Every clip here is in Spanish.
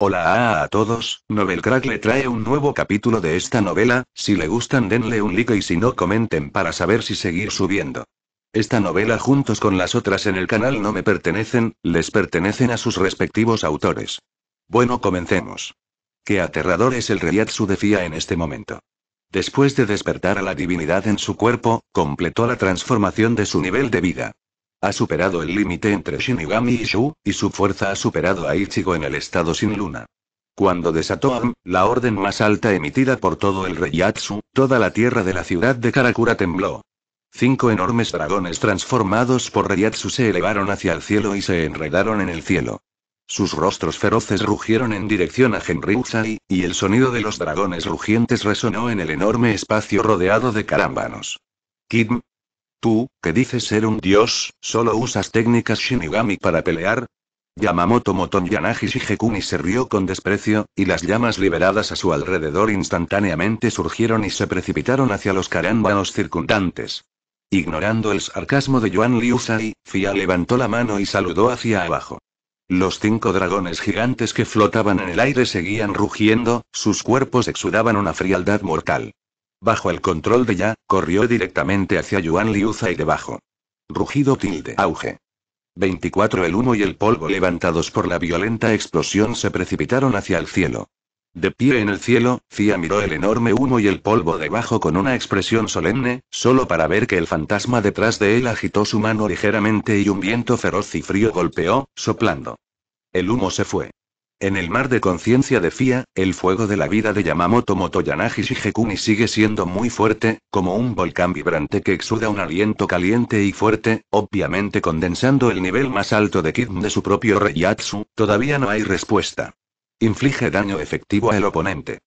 Hola a, todos, Novelcrack le trae un nuevo capítulo de esta novela, si le gustan denle un like y si no comenten para saber si seguir subiendo. Esta novela juntos con las otras en el canal no me pertenecen, les pertenecen a sus respectivos autores. Bueno, comencemos. Qué aterrador es el Reyatsu de en este momento. Después de despertar a la divinidad en su cuerpo, completó la transformación de su nivel de vida. Ha superado el límite entre Shinigami y Shu, y su fuerza ha superado a Ichigo en el estado sin luna. Cuando desató AM, la orden más alta emitida por todo el reyatsu, toda la tierra de la ciudad de Karakura tembló. Cinco enormes dragones transformados por reyatsu se elevaron hacia el cielo y se enredaron en el cielo. Sus rostros feroces rugieron en dirección a Genryusai, y el sonido de los dragones rugientes resonó en el enorme espacio rodeado de carámbanos. Kim, Tú, que dices ser un dios, solo usas técnicas Shinigami para pelear. Yamamoto Moton Yanagi Shigekuni se rió con desprecio, y las llamas liberadas a su alrededor instantáneamente surgieron y se precipitaron hacia los carámbanos circundantes. Ignorando el sarcasmo de Yuan Liusai, Fia levantó la mano y saludó hacia abajo. Los cinco dragones gigantes que flotaban en el aire seguían rugiendo, sus cuerpos exudaban una frialdad mortal. Bajo el control de Ya, corrió directamente hacia Yuan Liuza y debajo. Rugido tilde auge. 24 El humo y el polvo levantados por la violenta explosión se precipitaron hacia el cielo. De pie en el cielo, Cia miró el enorme humo y el polvo debajo con una expresión solemne, solo para ver que el fantasma detrás de él agitó su mano ligeramente y un viento feroz y frío golpeó, soplando. El humo se fue. En el mar de conciencia de FIA, el fuego de la vida de Yamamoto Motoyanagi Shigekuni sigue siendo muy fuerte, como un volcán vibrante que exuda un aliento caliente y fuerte, obviamente condensando el nivel más alto de Kidn de su propio Yatsu, todavía no hay respuesta. Inflige daño efectivo al oponente.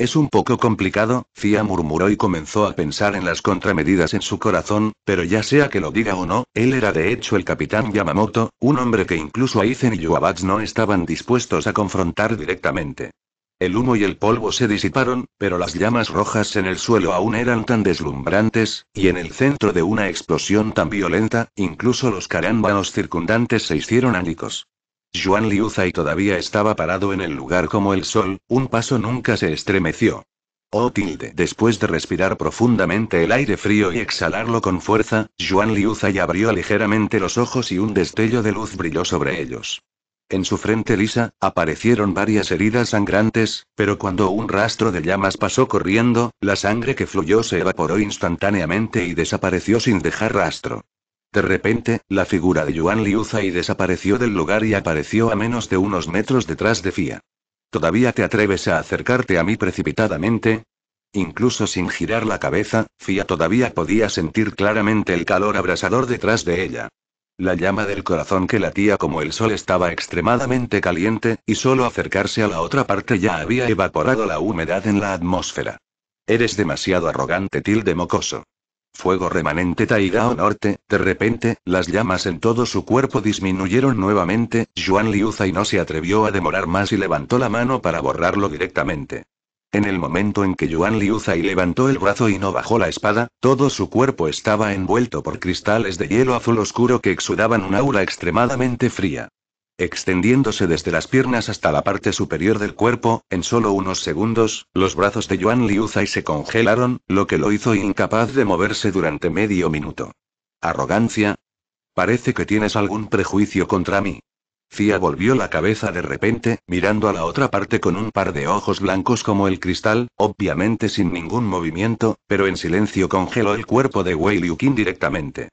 Es un poco complicado, Fia murmuró y comenzó a pensar en las contramedidas en su corazón, pero ya sea que lo diga o no, él era de hecho el capitán Yamamoto, un hombre que incluso Aizen y Yuabats no estaban dispuestos a confrontar directamente. El humo y el polvo se disiparon, pero las llamas rojas en el suelo aún eran tan deslumbrantes, y en el centro de una explosión tan violenta, incluso los carámbanos circundantes se hicieron ánicos. Juan Liuzai todavía estaba parado en el lugar como el sol, un paso nunca se estremeció. Oh tilde. Después de respirar profundamente el aire frío y exhalarlo con fuerza, Juan Liuzai abrió ligeramente los ojos y un destello de luz brilló sobre ellos. En su frente lisa, aparecieron varias heridas sangrantes, pero cuando un rastro de llamas pasó corriendo, la sangre que fluyó se evaporó instantáneamente y desapareció sin dejar rastro. De repente, la figura de Yuan Liuzai desapareció del lugar y apareció a menos de unos metros detrás de Fia. ¿Todavía te atreves a acercarte a mí precipitadamente? Incluso sin girar la cabeza, Fia todavía podía sentir claramente el calor abrasador detrás de ella. La llama del corazón que latía como el sol estaba extremadamente caliente, y solo acercarse a la otra parte ya había evaporado la humedad en la atmósfera. Eres demasiado arrogante, tilde mocoso. Fuego remanente Taigao Norte, de repente, las llamas en todo su cuerpo disminuyeron nuevamente, Yuan Liuzai no se atrevió a demorar más y levantó la mano para borrarlo directamente. En el momento en que Yuan Liuzai levantó el brazo y no bajó la espada, todo su cuerpo estaba envuelto por cristales de hielo azul oscuro que exudaban un aura extremadamente fría extendiéndose desde las piernas hasta la parte superior del cuerpo, en solo unos segundos, los brazos de Yuan Zai se congelaron, lo que lo hizo incapaz de moverse durante medio minuto. Arrogancia. Parece que tienes algún prejuicio contra mí. Cia volvió la cabeza de repente, mirando a la otra parte con un par de ojos blancos como el cristal, obviamente sin ningún movimiento, pero en silencio congeló el cuerpo de Wei Liuqin directamente.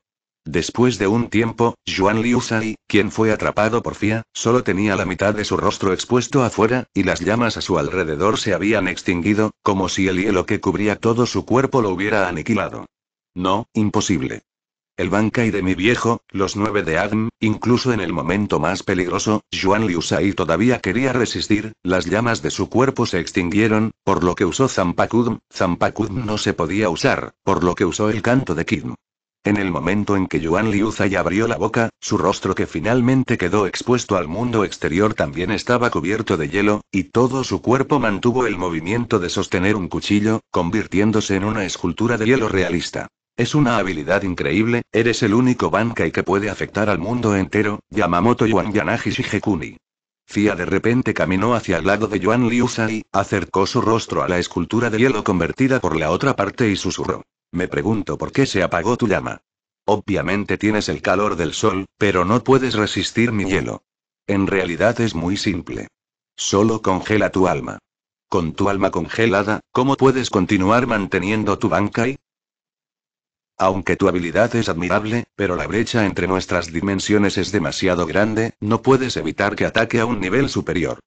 Después de un tiempo, Juan Liu quien fue atrapado por Fia, solo tenía la mitad de su rostro expuesto afuera, y las llamas a su alrededor se habían extinguido, como si el hielo que cubría todo su cuerpo lo hubiera aniquilado. No, imposible. El Bankai de mi viejo, los nueve de Adm, incluso en el momento más peligroso, Juan Liu todavía quería resistir, las llamas de su cuerpo se extinguieron, por lo que usó Zampakudm, Zampakudm no se podía usar, por lo que usó el canto de Kidm. En el momento en que Yuan Zai abrió la boca, su rostro que finalmente quedó expuesto al mundo exterior también estaba cubierto de hielo, y todo su cuerpo mantuvo el movimiento de sostener un cuchillo, convirtiéndose en una escultura de hielo realista. Es una habilidad increíble, eres el único Bankai que puede afectar al mundo entero, Yamamoto Yuan Yanagi Shigekuni. Fia de repente caminó hacia el lado de Yuan Zai, acercó su rostro a la escultura de hielo convertida por la otra parte y susurró. Me pregunto por qué se apagó tu llama. Obviamente tienes el calor del sol, pero no puedes resistir mi hielo. En realidad es muy simple. Solo congela tu alma. Con tu alma congelada, ¿cómo puedes continuar manteniendo tu Bankai? Aunque tu habilidad es admirable, pero la brecha entre nuestras dimensiones es demasiado grande, no puedes evitar que ataque a un nivel superior.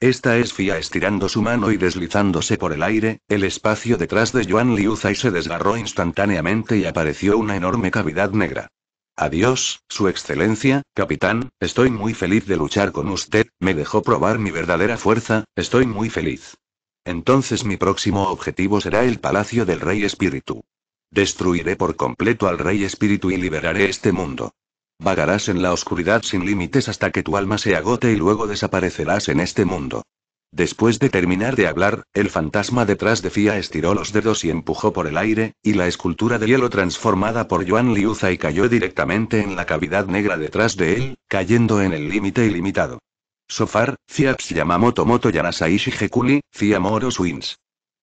Esta es Fia estirando su mano y deslizándose por el aire, el espacio detrás de Yuan Liuzai se desgarró instantáneamente y apareció una enorme cavidad negra. Adiós, Su Excelencia, capitán, estoy muy feliz de luchar con usted, me dejó probar mi verdadera fuerza, estoy muy feliz. Entonces mi próximo objetivo será el Palacio del Rey Espíritu. Destruiré por completo al Rey Espíritu y liberaré este mundo. Vagarás en la oscuridad sin límites hasta que tu alma se agote y luego desaparecerás en este mundo. Después de terminar de hablar, el fantasma detrás de Fia estiró los dedos y empujó por el aire, y la escultura de hielo transformada por Yuan Liuza y cayó directamente en la cavidad negra detrás de él, cayendo en el límite ilimitado. Sofar, Fiaps Yamamoto Moto Yanasaishi Hekuli, Fia Moro Swins.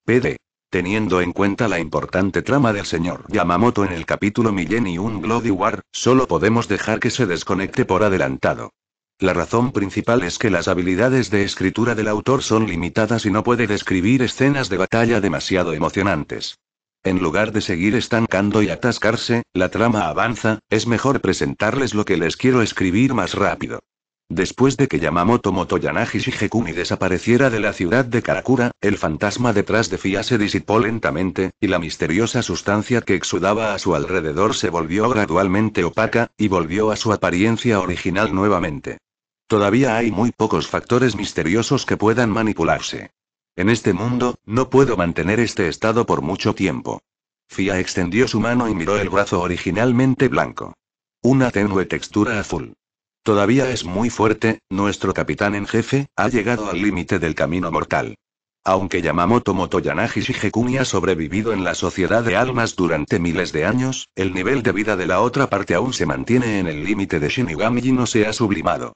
PD. Teniendo en cuenta la importante trama del señor Yamamoto en el capítulo Millennium y Bloody War, solo podemos dejar que se desconecte por adelantado. La razón principal es que las habilidades de escritura del autor son limitadas y no puede describir escenas de batalla demasiado emocionantes. En lugar de seguir estancando y atascarse, la trama avanza, es mejor presentarles lo que les quiero escribir más rápido. Después de que Yamamoto Motoyanagi Shigekuni desapareciera de la ciudad de Karakura, el fantasma detrás de Fia se disipó lentamente, y la misteriosa sustancia que exudaba a su alrededor se volvió gradualmente opaca, y volvió a su apariencia original nuevamente. Todavía hay muy pocos factores misteriosos que puedan manipularse. En este mundo, no puedo mantener este estado por mucho tiempo. Fia extendió su mano y miró el brazo originalmente blanco. Una tenue textura azul. Todavía es muy fuerte, nuestro capitán en jefe, ha llegado al límite del camino mortal. Aunque Yamamoto Motoyanagi Shigekuni ha sobrevivido en la sociedad de almas durante miles de años, el nivel de vida de la otra parte aún se mantiene en el límite de Shinigami y no se ha sublimado.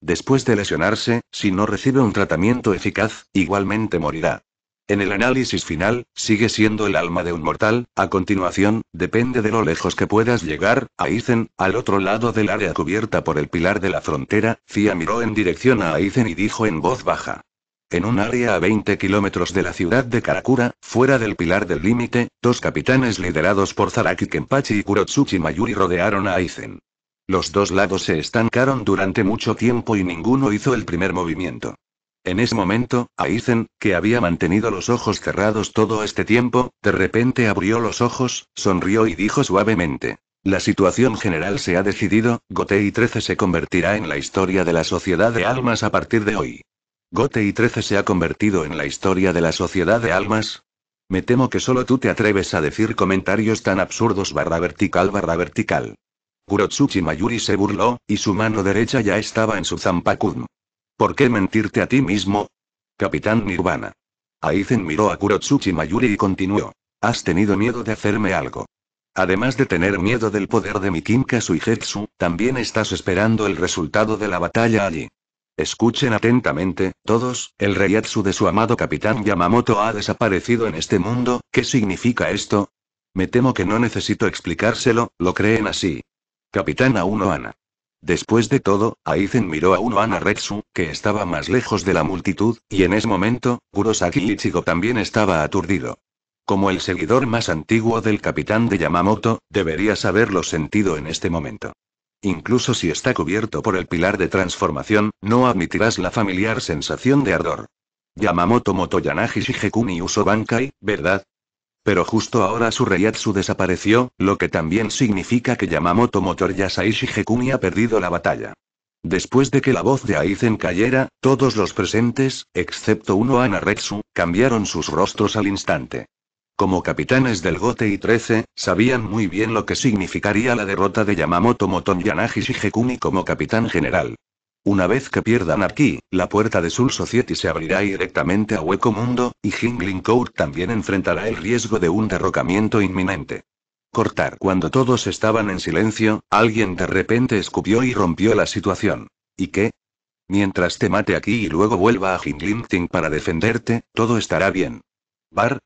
Después de lesionarse, si no recibe un tratamiento eficaz, igualmente morirá. En el análisis final, sigue siendo el alma de un mortal, a continuación, depende de lo lejos que puedas llegar, Aizen, al otro lado del área cubierta por el pilar de la frontera, Cia miró en dirección a Aizen y dijo en voz baja. En un área a 20 kilómetros de la ciudad de Karakura, fuera del pilar del límite, dos capitanes liderados por Zaraki Kenpachi y Kurotsuchi Mayuri rodearon a Aizen. Los dos lados se estancaron durante mucho tiempo y ninguno hizo el primer movimiento. En ese momento, Aizen, que había mantenido los ojos cerrados todo este tiempo, de repente abrió los ojos, sonrió y dijo suavemente. La situación general se ha decidido, Gotei 13 se convertirá en la historia de la sociedad de almas a partir de hoy. Gotei 13 se ha convertido en la historia de la sociedad de almas. Me temo que solo tú te atreves a decir comentarios tan absurdos barra vertical barra vertical. Kurotsuchi Mayuri se burló, y su mano derecha ya estaba en su zampakun. ¿Por qué mentirte a ti mismo? Capitán Nirvana. Aizen miró a Kurotsuchi Mayuri y continuó. Has tenido miedo de hacerme algo. Además de tener miedo del poder de y Jetsu, también estás esperando el resultado de la batalla allí. Escuchen atentamente, todos, el reyetsu de su amado capitán Yamamoto ha desaparecido en este mundo, ¿qué significa esto? Me temo que no necesito explicárselo, lo creen así. Capitán 1 Ana. Después de todo, Aizen miró a uno Retsu, que estaba más lejos de la multitud, y en ese momento, Kurosaki Ichigo también estaba aturdido. Como el seguidor más antiguo del capitán de Yamamoto, deberías haberlo sentido en este momento. Incluso si está cubierto por el pilar de transformación, no admitirás la familiar sensación de ardor. Yamamoto Motoyanagi Shigekuni Uso Bankai, ¿verdad? Pero justo ahora su Reiatsu desapareció, lo que también significa que Yamamoto Motor Saishi Hekumi ha perdido la batalla. Después de que la voz de Aizen cayera, todos los presentes, excepto uno Anaretsu, cambiaron sus rostros al instante. Como capitanes del Gote y 13, sabían muy bien lo que significaría la derrota de Yamamoto Moton Yanagishi como capitán general. Una vez que pierdan aquí, la puerta de Soul Society se abrirá directamente a Hueco Mundo, y Jingling Court también enfrentará el riesgo de un derrocamiento inminente. Cortar. Cuando todos estaban en silencio, alguien de repente escupió y rompió la situación. ¿Y qué? Mientras te mate aquí y luego vuelva a Ting para defenderte, todo estará bien. Bar.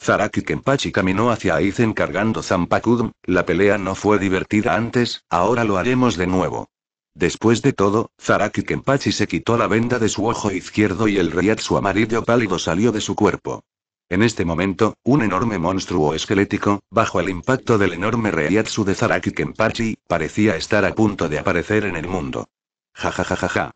Zaraki Kenpachi caminó hacia Aizen cargando Zampakudm. la pelea no fue divertida antes, ahora lo haremos de nuevo. Después de todo, Zaraki Kenpachi se quitó la venda de su ojo izquierdo y el reyatsu amarillo pálido salió de su cuerpo. En este momento, un enorme monstruo esquelético, bajo el impacto del enorme reyatsu de Zaraki Kenpachi, parecía estar a punto de aparecer en el mundo. Ja ja ja ja ja.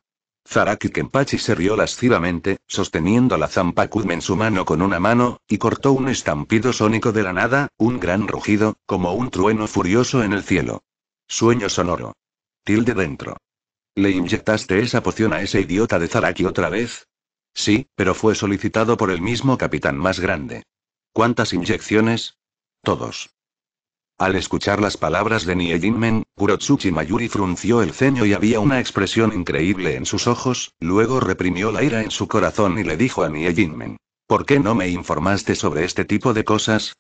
Zaraki Kenpachi se rió lascivamente, sosteniendo la Zampakudme en su mano con una mano, y cortó un estampido sónico de la nada, un gran rugido, como un trueno furioso en el cielo. Sueño sonoro. Tilde dentro. ¿Le inyectaste esa poción a ese idiota de Zaraki otra vez? Sí, pero fue solicitado por el mismo capitán más grande. ¿Cuántas inyecciones? Todos. Al escuchar las palabras de Niejinmen, Kurotsuchi Mayuri frunció el ceño y había una expresión increíble en sus ojos, luego reprimió la ira en su corazón y le dijo a Jinmen: ¿Por qué no me informaste sobre este tipo de cosas?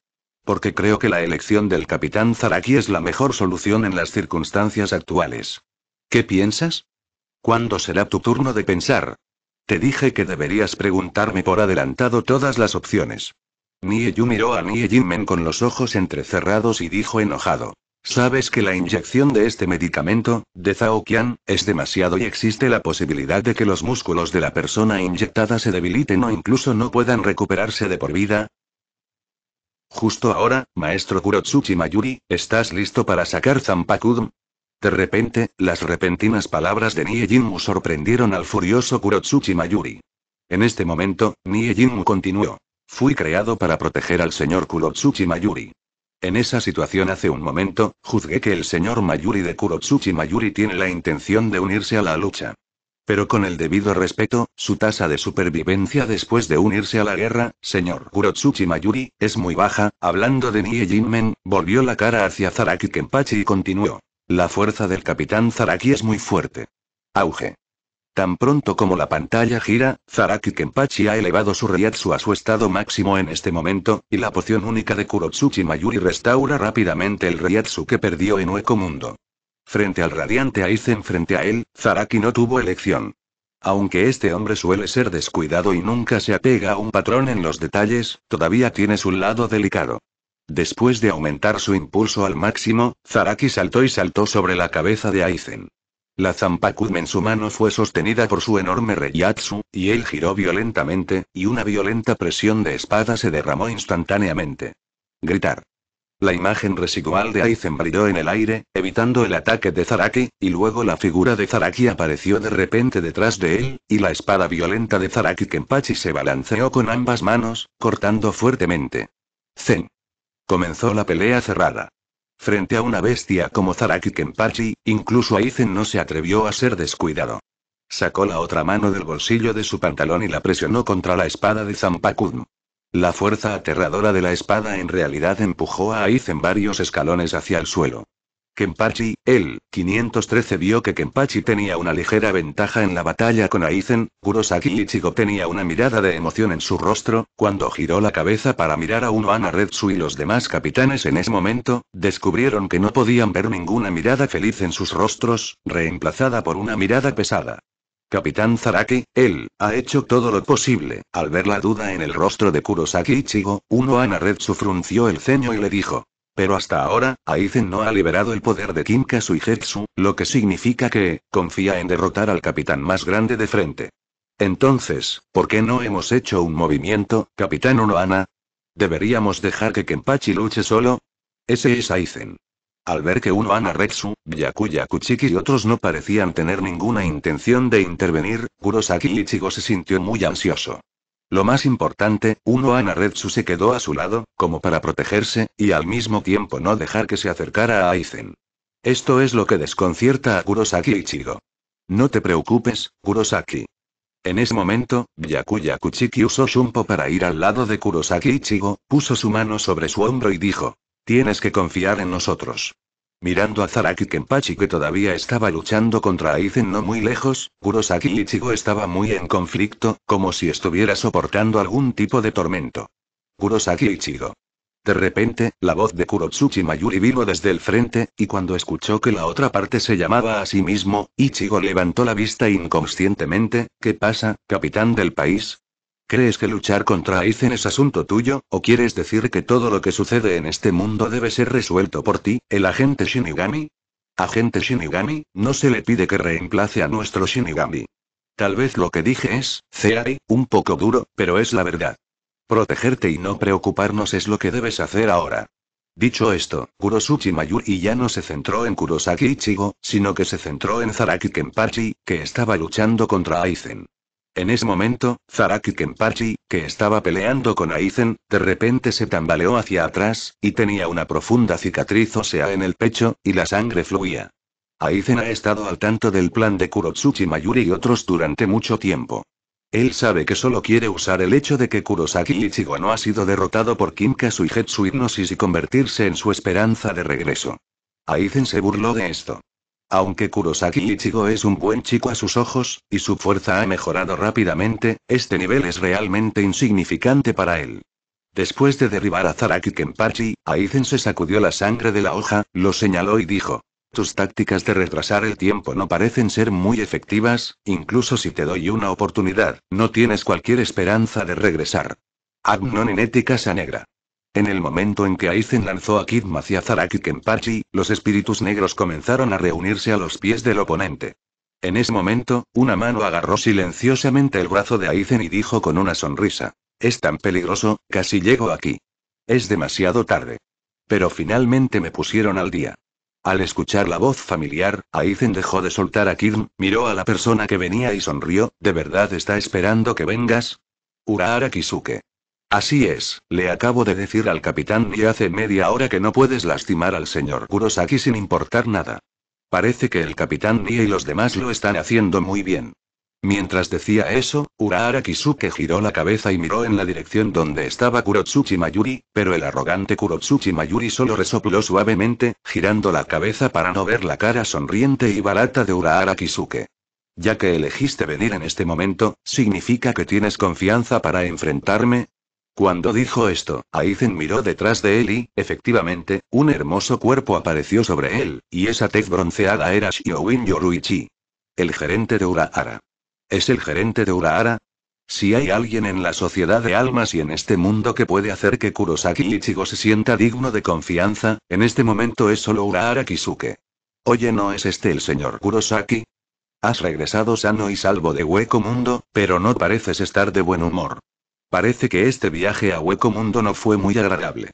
Porque creo que la elección del capitán Zaraki es la mejor solución en las circunstancias actuales. ¿Qué piensas? ¿Cuándo será tu turno de pensar? Te dije que deberías preguntarme por adelantado todas las opciones. Nie Yu miró a Nie Jinmen con los ojos entrecerrados y dijo enojado. Sabes que la inyección de este medicamento, de Qian, es demasiado y existe la posibilidad de que los músculos de la persona inyectada se debiliten o incluso no puedan recuperarse de por vida, Justo ahora, maestro Kurotsuchi Mayuri, ¿estás listo para sacar Zampakudum? De repente, las repentinas palabras de Nie Jinmu sorprendieron al furioso Kurotsuchi Mayuri. En este momento, Nie continuó. Fui creado para proteger al señor Kurotsuchi Mayuri. En esa situación hace un momento, juzgué que el señor Mayuri de Kurotsuchi Mayuri tiene la intención de unirse a la lucha. Pero con el debido respeto, su tasa de supervivencia después de unirse a la guerra, señor Kurotsuchi Mayuri, es muy baja. Hablando de Nie Jinmen, volvió la cara hacia Zaraki Kenpachi y continuó. La fuerza del capitán Zaraki es muy fuerte. Auge. Tan pronto como la pantalla gira, Zaraki Kenpachi ha elevado su Ryatsu a su estado máximo en este momento, y la poción única de Kurotsuchi Mayuri restaura rápidamente el Ryatsu que perdió en Hueco Mundo. Frente al radiante Aizen frente a él, Zaraki no tuvo elección. Aunque este hombre suele ser descuidado y nunca se apega a un patrón en los detalles, todavía tiene su lado delicado. Después de aumentar su impulso al máximo, Zaraki saltó y saltó sobre la cabeza de Aizen. La Zampakud en su mano fue sostenida por su enorme reyatsu, y él giró violentamente, y una violenta presión de espada se derramó instantáneamente. Gritar. La imagen residual de Aizen brilló en el aire, evitando el ataque de Zaraki, y luego la figura de Zaraki apareció de repente detrás de él, y la espada violenta de Zaraki Kenpachi se balanceó con ambas manos, cortando fuertemente. Zen. Comenzó la pelea cerrada. Frente a una bestia como Zaraki Kenpachi, incluso Aizen no se atrevió a ser descuidado. Sacó la otra mano del bolsillo de su pantalón y la presionó contra la espada de Zampakun. La fuerza aterradora de la espada en realidad empujó a Aizen varios escalones hacia el suelo. Kenpachi, el 513 vio que Kenpachi tenía una ligera ventaja en la batalla con Aizen, Kurosaki Ichigo tenía una mirada de emoción en su rostro, cuando giró la cabeza para mirar a ana Retsu y los demás capitanes en ese momento, descubrieron que no podían ver ninguna mirada feliz en sus rostros, reemplazada por una mirada pesada. Capitán Zaraki, él, ha hecho todo lo posible. Al ver la duda en el rostro de Kurosaki Ichigo, Uno Retsu frunció el ceño y le dijo. Pero hasta ahora, Aizen no ha liberado el poder de y Jetsu, lo que significa que, confía en derrotar al capitán más grande de frente. Entonces, ¿por qué no hemos hecho un movimiento, capitán Unoana? ¿Deberíamos dejar que Kenpachi luche solo? Ese es Aizen. Al ver que uno Retsu, Yakuya Kuchiki y otros no parecían tener ninguna intención de intervenir, Kurosaki Ichigo se sintió muy ansioso. Lo más importante, Uno Anaretsu se quedó a su lado, como para protegerse, y al mismo tiempo no dejar que se acercara a Aizen. Esto es lo que desconcierta a Kurosaki Ichigo. No te preocupes, Kurosaki. En ese momento, Yakuya Kuchiki usó Shumpo para ir al lado de Kurosaki Ichigo, puso su mano sobre su hombro y dijo. Tienes que confiar en nosotros. Mirando a Zaraki Kenpachi que todavía estaba luchando contra Aizen no muy lejos, Kurosaki Ichigo estaba muy en conflicto, como si estuviera soportando algún tipo de tormento. Kurosaki Ichigo. De repente, la voz de Kurotsuchi Mayuri vino desde el frente, y cuando escuchó que la otra parte se llamaba a sí mismo, Ichigo levantó la vista inconscientemente, ¿qué pasa, capitán del país? ¿Crees que luchar contra Aizen es asunto tuyo, o quieres decir que todo lo que sucede en este mundo debe ser resuelto por ti, el agente Shinigami? Agente Shinigami, no se le pide que reemplace a nuestro Shinigami. Tal vez lo que dije es, Zeari, un poco duro, pero es la verdad. Protegerte y no preocuparnos es lo que debes hacer ahora. Dicho esto, Kurosuchi Mayuri ya no se centró en Kurosaki Ichigo, sino que se centró en Zaraki Kenpachi, que estaba luchando contra Aizen. En ese momento, Zaraki Kenpachi, que estaba peleando con Aizen, de repente se tambaleó hacia atrás, y tenía una profunda cicatriz ósea en el pecho, y la sangre fluía. Aizen ha estado al tanto del plan de Kurotsuchi Mayuri y otros durante mucho tiempo. Él sabe que solo quiere usar el hecho de que Kurosaki Ichigo no ha sido derrotado por y Jetsu Hipnosis y convertirse en su esperanza de regreso. Aizen se burló de esto. Aunque Kurosaki Ichigo es un buen chico a sus ojos, y su fuerza ha mejorado rápidamente, este nivel es realmente insignificante para él. Después de derribar a Zaraki Kenpachi, Aizen se sacudió la sangre de la hoja, lo señaló y dijo. Tus tácticas de retrasar el tiempo no parecen ser muy efectivas, incluso si te doy una oportunidad, no tienes cualquier esperanza de regresar. Agnon en ética negra. En el momento en que Aizen lanzó a Kid Zaraki Kenpachi, los espíritus negros comenzaron a reunirse a los pies del oponente. En ese momento, una mano agarró silenciosamente el brazo de Aizen y dijo con una sonrisa. Es tan peligroso, casi llego aquí. Es demasiado tarde. Pero finalmente me pusieron al día. Al escuchar la voz familiar, Aizen dejó de soltar a Kidm, miró a la persona que venía y sonrió, ¿de verdad está esperando que vengas? Urahara Kisuke. Así es, le acabo de decir al capitán y hace media hora que no puedes lastimar al señor Kurosaki sin importar nada. Parece que el capitán Nie y los demás lo están haciendo muy bien. Mientras decía eso, Urahara Kisuke giró la cabeza y miró en la dirección donde estaba Kurotsuchi Mayuri, pero el arrogante Kurotsuchi Mayuri solo resopló suavemente, girando la cabeza para no ver la cara sonriente y barata de Urahara Kisuke. Ya que elegiste venir en este momento, ¿significa que tienes confianza para enfrentarme? Cuando dijo esto, Aizen miró detrás de él y, efectivamente, un hermoso cuerpo apareció sobre él, y esa tez bronceada era Shiowin Yoruichi. El gerente de Urahara. ¿Es el gerente de Urahara? Si hay alguien en la sociedad de almas y en este mundo que puede hacer que Kurosaki Ichigo se sienta digno de confianza, en este momento es solo Urahara Kisuke. Oye, ¿no es este el señor Kurosaki? Has regresado sano y salvo de Hueco Mundo, pero no pareces estar de buen humor. Parece que este viaje a Hueco Mundo no fue muy agradable.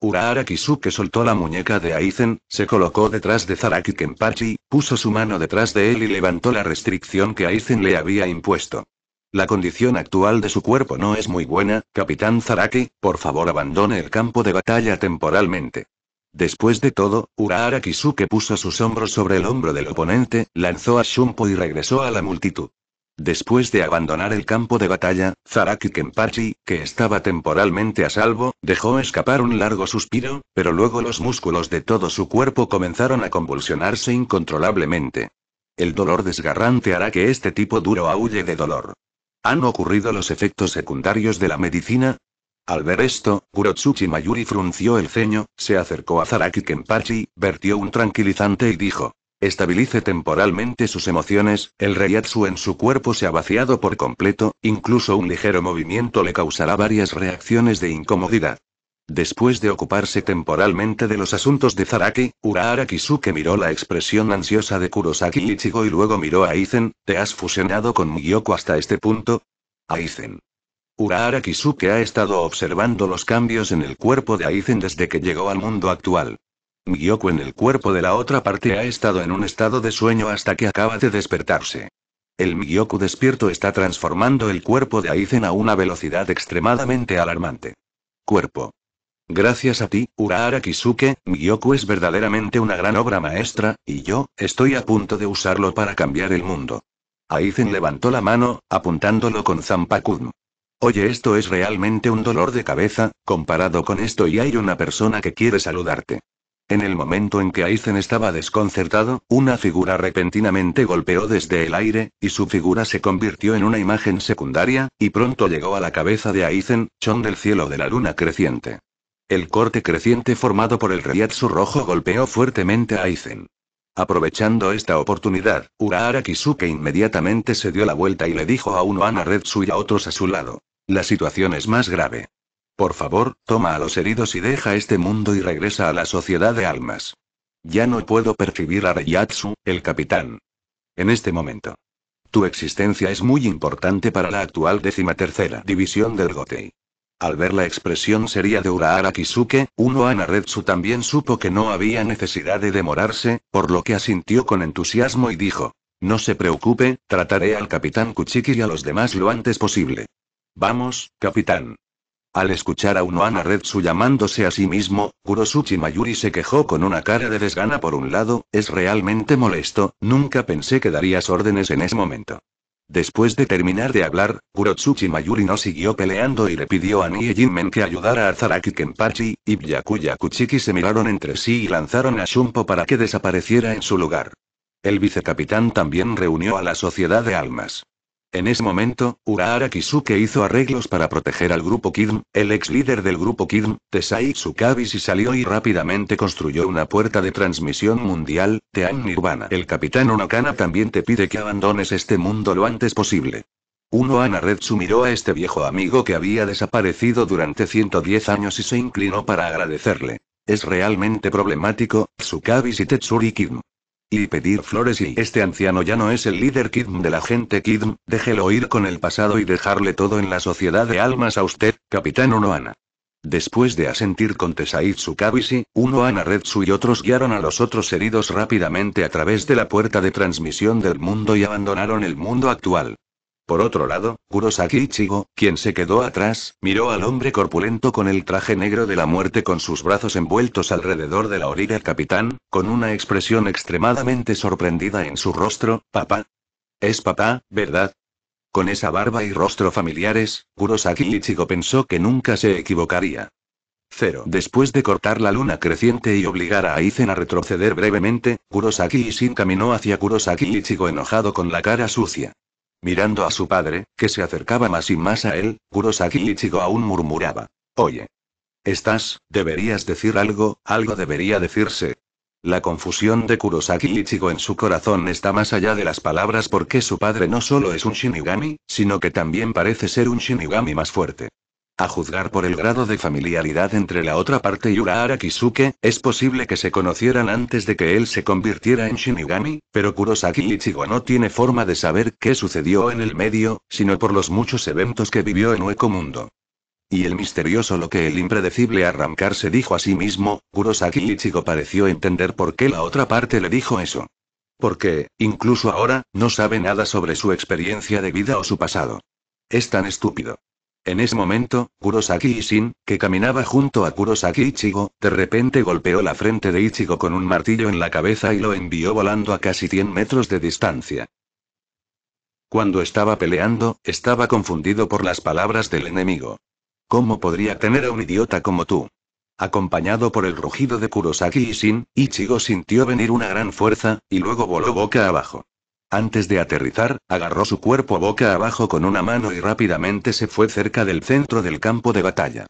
Urahara Kisuke soltó la muñeca de Aizen, se colocó detrás de Zaraki Kenpachi, puso su mano detrás de él y levantó la restricción que Aizen le había impuesto. La condición actual de su cuerpo no es muy buena, Capitán Zaraki, por favor abandone el campo de batalla temporalmente. Después de todo, Urahara Kisuke puso sus hombros sobre el hombro del oponente, lanzó a Shumpo y regresó a la multitud. Después de abandonar el campo de batalla, Zaraki Kenpachi, que estaba temporalmente a salvo, dejó escapar un largo suspiro, pero luego los músculos de todo su cuerpo comenzaron a convulsionarse incontrolablemente. El dolor desgarrante hará que este tipo duro aúlle de dolor. ¿Han ocurrido los efectos secundarios de la medicina? Al ver esto, Kurotsuchi Mayuri frunció el ceño, se acercó a Zaraki Kenpachi, vertió un tranquilizante y dijo: Estabilice temporalmente sus emociones, el reiatsu en su cuerpo se ha vaciado por completo, incluso un ligero movimiento le causará varias reacciones de incomodidad. Después de ocuparse temporalmente de los asuntos de Zaraki, Urahara Kisuke miró la expresión ansiosa de Kurosaki Ichigo y luego miró a Aizen, ¿te has fusionado con Miyoko hasta este punto? Aizen. Urahara Kisuke ha estado observando los cambios en el cuerpo de Aizen desde que llegó al mundo actual. Miyoku en el cuerpo de la otra parte ha estado en un estado de sueño hasta que acaba de despertarse. El Miyoku despierto está transformando el cuerpo de Aizen a una velocidad extremadamente alarmante. Cuerpo. Gracias a ti, Urahara Kisuke, Miyoku es verdaderamente una gran obra maestra, y yo, estoy a punto de usarlo para cambiar el mundo. Aizen levantó la mano, apuntándolo con Zampakun. Oye, esto es realmente un dolor de cabeza, comparado con esto y hay una persona que quiere saludarte. En el momento en que Aizen estaba desconcertado, una figura repentinamente golpeó desde el aire, y su figura se convirtió en una imagen secundaria, y pronto llegó a la cabeza de Aizen, chon del cielo de la luna creciente. El corte creciente formado por el Reiatsu rojo golpeó fuertemente a Aizen. Aprovechando esta oportunidad, Urahara Kisuke inmediatamente se dio la vuelta y le dijo a uno a Retsu y a otros a su lado. La situación es más grave. Por favor, toma a los heridos y deja este mundo y regresa a la sociedad de almas. Ya no puedo percibir a Reyatsu, el capitán. En este momento. Tu existencia es muy importante para la actual decimatercera división del Gotei. Al ver la expresión seria de Urahara Kisuke, Uno Anaretsu también supo que no había necesidad de demorarse, por lo que asintió con entusiasmo y dijo: No se preocupe, trataré al capitán Kuchiki y a los demás lo antes posible. Vamos, capitán. Al escuchar a unoana Retsu llamándose a sí mismo, Kurosuchi Mayuri se quejó con una cara de desgana por un lado, es realmente molesto, nunca pensé que darías órdenes en ese momento. Después de terminar de hablar, Kurosuchi Mayuri no siguió peleando y le pidió a Nie Jinmen que ayudara a Zaraki Kenpachi, y Byakuya Kuchiki se miraron entre sí y lanzaron a Shumpo para que desapareciera en su lugar. El vicecapitán también reunió a la Sociedad de Almas. En ese momento, Urahara Kisuke hizo arreglos para proteger al grupo Kidm, el ex líder del grupo Kidm, Tesai Tsukabis y salió y rápidamente construyó una puerta de transmisión mundial, Tean Nirvana. El capitán Onokana también te pide que abandones este mundo lo antes posible. Uno Anaretsu miró a este viejo amigo que había desaparecido durante 110 años y se inclinó para agradecerle. Es realmente problemático, Tsukabis y Tetsuri Kidm. Y pedir flores y este anciano ya no es el líder Kidm de la gente Kidm, déjelo ir con el pasado y dejarle todo en la sociedad de almas a usted, capitán Unoana. Después de asentir con Tesai uno Unoana Retsu y otros guiaron a los otros heridos rápidamente a través de la puerta de transmisión del mundo y abandonaron el mundo actual. Por otro lado, Kurosaki Ichigo, quien se quedó atrás, miró al hombre corpulento con el traje negro de la muerte con sus brazos envueltos alrededor de la orilla del capitán, con una expresión extremadamente sorprendida en su rostro, papá. Es papá, ¿verdad? Con esa barba y rostro familiares, Kurosaki Ichigo pensó que nunca se equivocaría. Cero. Después de cortar la luna creciente y obligar a Aizen a retroceder brevemente, Kurosaki Ichigo caminó hacia Kurosaki Ichigo enojado con la cara sucia. Mirando a su padre, que se acercaba más y más a él, Kurosaki Ichigo aún murmuraba. Oye. Estás, deberías decir algo, algo debería decirse. La confusión de Kurosaki Ichigo en su corazón está más allá de las palabras porque su padre no solo es un Shinigami, sino que también parece ser un Shinigami más fuerte. A juzgar por el grado de familiaridad entre la otra parte y Urahara Kisuke, es posible que se conocieran antes de que él se convirtiera en Shinigami, pero Kurosaki Ichigo no tiene forma de saber qué sucedió en el medio, sino por los muchos eventos que vivió en Hueco Mundo. Y el misterioso lo que el impredecible arrancarse dijo a sí mismo, Kurosaki Ichigo pareció entender por qué la otra parte le dijo eso. Porque, incluso ahora, no sabe nada sobre su experiencia de vida o su pasado. Es tan estúpido. En ese momento, Kurosaki Ishin, que caminaba junto a Kurosaki Ichigo, de repente golpeó la frente de Ichigo con un martillo en la cabeza y lo envió volando a casi 100 metros de distancia. Cuando estaba peleando, estaba confundido por las palabras del enemigo. ¿Cómo podría tener a un idiota como tú? Acompañado por el rugido de Kurosaki Ishin, Ichigo sintió venir una gran fuerza, y luego voló boca abajo. Antes de aterrizar, agarró su cuerpo boca abajo con una mano y rápidamente se fue cerca del centro del campo de batalla.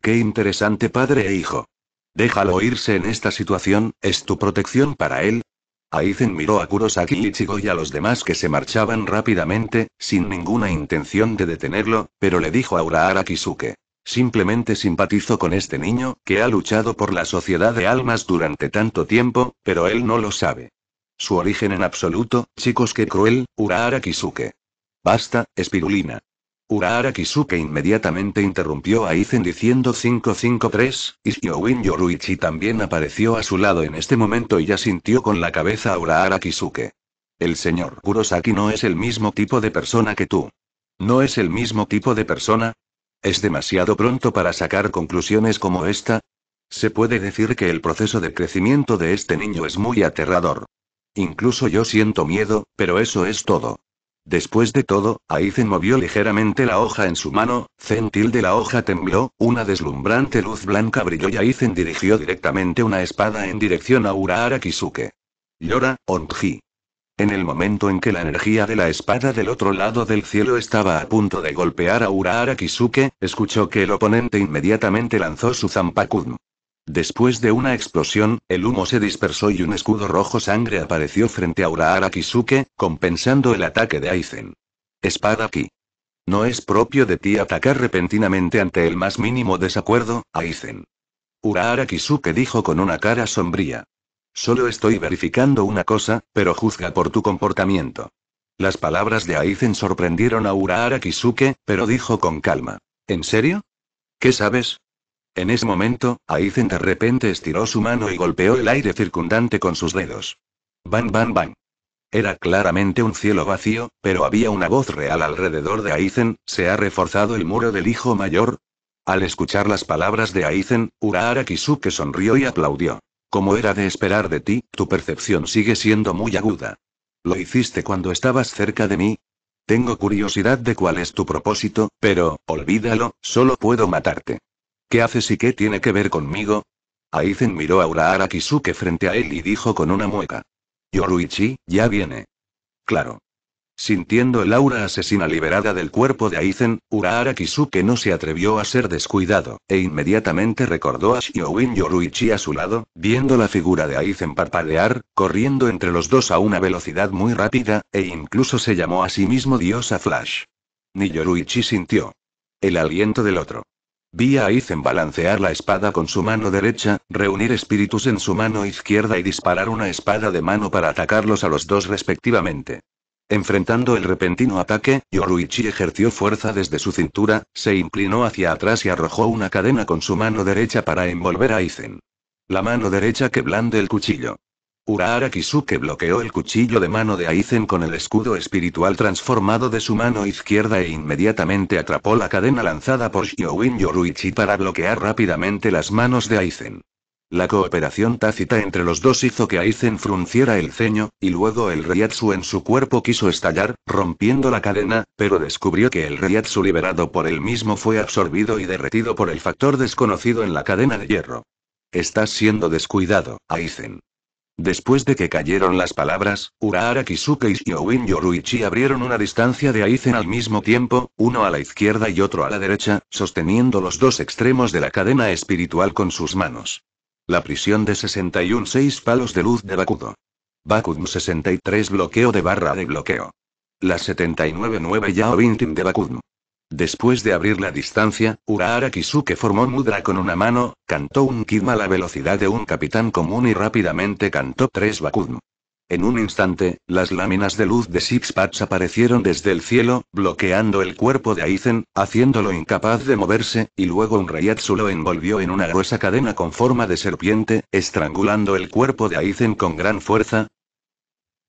Qué interesante padre e hijo. Déjalo irse en esta situación, es tu protección para él. Aizen miró a Kurosaki Ichigo y a los demás que se marchaban rápidamente, sin ninguna intención de detenerlo, pero le dijo a Urahara Kisuke. Simplemente simpatizo con este niño, que ha luchado por la sociedad de almas durante tanto tiempo, pero él no lo sabe. Su origen en absoluto, chicos que cruel, Urahara Kisuke. Basta, espirulina. Urahara Kisuke inmediatamente interrumpió a Izen diciendo 553, y Win Yoruichi también apareció a su lado en este momento y ya sintió con la cabeza a Urahara Kisuke. El señor Kurosaki no es el mismo tipo de persona que tú. ¿No es el mismo tipo de persona? ¿Es demasiado pronto para sacar conclusiones como esta? Se puede decir que el proceso de crecimiento de este niño es muy aterrador. Incluso yo siento miedo, pero eso es todo. Después de todo, Aizen movió ligeramente la hoja en su mano, centil de la hoja tembló, una deslumbrante luz blanca brilló y Aizen dirigió directamente una espada en dirección a Urahara Kisuke. Llora, Onji. En el momento en que la energía de la espada del otro lado del cielo estaba a punto de golpear a Urahara Kisuke, escuchó que el oponente inmediatamente lanzó su Zampakun. Después de una explosión, el humo se dispersó y un escudo rojo sangre apareció frente a Urahara Kisuke, compensando el ataque de Aizen. Espada aquí. No es propio de ti atacar repentinamente ante el más mínimo desacuerdo, Aizen. Urahara Kisuke dijo con una cara sombría. Solo estoy verificando una cosa, pero juzga por tu comportamiento. Las palabras de Aizen sorprendieron a Urahara Kisuke, pero dijo con calma. ¿En serio? ¿Qué sabes? En ese momento, Aizen de repente estiró su mano y golpeó el aire circundante con sus dedos. ¡Bang! ¡Bang! ¡Bang! Era claramente un cielo vacío, pero había una voz real alrededor de Aizen, ¿se ha reforzado el muro del hijo mayor? Al escuchar las palabras de Aizen, Urahara Kisuke sonrió y aplaudió. Como era de esperar de ti, tu percepción sigue siendo muy aguda. ¿Lo hiciste cuando estabas cerca de mí? Tengo curiosidad de cuál es tu propósito, pero, olvídalo, solo puedo matarte. ¿Qué haces y qué tiene que ver conmigo? Aizen miró a Urahara Kisuke frente a él y dijo con una mueca. Yoruichi, ya viene. Claro. Sintiendo el aura asesina liberada del cuerpo de Aizen, Urahara Kisuke no se atrevió a ser descuidado, e inmediatamente recordó a Shiowin Yoruichi a su lado, viendo la figura de Aizen parpadear, corriendo entre los dos a una velocidad muy rápida, e incluso se llamó a sí mismo diosa Flash. Ni Yoruichi sintió el aliento del otro. Vía a Aizen balancear la espada con su mano derecha, reunir espíritus en su mano izquierda y disparar una espada de mano para atacarlos a los dos respectivamente. Enfrentando el repentino ataque, Yoruichi ejerció fuerza desde su cintura, se inclinó hacia atrás y arrojó una cadena con su mano derecha para envolver a Aizen. La mano derecha que blande el cuchillo. Urahara Kisuke bloqueó el cuchillo de mano de Aizen con el escudo espiritual transformado de su mano izquierda e inmediatamente atrapó la cadena lanzada por Shiowin Yoruichi para bloquear rápidamente las manos de Aizen. La cooperación tácita entre los dos hizo que Aizen frunciera el ceño, y luego el Ryatsu en su cuerpo quiso estallar, rompiendo la cadena, pero descubrió que el Ryatsu liberado por él mismo fue absorbido y derretido por el factor desconocido en la cadena de hierro. Estás siendo descuidado, Aizen. Después de que cayeron las palabras, Urahara Kisuke y Yowin Yoruichi abrieron una distancia de Aizen al mismo tiempo, uno a la izquierda y otro a la derecha, sosteniendo los dos extremos de la cadena espiritual con sus manos. La prisión de 61 seis palos de luz de Bakudo. Bakudo 63 bloqueo de barra de bloqueo. La 79 9 Yao de Bakudo. Después de abrir la distancia, Urahara Kisuke formó mudra con una mano, cantó un kidma a la velocidad de un capitán común y rápidamente cantó tres bakudm. En un instante, las láminas de luz de Sixpats aparecieron desde el cielo, bloqueando el cuerpo de Aizen, haciéndolo incapaz de moverse, y luego un Rayatsu lo envolvió en una gruesa cadena con forma de serpiente, estrangulando el cuerpo de Aizen con gran fuerza,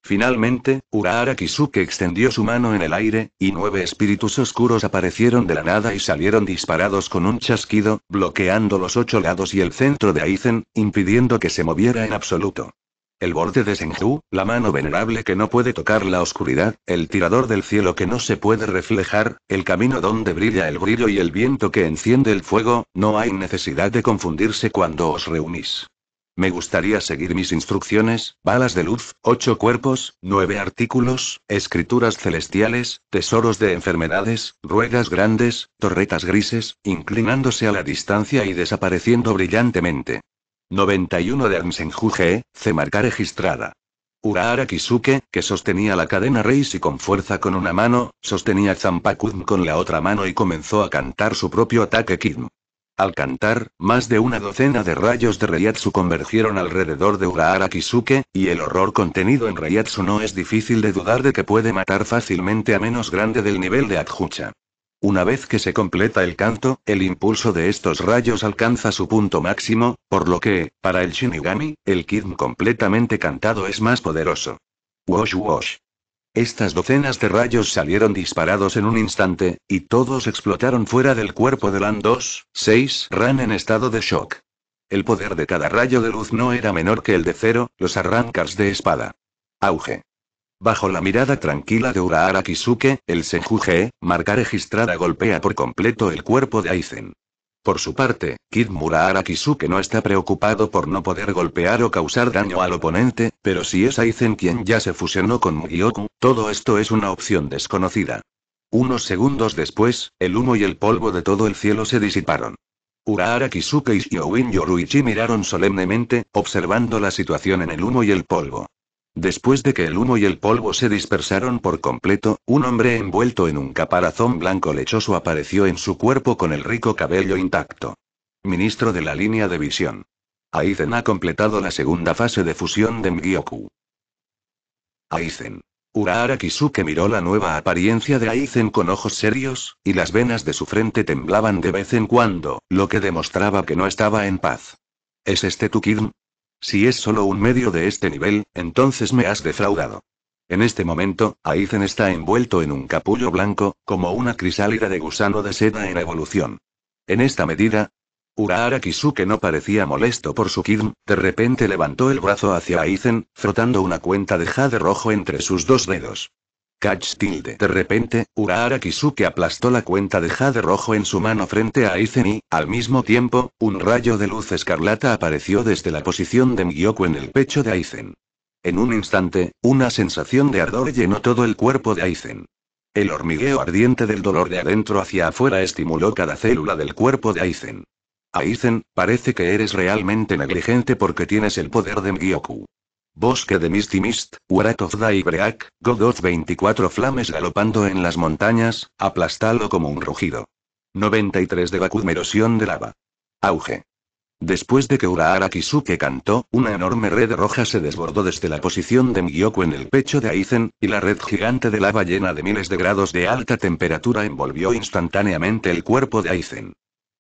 Finalmente, Urahara Kisuke extendió su mano en el aire, y nueve espíritus oscuros aparecieron de la nada y salieron disparados con un chasquido, bloqueando los ocho lados y el centro de Aizen, impidiendo que se moviera en absoluto. El borde de Senju, la mano venerable que no puede tocar la oscuridad, el tirador del cielo que no se puede reflejar, el camino donde brilla el brillo y el viento que enciende el fuego, no hay necesidad de confundirse cuando os reunís. Me gustaría seguir mis instrucciones, balas de luz, ocho cuerpos, nueve artículos, escrituras celestiales, tesoros de enfermedades, ruedas grandes, torretas grises, inclinándose a la distancia y desapareciendo brillantemente. 91 de Ansenjuge, C. Marca registrada. Uraara Kisuke, que sostenía la cadena Reis y con fuerza con una mano, sostenía Zampakun con la otra mano y comenzó a cantar su propio ataque Kidm. Al cantar, más de una docena de rayos de Reiatsu convergieron alrededor de Urahara Kisuke, y el horror contenido en Reiatsu no es difícil de dudar de que puede matar fácilmente a menos grande del nivel de Adjucha. Una vez que se completa el canto, el impulso de estos rayos alcanza su punto máximo, por lo que, para el Shinigami, el Kidm completamente cantado es más poderoso. Wash wash. Estas docenas de rayos salieron disparados en un instante, y todos explotaron fuera del cuerpo de Lan 2, 6 Ran en estado de shock. El poder de cada rayo de luz no era menor que el de Cero, los arrancars de espada. Auge. Bajo la mirada tranquila de Urahara Kisuke, el Senjuge, marca registrada golpea por completo el cuerpo de Aizen. Por su parte, Kid Murahara Kisuke no está preocupado por no poder golpear o causar daño al oponente, pero si es Aizen quien ya se fusionó con Mugioku, todo esto es una opción desconocida. Unos segundos después, el humo y el polvo de todo el cielo se disiparon. Murahara Kisuke y Win Yoruichi miraron solemnemente, observando la situación en el humo y el polvo. Después de que el humo y el polvo se dispersaron por completo, un hombre envuelto en un caparazón blanco lechoso apareció en su cuerpo con el rico cabello intacto. Ministro de la línea de visión. Aizen ha completado la segunda fase de fusión de Mgyoku. Aizen. Urahara Kisuke miró la nueva apariencia de Aizen con ojos serios, y las venas de su frente temblaban de vez en cuando, lo que demostraba que no estaba en paz. ¿Es este tu si es solo un medio de este nivel, entonces me has defraudado. En este momento, Aizen está envuelto en un capullo blanco, como una crisálida de gusano de seda en evolución. En esta medida, Urahara Kisuke no parecía molesto por su kidm, de repente levantó el brazo hacia Aizen, frotando una cuenta de jade rojo entre sus dos dedos. Catch tilde. De repente, Urahara Kisuke aplastó la cuenta de jade rojo en su mano frente a Aizen y, al mismo tiempo, un rayo de luz escarlata apareció desde la posición de Miyoku en el pecho de Aizen. En un instante, una sensación de ardor llenó todo el cuerpo de Aizen. El hormigueo ardiente del dolor de adentro hacia afuera estimuló cada célula del cuerpo de Aizen. Aizen, parece que eres realmente negligente porque tienes el poder de Miyoku. Bosque de Misty Mist, Wrath of 24 Flames galopando en las montañas, aplastalo como un rugido. 93 de Bakud Erosión de lava. Auge. Después de que Urahara Kisuke cantó, una enorme red roja se desbordó desde la posición de Miyoko en el pecho de Aizen, y la red gigante de lava llena de miles de grados de alta temperatura envolvió instantáneamente el cuerpo de Aizen.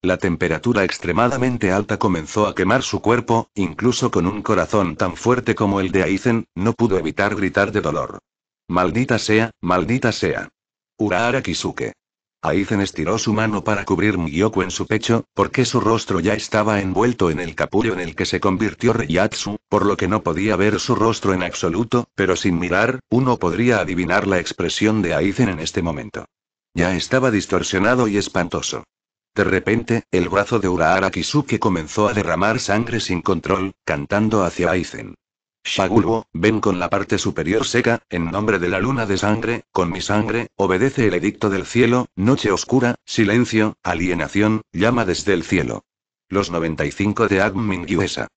La temperatura extremadamente alta comenzó a quemar su cuerpo, incluso con un corazón tan fuerte como el de Aizen, no pudo evitar gritar de dolor. Maldita sea, maldita sea. Urahara Kisuke. Aizen estiró su mano para cubrir Miyoku en su pecho, porque su rostro ya estaba envuelto en el capullo en el que se convirtió Reyatsu, por lo que no podía ver su rostro en absoluto, pero sin mirar, uno podría adivinar la expresión de Aizen en este momento. Ya estaba distorsionado y espantoso. De repente, el brazo de Urahara Kisuke comenzó a derramar sangre sin control, cantando hacia Aizen. Shagulbo, ven con la parte superior seca, en nombre de la luna de sangre, con mi sangre, obedece el edicto del cielo, noche oscura, silencio, alienación, llama desde el cielo. Los 95 de Agmin Yuesa.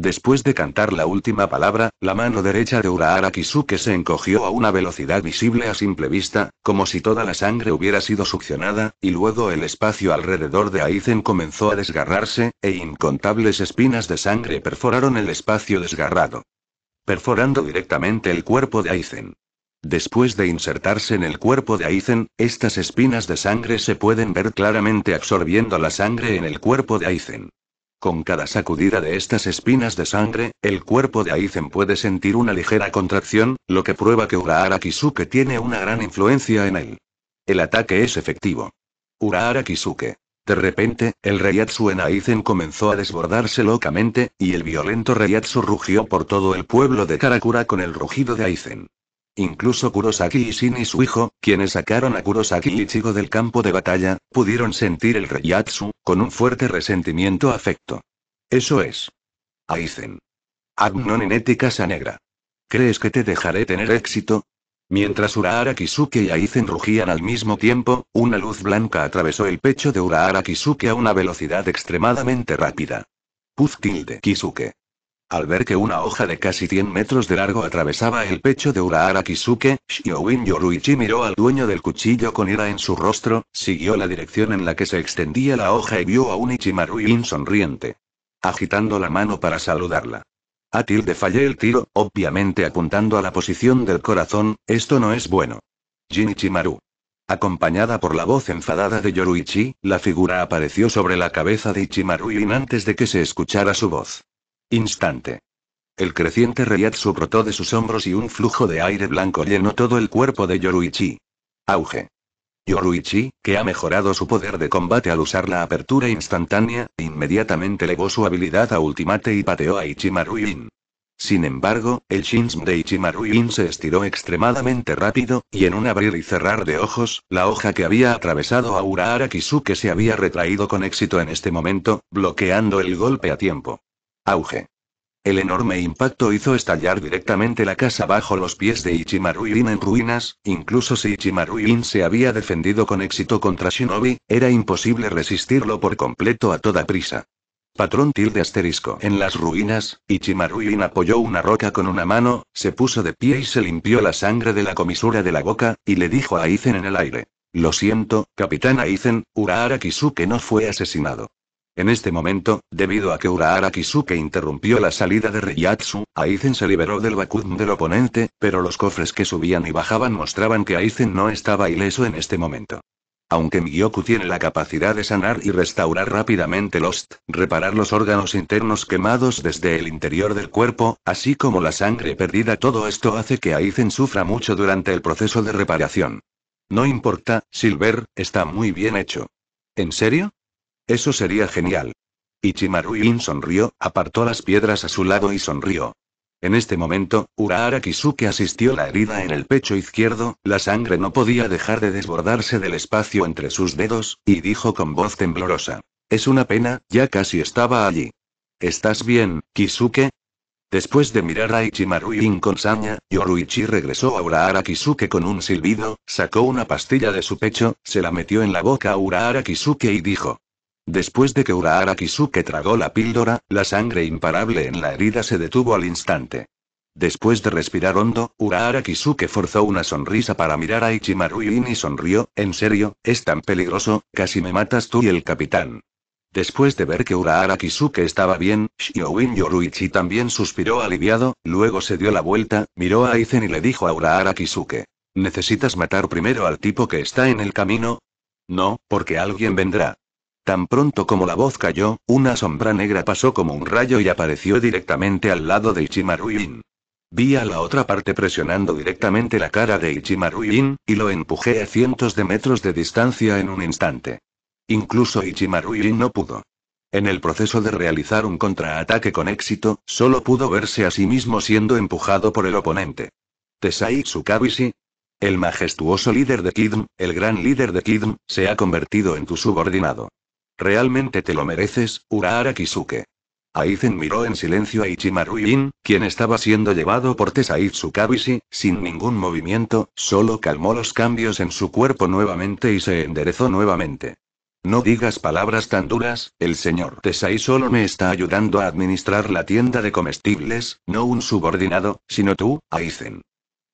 Después de cantar la última palabra, la mano derecha de Urahara Kisuke se encogió a una velocidad visible a simple vista, como si toda la sangre hubiera sido succionada, y luego el espacio alrededor de Aizen comenzó a desgarrarse, e incontables espinas de sangre perforaron el espacio desgarrado. Perforando directamente el cuerpo de Aizen. Después de insertarse en el cuerpo de Aizen, estas espinas de sangre se pueden ver claramente absorbiendo la sangre en el cuerpo de Aizen. Con cada sacudida de estas espinas de sangre, el cuerpo de Aizen puede sentir una ligera contracción, lo que prueba que Urahara Kisuke tiene una gran influencia en él. El ataque es efectivo. Urahara Kisuke. De repente, el Reiatsu en Aizen comenzó a desbordarse locamente, y el violento Reiatsu rugió por todo el pueblo de Karakura con el rugido de Aizen. Incluso Kurosaki y Shin y su hijo, quienes sacaron a Kurosaki y Chigo del campo de batalla, pudieron sentir el reyatsu, con un fuerte resentimiento afecto. Eso es. Aizen. Agnon en ética negra. ¿Crees que te dejaré tener éxito? Mientras Urahara Kisuke y Aizen rugían al mismo tiempo, una luz blanca atravesó el pecho de Urahara Kisuke a una velocidad extremadamente rápida. Puzkilde de Kisuke. Al ver que una hoja de casi 100 metros de largo atravesaba el pecho de Urahara Kisuke, Shiowin Yoruichi miró al dueño del cuchillo con ira en su rostro, siguió la dirección en la que se extendía la hoja y vio a un yin sonriente. Agitando la mano para saludarla. A tilde fallé el tiro, obviamente apuntando a la posición del corazón, esto no es bueno. Jin Ichimaru. Acompañada por la voz enfadada de Yoruichi, la figura apareció sobre la cabeza de yin antes de que se escuchara su voz. Instante. El creciente reiatsu brotó de sus hombros y un flujo de aire blanco llenó todo el cuerpo de Yoruichi. Auge. Yoruichi, que ha mejorado su poder de combate al usar la apertura instantánea, inmediatamente elevó su habilidad a ultimate y pateó a Ichimaru Sin embargo, el Shinsm de Ichimaru se estiró extremadamente rápido, y en un abrir y cerrar de ojos, la hoja que había atravesado a Urahara Kisuke se había retraído con éxito en este momento, bloqueando el golpe a tiempo. Auge. El enorme impacto hizo estallar directamente la casa bajo los pies de ichimaru en ruinas, incluso si ichimaru se había defendido con éxito contra Shinobi, era imposible resistirlo por completo a toda prisa. Patrón tilde asterisco. En las ruinas, ichimaru apoyó una roca con una mano, se puso de pie y se limpió la sangre de la comisura de la boca, y le dijo a Aizen en el aire. Lo siento, capitán Aizen, Urahara Kisuke no fue asesinado. En este momento, debido a que Urahara Kisuke interrumpió la salida de Ryatsu, Aizen se liberó del Bakudm del oponente, pero los cofres que subían y bajaban mostraban que Aizen no estaba ileso en este momento. Aunque Miyoku tiene la capacidad de sanar y restaurar rápidamente Lost, reparar los órganos internos quemados desde el interior del cuerpo, así como la sangre perdida, todo esto hace que Aizen sufra mucho durante el proceso de reparación. No importa, Silver, está muy bien hecho. ¿En serio? Eso sería genial. Ichimaru sonrió, apartó las piedras a su lado y sonrió. En este momento, Urahara Kisuke asistió la herida en el pecho izquierdo, la sangre no podía dejar de desbordarse del espacio entre sus dedos, y dijo con voz temblorosa. Es una pena, ya casi estaba allí. ¿Estás bien, Kisuke? Después de mirar a Ichimaru con saña, Yoruichi regresó a Urahara Kisuke con un silbido, sacó una pastilla de su pecho, se la metió en la boca a Urahara Kisuke y dijo. Después de que Urahara Kisuke tragó la píldora, la sangre imparable en la herida se detuvo al instante. Después de respirar hondo, Urahara Kisuke forzó una sonrisa para mirar a Ichimaru y sonrió, en serio, es tan peligroso, casi me matas tú y el capitán. Después de ver que Urahara Kisuke estaba bien, Shioin Yoruichi también suspiró aliviado, luego se dio la vuelta, miró a Aizen y le dijo a Urahara Kisuke. ¿Necesitas matar primero al tipo que está en el camino? No, porque alguien vendrá. Tan pronto como la voz cayó, una sombra negra pasó como un rayo y apareció directamente al lado de Ichimaru In. Vi a la otra parte presionando directamente la cara de Ichimaru y lo empujé a cientos de metros de distancia en un instante. Incluso Ichimaru In no pudo. En el proceso de realizar un contraataque con éxito, solo pudo verse a sí mismo siendo empujado por el oponente. Tesai Tsukabishi. El majestuoso líder de Kidm, el gran líder de Kidm, se ha convertido en tu subordinado. Realmente te lo mereces, Urahara Kisuke. Aizen miró en silencio a Ichimaru quien estaba siendo llevado por Tesai Tsukabishi, sin ningún movimiento, solo calmó los cambios en su cuerpo nuevamente y se enderezó nuevamente. No digas palabras tan duras, el señor Tesai solo me está ayudando a administrar la tienda de comestibles, no un subordinado, sino tú, Aizen.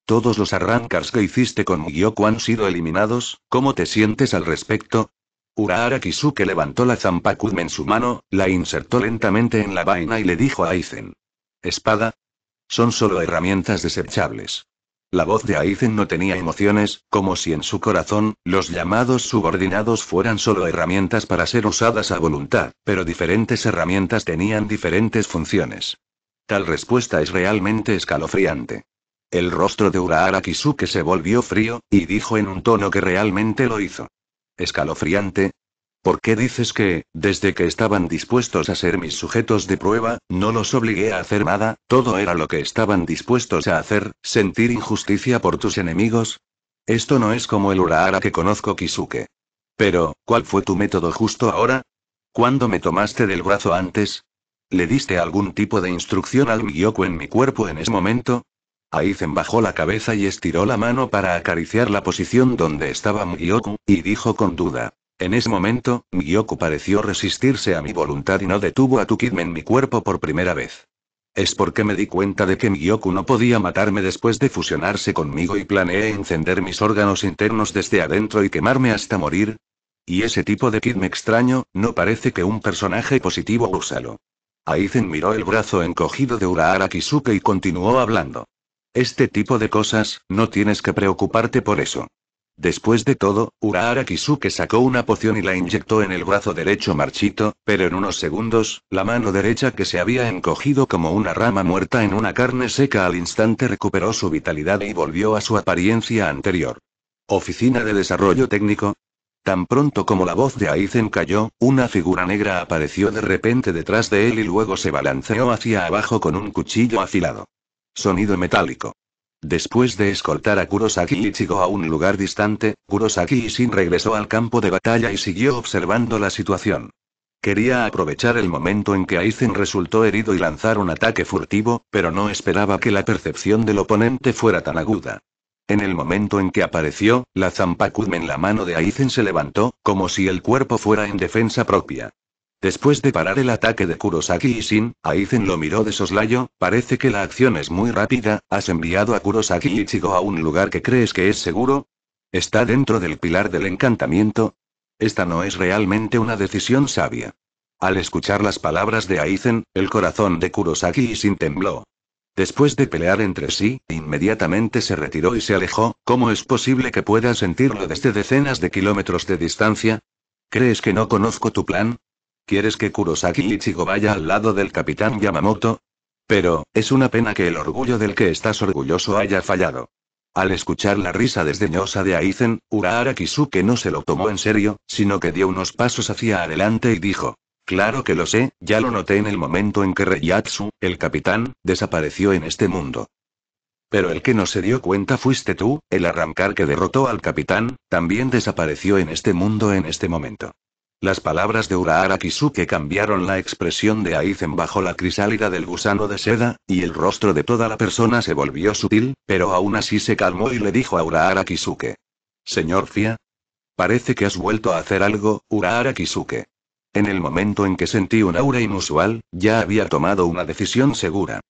Todos los arrancars que hiciste con Miyoko han sido eliminados, ¿cómo te sientes al respecto? Urahara Kisuke levantó la Zampakudme en su mano, la insertó lentamente en la vaina y le dijo a Aizen. ¿Espada? Son solo herramientas desechables. La voz de Aizen no tenía emociones, como si en su corazón, los llamados subordinados fueran solo herramientas para ser usadas a voluntad, pero diferentes herramientas tenían diferentes funciones. Tal respuesta es realmente escalofriante. El rostro de Urahara Kisuke se volvió frío, y dijo en un tono que realmente lo hizo escalofriante. ¿Por qué dices que, desde que estaban dispuestos a ser mis sujetos de prueba, no los obligué a hacer nada, todo era lo que estaban dispuestos a hacer, sentir injusticia por tus enemigos? Esto no es como el Urahara que conozco, Kisuke. Pero, ¿cuál fue tu método justo ahora? ¿Cuándo me tomaste del brazo antes? ¿Le diste algún tipo de instrucción al Miyoko en mi cuerpo en ese momento? Aizen bajó la cabeza y estiró la mano para acariciar la posición donde estaba Miyoku, y dijo con duda. En ese momento, Miyoku pareció resistirse a mi voluntad y no detuvo a Tukidme en mi cuerpo por primera vez. Es porque me di cuenta de que Miyoku no podía matarme después de fusionarse conmigo y planeé encender mis órganos internos desde adentro y quemarme hasta morir. Y ese tipo de Kidme extraño, no parece que un personaje positivo úsalo. Aizen miró el brazo encogido de Urahara Kisuke y continuó hablando. Este tipo de cosas, no tienes que preocuparte por eso. Después de todo, Urahara Kisuke sacó una poción y la inyectó en el brazo derecho marchito, pero en unos segundos, la mano derecha que se había encogido como una rama muerta en una carne seca al instante recuperó su vitalidad y volvió a su apariencia anterior. Oficina de Desarrollo Técnico. Tan pronto como la voz de Aizen cayó, una figura negra apareció de repente detrás de él y luego se balanceó hacia abajo con un cuchillo afilado. Sonido metálico. Después de escoltar a Kurosaki Ichigo a un lugar distante, Kurosaki Shin regresó al campo de batalla y siguió observando la situación. Quería aprovechar el momento en que Aizen resultó herido y lanzar un ataque furtivo, pero no esperaba que la percepción del oponente fuera tan aguda. En el momento en que apareció, la kum en la mano de Aizen se levantó, como si el cuerpo fuera en defensa propia. Después de parar el ataque de Kurosaki y Sin, Aizen lo miró de soslayo, parece que la acción es muy rápida, ¿has enviado a Kurosaki y Ichigo a un lugar que crees que es seguro? ¿Está dentro del pilar del encantamiento? Esta no es realmente una decisión sabia. Al escuchar las palabras de Aizen, el corazón de Kurosaki y Sin tembló. Después de pelear entre sí, inmediatamente se retiró y se alejó, ¿cómo es posible que pueda sentirlo desde decenas de kilómetros de distancia? ¿Crees que no conozco tu plan? ¿Quieres que Kurosaki Ichigo vaya al lado del capitán Yamamoto? Pero, es una pena que el orgullo del que estás orgulloso haya fallado. Al escuchar la risa desdeñosa de Aizen, Urahara Kisuke no se lo tomó en serio, sino que dio unos pasos hacia adelante y dijo. Claro que lo sé, ya lo noté en el momento en que Reiatsu, el capitán, desapareció en este mundo. Pero el que no se dio cuenta fuiste tú, el arrancar que derrotó al capitán, también desapareció en este mundo en este momento. Las palabras de Urahara Kisuke cambiaron la expresión de Aizen bajo la crisálida del gusano de seda, y el rostro de toda la persona se volvió sutil, pero aún así se calmó y le dijo a Urahara Kisuke. Señor Fia. Parece que has vuelto a hacer algo, Urahara Kisuke. En el momento en que sentí un aura inusual, ya había tomado una decisión segura.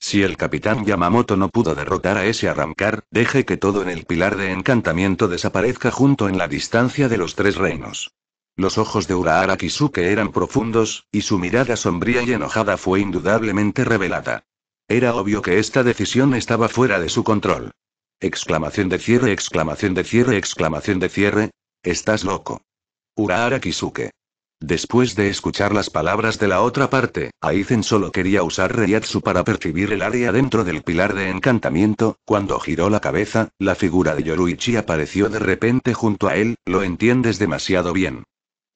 Si el capitán Yamamoto no pudo derrotar a ese arrancar, deje que todo en el pilar de encantamiento desaparezca junto en la distancia de los tres reinos. Los ojos de Urahara Kisuke eran profundos, y su mirada sombría y enojada fue indudablemente revelada. Era obvio que esta decisión estaba fuera de su control. Exclamación de cierre, exclamación de cierre, exclamación de cierre. Estás loco. Urahara Kisuke. Después de escuchar las palabras de la otra parte, Aizen solo quería usar Reiatsu para percibir el área dentro del pilar de encantamiento, cuando giró la cabeza, la figura de Yoruichi apareció de repente junto a él, lo entiendes demasiado bien.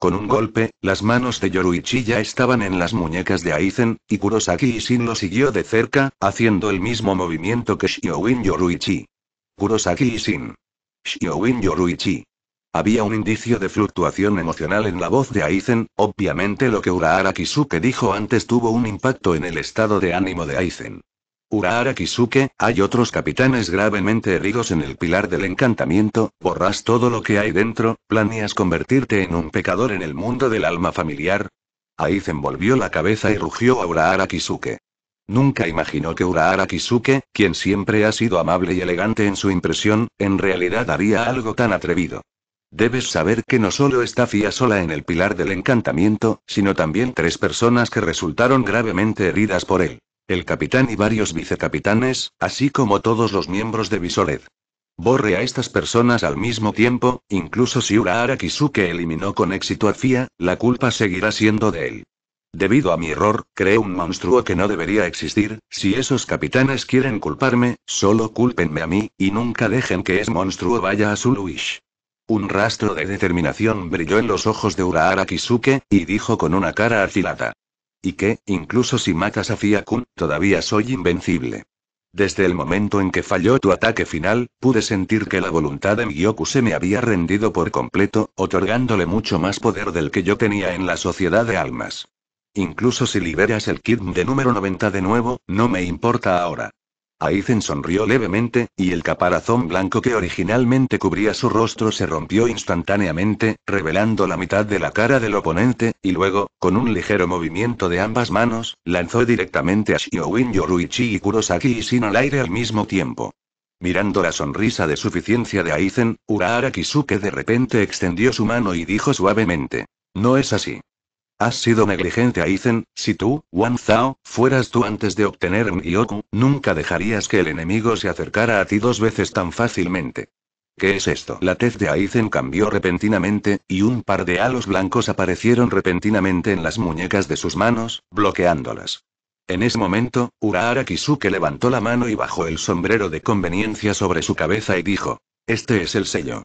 Con un golpe, las manos de Yoruichi ya estaban en las muñecas de Aizen, y Kurosaki shin lo siguió de cerca, haciendo el mismo movimiento que Shiowin Yoruichi. Kurosaki shin Shiowin Yoruichi. Había un indicio de fluctuación emocional en la voz de Aizen, obviamente lo que Uraara Kisuke dijo antes tuvo un impacto en el estado de ánimo de Aizen. Urahara Kisuke, hay otros capitanes gravemente heridos en el pilar del encantamiento, borras todo lo que hay dentro, planeas convertirte en un pecador en el mundo del alma familiar. Aizen volvió la cabeza y rugió a Urahara Kisuke. Nunca imaginó que Urahara Kisuke, quien siempre ha sido amable y elegante en su impresión, en realidad haría algo tan atrevido. Debes saber que no solo está Fia sola en el pilar del encantamiento, sino también tres personas que resultaron gravemente heridas por él el capitán y varios vicecapitanes, así como todos los miembros de Visored. Borre a estas personas al mismo tiempo, incluso si Urahara Kisuke eliminó con éxito a FIA, la culpa seguirá siendo de él. Debido a mi error, creé un monstruo que no debería existir, si esos capitanes quieren culparme, solo cúlpenme a mí, y nunca dejen que ese monstruo vaya a su Luish. Un rastro de determinación brilló en los ojos de Urahara Kisuke, y dijo con una cara afilada. Y que, incluso si matas a Fia-kun, todavía soy invencible. Desde el momento en que falló tu ataque final, pude sentir que la voluntad de Miyoku se me había rendido por completo, otorgándole mucho más poder del que yo tenía en la sociedad de almas. Incluso si liberas el kit de número 90 de nuevo, no me importa ahora. Aizen sonrió levemente, y el caparazón blanco que originalmente cubría su rostro se rompió instantáneamente, revelando la mitad de la cara del oponente, y luego, con un ligero movimiento de ambas manos, lanzó directamente a Shiowin Yoruichi y Kurosaki y Sin al aire al mismo tiempo. Mirando la sonrisa de suficiencia de Aizen, Urahara Kisuke de repente extendió su mano y dijo suavemente. No es así. Has sido negligente Aizen, si tú, Wang Zhao, fueras tú antes de obtener un Yoku, nunca dejarías que el enemigo se acercara a ti dos veces tan fácilmente. ¿Qué es esto? La tez de Aizen cambió repentinamente, y un par de halos blancos aparecieron repentinamente en las muñecas de sus manos, bloqueándolas. En ese momento, Uraraki Kisuke levantó la mano y bajó el sombrero de conveniencia sobre su cabeza y dijo, Este es el sello.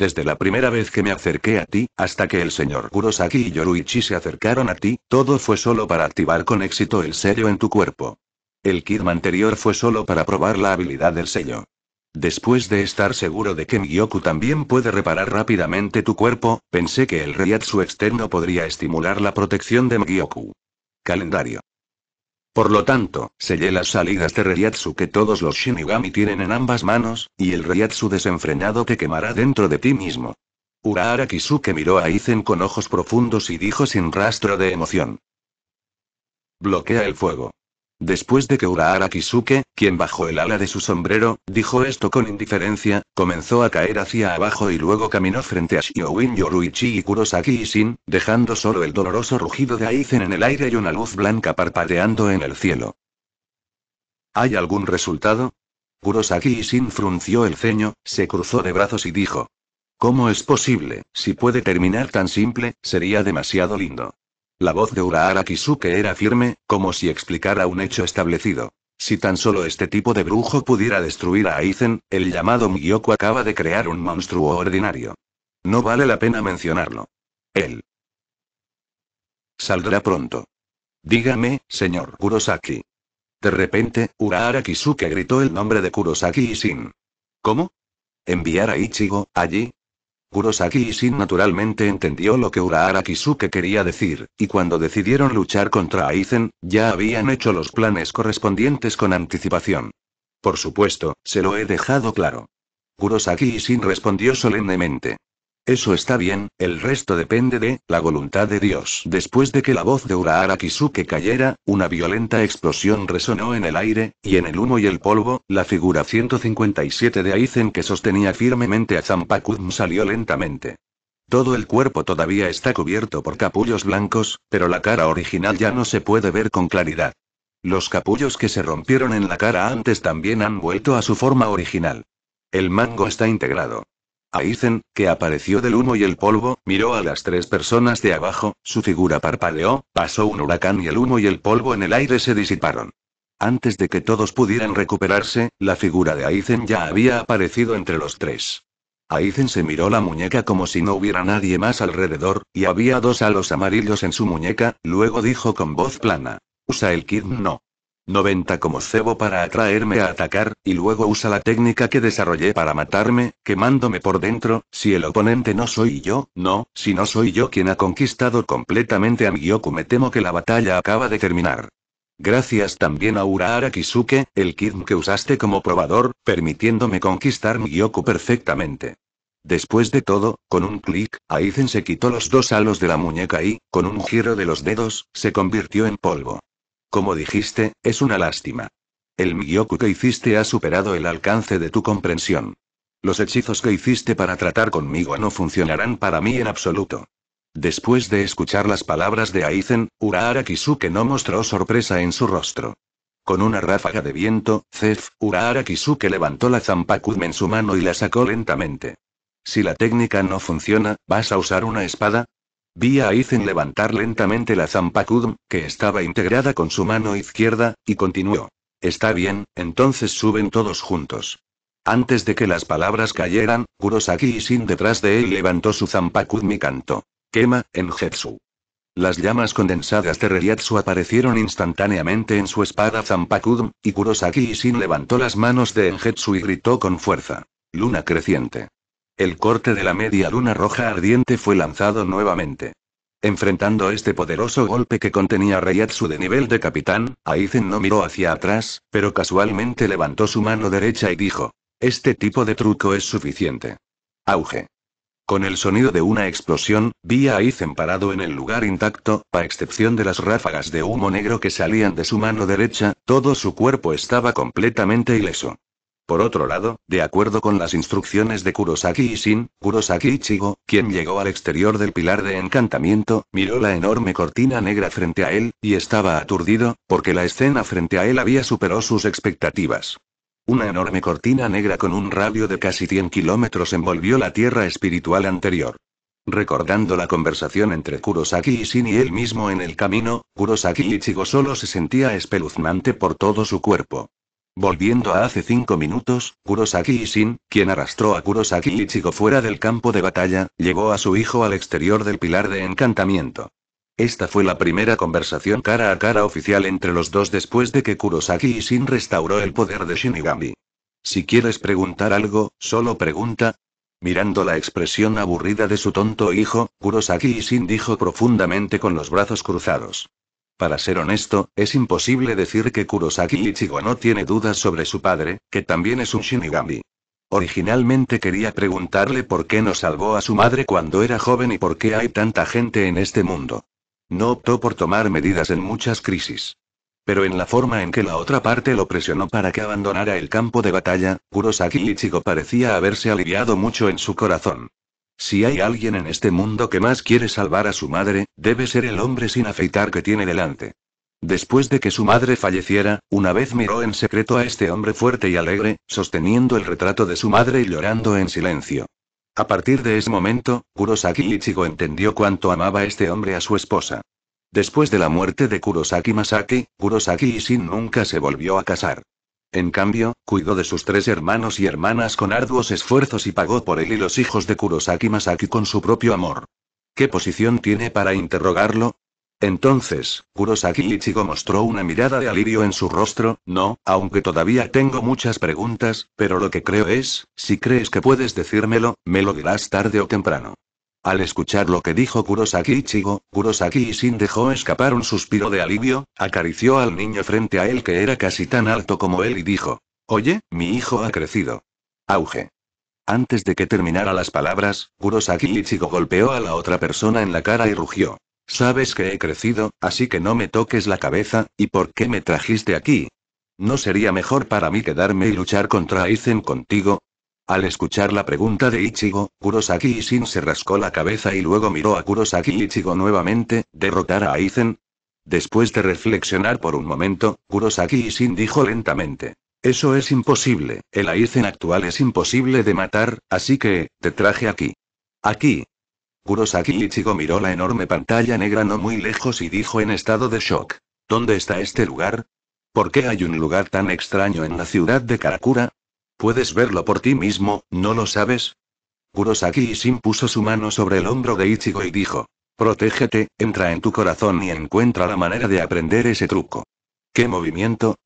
Desde la primera vez que me acerqué a ti, hasta que el señor Kurosaki y Yoruichi se acercaron a ti, todo fue solo para activar con éxito el sello en tu cuerpo. El Kidma anterior fue solo para probar la habilidad del sello. Después de estar seguro de que Miyoku también puede reparar rápidamente tu cuerpo, pensé que el Ryatsu externo podría estimular la protección de Miyoku. Calendario. Por lo tanto, sellé las salidas de reyatsu que todos los Shinigami tienen en ambas manos, y el reyatsu desenfrenado te quemará dentro de ti mismo. Urahara Kisuke miró a Izen con ojos profundos y dijo sin rastro de emoción. Bloquea el fuego. Después de que Urahara Kisuke, quien bajó el ala de su sombrero, dijo esto con indiferencia, comenzó a caer hacia abajo y luego caminó frente a Shiowin Yoruichi y Kurosaki sin dejando solo el doloroso rugido de Aizen en el aire y una luz blanca parpadeando en el cielo. ¿Hay algún resultado? Kurosaki sin frunció el ceño, se cruzó de brazos y dijo. ¿Cómo es posible? Si puede terminar tan simple, sería demasiado lindo. La voz de Urahara Kisuke era firme, como si explicara un hecho establecido. Si tan solo este tipo de brujo pudiera destruir a Aizen, el llamado Miyoko acaba de crear un monstruo ordinario. No vale la pena mencionarlo. Él. Saldrá pronto. Dígame, señor Kurosaki. De repente, Urahara Kisuke gritó el nombre de Kurosaki y Sin. ¿Cómo? ¿Enviar a Ichigo, allí? Kurosaki y Shin naturalmente entendió lo que Urahara Kisuke quería decir, y cuando decidieron luchar contra Aizen, ya habían hecho los planes correspondientes con anticipación. Por supuesto, se lo he dejado claro. Kurosaki sin respondió solemnemente. Eso está bien, el resto depende de la voluntad de Dios. Después de que la voz de Urahara Kisuke cayera, una violenta explosión resonó en el aire, y en el humo y el polvo, la figura 157 de Aizen que sostenía firmemente a Zampakudm salió lentamente. Todo el cuerpo todavía está cubierto por capullos blancos, pero la cara original ya no se puede ver con claridad. Los capullos que se rompieron en la cara antes también han vuelto a su forma original. El mango está integrado. Aizen, que apareció del humo y el polvo, miró a las tres personas de abajo, su figura parpadeó, pasó un huracán y el humo y el polvo en el aire se disiparon. Antes de que todos pudieran recuperarse, la figura de Aizen ya había aparecido entre los tres. Aizen se miró la muñeca como si no hubiera nadie más alrededor, y había dos halos amarillos en su muñeca, luego dijo con voz plana. Usa el kit no. 90 como cebo para atraerme a atacar, y luego usa la técnica que desarrollé para matarme, quemándome por dentro, si el oponente no soy yo, no, si no soy yo quien ha conquistado completamente a Miyoku me temo que la batalla acaba de terminar. Gracias también a Urahara Kisuke, el kit que usaste como probador, permitiéndome conquistar Miyoku perfectamente. Después de todo, con un clic, Aizen se quitó los dos halos de la muñeca y, con un giro de los dedos, se convirtió en polvo. Como dijiste, es una lástima. El miyoku que hiciste ha superado el alcance de tu comprensión. Los hechizos que hiciste para tratar conmigo no funcionarán para mí en absoluto. Después de escuchar las palabras de Aizen, Urahara Kisuke no mostró sorpresa en su rostro. Con una ráfaga de viento, Zef, Urahara Kisuke levantó la Zampakudme en su mano y la sacó lentamente. Si la técnica no funciona, ¿vas a usar una espada? Vía a Aizen levantar lentamente la Zampakudm, que estaba integrada con su mano izquierda, y continuó. Está bien, entonces suben todos juntos. Antes de que las palabras cayeran, Kurosaki y Sin detrás de él levantó su Zampakudm y cantó. Quema, en Las llamas condensadas de Reryatsu aparecieron instantáneamente en su espada Zampakudm, y Kurosaki sin levantó las manos de Enjetsu y gritó con fuerza. Luna creciente. El corte de la media luna roja ardiente fue lanzado nuevamente. Enfrentando este poderoso golpe que contenía Reyatsu de nivel de capitán, Aizen no miró hacia atrás, pero casualmente levantó su mano derecha y dijo: Este tipo de truco es suficiente. Auge. Con el sonido de una explosión, vi a Aizen parado en el lugar intacto, a excepción de las ráfagas de humo negro que salían de su mano derecha, todo su cuerpo estaba completamente ileso. Por otro lado, de acuerdo con las instrucciones de Kurosaki Shin, Kurosaki Ichigo, quien llegó al exterior del pilar de encantamiento, miró la enorme cortina negra frente a él, y estaba aturdido, porque la escena frente a él había superado sus expectativas. Una enorme cortina negra con un radio de casi 100 kilómetros envolvió la tierra espiritual anterior. Recordando la conversación entre Kurosaki Shin y él mismo en el camino, Kurosaki Ichigo solo se sentía espeluznante por todo su cuerpo. Volviendo a hace cinco minutos, Kurosaki Ishin, quien arrastró a Kurosaki Ichigo fuera del campo de batalla, llegó a su hijo al exterior del pilar de encantamiento. Esta fue la primera conversación cara a cara oficial entre los dos después de que Kurosaki Ishin restauró el poder de Shinigami. Si quieres preguntar algo, solo pregunta. Mirando la expresión aburrida de su tonto hijo, Kurosaki shin dijo profundamente con los brazos cruzados. Para ser honesto, es imposible decir que Kurosaki Ichigo no tiene dudas sobre su padre, que también es un Shinigami. Originalmente quería preguntarle por qué no salvó a su madre cuando era joven y por qué hay tanta gente en este mundo. No optó por tomar medidas en muchas crisis. Pero en la forma en que la otra parte lo presionó para que abandonara el campo de batalla, Kurosaki Ichigo parecía haberse aliviado mucho en su corazón. Si hay alguien en este mundo que más quiere salvar a su madre, debe ser el hombre sin afeitar que tiene delante. Después de que su madre falleciera, una vez miró en secreto a este hombre fuerte y alegre, sosteniendo el retrato de su madre y llorando en silencio. A partir de ese momento, Kurosaki Ichigo entendió cuánto amaba este hombre a su esposa. Después de la muerte de Kurosaki Masaki, Kurosaki Ishin nunca se volvió a casar. En cambio, cuidó de sus tres hermanos y hermanas con arduos esfuerzos y pagó por él y los hijos de Kurosaki Masaki con su propio amor. ¿Qué posición tiene para interrogarlo? Entonces, Kurosaki Ichigo mostró una mirada de alivio en su rostro, no, aunque todavía tengo muchas preguntas, pero lo que creo es, si crees que puedes decírmelo, me lo dirás tarde o temprano. Al escuchar lo que dijo Kurosaki Ichigo, Kurosaki sin dejó escapar un suspiro de alivio, acarició al niño frente a él que era casi tan alto como él y dijo: Oye, mi hijo ha crecido. Auge. Antes de que terminara las palabras, Kurosaki Ichigo golpeó a la otra persona en la cara y rugió. Sabes que he crecido, así que no me toques la cabeza, ¿y por qué me trajiste aquí? ¿No sería mejor para mí quedarme y luchar contra Aizen contigo? Al escuchar la pregunta de Ichigo, Kurosaki shin se rascó la cabeza y luego miró a Kurosaki Ichigo nuevamente, ¿derrotar a Aizen? Después de reflexionar por un momento, Kurosaki shin dijo lentamente. Eso es imposible, el Aizen actual es imposible de matar, así que, te traje aquí. Aquí. Kurosaki Ichigo miró la enorme pantalla negra no muy lejos y dijo en estado de shock. ¿Dónde está este lugar? ¿Por qué hay un lugar tan extraño en la ciudad de Karakura? Puedes verlo por ti mismo, ¿no lo sabes? Kurosaki Isin puso su mano sobre el hombro de Ichigo y dijo. Protégete, entra en tu corazón y encuentra la manera de aprender ese truco. ¿Qué movimiento?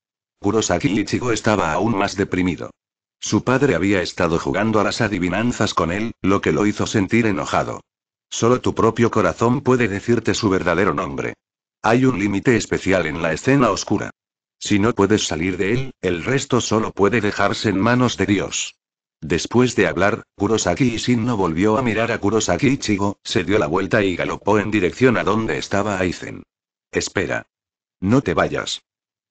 Kurosaki Ichigo estaba aún más deprimido. Su padre había estado jugando a las adivinanzas con él, lo que lo hizo sentir enojado. Solo tu propio corazón puede decirte su verdadero nombre. Hay un límite especial en la escena oscura. Si no puedes salir de él, el resto solo puede dejarse en manos de Dios. Después de hablar, Kurosaki no volvió a mirar a Kurosaki Ichigo, se dio la vuelta y galopó en dirección a donde estaba Aizen. Espera. No te vayas.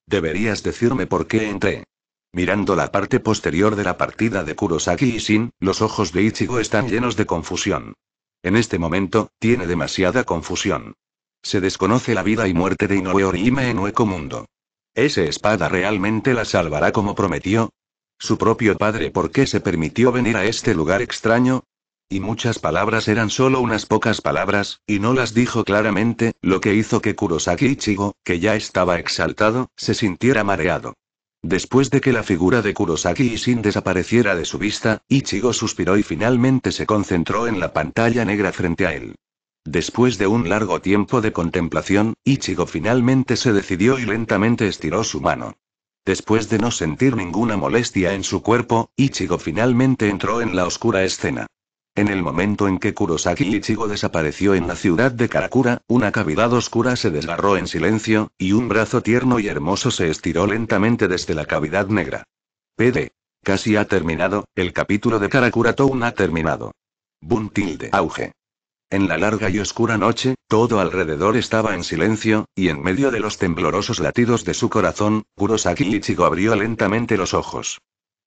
Deberías decirme por qué entré. Mirando la parte posterior de la partida de Kurosaki Sin, los ojos de Ichigo están llenos de confusión. En este momento, tiene demasiada confusión. Se desconoce la vida y muerte de Inoue Orihime en Hueco Mundo. ¿Esa espada realmente la salvará como prometió? Su propio padre, ¿por qué se permitió venir a este lugar extraño? Y muchas palabras eran solo unas pocas palabras, y no las dijo claramente, lo que hizo que Kurosaki Ichigo, que ya estaba exaltado, se sintiera mareado. Después de que la figura de Kurosaki sin desapareciera de su vista, Ichigo suspiró y finalmente se concentró en la pantalla negra frente a él. Después de un largo tiempo de contemplación, Ichigo finalmente se decidió y lentamente estiró su mano. Después de no sentir ninguna molestia en su cuerpo, Ichigo finalmente entró en la oscura escena. En el momento en que Kurosaki Ichigo desapareció en la ciudad de Karakura, una cavidad oscura se desgarró en silencio, y un brazo tierno y hermoso se estiró lentamente desde la cavidad negra. PD. Casi ha terminado, el capítulo de Karakura Town ha terminado. Buntilde auge. En la larga y oscura noche, todo alrededor estaba en silencio, y en medio de los temblorosos latidos de su corazón, Kurosaki Ichigo abrió lentamente los ojos.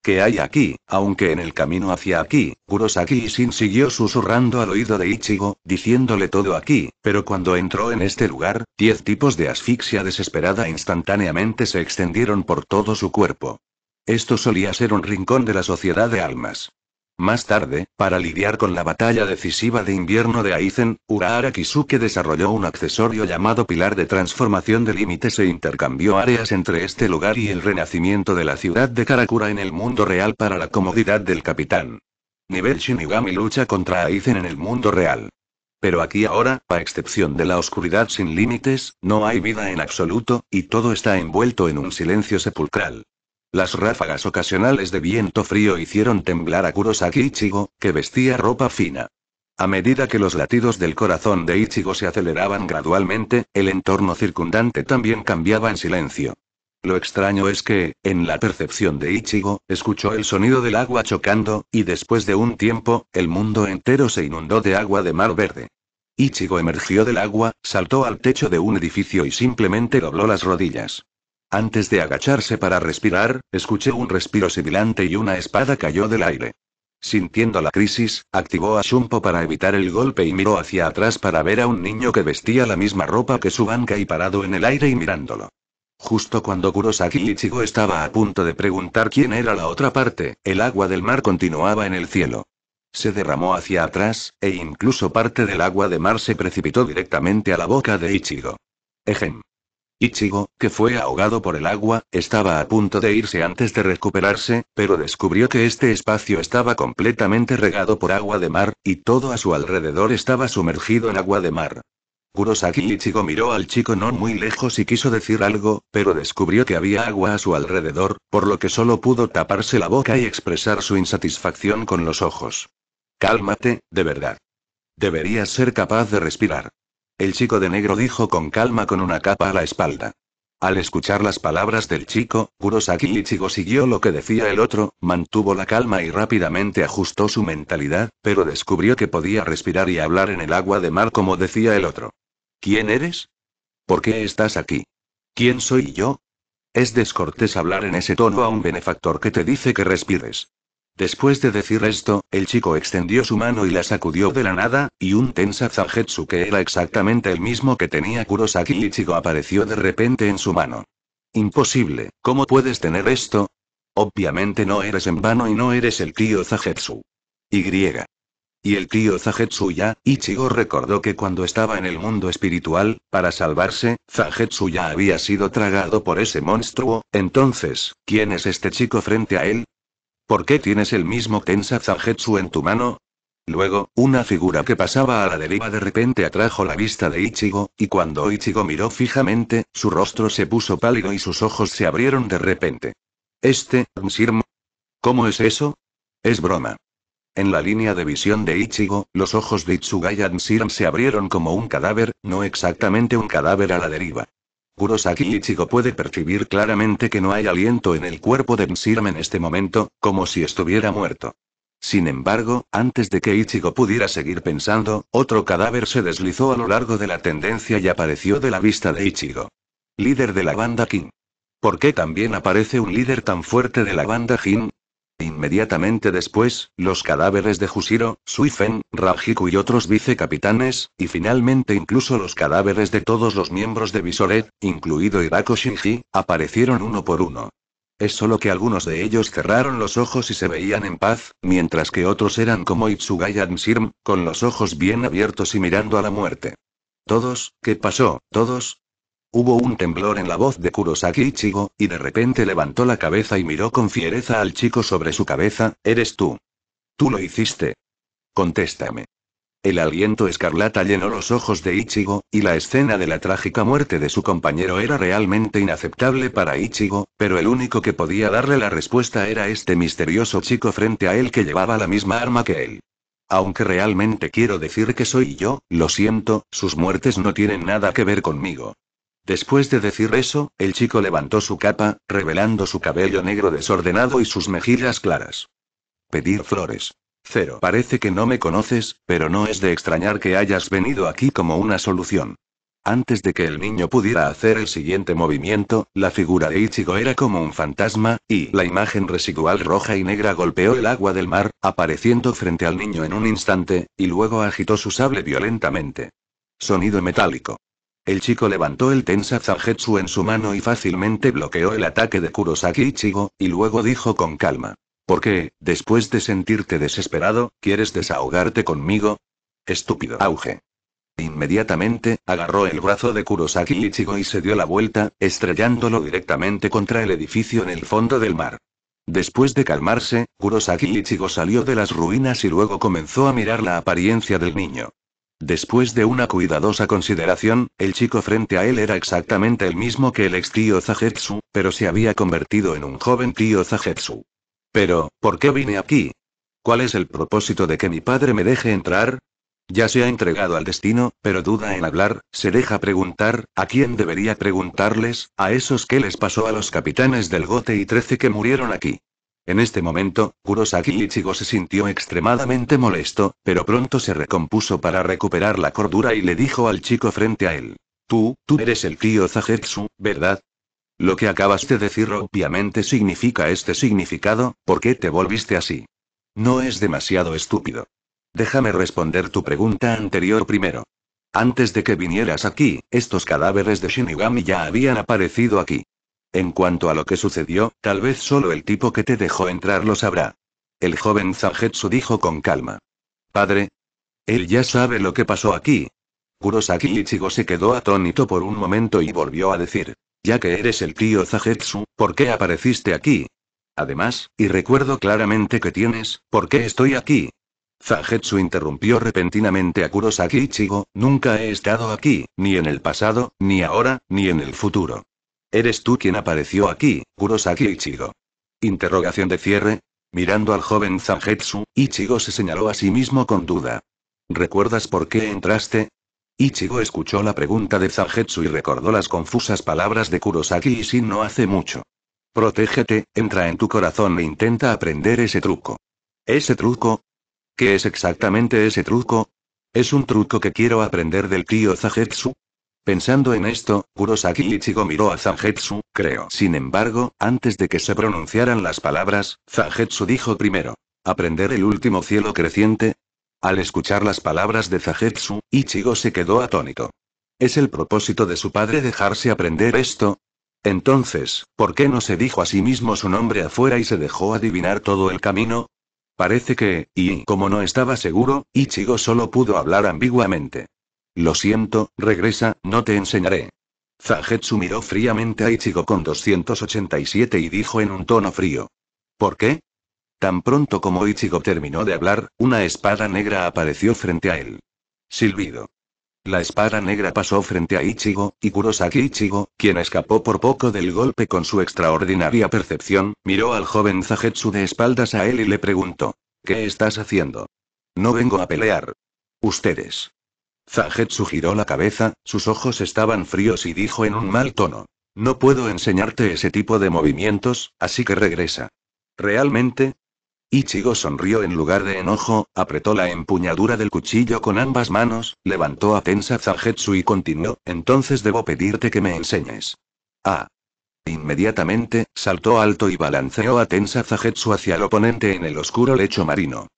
¿Qué hay aquí? Aunque en el camino hacia aquí, Kurosaki Ishin siguió susurrando al oído de Ichigo, diciéndole todo aquí, pero cuando entró en este lugar, diez tipos de asfixia desesperada instantáneamente se extendieron por todo su cuerpo. Esto solía ser un rincón de la sociedad de almas. Más tarde, para lidiar con la batalla decisiva de invierno de Aizen, Urahara Kisuke desarrolló un accesorio llamado Pilar de Transformación de Límites e intercambió áreas entre este lugar y el renacimiento de la ciudad de Karakura en el mundo real para la comodidad del capitán. Nivel Shinigami lucha contra Aizen en el mundo real. Pero aquí ahora, a excepción de la oscuridad sin límites, no hay vida en absoluto, y todo está envuelto en un silencio sepulcral. Las ráfagas ocasionales de viento frío hicieron temblar a Kurosaki Ichigo, que vestía ropa fina. A medida que los latidos del corazón de Ichigo se aceleraban gradualmente, el entorno circundante también cambiaba en silencio. Lo extraño es que, en la percepción de Ichigo, escuchó el sonido del agua chocando, y después de un tiempo, el mundo entero se inundó de agua de mar verde. Ichigo emergió del agua, saltó al techo de un edificio y simplemente dobló las rodillas. Antes de agacharse para respirar, escuché un respiro sibilante y una espada cayó del aire. Sintiendo la crisis, activó a Shumpo para evitar el golpe y miró hacia atrás para ver a un niño que vestía la misma ropa que su banca y parado en el aire y mirándolo. Justo cuando Kurosaki Ichigo estaba a punto de preguntar quién era la otra parte, el agua del mar continuaba en el cielo. Se derramó hacia atrás, e incluso parte del agua de mar se precipitó directamente a la boca de Ichigo. Ejem. Ichigo, que fue ahogado por el agua, estaba a punto de irse antes de recuperarse, pero descubrió que este espacio estaba completamente regado por agua de mar, y todo a su alrededor estaba sumergido en agua de mar. Kurosaki Ichigo miró al chico no muy lejos y quiso decir algo, pero descubrió que había agua a su alrededor, por lo que solo pudo taparse la boca y expresar su insatisfacción con los ojos. Cálmate, de verdad. Deberías ser capaz de respirar. El chico de negro dijo con calma con una capa a la espalda. Al escuchar las palabras del chico, Kurosaki Ichigo siguió lo que decía el otro, mantuvo la calma y rápidamente ajustó su mentalidad, pero descubrió que podía respirar y hablar en el agua de mar como decía el otro. ¿Quién eres? ¿Por qué estás aquí? ¿Quién soy yo? Es descortés hablar en ese tono a un benefactor que te dice que respires. Después de decir esto, el chico extendió su mano y la sacudió de la nada, y un tensa Zajetsu que era exactamente el mismo que tenía Kurosaki Ichigo apareció de repente en su mano. Imposible, ¿cómo puedes tener esto? Obviamente no eres en vano y no eres el tío Zajetsu. Y. Y el tío Zajetsu ya, Ichigo recordó que cuando estaba en el mundo espiritual, para salvarse, Zajetsu ya había sido tragado por ese monstruo, entonces, ¿quién es este chico frente a él? ¿Por qué tienes el mismo Tensa Zajetsu en tu mano? Luego, una figura que pasaba a la deriva de repente atrajo la vista de Ichigo, y cuando Ichigo miró fijamente, su rostro se puso pálido y sus ojos se abrieron de repente. Este, Sirmo. ¿Cómo es eso? Es broma. En la línea de visión de Ichigo, los ojos de Itsugaya Ansirm se abrieron como un cadáver, no exactamente un cadáver a la deriva. Kurosaki Ichigo puede percibir claramente que no hay aliento en el cuerpo de Msiram en este momento, como si estuviera muerto. Sin embargo, antes de que Ichigo pudiera seguir pensando, otro cadáver se deslizó a lo largo de la tendencia y apareció de la vista de Ichigo. Líder de la banda King. ¿Por qué también aparece un líder tan fuerte de la banda Jin? Inmediatamente después, los cadáveres de Jushiro, Suifen, Rajiku y otros vicecapitanes, y finalmente incluso los cadáveres de todos los miembros de Visoret, incluido Hirako Shinji, aparecieron uno por uno. Es solo que algunos de ellos cerraron los ojos y se veían en paz, mientras que otros eran como Itsugaya Ansirm, con los ojos bien abiertos y mirando a la muerte. Todos, ¿qué pasó? Todos, Hubo un temblor en la voz de Kurosaki Ichigo, y de repente levantó la cabeza y miró con fiereza al chico sobre su cabeza, ¿eres tú? Tú lo hiciste. Contéstame. El aliento escarlata llenó los ojos de Ichigo, y la escena de la trágica muerte de su compañero era realmente inaceptable para Ichigo, pero el único que podía darle la respuesta era este misterioso chico frente a él que llevaba la misma arma que él. Aunque realmente quiero decir que soy yo, lo siento, sus muertes no tienen nada que ver conmigo. Después de decir eso, el chico levantó su capa, revelando su cabello negro desordenado y sus mejillas claras. Pedir flores. Cero. Parece que no me conoces, pero no es de extrañar que hayas venido aquí como una solución. Antes de que el niño pudiera hacer el siguiente movimiento, la figura de Ichigo era como un fantasma, y la imagen residual roja y negra golpeó el agua del mar, apareciendo frente al niño en un instante, y luego agitó su sable violentamente. Sonido metálico. El chico levantó el tensa Zajetsu en su mano y fácilmente bloqueó el ataque de Kurosaki Ichigo, y luego dijo con calma. ¿Por qué, después de sentirte desesperado, quieres desahogarte conmigo? Estúpido auge. Inmediatamente, agarró el brazo de Kurosaki Ichigo y se dio la vuelta, estrellándolo directamente contra el edificio en el fondo del mar. Después de calmarse, Kurosaki Ichigo salió de las ruinas y luego comenzó a mirar la apariencia del niño. Después de una cuidadosa consideración, el chico frente a él era exactamente el mismo que el ex tío Zajetsu, pero se había convertido en un joven tío Zajetsu. Pero, ¿por qué vine aquí? ¿Cuál es el propósito de que mi padre me deje entrar? Ya se ha entregado al destino, pero duda en hablar, se deja preguntar, ¿a quién debería preguntarles? A esos que les pasó a los capitanes del Gote y trece que murieron aquí. En este momento, Kurosaki Ichigo se sintió extremadamente molesto, pero pronto se recompuso para recuperar la cordura y le dijo al chico frente a él. Tú, tú eres el tío Zajetsu, ¿verdad? Lo que acabas de decir obviamente significa este significado, ¿por qué te volviste así? No es demasiado estúpido. Déjame responder tu pregunta anterior primero. Antes de que vinieras aquí, estos cadáveres de Shinigami ya habían aparecido aquí. En cuanto a lo que sucedió, tal vez solo el tipo que te dejó entrar lo sabrá. El joven Zajetsu dijo con calma. Padre. Él ya sabe lo que pasó aquí. Kurosaki Ichigo se quedó atónito por un momento y volvió a decir. Ya que eres el tío Zajetsu, ¿por qué apareciste aquí? Además, y recuerdo claramente que tienes, ¿por qué estoy aquí? Zajetsu interrumpió repentinamente a Kurosaki Ichigo, nunca he estado aquí, ni en el pasado, ni ahora, ni en el futuro. ¿Eres tú quien apareció aquí, Kurosaki Ichigo? Interrogación de cierre. Mirando al joven Zangetsu, Ichigo se señaló a sí mismo con duda. ¿Recuerdas por qué entraste? Ichigo escuchó la pregunta de Zangetsu y recordó las confusas palabras de Kurosaki y Shin no hace mucho. Protégete, entra en tu corazón e intenta aprender ese truco. ¿Ese truco? ¿Qué es exactamente ese truco? Es un truco que quiero aprender del tío Zangetsu? Pensando en esto, Kurosaki Ichigo miró a Zanjetsu. creo. Sin embargo, antes de que se pronunciaran las palabras, Zanjetsu dijo primero. ¿Aprender el último cielo creciente? Al escuchar las palabras de Zanjetsu, Ichigo se quedó atónito. ¿Es el propósito de su padre dejarse aprender esto? Entonces, ¿por qué no se dijo a sí mismo su nombre afuera y se dejó adivinar todo el camino? Parece que, y como no estaba seguro, Ichigo solo pudo hablar ambiguamente. Lo siento, regresa, no te enseñaré. Zajetsu miró fríamente a Ichigo con 287 y dijo en un tono frío. ¿Por qué? Tan pronto como Ichigo terminó de hablar, una espada negra apareció frente a él. Silbido. La espada negra pasó frente a Ichigo, y Kurosaki Ichigo, quien escapó por poco del golpe con su extraordinaria percepción, miró al joven Zajetsu de espaldas a él y le preguntó. ¿Qué estás haciendo? No vengo a pelear. Ustedes. Zajetsu giró la cabeza, sus ojos estaban fríos y dijo en un mal tono. No puedo enseñarte ese tipo de movimientos, así que regresa. ¿Realmente? Ichigo sonrió en lugar de enojo, apretó la empuñadura del cuchillo con ambas manos, levantó a tensa Zajetsu y continuó, entonces debo pedirte que me enseñes. Ah. Inmediatamente, saltó alto y balanceó a tensa Zajetsu hacia el oponente en el oscuro lecho marino.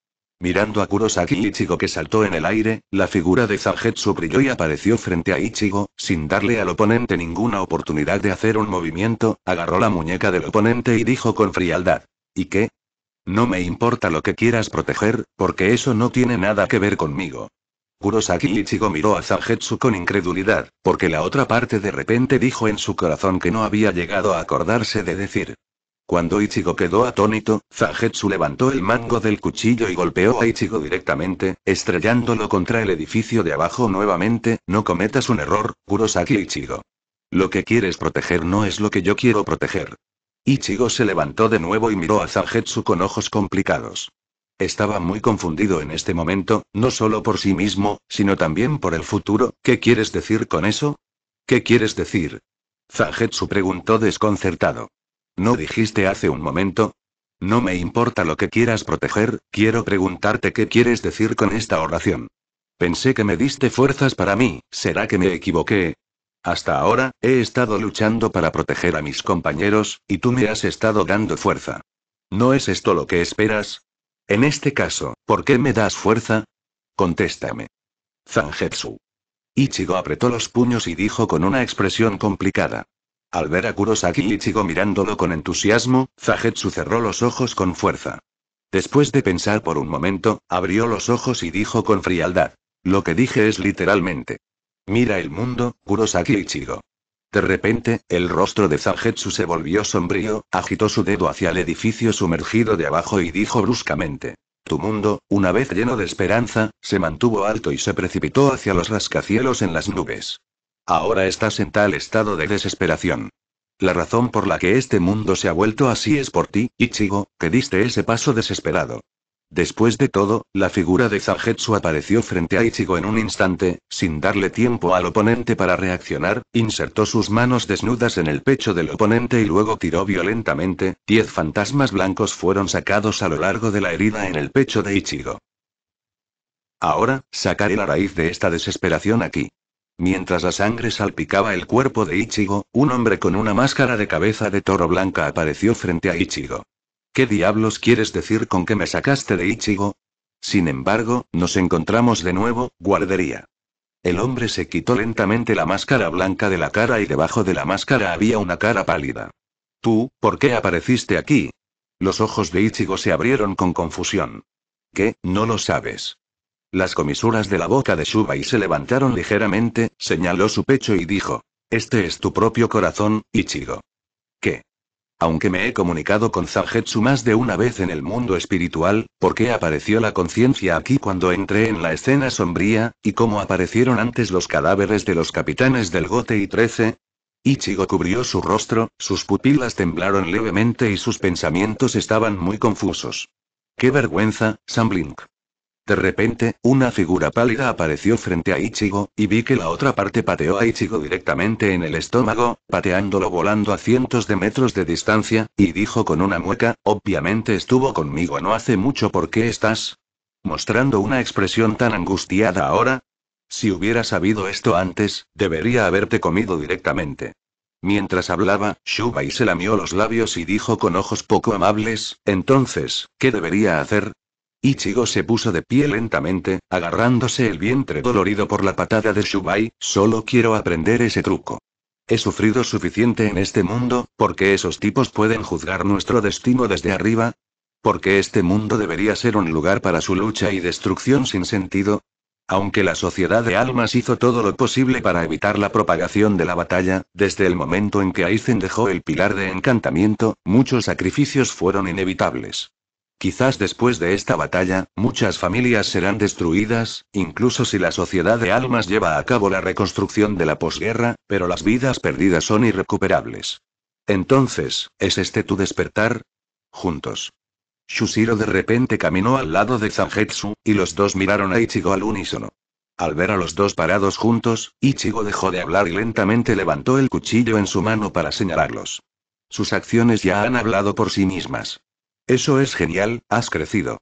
Mirando a Kurosaki Ichigo que saltó en el aire, la figura de Zangetsu brilló y apareció frente a Ichigo, sin darle al oponente ninguna oportunidad de hacer un movimiento, agarró la muñeca del oponente y dijo con frialdad. ¿Y qué? No me importa lo que quieras proteger, porque eso no tiene nada que ver conmigo. Kurosaki Ichigo miró a Zangetsu con incredulidad, porque la otra parte de repente dijo en su corazón que no había llegado a acordarse de decir. Cuando Ichigo quedó atónito, Zangetsu levantó el mango del cuchillo y golpeó a Ichigo directamente, estrellándolo contra el edificio de abajo nuevamente, no cometas un error, Kurosaki Ichigo. Lo que quieres proteger no es lo que yo quiero proteger. Ichigo se levantó de nuevo y miró a Zangetsu con ojos complicados. Estaba muy confundido en este momento, no solo por sí mismo, sino también por el futuro, ¿qué quieres decir con eso? ¿Qué quieres decir? Zangetsu preguntó desconcertado. ¿No dijiste hace un momento? No me importa lo que quieras proteger, quiero preguntarte qué quieres decir con esta oración. Pensé que me diste fuerzas para mí, ¿será que me equivoqué? Hasta ahora, he estado luchando para proteger a mis compañeros, y tú me has estado dando fuerza. ¿No es esto lo que esperas? En este caso, ¿por qué me das fuerza? Contéstame. Zangetsu. Ichigo apretó los puños y dijo con una expresión complicada. Al ver a Kurosaki Ichigo mirándolo con entusiasmo, Zajetsu cerró los ojos con fuerza. Después de pensar por un momento, abrió los ojos y dijo con frialdad. Lo que dije es literalmente. Mira el mundo, Kurosaki Ichigo. De repente, el rostro de Zajetsu se volvió sombrío, agitó su dedo hacia el edificio sumergido de abajo y dijo bruscamente. Tu mundo, una vez lleno de esperanza, se mantuvo alto y se precipitó hacia los rascacielos en las nubes. Ahora estás en tal estado de desesperación. La razón por la que este mundo se ha vuelto así es por ti, Ichigo, que diste ese paso desesperado. Después de todo, la figura de Zajetsu apareció frente a Ichigo en un instante, sin darle tiempo al oponente para reaccionar, insertó sus manos desnudas en el pecho del oponente y luego tiró violentamente, diez fantasmas blancos fueron sacados a lo largo de la herida en el pecho de Ichigo. Ahora, sacaré la raíz de esta desesperación aquí. Mientras la sangre salpicaba el cuerpo de Ichigo, un hombre con una máscara de cabeza de toro blanca apareció frente a Ichigo. ¿Qué diablos quieres decir con que me sacaste de Ichigo? Sin embargo, nos encontramos de nuevo, guardería. El hombre se quitó lentamente la máscara blanca de la cara y debajo de la máscara había una cara pálida. Tú, ¿por qué apareciste aquí? Los ojos de Ichigo se abrieron con confusión. ¿Qué, no lo sabes? Las comisuras de la boca de Shubai se levantaron ligeramente, señaló su pecho y dijo: Este es tu propio corazón, Ichigo. ¿Qué? Aunque me he comunicado con Zajetsu más de una vez en el mundo espiritual, ¿por qué apareció la conciencia aquí cuando entré en la escena sombría, y cómo aparecieron antes los cadáveres de los capitanes del Gote y Trece? Ichigo cubrió su rostro, sus pupilas temblaron levemente y sus pensamientos estaban muy confusos. ¡Qué vergüenza, Samblink! De repente, una figura pálida apareció frente a Ichigo, y vi que la otra parte pateó a Ichigo directamente en el estómago, pateándolo volando a cientos de metros de distancia, y dijo con una mueca, obviamente estuvo conmigo no hace mucho ¿por qué estás? Mostrando una expresión tan angustiada ahora. Si hubiera sabido esto antes, debería haberte comido directamente. Mientras hablaba, Shubai se lamió los labios y dijo con ojos poco amables, entonces, ¿qué debería hacer? Ichigo se puso de pie lentamente, agarrándose el vientre dolorido por la patada de Shubai, solo quiero aprender ese truco. He sufrido suficiente en este mundo, porque esos tipos pueden juzgar nuestro destino desde arriba. Porque este mundo debería ser un lugar para su lucha y destrucción sin sentido. Aunque la Sociedad de Almas hizo todo lo posible para evitar la propagación de la batalla, desde el momento en que Aizen dejó el pilar de encantamiento, muchos sacrificios fueron inevitables. Quizás después de esta batalla, muchas familias serán destruidas, incluso si la sociedad de almas lleva a cabo la reconstrucción de la posguerra, pero las vidas perdidas son irrecuperables. Entonces, ¿es este tu despertar? Juntos. Shushiro de repente caminó al lado de Zangetsu, y los dos miraron a Ichigo al unísono. Al ver a los dos parados juntos, Ichigo dejó de hablar y lentamente levantó el cuchillo en su mano para señalarlos. Sus acciones ya han hablado por sí mismas. Eso es genial, has crecido.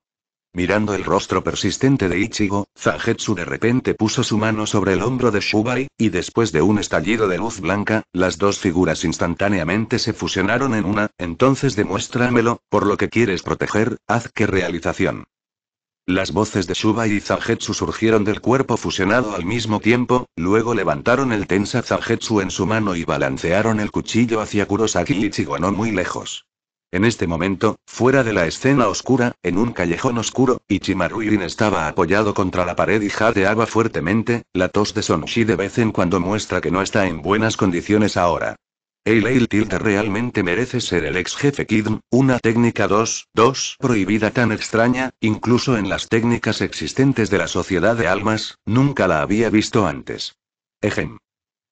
Mirando el rostro persistente de Ichigo, Zangetsu de repente puso su mano sobre el hombro de Shubai, y después de un estallido de luz blanca, las dos figuras instantáneamente se fusionaron en una, entonces demuéstramelo, por lo que quieres proteger, haz que realización. Las voces de Shubai y Zangetsu surgieron del cuerpo fusionado al mismo tiempo, luego levantaron el tensa Zangetsu en su mano y balancearon el cuchillo hacia Kurosaki y Ichigo no muy lejos. En este momento, fuera de la escena oscura, en un callejón oscuro, Ichimaru estaba apoyado contra la pared y jadeaba fuertemente, la tos de Sonshi de vez en cuando muestra que no está en buenas condiciones ahora. Eileil Tilde realmente merece ser el ex jefe Kidm, una técnica 2-2 prohibida tan extraña, incluso en las técnicas existentes de la sociedad de almas, nunca la había visto antes. Ejem.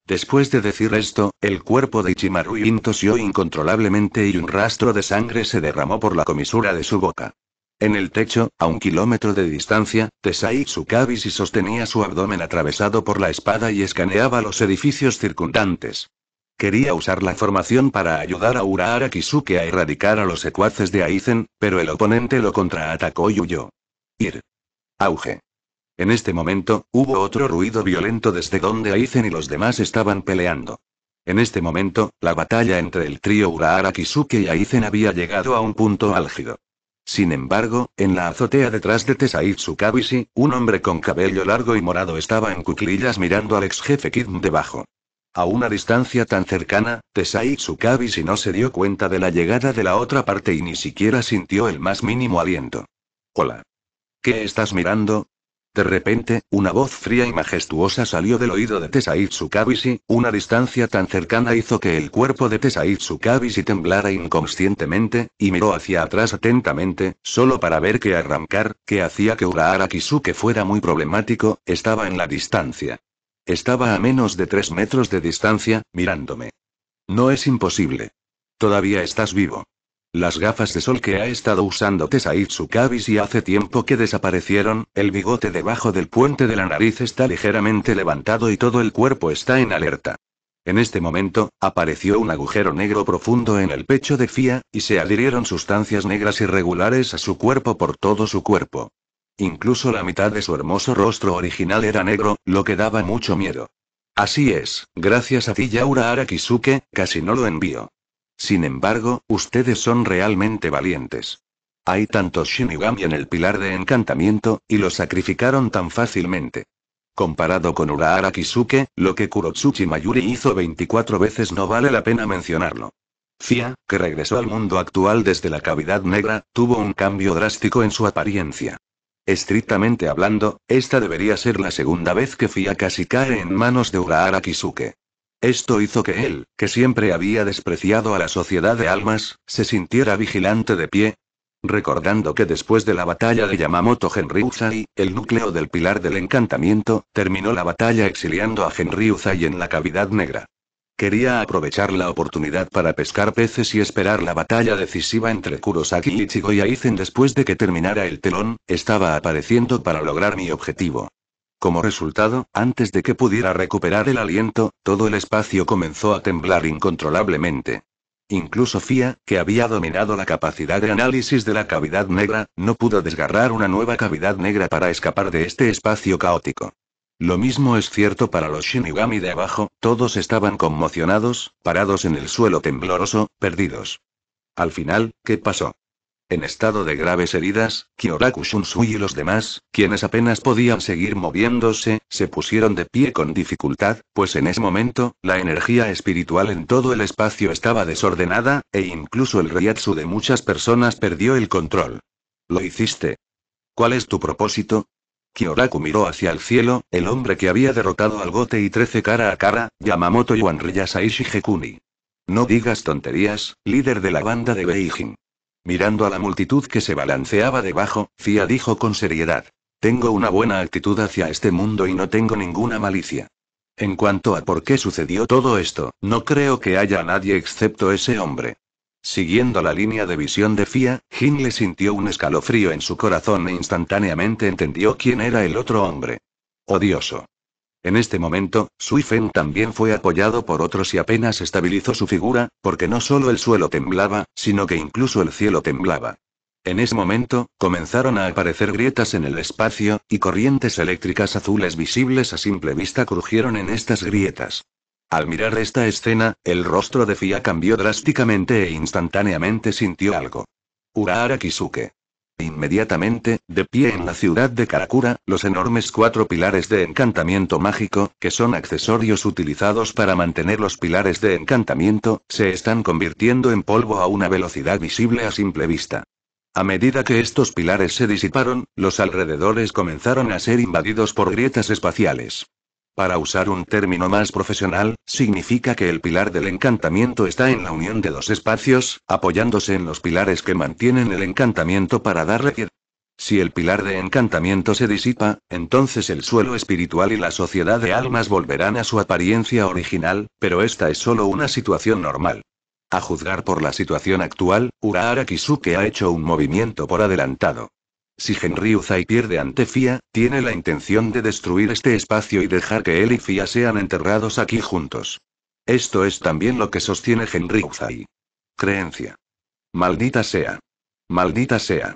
Después de decir esto, el cuerpo de Ichimaru tosió incontrolablemente y un rastro de sangre se derramó por la comisura de su boca. En el techo, a un kilómetro de distancia, Tesai y sostenía su abdomen atravesado por la espada y escaneaba los edificios circundantes. Quería usar la formación para ayudar a Urahara Kisuke a erradicar a los secuaces de Aizen, pero el oponente lo contraatacó y huyó. Ir. Auge. En este momento, hubo otro ruido violento desde donde Aizen y los demás estaban peleando. En este momento, la batalla entre el trío Urahara Kisuke y Aizen había llegado a un punto álgido. Sin embargo, en la azotea detrás de Tesai Tsukabishi, un hombre con cabello largo y morado estaba en cuclillas mirando al ex jefe Kid debajo. A una distancia tan cercana, Tesai Tsukabishi no se dio cuenta de la llegada de la otra parte y ni siquiera sintió el más mínimo aliento. Hola. ¿Qué estás mirando? De repente, una voz fría y majestuosa salió del oído de Tesai Tsukabishi, una distancia tan cercana hizo que el cuerpo de Tesai Tsukabishi temblara inconscientemente, y miró hacia atrás atentamente, solo para ver que arrancar, que hacía que Urahara Kisuke fuera muy problemático, estaba en la distancia. Estaba a menos de tres metros de distancia, mirándome. No es imposible. Todavía estás vivo. Las gafas de sol que ha estado usando Tesai y hace tiempo que desaparecieron, el bigote debajo del puente de la nariz está ligeramente levantado y todo el cuerpo está en alerta. En este momento, apareció un agujero negro profundo en el pecho de Fia, y se adhirieron sustancias negras irregulares a su cuerpo por todo su cuerpo. Incluso la mitad de su hermoso rostro original era negro, lo que daba mucho miedo. Así es, gracias a ti Yaura Arakisuke, casi no lo envío. Sin embargo, ustedes son realmente valientes. Hay tantos Shinigami en el pilar de encantamiento, y lo sacrificaron tan fácilmente. Comparado con Urahara Kisuke, lo que Kurotsuchi Mayuri hizo 24 veces no vale la pena mencionarlo. Fia, que regresó al mundo actual desde la cavidad negra, tuvo un cambio drástico en su apariencia. Estrictamente hablando, esta debería ser la segunda vez que Fia casi cae en manos de Urahara Kisuke. Esto hizo que él, que siempre había despreciado a la sociedad de almas, se sintiera vigilante de pie, recordando que después de la batalla de Yamamoto Uzai, el núcleo del pilar del encantamiento, terminó la batalla exiliando a Uzai en la cavidad negra. Quería aprovechar la oportunidad para pescar peces y esperar la batalla decisiva entre Kurosaki Ichigo y Aizen después de que terminara el telón, estaba apareciendo para lograr mi objetivo. Como resultado, antes de que pudiera recuperar el aliento, todo el espacio comenzó a temblar incontrolablemente. Incluso Fia, que había dominado la capacidad de análisis de la cavidad negra, no pudo desgarrar una nueva cavidad negra para escapar de este espacio caótico. Lo mismo es cierto para los Shinigami de abajo, todos estaban conmocionados, parados en el suelo tembloroso, perdidos. Al final, ¿qué pasó? En estado de graves heridas, Kioraku Shunsui y los demás, quienes apenas podían seguir moviéndose, se pusieron de pie con dificultad, pues en ese momento, la energía espiritual en todo el espacio estaba desordenada, e incluso el Ryatsu de muchas personas perdió el control. Lo hiciste. ¿Cuál es tu propósito? Kioraku miró hacia el cielo, el hombre que había derrotado al Gote y trece cara a cara, Yamamoto Saishi Hekuni. No digas tonterías, líder de la banda de Beijing. Mirando a la multitud que se balanceaba debajo, Fia dijo con seriedad. Tengo una buena actitud hacia este mundo y no tengo ninguna malicia. En cuanto a por qué sucedió todo esto, no creo que haya nadie excepto ese hombre. Siguiendo la línea de visión de Fia, Jin le sintió un escalofrío en su corazón e instantáneamente entendió quién era el otro hombre. Odioso. En este momento, Suifen también fue apoyado por otros y apenas estabilizó su figura, porque no solo el suelo temblaba, sino que incluso el cielo temblaba. En ese momento, comenzaron a aparecer grietas en el espacio, y corrientes eléctricas azules visibles a simple vista crujieron en estas grietas. Al mirar esta escena, el rostro de Fia cambió drásticamente e instantáneamente sintió algo. Uraara Kisuke. Inmediatamente, de pie en la ciudad de Karakura, los enormes cuatro pilares de encantamiento mágico, que son accesorios utilizados para mantener los pilares de encantamiento, se están convirtiendo en polvo a una velocidad visible a simple vista. A medida que estos pilares se disiparon, los alrededores comenzaron a ser invadidos por grietas espaciales. Para usar un término más profesional, significa que el pilar del encantamiento está en la unión de dos espacios, apoyándose en los pilares que mantienen el encantamiento para darle pie. Si el pilar de encantamiento se disipa, entonces el suelo espiritual y la sociedad de almas volverán a su apariencia original, pero esta es solo una situación normal. A juzgar por la situación actual, Urahara Kisuke ha hecho un movimiento por adelantado. Si Genryuzai pierde ante Fia, tiene la intención de destruir este espacio y dejar que él y Fia sean enterrados aquí juntos. Esto es también lo que sostiene Genryuzai. Creencia. Maldita sea. Maldita sea.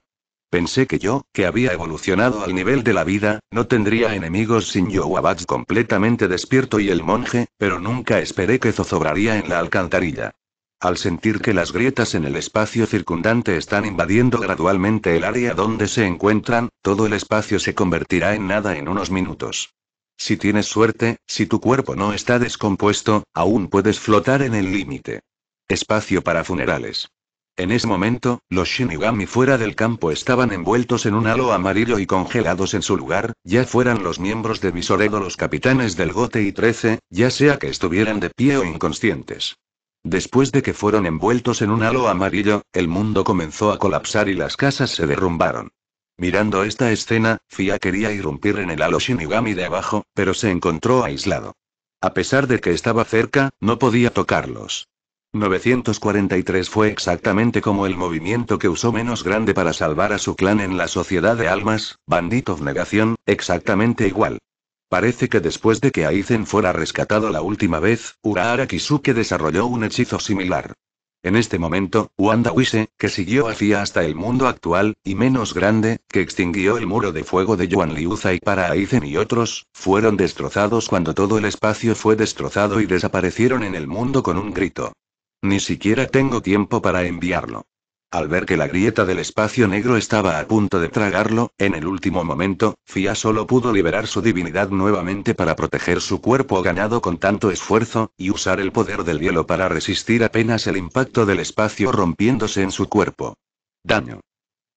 Pensé que yo, que había evolucionado al nivel de la vida, no tendría enemigos sin abad completamente despierto y el monje, pero nunca esperé que zozobraría en la alcantarilla al sentir que las grietas en el espacio circundante están invadiendo gradualmente el área donde se encuentran, todo el espacio se convertirá en nada en unos minutos. Si tienes suerte, si tu cuerpo no está descompuesto, aún puedes flotar en el límite. Espacio para funerales. En ese momento, los Shinigami fuera del campo estaban envueltos en un halo amarillo y congelados en su lugar, ya fueran los miembros de Misoredo los capitanes del Gote y 13, ya sea que estuvieran de pie o inconscientes. Después de que fueron envueltos en un halo amarillo, el mundo comenzó a colapsar y las casas se derrumbaron. Mirando esta escena, Fia quería irrumpir en el halo Shinigami de abajo, pero se encontró aislado. A pesar de que estaba cerca, no podía tocarlos. 943 fue exactamente como el movimiento que usó menos grande para salvar a su clan en la Sociedad de Almas, Bandit of Negación, exactamente igual. Parece que después de que Aizen fuera rescatado la última vez, Urahara Kisuke desarrolló un hechizo similar. En este momento, Wanda Wise, que siguió hacia hasta el mundo actual, y menos grande, que extinguió el muro de fuego de Yuan Liuza y para Aizen y otros, fueron destrozados cuando todo el espacio fue destrozado y desaparecieron en el mundo con un grito. Ni siquiera tengo tiempo para enviarlo. Al ver que la grieta del espacio negro estaba a punto de tragarlo, en el último momento, Fia solo pudo liberar su divinidad nuevamente para proteger su cuerpo ganado con tanto esfuerzo, y usar el poder del hielo para resistir apenas el impacto del espacio rompiéndose en su cuerpo. Daño.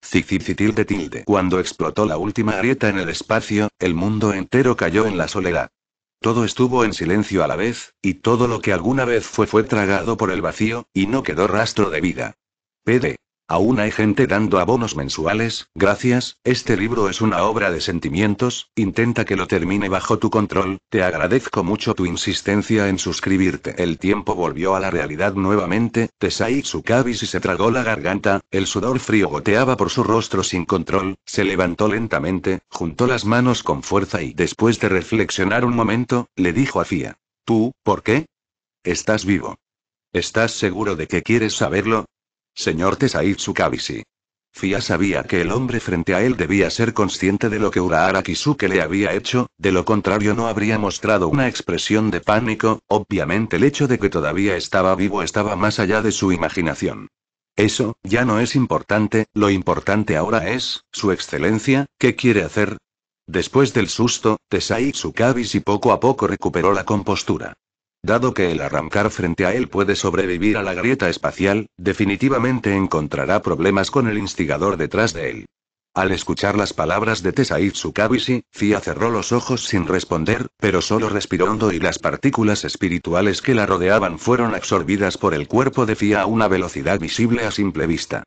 Cicicitil tilde. Cuando explotó la última grieta en el espacio, el mundo entero cayó en la soledad. Todo estuvo en silencio a la vez, y todo lo que alguna vez fue fue tragado por el vacío, y no quedó rastro de vida. PD. Aún hay gente dando abonos mensuales, gracias, este libro es una obra de sentimientos, intenta que lo termine bajo tu control, te agradezco mucho tu insistencia en suscribirte. El tiempo volvió a la realidad nuevamente, Tesai y se tragó la garganta, el sudor frío goteaba por su rostro sin control, se levantó lentamente, juntó las manos con fuerza y después de reflexionar un momento, le dijo a Fia. ¿Tú, por qué? Estás vivo. ¿Estás seguro de que quieres saberlo? Señor Tesai Fia sabía que el hombre frente a él debía ser consciente de lo que Urahara Kisuke le había hecho, de lo contrario no habría mostrado una expresión de pánico, obviamente el hecho de que todavía estaba vivo estaba más allá de su imaginación. Eso, ya no es importante, lo importante ahora es, Su Excelencia, ¿qué quiere hacer? Después del susto, Tesai poco a poco recuperó la compostura. Dado que el arrancar frente a él puede sobrevivir a la grieta espacial, definitivamente encontrará problemas con el instigador detrás de él. Al escuchar las palabras de Tesa Itsukabishi, Fia cerró los ojos sin responder, pero solo respiró hondo y las partículas espirituales que la rodeaban fueron absorbidas por el cuerpo de Fia a una velocidad visible a simple vista.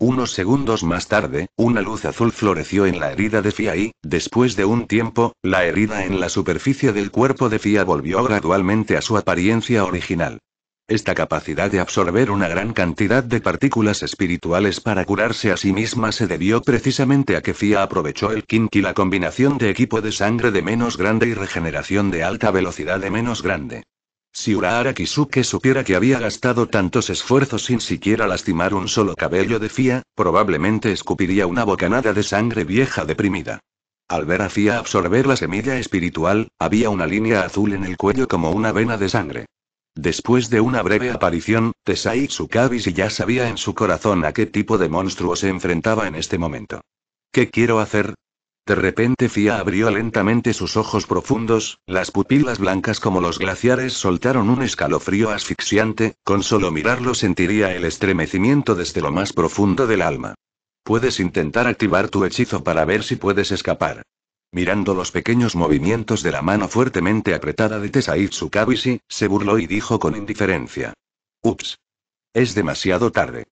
Unos segundos más tarde, una luz azul floreció en la herida de Fia y, después de un tiempo, la herida en la superficie del cuerpo de Fia volvió gradualmente a su apariencia original. Esta capacidad de absorber una gran cantidad de partículas espirituales para curarse a sí misma se debió precisamente a que Fia aprovechó el kink y la combinación de equipo de sangre de menos grande y regeneración de alta velocidad de menos grande. Si Urahara Kisuke supiera que había gastado tantos esfuerzos sin siquiera lastimar un solo cabello de Fia, probablemente escupiría una bocanada de sangre vieja deprimida. Al ver a Fia absorber la semilla espiritual, había una línea azul en el cuello como una vena de sangre. Después de una breve aparición, Tesai si ya sabía en su corazón a qué tipo de monstruo se enfrentaba en este momento. ¿Qué quiero hacer? De repente Fia abrió lentamente sus ojos profundos, las pupilas blancas como los glaciares soltaron un escalofrío asfixiante, con solo mirarlo sentiría el estremecimiento desde lo más profundo del alma. Puedes intentar activar tu hechizo para ver si puedes escapar. Mirando los pequeños movimientos de la mano fuertemente apretada de Tesai Tsukabishi, se burló y dijo con indiferencia. Ups. Es demasiado tarde.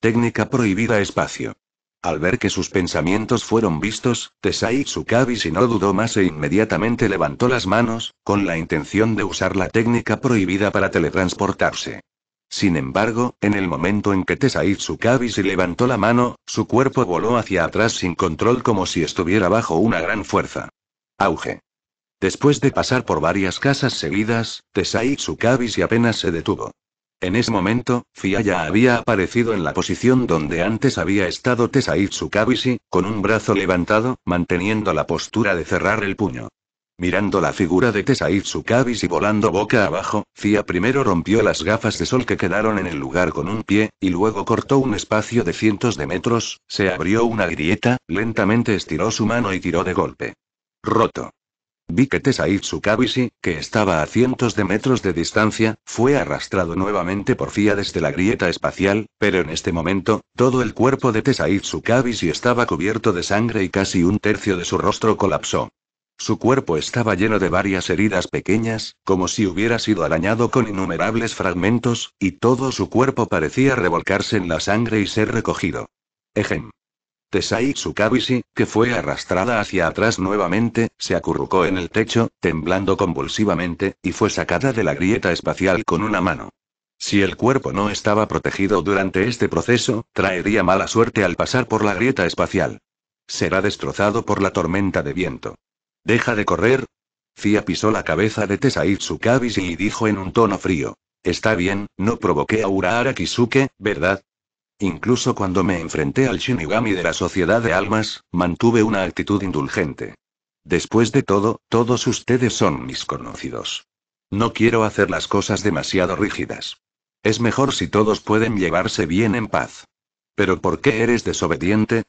Técnica prohibida espacio. Al ver que sus pensamientos fueron vistos, Tesai Tsukabi si no dudó más e inmediatamente levantó las manos, con la intención de usar la técnica prohibida para teletransportarse. Sin embargo, en el momento en que Tesai Tsukabi se levantó la mano, su cuerpo voló hacia atrás sin control como si estuviera bajo una gran fuerza. Auge. Después de pasar por varias casas seguidas, Tesai Tsukabi apenas se detuvo. En ese momento, Fia ya había aparecido en la posición donde antes había estado Tesai Tsukabishi, con un brazo levantado, manteniendo la postura de cerrar el puño. Mirando la figura de Tesai Tsukabishi volando boca abajo, Fia primero rompió las gafas de sol que quedaron en el lugar con un pie, y luego cortó un espacio de cientos de metros, se abrió una grieta, lentamente estiró su mano y tiró de golpe. Roto. Vi que Tesai Tsukabishi, que estaba a cientos de metros de distancia, fue arrastrado nuevamente por Fia desde la grieta espacial, pero en este momento, todo el cuerpo de Tesai Tsukabishi estaba cubierto de sangre y casi un tercio de su rostro colapsó. Su cuerpo estaba lleno de varias heridas pequeñas, como si hubiera sido arañado con innumerables fragmentos, y todo su cuerpo parecía revolcarse en la sangre y ser recogido. Ejem. Tesai Tsukabishi, que fue arrastrada hacia atrás nuevamente, se acurrucó en el techo, temblando convulsivamente, y fue sacada de la grieta espacial con una mano. Si el cuerpo no estaba protegido durante este proceso, traería mala suerte al pasar por la grieta espacial. Será destrozado por la tormenta de viento. Deja de correr. Fia pisó la cabeza de Tesai Tsukabishi y dijo en un tono frío. Está bien, no provoqué a Uraara Kisuke, ¿verdad? Incluso cuando me enfrenté al Shinigami de la Sociedad de Almas, mantuve una actitud indulgente. Después de todo, todos ustedes son mis conocidos. No quiero hacer las cosas demasiado rígidas. Es mejor si todos pueden llevarse bien en paz. Pero ¿por qué eres desobediente?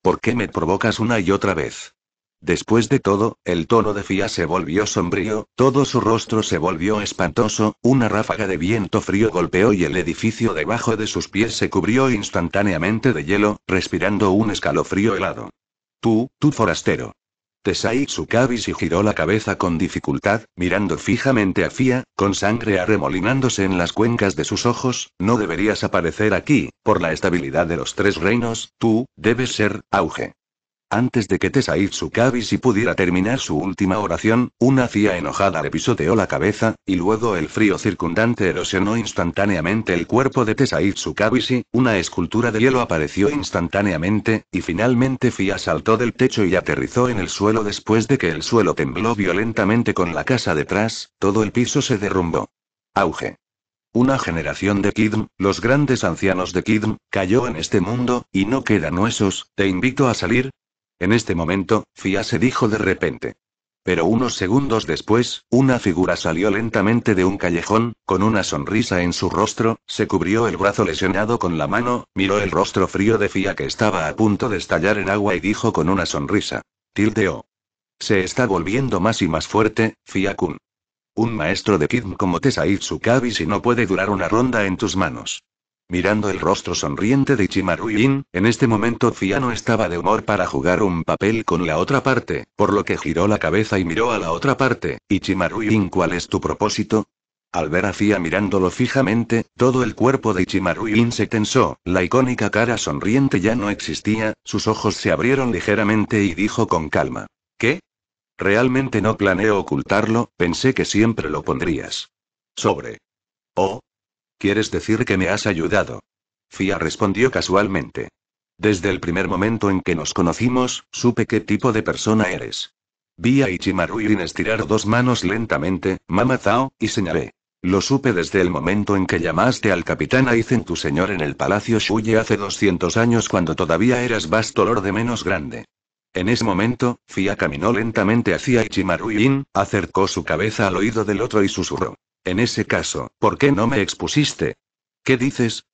¿Por qué me provocas una y otra vez? Después de todo, el tono de Fia se volvió sombrío, todo su rostro se volvió espantoso, una ráfaga de viento frío golpeó y el edificio debajo de sus pies se cubrió instantáneamente de hielo, respirando un escalofrío helado. Tú, tú forastero. Tesai y giró la cabeza con dificultad, mirando fijamente a Fia, con sangre arremolinándose en las cuencas de sus ojos, no deberías aparecer aquí, por la estabilidad de los tres reinos, tú, debes ser, auge. Antes de que Tesai Tsukabishi pudiera terminar su última oración, una cía enojada le pisoteó la cabeza, y luego el frío circundante erosionó instantáneamente el cuerpo de Tesai Tsukabishi, una escultura de hielo apareció instantáneamente, y finalmente Fia saltó del techo y aterrizó en el suelo después de que el suelo tembló violentamente con la casa detrás, todo el piso se derrumbó. Auge. Una generación de Kidm, los grandes ancianos de Kidm, cayó en este mundo, y no quedan huesos, te invito a salir, en este momento, Fia se dijo de repente. Pero unos segundos después, una figura salió lentamente de un callejón, con una sonrisa en su rostro, se cubrió el brazo lesionado con la mano, miró el rostro frío de Fia que estaba a punto de estallar en agua y dijo con una sonrisa. Tildeo. Se está volviendo más y más fuerte, Fia-kun. Un maestro de Kid como Sukavi si no puede durar una ronda en tus manos. Mirando el rostro sonriente de Ichimaru en este momento no estaba de humor para jugar un papel con la otra parte, por lo que giró la cabeza y miró a la otra parte. ¿Y cuál es tu propósito? Al ver a Fia mirándolo fijamente, todo el cuerpo de Ichimaru se tensó, la icónica cara sonriente ya no existía, sus ojos se abrieron ligeramente y dijo con calma. ¿Qué? Realmente no planeo ocultarlo, pensé que siempre lo pondrías. Sobre. Oh, ¿Quieres decir que me has ayudado? Fia respondió casualmente. Desde el primer momento en que nos conocimos, supe qué tipo de persona eres. Vi a Ichimaru estirar dos manos lentamente, Mamazao, y señalé. Lo supe desde el momento en que llamaste al capitán Aizen tu señor en el palacio Shuye hace 200 años cuando todavía eras vastolor de menos grande. En ese momento, Fia caminó lentamente hacia Ichimaru acercó su cabeza al oído del otro y susurró. En ese caso, ¿por qué no me expusiste? ¿Qué dices?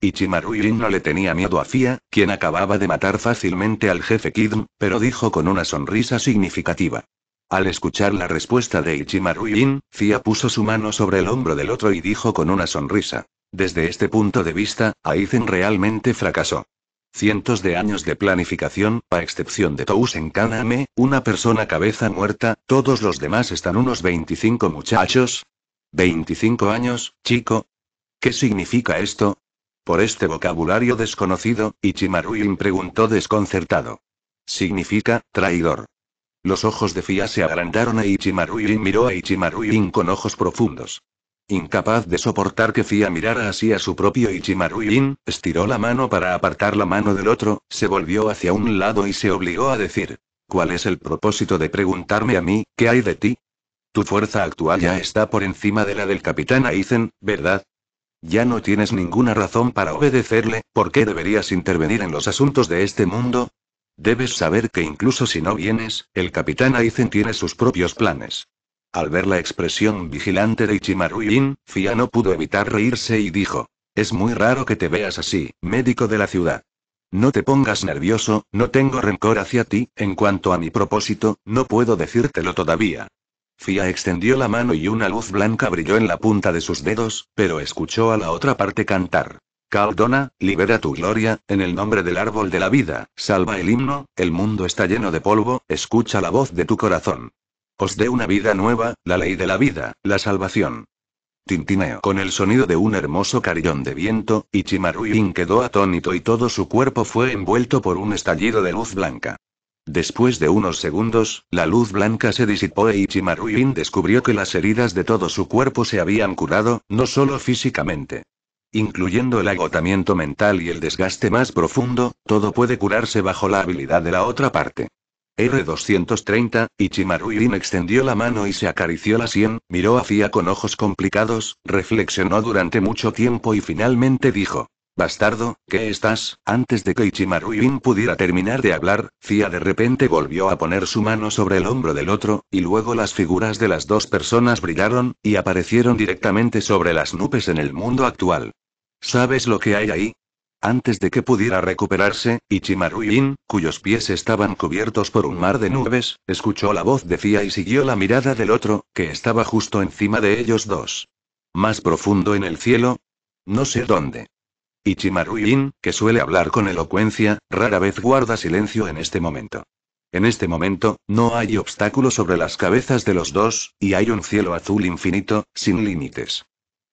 ichimaru Jin no le tenía miedo a Fia, quien acababa de matar fácilmente al jefe Kidm, pero dijo con una sonrisa significativa. Al escuchar la respuesta de ichimaru Yin, Fia puso su mano sobre el hombro del otro y dijo con una sonrisa. Desde este punto de vista, Aizen realmente fracasó. Cientos de años de planificación, a excepción de Tousen Kaname, una persona cabeza muerta, todos los demás están unos 25 muchachos, 25 años, chico. ¿Qué significa esto? Por este vocabulario desconocido, Ichimaruin preguntó desconcertado. Significa, traidor. Los ojos de Fia se agrandaron e Ichimaruin miró a Ichimaruin con ojos profundos. Incapaz de soportar que Fia mirara así a su propio Ichimaruin, estiró la mano para apartar la mano del otro, se volvió hacia un lado y se obligó a decir. ¿Cuál es el propósito de preguntarme a mí, qué hay de ti? Tu fuerza actual ya está por encima de la del capitán Aizen, ¿verdad? Ya no tienes ninguna razón para obedecerle, ¿por qué deberías intervenir en los asuntos de este mundo? Debes saber que incluso si no vienes, el capitán Aizen tiene sus propios planes. Al ver la expresión vigilante de Ichimaru Yin, Fia no pudo evitar reírse y dijo: Es muy raro que te veas así, médico de la ciudad. No te pongas nervioso, no tengo rencor hacia ti, en cuanto a mi propósito, no puedo decírtelo todavía. Fia extendió la mano y una luz blanca brilló en la punta de sus dedos, pero escuchó a la otra parte cantar. Caldona, libera tu gloria, en el nombre del árbol de la vida, salva el himno, el mundo está lleno de polvo, escucha la voz de tu corazón. Os dé una vida nueva, la ley de la vida, la salvación. Tintineo con el sonido de un hermoso carillón de viento, y Chimaruin quedó atónito y todo su cuerpo fue envuelto por un estallido de luz blanca. Después de unos segundos, la luz blanca se disipó e Ichimaruin descubrió que las heridas de todo su cuerpo se habían curado, no solo físicamente. Incluyendo el agotamiento mental y el desgaste más profundo, todo puede curarse bajo la habilidad de la otra parte. R230, Ichimaruin extendió la mano y se acarició la sien, miró hacia con ojos complicados, reflexionó durante mucho tiempo y finalmente dijo, Bastardo, ¿qué estás? Antes de que Ichimaruin pudiera terminar de hablar, Cia de repente volvió a poner su mano sobre el hombro del otro, y luego las figuras de las dos personas brillaron, y aparecieron directamente sobre las nubes en el mundo actual. ¿Sabes lo que hay ahí? Antes de que pudiera recuperarse, Ichimaruin, cuyos pies estaban cubiertos por un mar de nubes, escuchó la voz de Cia y siguió la mirada del otro, que estaba justo encima de ellos dos. Más profundo en el cielo. No sé dónde. Ichimaru Yin, que suele hablar con elocuencia, rara vez guarda silencio en este momento. En este momento, no hay obstáculo sobre las cabezas de los dos, y hay un cielo azul infinito, sin límites.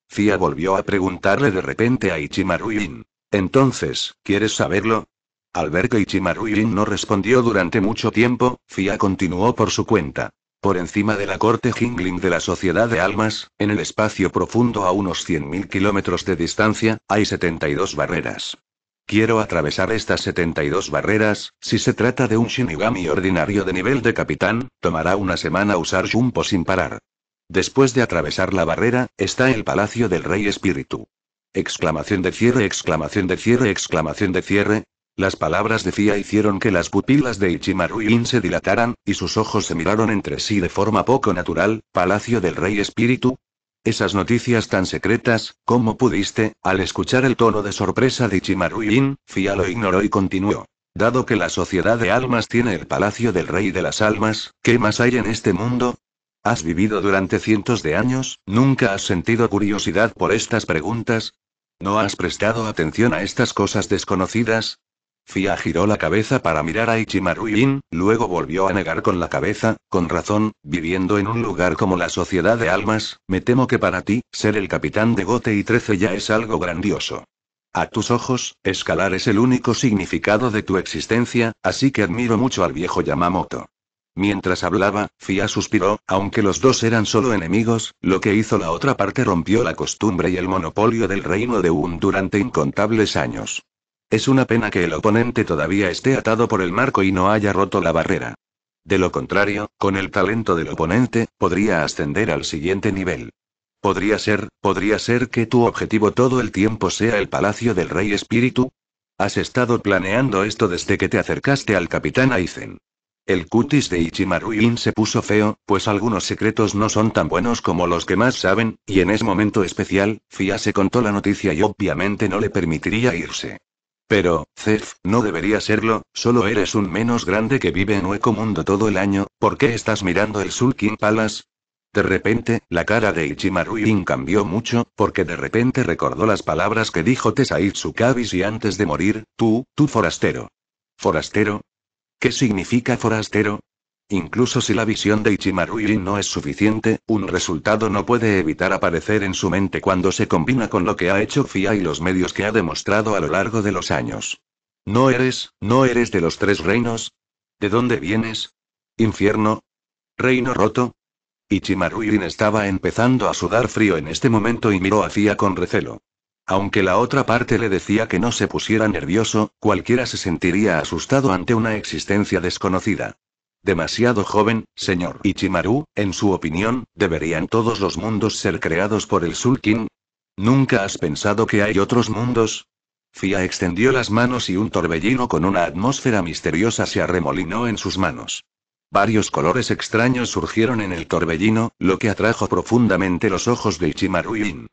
Cia volvió a preguntarle de repente a Ichimaru Entonces, ¿quieres saberlo? Al ver que Ichimaru no respondió durante mucho tiempo, Fia continuó por su cuenta. Por encima de la corte Jingling de la Sociedad de Almas, en el espacio profundo a unos 100.000 kilómetros de distancia, hay 72 barreras. Quiero atravesar estas 72 barreras, si se trata de un Shinigami ordinario de nivel de capitán, tomará una semana usar Jumpo sin parar. Después de atravesar la barrera, está el Palacio del Rey Espíritu. Exclamación de cierre, exclamación de cierre, exclamación de cierre, las palabras de Fia hicieron que las pupilas de Ichimaru Yin se dilataran, y sus ojos se miraron entre sí de forma poco natural, Palacio del Rey Espíritu. Esas noticias tan secretas, ¿cómo pudiste? Al escuchar el tono de sorpresa de Ichimaru Yin, Fia lo ignoró y continuó. Dado que la sociedad de almas tiene el Palacio del Rey de las Almas, ¿qué más hay en este mundo? ¿Has vivido durante cientos de años? ¿Nunca has sentido curiosidad por estas preguntas? ¿No has prestado atención a estas cosas desconocidas? Fia giró la cabeza para mirar a Ichimaru In, luego volvió a negar con la cabeza, con razón, viviendo en un lugar como la Sociedad de Almas, me temo que para ti, ser el capitán de Gote y Trece ya es algo grandioso. A tus ojos, escalar es el único significado de tu existencia, así que admiro mucho al viejo Yamamoto. Mientras hablaba, Fia suspiró, aunque los dos eran solo enemigos, lo que hizo la otra parte rompió la costumbre y el monopolio del reino de Un durante incontables años. Es una pena que el oponente todavía esté atado por el marco y no haya roto la barrera. De lo contrario, con el talento del oponente, podría ascender al siguiente nivel. Podría ser, podría ser que tu objetivo todo el tiempo sea el palacio del rey espíritu. Has estado planeando esto desde que te acercaste al capitán Aizen. El cutis de Ichimaru In se puso feo, pues algunos secretos no son tan buenos como los que más saben, y en ese momento especial, Fia se contó la noticia y obviamente no le permitiría irse. Pero, Zef, no debería serlo, solo eres un menos grande que vive en Hueco Mundo todo el año, ¿por qué estás mirando el Sulking Palace? De repente, la cara de Ichimaru-in cambió mucho, porque de repente recordó las palabras que dijo Tesai y antes de morir, tú, tú forastero. ¿Forastero? ¿Qué significa forastero? Incluso si la visión de Ichimaru no es suficiente, un resultado no puede evitar aparecer en su mente cuando se combina con lo que ha hecho FIA y los medios que ha demostrado a lo largo de los años. ¿No eres, no eres de los tres reinos? ¿De dónde vienes? ¿Infierno? ¿Reino roto? Ichimaru estaba empezando a sudar frío en este momento y miró a FIA con recelo. Aunque la otra parte le decía que no se pusiera nervioso, cualquiera se sentiría asustado ante una existencia desconocida. Demasiado joven, señor Ichimaru, en su opinión, ¿deberían todos los mundos ser creados por el Sulkin? ¿Nunca has pensado que hay otros mundos? Fia extendió las manos y un torbellino con una atmósfera misteriosa se arremolinó en sus manos. Varios colores extraños surgieron en el torbellino, lo que atrajo profundamente los ojos de Ichimaru In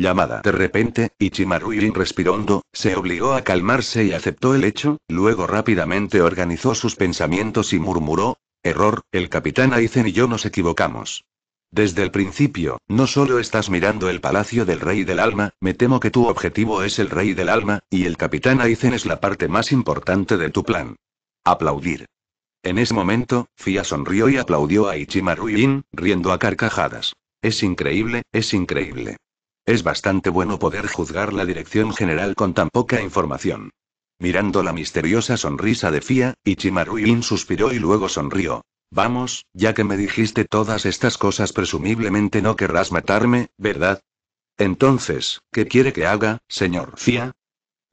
llamada de repente, ichimaru respirando, respiró hondo, se obligó a calmarse y aceptó el hecho, luego rápidamente organizó sus pensamientos y murmuró, error, el capitán Aizen y yo nos equivocamos. Desde el principio, no solo estás mirando el palacio del rey del alma, me temo que tu objetivo es el rey del alma, y el capitán Aizen es la parte más importante de tu plan. Aplaudir. En ese momento, Fia sonrió y aplaudió a ichimaru riendo a carcajadas. Es increíble, es increíble. Es bastante bueno poder juzgar la dirección general con tan poca información. Mirando la misteriosa sonrisa de Fia, Ichimaruin suspiró y luego sonrió. Vamos, ya que me dijiste todas estas cosas presumiblemente no querrás matarme, ¿verdad? Entonces, ¿qué quiere que haga, señor Fia?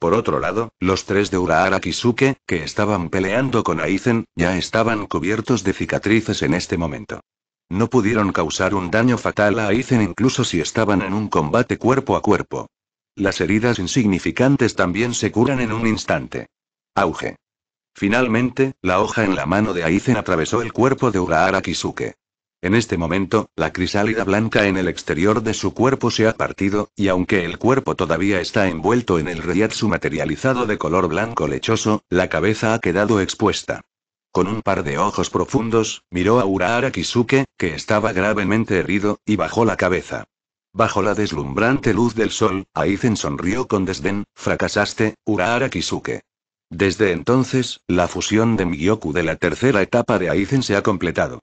Por otro lado, los tres de Urahara Kisuke, que estaban peleando con Aizen, ya estaban cubiertos de cicatrices en este momento. No pudieron causar un daño fatal a Aizen incluso si estaban en un combate cuerpo a cuerpo. Las heridas insignificantes también se curan en un instante. Auge. Finalmente, la hoja en la mano de Aizen atravesó el cuerpo de Urahara Kisuke. En este momento, la crisálida blanca en el exterior de su cuerpo se ha partido, y aunque el cuerpo todavía está envuelto en el reyatsu materializado de color blanco lechoso, la cabeza ha quedado expuesta. Con un par de ojos profundos, miró a Urahara Kisuke, que estaba gravemente herido, y bajó la cabeza. Bajo la deslumbrante luz del sol, Aizen sonrió con desdén, fracasaste, Urahara Kisuke. Desde entonces, la fusión de Miyoku de la tercera etapa de Aizen se ha completado.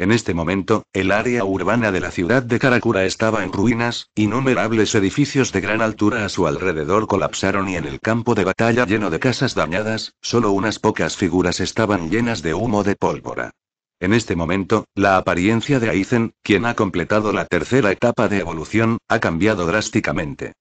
En este momento, el área urbana de la ciudad de Karakura estaba en ruinas, innumerables edificios de gran altura a su alrededor colapsaron y en el campo de batalla lleno de casas dañadas, solo unas pocas figuras estaban llenas de humo de pólvora. En este momento, la apariencia de Aizen, quien ha completado la tercera etapa de evolución, ha cambiado drásticamente.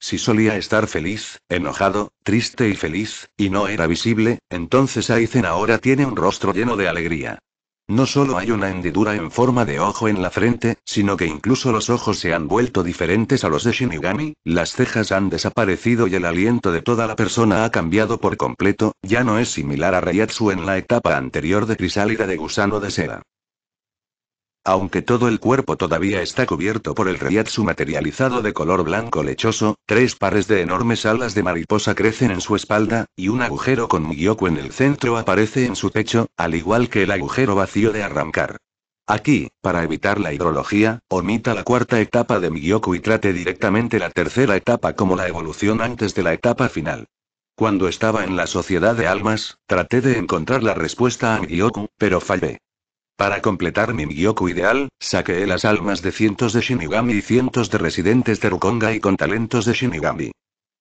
Si solía estar feliz, enojado, triste y feliz, y no era visible, entonces Aizen ahora tiene un rostro lleno de alegría. No solo hay una hendidura en forma de ojo en la frente, sino que incluso los ojos se han vuelto diferentes a los de Shinigami, las cejas han desaparecido y el aliento de toda la persona ha cambiado por completo, ya no es similar a Reiatsu en la etapa anterior de crisálida de gusano de seda. Aunque todo el cuerpo todavía está cubierto por el su materializado de color blanco lechoso, tres pares de enormes alas de mariposa crecen en su espalda, y un agujero con Miyoku en el centro aparece en su pecho, al igual que el agujero vacío de arrancar. Aquí, para evitar la hidrología, omita la cuarta etapa de Miyoku y trate directamente la tercera etapa como la evolución antes de la etapa final. Cuando estaba en la Sociedad de Almas, traté de encontrar la respuesta a Miyoku, pero fallé. Para completar mi Miyoku ideal, saqué las almas de cientos de Shinigami y cientos de residentes de Rukonga y con talentos de Shinigami.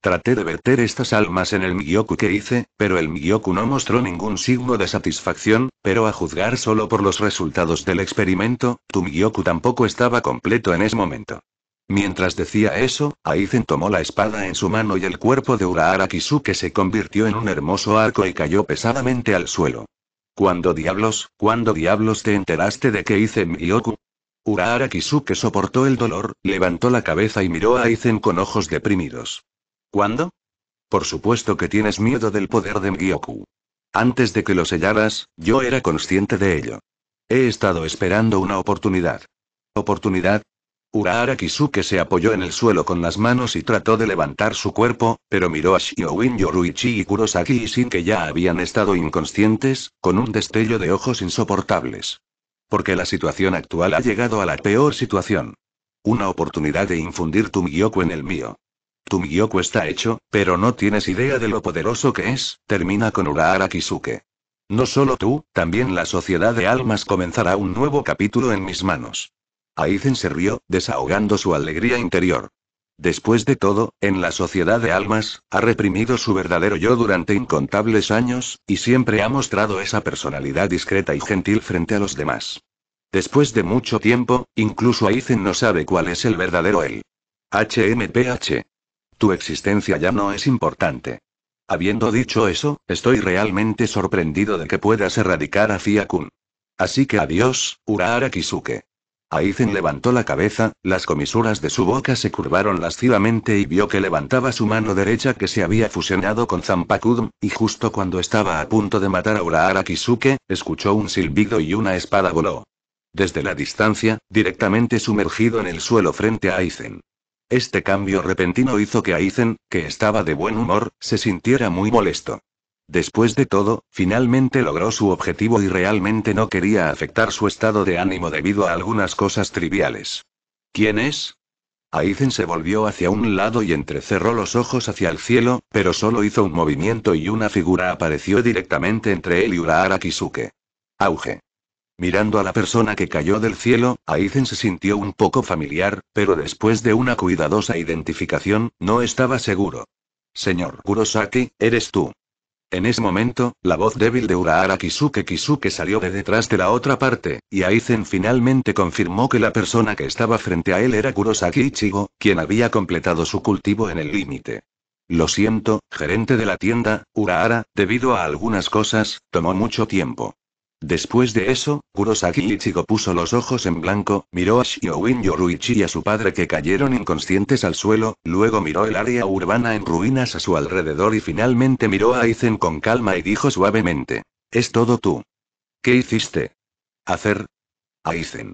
Traté de verter estas almas en el Miyoku que hice, pero el Miyoku no mostró ningún signo de satisfacción, pero a juzgar solo por los resultados del experimento, tu Miyoku tampoco estaba completo en ese momento. Mientras decía eso, Aizen tomó la espada en su mano y el cuerpo de Urahara Kisuke se convirtió en un hermoso arco y cayó pesadamente al suelo. ¿Cuándo diablos, cuándo diablos te enteraste de que hice Miyoku? Urahara Kisuke soportó el dolor, levantó la cabeza y miró a Aizen con ojos deprimidos. ¿Cuándo? Por supuesto que tienes miedo del poder de Miyoku. Antes de que lo sellaras, yo era consciente de ello. He estado esperando una oportunidad. ¿Oportunidad? Urahara Kisuke se apoyó en el suelo con las manos y trató de levantar su cuerpo, pero miró a Shiowin Yoruichi y Kurosaki y que ya habían estado inconscientes, con un destello de ojos insoportables. Porque la situación actual ha llegado a la peor situación. Una oportunidad de infundir tu Miyoku en el mío. Tu Miyoku está hecho, pero no tienes idea de lo poderoso que es, termina con Urahara Kisuke. No solo tú, también la sociedad de almas comenzará un nuevo capítulo en mis manos. Aizen se rió, desahogando su alegría interior. Después de todo, en la sociedad de almas, ha reprimido su verdadero yo durante incontables años, y siempre ha mostrado esa personalidad discreta y gentil frente a los demás. Después de mucho tiempo, incluso Aizen no sabe cuál es el verdadero él. HMPH. Tu existencia ya no es importante. Habiendo dicho eso, estoy realmente sorprendido de que puedas erradicar a Fia-kun. Así que adiós, Urahara Kisuke. Aizen levantó la cabeza, las comisuras de su boca se curvaron lascivamente y vio que levantaba su mano derecha que se había fusionado con Zampakudm, y justo cuando estaba a punto de matar a Urahara Kisuke, escuchó un silbido y una espada voló. Desde la distancia, directamente sumergido en el suelo frente a Aizen. Este cambio repentino hizo que Aizen, que estaba de buen humor, se sintiera muy molesto. Después de todo, finalmente logró su objetivo y realmente no quería afectar su estado de ánimo debido a algunas cosas triviales. ¿Quién es? Aizen se volvió hacia un lado y entrecerró los ojos hacia el cielo, pero solo hizo un movimiento y una figura apareció directamente entre él y Urahara Kisuke. Auge. Mirando a la persona que cayó del cielo, Aizen se sintió un poco familiar, pero después de una cuidadosa identificación, no estaba seguro. Señor Kurosaki, eres tú. En ese momento, la voz débil de Urahara Kisuke Kisuke salió de detrás de la otra parte, y Aizen finalmente confirmó que la persona que estaba frente a él era Kurosaki Ichigo, quien había completado su cultivo en el límite. Lo siento, gerente de la tienda, Urahara, debido a algunas cosas, tomó mucho tiempo. Después de eso, Kurosaki Ichigo puso los ojos en blanco, miró a Shiowin Yoruichi y a su padre que cayeron inconscientes al suelo, luego miró el área urbana en ruinas a su alrededor y finalmente miró a Aizen con calma y dijo suavemente. Es todo tú. ¿Qué hiciste? Hacer. Aizen.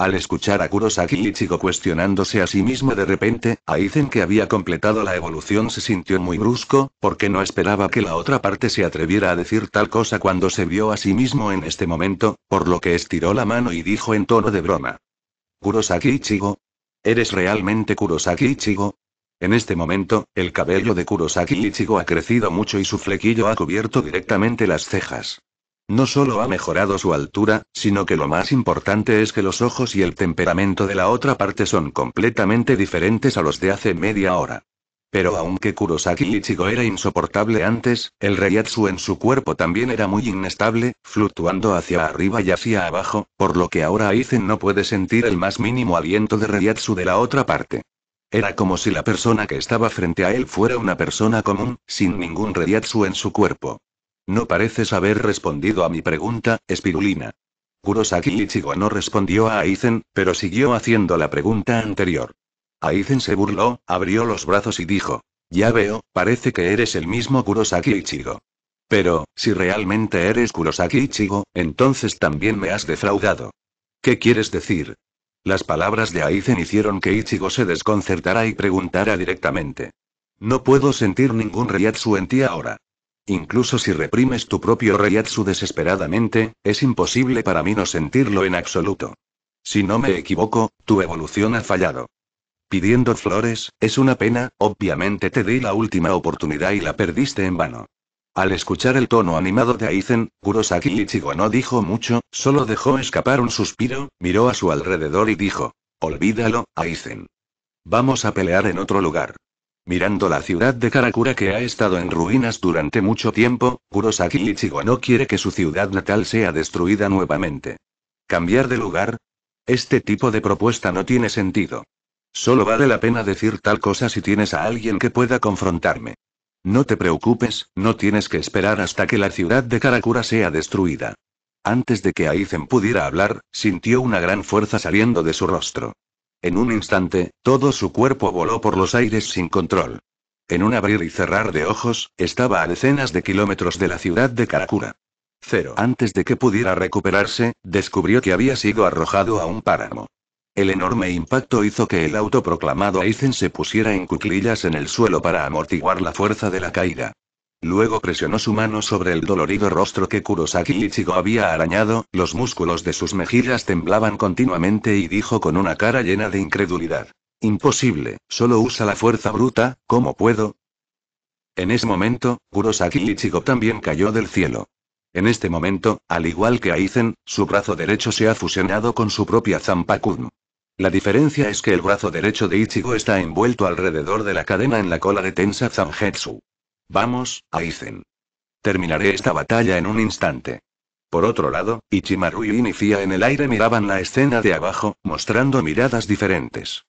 Al escuchar a Kurosaki Ichigo cuestionándose a sí mismo de repente, Aizen que había completado la evolución se sintió muy brusco, porque no esperaba que la otra parte se atreviera a decir tal cosa cuando se vio a sí mismo en este momento, por lo que estiró la mano y dijo en tono de broma. Kurosaki Ichigo. ¿Eres realmente Kurosaki Ichigo? En este momento, el cabello de Kurosaki Ichigo ha crecido mucho y su flequillo ha cubierto directamente las cejas. No solo ha mejorado su altura, sino que lo más importante es que los ojos y el temperamento de la otra parte son completamente diferentes a los de hace media hora. Pero aunque Kurosaki Ichigo era insoportable antes, el Reyatsu en su cuerpo también era muy inestable, fluctuando hacia arriba y hacia abajo, por lo que ahora Aizen no puede sentir el más mínimo aliento de Reiatsu de la otra parte. Era como si la persona que estaba frente a él fuera una persona común, sin ningún Reiatsu en su cuerpo. No pareces haber respondido a mi pregunta, Espirulina. Kurosaki Ichigo no respondió a Aizen, pero siguió haciendo la pregunta anterior. Aizen se burló, abrió los brazos y dijo. Ya veo, parece que eres el mismo Kurosaki Ichigo. Pero, si realmente eres Kurosaki Ichigo, entonces también me has defraudado. ¿Qué quieres decir? Las palabras de Aizen hicieron que Ichigo se desconcertara y preguntara directamente. No puedo sentir ningún Riatsu en ti ahora. Incluso si reprimes tu propio reyatsu desesperadamente, es imposible para mí no sentirlo en absoluto. Si no me equivoco, tu evolución ha fallado. Pidiendo flores, es una pena, obviamente te di la última oportunidad y la perdiste en vano. Al escuchar el tono animado de Aizen, Kurosaki Ichigo no dijo mucho, solo dejó escapar un suspiro, miró a su alrededor y dijo: Olvídalo, Aizen. Vamos a pelear en otro lugar. Mirando la ciudad de Karakura que ha estado en ruinas durante mucho tiempo, Kurosaki Ichigo no quiere que su ciudad natal sea destruida nuevamente. ¿Cambiar de lugar? Este tipo de propuesta no tiene sentido. Solo vale la pena decir tal cosa si tienes a alguien que pueda confrontarme. No te preocupes, no tienes que esperar hasta que la ciudad de Karakura sea destruida. Antes de que Aizen pudiera hablar, sintió una gran fuerza saliendo de su rostro. En un instante, todo su cuerpo voló por los aires sin control. En un abrir y cerrar de ojos, estaba a decenas de kilómetros de la ciudad de Karakura. Cero. Antes de que pudiera recuperarse, descubrió que había sido arrojado a un páramo. El enorme impacto hizo que el autoproclamado Aizen se pusiera en cuclillas en el suelo para amortiguar la fuerza de la caída. Luego presionó su mano sobre el dolorido rostro que Kurosaki Ichigo había arañado, los músculos de sus mejillas temblaban continuamente y dijo con una cara llena de incredulidad. Imposible, solo usa la fuerza bruta, ¿cómo puedo? En ese momento, Kurosaki Ichigo también cayó del cielo. En este momento, al igual que Aizen, su brazo derecho se ha fusionado con su propia Zampakun. La diferencia es que el brazo derecho de Ichigo está envuelto alrededor de la cadena en la cola de Tensa Zangetsu. Vamos, Aizen. Terminaré esta batalla en un instante. Por otro lado, Ichimaru y Inicia en el aire miraban la escena de abajo, mostrando miradas diferentes.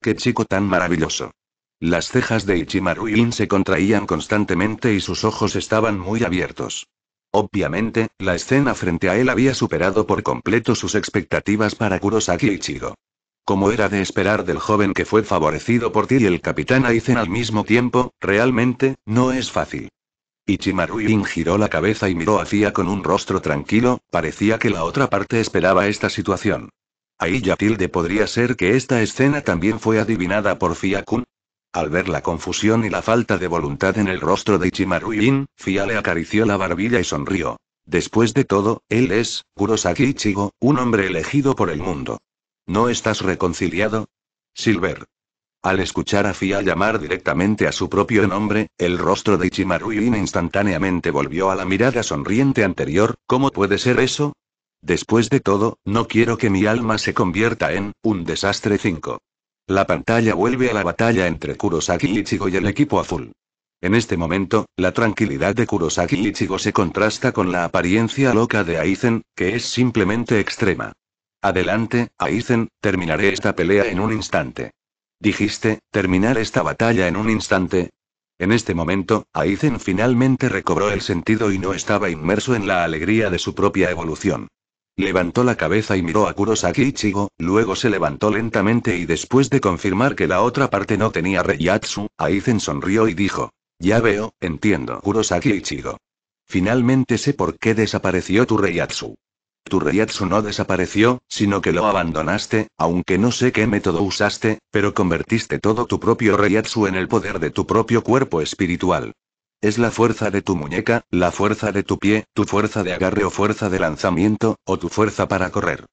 ¡Qué chico tan maravilloso! Las cejas de Ichimaru y se contraían constantemente y sus ojos estaban muy abiertos. Obviamente, la escena frente a él había superado por completo sus expectativas para Kurosaki Ichigo. Como era de esperar del joven que fue favorecido por ti y el capitán Aizen al mismo tiempo, realmente, no es fácil. ichimaru giró la cabeza y miró a hacia con un rostro tranquilo, parecía que la otra parte esperaba esta situación. Ahí ya tilde podría ser que esta escena también fue adivinada por Fia-kun. Al ver la confusión y la falta de voluntad en el rostro de Ichimaru-in, Fia le acarició la barbilla y sonrió. Después de todo, él es, Kurosaki Ichigo, un hombre elegido por el mundo. ¿No estás reconciliado? Silver. Al escuchar a Fia llamar directamente a su propio nombre, el rostro de Ichimaru In instantáneamente volvió a la mirada sonriente anterior, ¿cómo puede ser eso? Después de todo, no quiero que mi alma se convierta en un desastre 5. La pantalla vuelve a la batalla entre Kurosaki Ichigo y el equipo azul. En este momento, la tranquilidad de Kurosaki Ichigo se contrasta con la apariencia loca de Aizen, que es simplemente extrema. Adelante, Aizen, terminaré esta pelea en un instante. Dijiste, terminar esta batalla en un instante. En este momento, Aizen finalmente recobró el sentido y no estaba inmerso en la alegría de su propia evolución. Levantó la cabeza y miró a Kurosaki Ichigo, luego se levantó lentamente y después de confirmar que la otra parte no tenía reyatsu, Aizen sonrió y dijo. Ya veo, entiendo, Kurosaki Ichigo. Finalmente sé por qué desapareció tu reyatsu tu ryatsu no desapareció, sino que lo abandonaste, aunque no sé qué método usaste, pero convertiste todo tu propio reyatsu en el poder de tu propio cuerpo espiritual. Es la fuerza de tu muñeca, la fuerza de tu pie, tu fuerza de agarre o fuerza de lanzamiento, o tu fuerza para correr.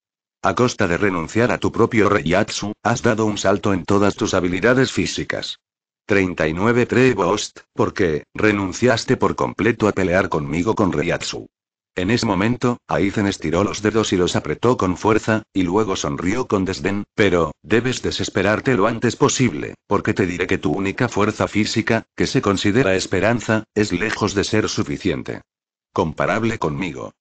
A costa de renunciar a tu propio reyatsu, has dado un salto en todas tus habilidades físicas. 39 ¿por porque, renunciaste por completo a pelear conmigo con ryatsu? En ese momento, Aizen estiró los dedos y los apretó con fuerza, y luego sonrió con desdén, pero, debes desesperarte lo antes posible, porque te diré que tu única fuerza física, que se considera esperanza, es lejos de ser suficiente. Comparable conmigo.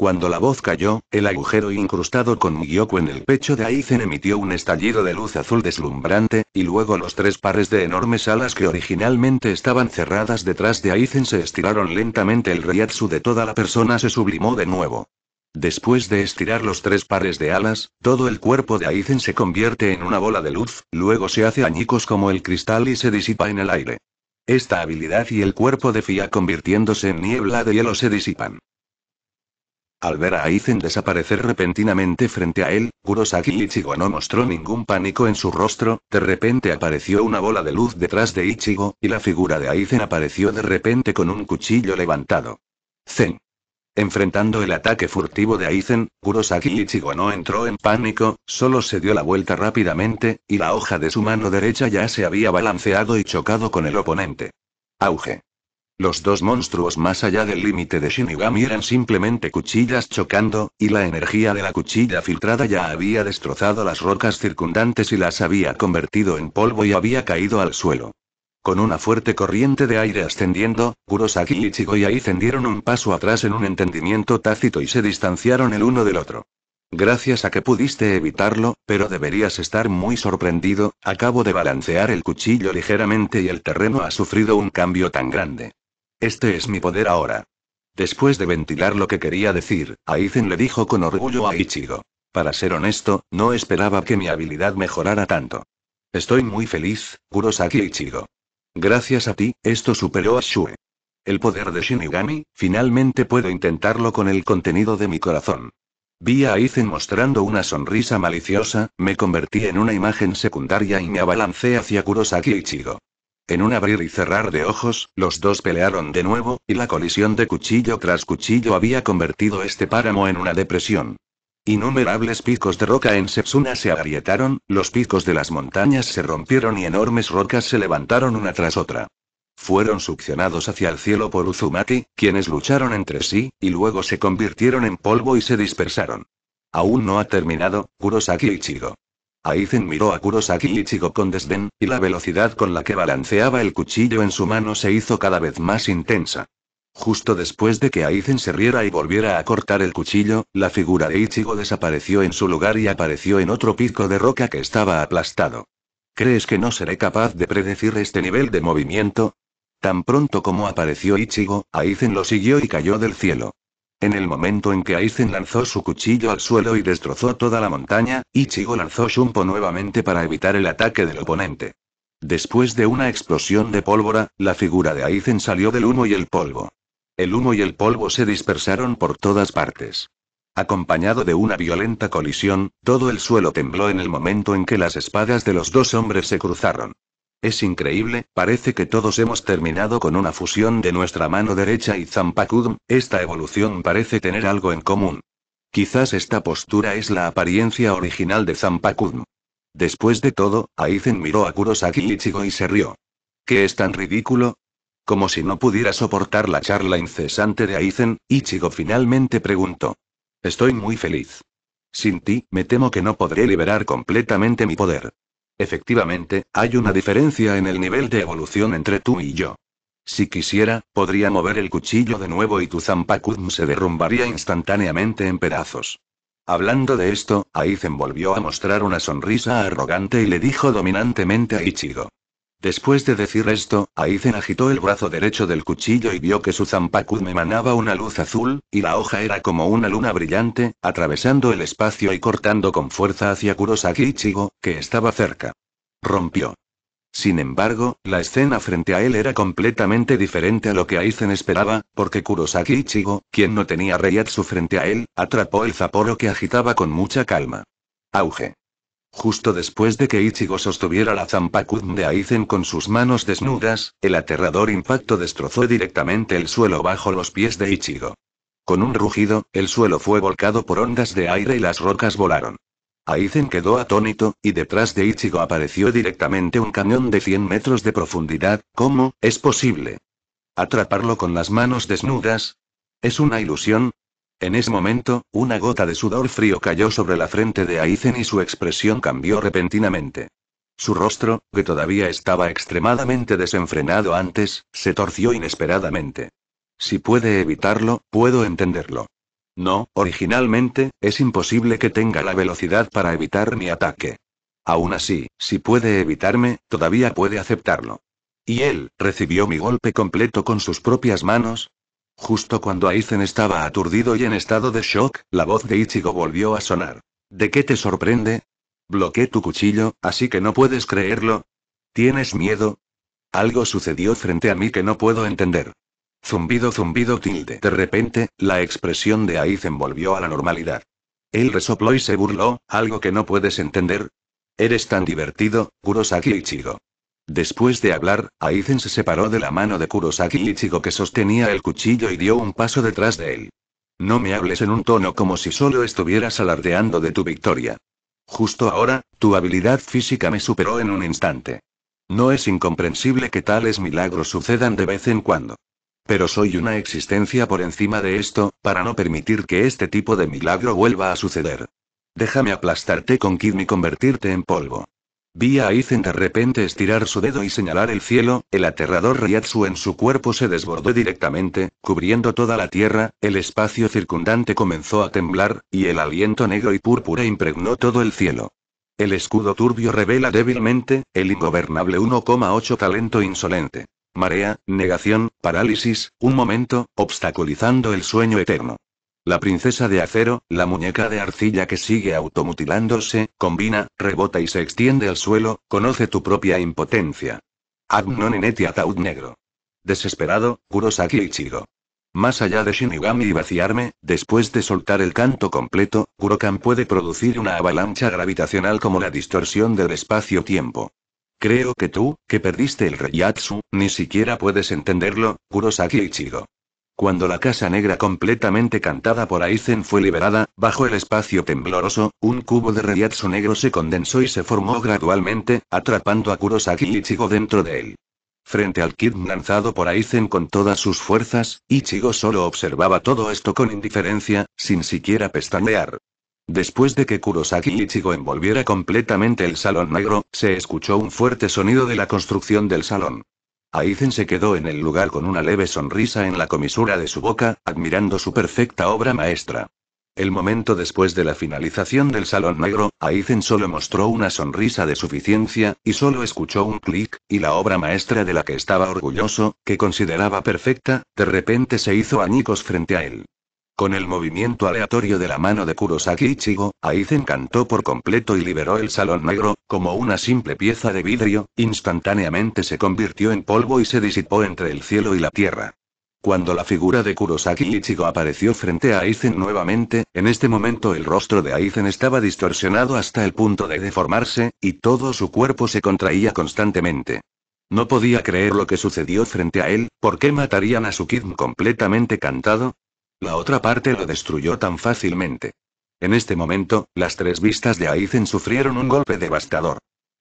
Cuando la voz cayó, el agujero incrustado con Miyoku en el pecho de Aizen emitió un estallido de luz azul deslumbrante, y luego los tres pares de enormes alas que originalmente estaban cerradas detrás de Aizen se estiraron lentamente el riatsu de toda la persona se sublimó de nuevo. Después de estirar los tres pares de alas, todo el cuerpo de Aizen se convierte en una bola de luz, luego se hace añicos como el cristal y se disipa en el aire. Esta habilidad y el cuerpo de Fia convirtiéndose en niebla de hielo se disipan. Al ver a Aizen desaparecer repentinamente frente a él, Kurosaki Ichigo no mostró ningún pánico en su rostro, de repente apareció una bola de luz detrás de Ichigo, y la figura de Aizen apareció de repente con un cuchillo levantado. Zen. Enfrentando el ataque furtivo de Aizen, Kurosaki Ichigo no entró en pánico, solo se dio la vuelta rápidamente, y la hoja de su mano derecha ya se había balanceado y chocado con el oponente. Auge. Los dos monstruos más allá del límite de Shinigami eran simplemente cuchillas chocando, y la energía de la cuchilla filtrada ya había destrozado las rocas circundantes y las había convertido en polvo y había caído al suelo. Con una fuerte corriente de aire ascendiendo, Kurosaki y Chigoya encendieron un paso atrás en un entendimiento tácito y se distanciaron el uno del otro. Gracias a que pudiste evitarlo, pero deberías estar muy sorprendido, acabo de balancear el cuchillo ligeramente y el terreno ha sufrido un cambio tan grande. Este es mi poder ahora. Después de ventilar lo que quería decir, Aizen le dijo con orgullo a Ichigo. Para ser honesto, no esperaba que mi habilidad mejorara tanto. Estoy muy feliz, Kurosaki Ichigo. Gracias a ti, esto superó a Shue. El poder de Shinigami, finalmente puedo intentarlo con el contenido de mi corazón. Vi a Aizen mostrando una sonrisa maliciosa, me convertí en una imagen secundaria y me abalancé hacia Kurosaki Ichigo. En un abrir y cerrar de ojos, los dos pelearon de nuevo, y la colisión de cuchillo tras cuchillo había convertido este páramo en una depresión. Innumerables picos de roca en Setsuna se agrietaron, los picos de las montañas se rompieron y enormes rocas se levantaron una tras otra. Fueron succionados hacia el cielo por Uzumaki, quienes lucharon entre sí, y luego se convirtieron en polvo y se dispersaron. Aún no ha terminado, Kurosaki Ichigo. Aizen miró a Kurosaki Ichigo con desdén, y la velocidad con la que balanceaba el cuchillo en su mano se hizo cada vez más intensa. Justo después de que Aizen se riera y volviera a cortar el cuchillo, la figura de Ichigo desapareció en su lugar y apareció en otro pico de roca que estaba aplastado. ¿Crees que no seré capaz de predecir este nivel de movimiento? Tan pronto como apareció Ichigo, Aizen lo siguió y cayó del cielo. En el momento en que Aizen lanzó su cuchillo al suelo y destrozó toda la montaña, Ichigo lanzó Shumpo nuevamente para evitar el ataque del oponente. Después de una explosión de pólvora, la figura de Aizen salió del humo y el polvo. El humo y el polvo se dispersaron por todas partes. Acompañado de una violenta colisión, todo el suelo tembló en el momento en que las espadas de los dos hombres se cruzaron. Es increíble, parece que todos hemos terminado con una fusión de nuestra mano derecha y Zampakudm, esta evolución parece tener algo en común. Quizás esta postura es la apariencia original de Zampakudm. Después de todo, Aizen miró a Kurosaki Ichigo y se rió. ¿Qué es tan ridículo? Como si no pudiera soportar la charla incesante de Aizen, Ichigo finalmente preguntó. Estoy muy feliz. Sin ti, me temo que no podré liberar completamente mi poder. Efectivamente, hay una diferencia en el nivel de evolución entre tú y yo. Si quisiera, podría mover el cuchillo de nuevo y tu zampakudm se derrumbaría instantáneamente en pedazos. Hablando de esto, Aizen volvió a mostrar una sonrisa arrogante y le dijo dominantemente a Ichigo. Después de decir esto, Aizen agitó el brazo derecho del cuchillo y vio que su zampacud me manaba una luz azul, y la hoja era como una luna brillante, atravesando el espacio y cortando con fuerza hacia Kurosaki Ichigo, que estaba cerca. Rompió. Sin embargo, la escena frente a él era completamente diferente a lo que Aizen esperaba, porque Kurosaki Ichigo, quien no tenía Reiatsu frente a él, atrapó el Zaporo que agitaba con mucha calma. Auge. Justo después de que Ichigo sostuviera la zampacudm de Aizen con sus manos desnudas, el aterrador impacto destrozó directamente el suelo bajo los pies de Ichigo. Con un rugido, el suelo fue volcado por ondas de aire y las rocas volaron. Aizen quedó atónito, y detrás de Ichigo apareció directamente un cañón de 100 metros de profundidad. ¿Cómo es posible? ¿Atraparlo con las manos desnudas? ¿Es una ilusión? En ese momento, una gota de sudor frío cayó sobre la frente de Aizen y su expresión cambió repentinamente. Su rostro, que todavía estaba extremadamente desenfrenado antes, se torció inesperadamente. Si puede evitarlo, puedo entenderlo. No, originalmente, es imposible que tenga la velocidad para evitar mi ataque. Aún así, si puede evitarme, todavía puede aceptarlo. Y él, recibió mi golpe completo con sus propias manos, Justo cuando Aizen estaba aturdido y en estado de shock, la voz de Ichigo volvió a sonar. ¿De qué te sorprende? Bloqué tu cuchillo, así que no puedes creerlo. ¿Tienes miedo? Algo sucedió frente a mí que no puedo entender. Zumbido, zumbido, tilde. De repente, la expresión de Aizen volvió a la normalidad. Él resopló y se burló, algo que no puedes entender. Eres tan divertido, Kurosaki Ichigo. Después de hablar, Aizen se separó de la mano de Kurosaki Ichigo que sostenía el cuchillo y dio un paso detrás de él. No me hables en un tono como si solo estuvieras alardeando de tu victoria. Justo ahora, tu habilidad física me superó en un instante. No es incomprensible que tales milagros sucedan de vez en cuando. Pero soy una existencia por encima de esto, para no permitir que este tipo de milagro vuelva a suceder. Déjame aplastarte con Kid y convertirte en polvo. Vi a Aizen de repente estirar su dedo y señalar el cielo, el aterrador Ryatsu en su cuerpo se desbordó directamente, cubriendo toda la tierra, el espacio circundante comenzó a temblar, y el aliento negro y púrpura impregnó todo el cielo. El escudo turbio revela débilmente, el ingobernable 1,8 talento insolente. Marea, negación, parálisis, un momento, obstaculizando el sueño eterno. La princesa de acero, la muñeca de arcilla que sigue automutilándose, combina, rebota y se extiende al suelo, conoce tu propia impotencia. Agnon negro. Desesperado, Kurosaki Ichigo. Más allá de Shinigami y vaciarme, después de soltar el canto completo, Kurokan puede producir una avalancha gravitacional como la distorsión del espacio-tiempo. Creo que tú, que perdiste el reyatsu, ni siquiera puedes entenderlo, Kurosaki Ichigo. Cuando la Casa Negra completamente cantada por Aizen fue liberada, bajo el espacio tembloroso, un cubo de reyazo negro se condensó y se formó gradualmente, atrapando a Kurosaki y Ichigo dentro de él. Frente al kit lanzado por Aizen con todas sus fuerzas, Ichigo solo observaba todo esto con indiferencia, sin siquiera pestañear. Después de que Kurosaki Ichigo envolviera completamente el salón negro, se escuchó un fuerte sonido de la construcción del salón. Aizen se quedó en el lugar con una leve sonrisa en la comisura de su boca, admirando su perfecta obra maestra. El momento después de la finalización del Salón Negro, Aizen solo mostró una sonrisa de suficiencia, y solo escuchó un clic, y la obra maestra de la que estaba orgulloso, que consideraba perfecta, de repente se hizo añicos frente a él. Con el movimiento aleatorio de la mano de Kurosaki Ichigo, Aizen cantó por completo y liberó el salón negro, como una simple pieza de vidrio, instantáneamente se convirtió en polvo y se disipó entre el cielo y la tierra. Cuando la figura de Kurosaki Ichigo apareció frente a Aizen nuevamente, en este momento el rostro de Aizen estaba distorsionado hasta el punto de deformarse, y todo su cuerpo se contraía constantemente. No podía creer lo que sucedió frente a él, ¿por qué matarían a su Kid completamente cantado? La otra parte lo destruyó tan fácilmente. En este momento, las tres vistas de Aizen sufrieron un golpe devastador.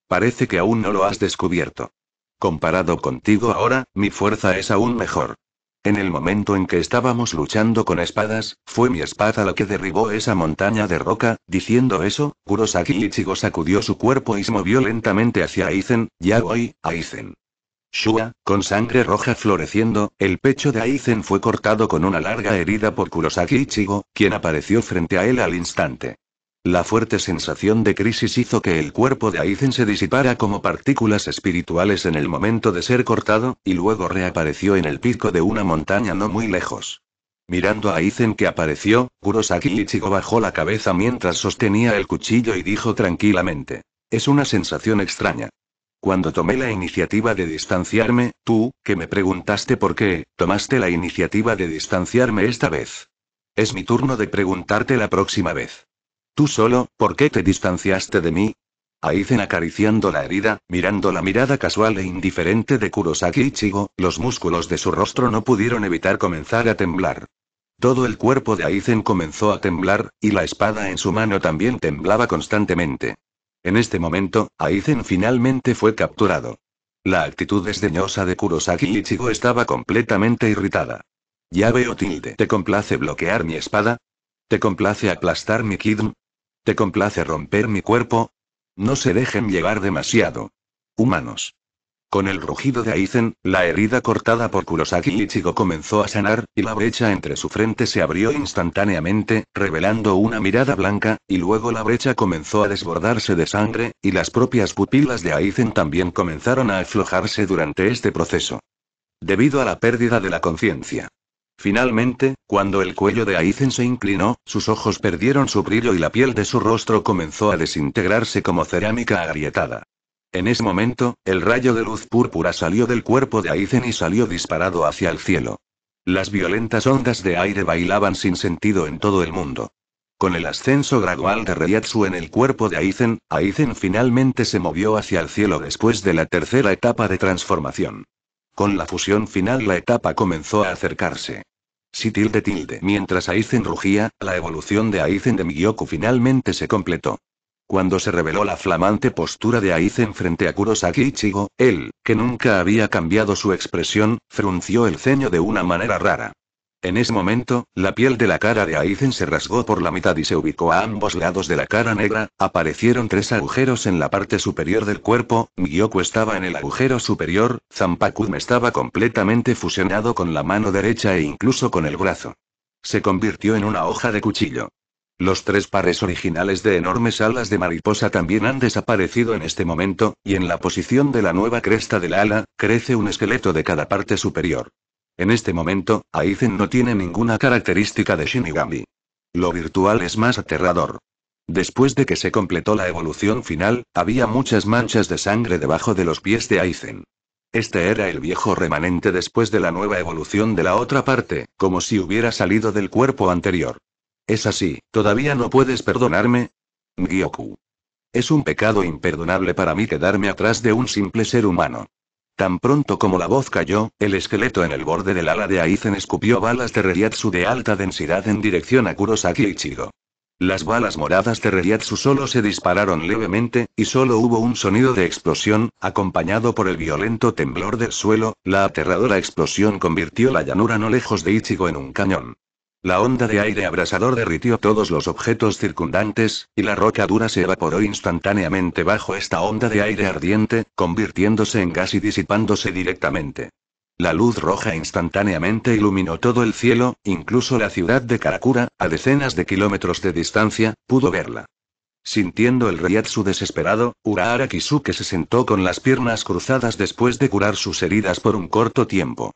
Parece que aún no lo has descubierto. Comparado contigo ahora, mi fuerza es aún mejor. En el momento en que estábamos luchando con espadas, fue mi espada la que derribó esa montaña de roca, diciendo eso, Kurosaki Ichigo sacudió su cuerpo y se movió lentamente hacia Aizen, ya voy, Aizen. Shua, con sangre roja floreciendo, el pecho de Aizen fue cortado con una larga herida por Kurosaki Ichigo, quien apareció frente a él al instante. La fuerte sensación de crisis hizo que el cuerpo de Aizen se disipara como partículas espirituales en el momento de ser cortado, y luego reapareció en el pico de una montaña no muy lejos. Mirando a Aizen que apareció, Kurosaki Ichigo bajó la cabeza mientras sostenía el cuchillo y dijo tranquilamente. Es una sensación extraña. Cuando tomé la iniciativa de distanciarme, tú, que me preguntaste por qué, tomaste la iniciativa de distanciarme esta vez. Es mi turno de preguntarte la próxima vez. Tú solo, ¿por qué te distanciaste de mí? Aizen acariciando la herida, mirando la mirada casual e indiferente de Kurosaki Ichigo, los músculos de su rostro no pudieron evitar comenzar a temblar. Todo el cuerpo de Aizen comenzó a temblar, y la espada en su mano también temblaba constantemente. En este momento, Aizen finalmente fue capturado. La actitud desdeñosa de Kurosaki Ichigo estaba completamente irritada. Ya veo tilde. ¿Te complace bloquear mi espada? ¿Te complace aplastar mi kidn? ¿Te complace romper mi cuerpo? No se dejen llevar demasiado. Humanos. Con el rugido de Aizen, la herida cortada por Kurosaki Ichigo comenzó a sanar, y la brecha entre su frente se abrió instantáneamente, revelando una mirada blanca, y luego la brecha comenzó a desbordarse de sangre, y las propias pupilas de Aizen también comenzaron a aflojarse durante este proceso. Debido a la pérdida de la conciencia. Finalmente, cuando el cuello de Aizen se inclinó, sus ojos perdieron su brillo y la piel de su rostro comenzó a desintegrarse como cerámica agrietada. En ese momento, el rayo de luz púrpura salió del cuerpo de Aizen y salió disparado hacia el cielo. Las violentas ondas de aire bailaban sin sentido en todo el mundo. Con el ascenso gradual de Reiatsu en el cuerpo de Aizen, Aizen finalmente se movió hacia el cielo después de la tercera etapa de transformación. Con la fusión final la etapa comenzó a acercarse. Si tilde tilde mientras Aizen rugía, la evolución de Aizen de Miyoku finalmente se completó. Cuando se reveló la flamante postura de Aizen frente a Kurosaki Ichigo, él, que nunca había cambiado su expresión, frunció el ceño de una manera rara. En ese momento, la piel de la cara de Aizen se rasgó por la mitad y se ubicó a ambos lados de la cara negra, aparecieron tres agujeros en la parte superior del cuerpo, Miyoko estaba en el agujero superior, Zampakum estaba completamente fusionado con la mano derecha e incluso con el brazo. Se convirtió en una hoja de cuchillo. Los tres pares originales de enormes alas de mariposa también han desaparecido en este momento, y en la posición de la nueva cresta del ala, crece un esqueleto de cada parte superior. En este momento, Aizen no tiene ninguna característica de Shinigami. Lo virtual es más aterrador. Después de que se completó la evolución final, había muchas manchas de sangre debajo de los pies de Aizen. Este era el viejo remanente después de la nueva evolución de la otra parte, como si hubiera salido del cuerpo anterior. Es así, todavía no puedes perdonarme. Gyoku. Es un pecado imperdonable para mí quedarme atrás de un simple ser humano. Tan pronto como la voz cayó, el esqueleto en el borde del ala de Aizen escupió balas de de alta densidad en dirección a Kurosaki Ichigo. Las balas moradas de solo se dispararon levemente, y solo hubo un sonido de explosión, acompañado por el violento temblor del suelo, la aterradora explosión convirtió la llanura no lejos de Ichigo en un cañón. La onda de aire abrasador derritió todos los objetos circundantes, y la roca dura se evaporó instantáneamente bajo esta onda de aire ardiente, convirtiéndose en gas y disipándose directamente. La luz roja instantáneamente iluminó todo el cielo, incluso la ciudad de Karakura, a decenas de kilómetros de distancia, pudo verla. Sintiendo el su desesperado, Urahara Kisuke se sentó con las piernas cruzadas después de curar sus heridas por un corto tiempo.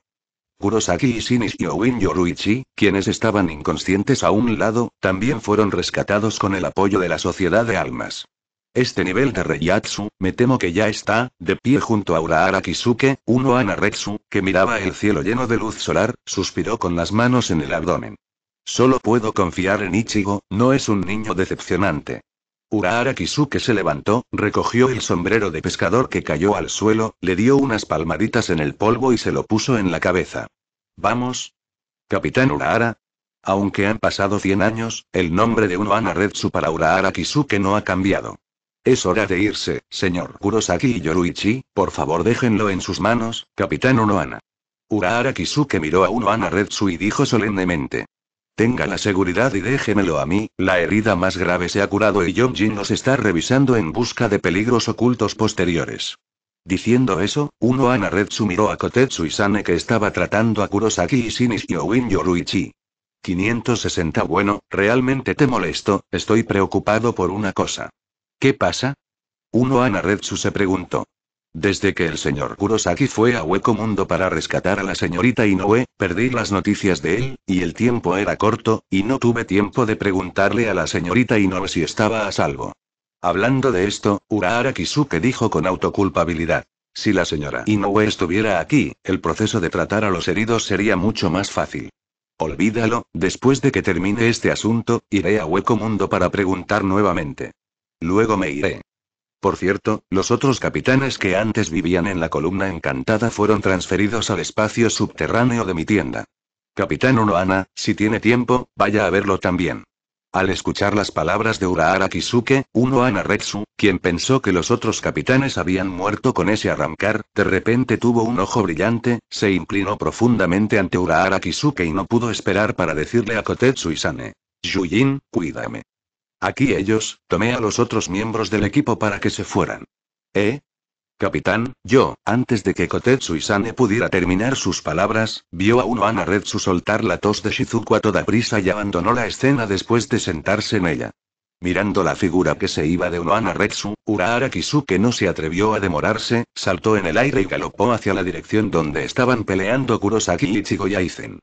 Kurosaki y y Yoruichi, quienes estaban inconscientes a un lado, también fueron rescatados con el apoyo de la Sociedad de Almas. Este nivel de reyatsu, me temo que ya está, de pie junto a Urahara Kisuke, uno Anaretsu, que miraba el cielo lleno de luz solar, suspiró con las manos en el abdomen. Solo puedo confiar en Ichigo, no es un niño decepcionante. Urahara Kisuke se levantó, recogió el sombrero de pescador que cayó al suelo, le dio unas palmaditas en el polvo y se lo puso en la cabeza. Vamos. Capitán Urahara. Aunque han pasado 100 años, el nombre de Unohana Retsu para Urahara Kisuke no ha cambiado. Es hora de irse, señor Kurosaki y Yoruichi, por favor déjenlo en sus manos, Capitán Unohana. Urahara Kisuke miró a Unohana Retsu y dijo solemnemente. Tenga la seguridad y déjemelo a mí, la herida más grave se ha curado y Yongjin nos está revisando en busca de peligros ocultos posteriores. Diciendo eso, Uno Anaretsu miró a Kotetsu Sane que estaba tratando a Kurosaki y Shinichi y Yoruichi. 560 Bueno, realmente te molesto, estoy preocupado por una cosa. ¿Qué pasa? Uno Anaretsu se preguntó. Desde que el señor Kurosaki fue a Hueco Mundo para rescatar a la señorita Inoue, perdí las noticias de él, y el tiempo era corto, y no tuve tiempo de preguntarle a la señorita Inoue si estaba a salvo. Hablando de esto, Urahara Kisuke dijo con autoculpabilidad. Si la señora Inoue estuviera aquí, el proceso de tratar a los heridos sería mucho más fácil. Olvídalo, después de que termine este asunto, iré a Hueco Mundo para preguntar nuevamente. Luego me iré. Por cierto, los otros capitanes que antes vivían en la columna encantada fueron transferidos al espacio subterráneo de mi tienda. Capitán Unoana, si tiene tiempo, vaya a verlo también. Al escuchar las palabras de Urahara Kisuke, Unoana Retsu, quien pensó que los otros capitanes habían muerto con ese arrancar, de repente tuvo un ojo brillante, se inclinó profundamente ante Urahara Kisuke y no pudo esperar para decirle a Kotetsu Isane. Yujin, cuídame. Aquí ellos, tomé a los otros miembros del equipo para que se fueran. ¿Eh? Capitán, yo, antes de que Kotetsu Isane pudiera terminar sus palabras, vio a uno Anaretsu soltar la tos de Shizuku a toda prisa y abandonó la escena después de sentarse en ella. Mirando la figura que se iba de Unoana Retsu, Arakisu que no se atrevió a demorarse, saltó en el aire y galopó hacia la dirección donde estaban peleando Kurosaki y Chigoyaizen.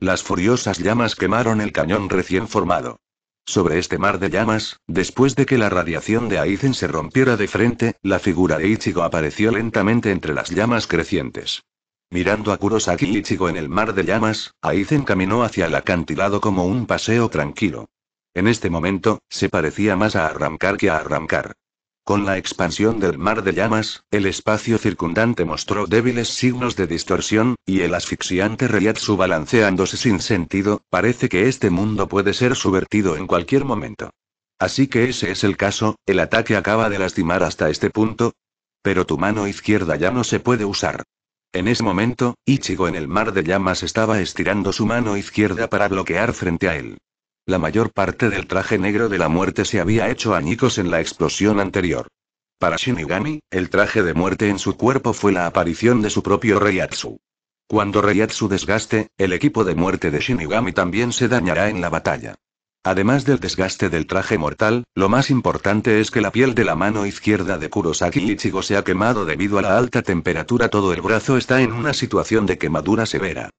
Las furiosas llamas quemaron el cañón recién formado. Sobre este mar de llamas, después de que la radiación de Aizen se rompiera de frente, la figura de Ichigo apareció lentamente entre las llamas crecientes. Mirando a Kurosaki Ichigo en el mar de llamas, Aizen caminó hacia el acantilado como un paseo tranquilo. En este momento, se parecía más a arrancar que a arrancar. Con la expansión del mar de llamas, el espacio circundante mostró débiles signos de distorsión, y el asfixiante Reyatsu balanceándose sin sentido, parece que este mundo puede ser subvertido en cualquier momento. Así que ese es el caso, el ataque acaba de lastimar hasta este punto. Pero tu mano izquierda ya no se puede usar. En ese momento, Ichigo en el mar de llamas estaba estirando su mano izquierda para bloquear frente a él. La mayor parte del traje negro de la muerte se había hecho añicos en la explosión anterior. Para Shinigami, el traje de muerte en su cuerpo fue la aparición de su propio Reiatsu. Cuando Reiatsu desgaste, el equipo de muerte de Shinigami también se dañará en la batalla. Además del desgaste del traje mortal, lo más importante es que la piel de la mano izquierda de Kurosaki Ichigo se ha quemado debido a la alta temperatura. Todo el brazo está en una situación de quemadura severa.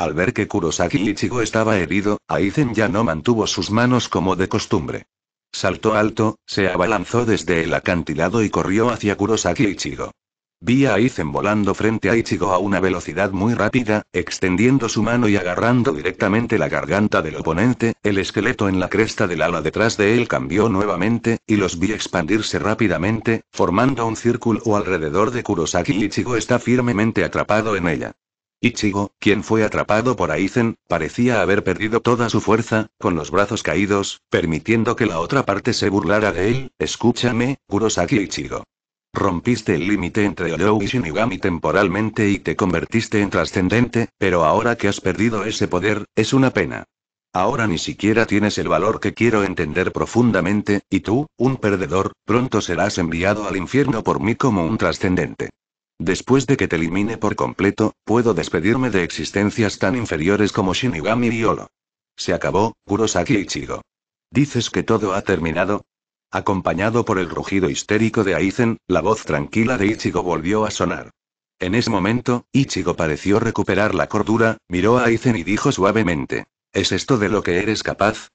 Al ver que Kurosaki Ichigo estaba herido, Aizen ya no mantuvo sus manos como de costumbre. Saltó alto, se abalanzó desde el acantilado y corrió hacia Kurosaki Ichigo. Vi a Aizen volando frente a Ichigo a una velocidad muy rápida, extendiendo su mano y agarrando directamente la garganta del oponente, el esqueleto en la cresta del ala detrás de él cambió nuevamente, y los vi expandirse rápidamente, formando un círculo alrededor de Kurosaki Ichigo está firmemente atrapado en ella. Ichigo, quien fue atrapado por Aizen, parecía haber perdido toda su fuerza, con los brazos caídos, permitiendo que la otra parte se burlara de él. Escúchame, Kurosaki Ichigo. Rompiste el límite entre Oyo y Shinigami temporalmente y te convertiste en trascendente, pero ahora que has perdido ese poder, es una pena. Ahora ni siquiera tienes el valor que quiero entender profundamente, y tú, un perdedor, pronto serás enviado al infierno por mí como un trascendente. Después de que te elimine por completo, puedo despedirme de existencias tan inferiores como Shinigami y Olo. Se acabó, Kurosaki Ichigo. ¿Dices que todo ha terminado? Acompañado por el rugido histérico de Aizen, la voz tranquila de Ichigo volvió a sonar. En ese momento, Ichigo pareció recuperar la cordura, miró a Aizen y dijo suavemente. ¿Es esto de lo que eres capaz?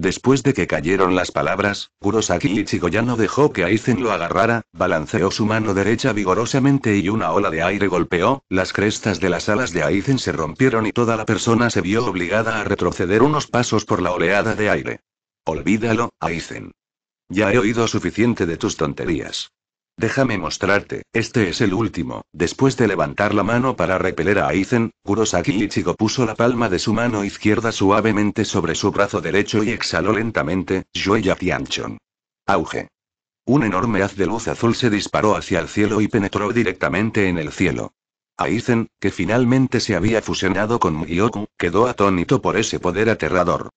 Después de que cayeron las palabras, Kurosaki Ichigo no dejó que Aizen lo agarrara, balanceó su mano derecha vigorosamente y una ola de aire golpeó, las crestas de las alas de Aizen se rompieron y toda la persona se vio obligada a retroceder unos pasos por la oleada de aire. Olvídalo, Aizen. Ya he oído suficiente de tus tonterías. Déjame mostrarte, este es el último. Después de levantar la mano para repeler a Aizen, Kurosaki Ichigo puso la palma de su mano izquierda suavemente sobre su brazo derecho y exhaló lentamente, Shueya Auge. Un enorme haz de luz azul se disparó hacia el cielo y penetró directamente en el cielo. Aizen, que finalmente se había fusionado con Mugioku, quedó atónito por ese poder aterrador.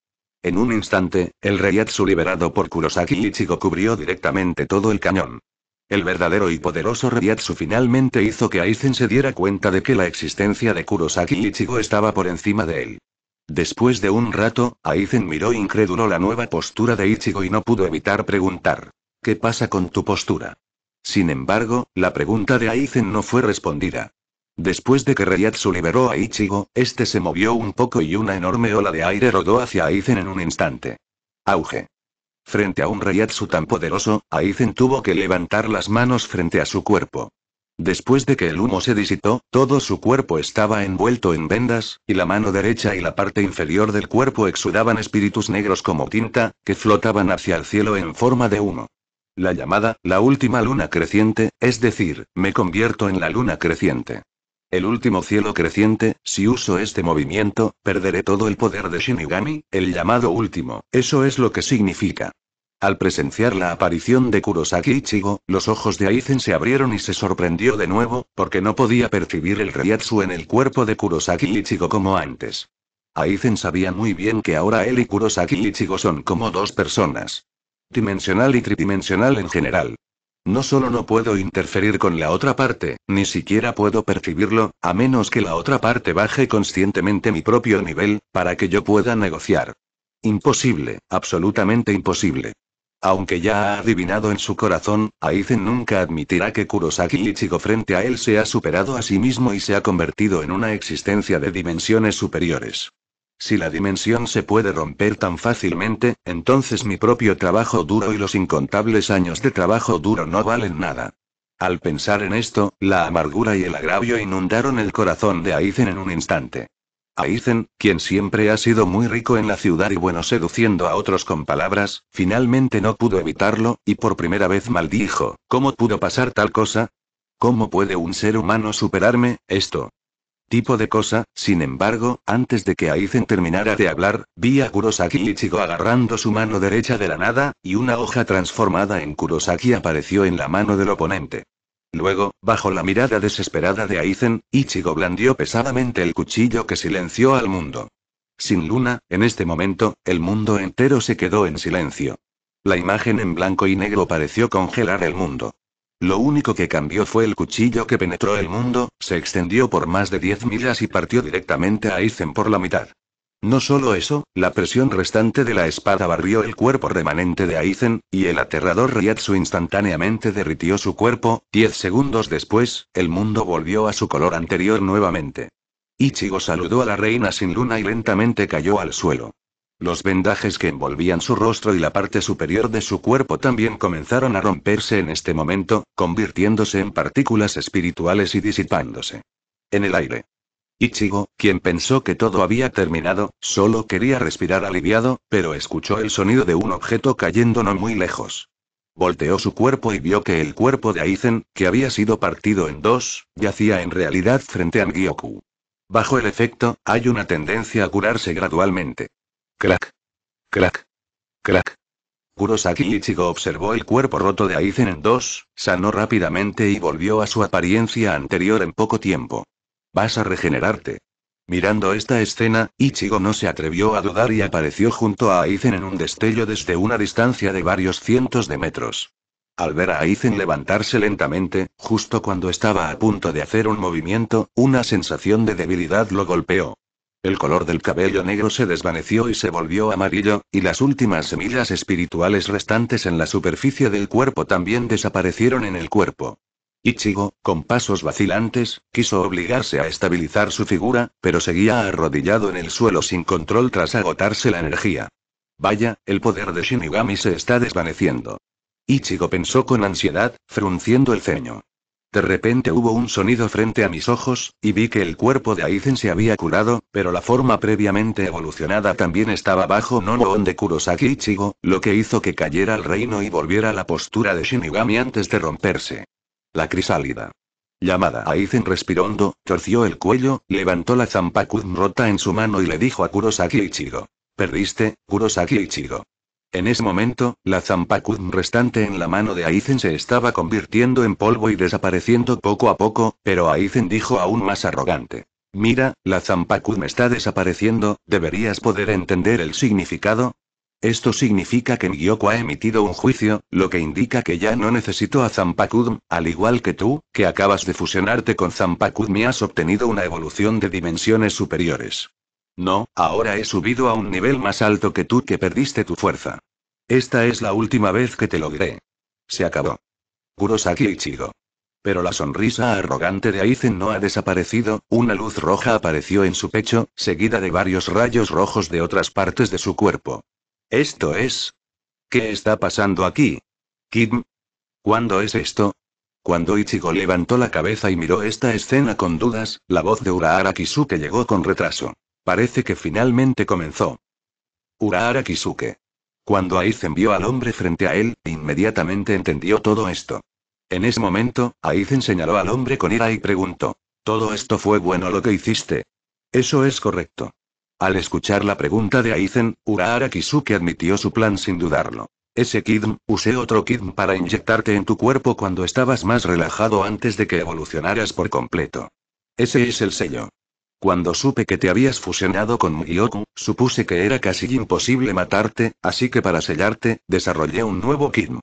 En un instante, el Reiatsu liberado por Kurosaki Ichigo cubrió directamente todo el cañón. El verdadero y poderoso reyatsu finalmente hizo que Aizen se diera cuenta de que la existencia de Kurosaki Ichigo estaba por encima de él. Después de un rato, Aizen miró incrédulo la nueva postura de Ichigo y no pudo evitar preguntar. ¿Qué pasa con tu postura? Sin embargo, la pregunta de Aizen no fue respondida. Después de que Reiatsu liberó a Ichigo, este se movió un poco y una enorme ola de aire rodó hacia Aizen en un instante. Auge. Frente a un su tan poderoso, Aizen tuvo que levantar las manos frente a su cuerpo. Después de que el humo se disitó, todo su cuerpo estaba envuelto en vendas, y la mano derecha y la parte inferior del cuerpo exudaban espíritus negros como tinta, que flotaban hacia el cielo en forma de humo. La llamada, la última luna creciente, es decir, me convierto en la luna creciente. El último cielo creciente, si uso este movimiento, perderé todo el poder de Shinigami, el llamado último, eso es lo que significa. Al presenciar la aparición de Kurosaki Ichigo, los ojos de Aizen se abrieron y se sorprendió de nuevo, porque no podía percibir el Ryatsu en el cuerpo de Kurosaki Ichigo como antes. Aizen sabía muy bien que ahora él y Kurosaki Ichigo son como dos personas. Dimensional y tridimensional en general. No solo no puedo interferir con la otra parte, ni siquiera puedo percibirlo, a menos que la otra parte baje conscientemente mi propio nivel, para que yo pueda negociar. Imposible, absolutamente imposible. Aunque ya ha adivinado en su corazón, Aizen nunca admitirá que Kurosaki Ichigo frente a él se ha superado a sí mismo y se ha convertido en una existencia de dimensiones superiores. Si la dimensión se puede romper tan fácilmente, entonces mi propio trabajo duro y los incontables años de trabajo duro no valen nada. Al pensar en esto, la amargura y el agravio inundaron el corazón de Aizen en un instante. Aizen, quien siempre ha sido muy rico en la ciudad y bueno seduciendo a otros con palabras, finalmente no pudo evitarlo, y por primera vez maldijo, ¿cómo pudo pasar tal cosa? ¿Cómo puede un ser humano superarme, esto? tipo de cosa, sin embargo, antes de que Aizen terminara de hablar, vi a Kurosaki Ichigo agarrando su mano derecha de la nada, y una hoja transformada en Kurosaki apareció en la mano del oponente. Luego, bajo la mirada desesperada de Aizen, Ichigo blandió pesadamente el cuchillo que silenció al mundo. Sin luna, en este momento, el mundo entero se quedó en silencio. La imagen en blanco y negro pareció congelar el mundo. Lo único que cambió fue el cuchillo que penetró el mundo, se extendió por más de 10 millas y partió directamente a Aizen por la mitad. No solo eso, la presión restante de la espada barrió el cuerpo remanente de Aizen, y el aterrador Ryatsu instantáneamente derritió su cuerpo, 10 segundos después, el mundo volvió a su color anterior nuevamente. Ichigo saludó a la reina sin luna y lentamente cayó al suelo. Los vendajes que envolvían su rostro y la parte superior de su cuerpo también comenzaron a romperse en este momento, convirtiéndose en partículas espirituales y disipándose. En el aire. Ichigo, quien pensó que todo había terminado, solo quería respirar aliviado, pero escuchó el sonido de un objeto cayendo no muy lejos. Volteó su cuerpo y vio que el cuerpo de Aizen, que había sido partido en dos, yacía en realidad frente a Ngyoku. Bajo el efecto, hay una tendencia a curarse gradualmente. Crack. Crack. Crack. Kurosaki Ichigo observó el cuerpo roto de Aizen en dos, sanó rápidamente y volvió a su apariencia anterior en poco tiempo. Vas a regenerarte. Mirando esta escena, Ichigo no se atrevió a dudar y apareció junto a Aizen en un destello desde una distancia de varios cientos de metros. Al ver a Aizen levantarse lentamente, justo cuando estaba a punto de hacer un movimiento, una sensación de debilidad lo golpeó. El color del cabello negro se desvaneció y se volvió amarillo, y las últimas semillas espirituales restantes en la superficie del cuerpo también desaparecieron en el cuerpo. Ichigo, con pasos vacilantes, quiso obligarse a estabilizar su figura, pero seguía arrodillado en el suelo sin control tras agotarse la energía. Vaya, el poder de Shinigami se está desvaneciendo. Ichigo pensó con ansiedad, frunciendo el ceño. De repente hubo un sonido frente a mis ojos, y vi que el cuerpo de Aizen se había curado, pero la forma previamente evolucionada también estaba bajo Nonoon de Kurosaki Ichigo, lo que hizo que cayera al reino y volviera a la postura de Shinigami antes de romperse. La crisálida. Llamada Aizen respirando, torció el cuello, levantó la zampakun rota en su mano y le dijo a Kurosaki Ichigo. Perdiste, Kurosaki Ichigo. En ese momento, la zampacudm restante en la mano de Aizen se estaba convirtiendo en polvo y desapareciendo poco a poco, pero Aizen dijo aún más arrogante. Mira, la zampacudm está desapareciendo, ¿deberías poder entender el significado? Esto significa que Miyoko ha emitido un juicio, lo que indica que ya no necesito a Zampacudm, al igual que tú, que acabas de fusionarte con Zampacudm y has obtenido una evolución de dimensiones superiores. No, ahora he subido a un nivel más alto que tú que perdiste tu fuerza. Esta es la última vez que te lo diré. Se acabó. Kurosaki Ichigo. Pero la sonrisa arrogante de Aizen no ha desaparecido, una luz roja apareció en su pecho, seguida de varios rayos rojos de otras partes de su cuerpo. Esto es... ¿Qué está pasando aquí? Kim. ¿Cuándo es esto? Cuando Ichigo levantó la cabeza y miró esta escena con dudas, la voz de Urahara Kisuke llegó con retraso. Parece que finalmente comenzó. Urahara Kisuke. Cuando Aizen vio al hombre frente a él, inmediatamente entendió todo esto. En ese momento, Aizen señaló al hombre con ira y preguntó. ¿Todo esto fue bueno lo que hiciste? Eso es correcto. Al escuchar la pregunta de Aizen, Urahara Kisuke admitió su plan sin dudarlo. Ese Kidm, usé otro Kidm para inyectarte en tu cuerpo cuando estabas más relajado antes de que evolucionaras por completo. Ese es el sello. Cuando supe que te habías fusionado con Mugioku, supuse que era casi imposible matarte, así que para sellarte, desarrollé un nuevo Kim.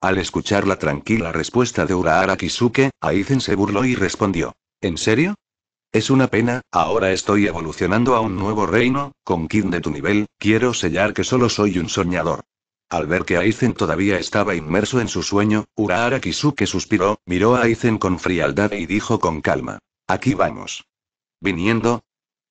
Al escuchar la tranquila respuesta de Urahara Kisuke, Aizen se burló y respondió. ¿En serio? Es una pena, ahora estoy evolucionando a un nuevo reino, con Kim de tu nivel, quiero sellar que solo soy un soñador. Al ver que Aizen todavía estaba inmerso en su sueño, Urahara Kisuke suspiró, miró a Aizen con frialdad y dijo con calma. Aquí vamos. ¿Viniendo?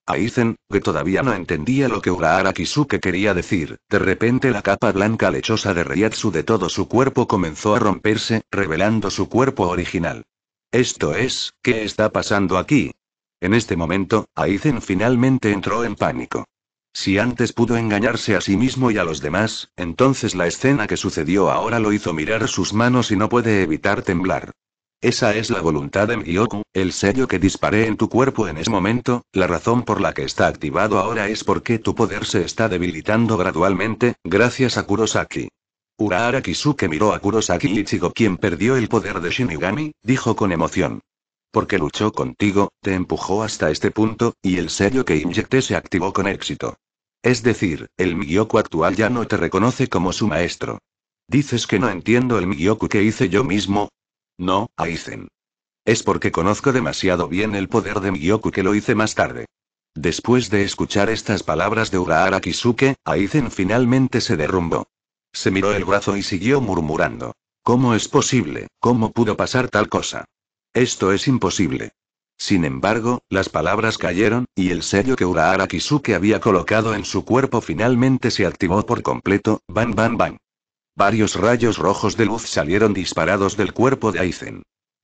Aizen, que todavía no entendía lo que Urahara Kisuke quería decir, de repente la capa blanca lechosa de Ryatsu de todo su cuerpo comenzó a romperse, revelando su cuerpo original. Esto es, ¿qué está pasando aquí? En este momento, Aizen finalmente entró en pánico. Si antes pudo engañarse a sí mismo y a los demás, entonces la escena que sucedió ahora lo hizo mirar sus manos y no puede evitar temblar. Esa es la voluntad de Miyoku, el sello que disparé en tu cuerpo en ese momento, la razón por la que está activado ahora es porque tu poder se está debilitando gradualmente, gracias a Kurosaki. Urahara Kisuke miró a Kurosaki Ichigo quien perdió el poder de Shinigami, dijo con emoción. Porque luchó contigo, te empujó hasta este punto, y el sello que inyecté se activó con éxito. Es decir, el Miyoku actual ya no te reconoce como su maestro. Dices que no entiendo el Miyoku que hice yo mismo, no, Aizen. Es porque conozco demasiado bien el poder de Miyoku que lo hice más tarde. Después de escuchar estas palabras de Urahara Kisuke, Aizen finalmente se derrumbó. Se miró el brazo y siguió murmurando. ¿Cómo es posible? ¿Cómo pudo pasar tal cosa? Esto es imposible. Sin embargo, las palabras cayeron, y el sello que Urahara Kisuke había colocado en su cuerpo finalmente se activó por completo, bam bam bam. Varios rayos rojos de luz salieron disparados del cuerpo de Aizen.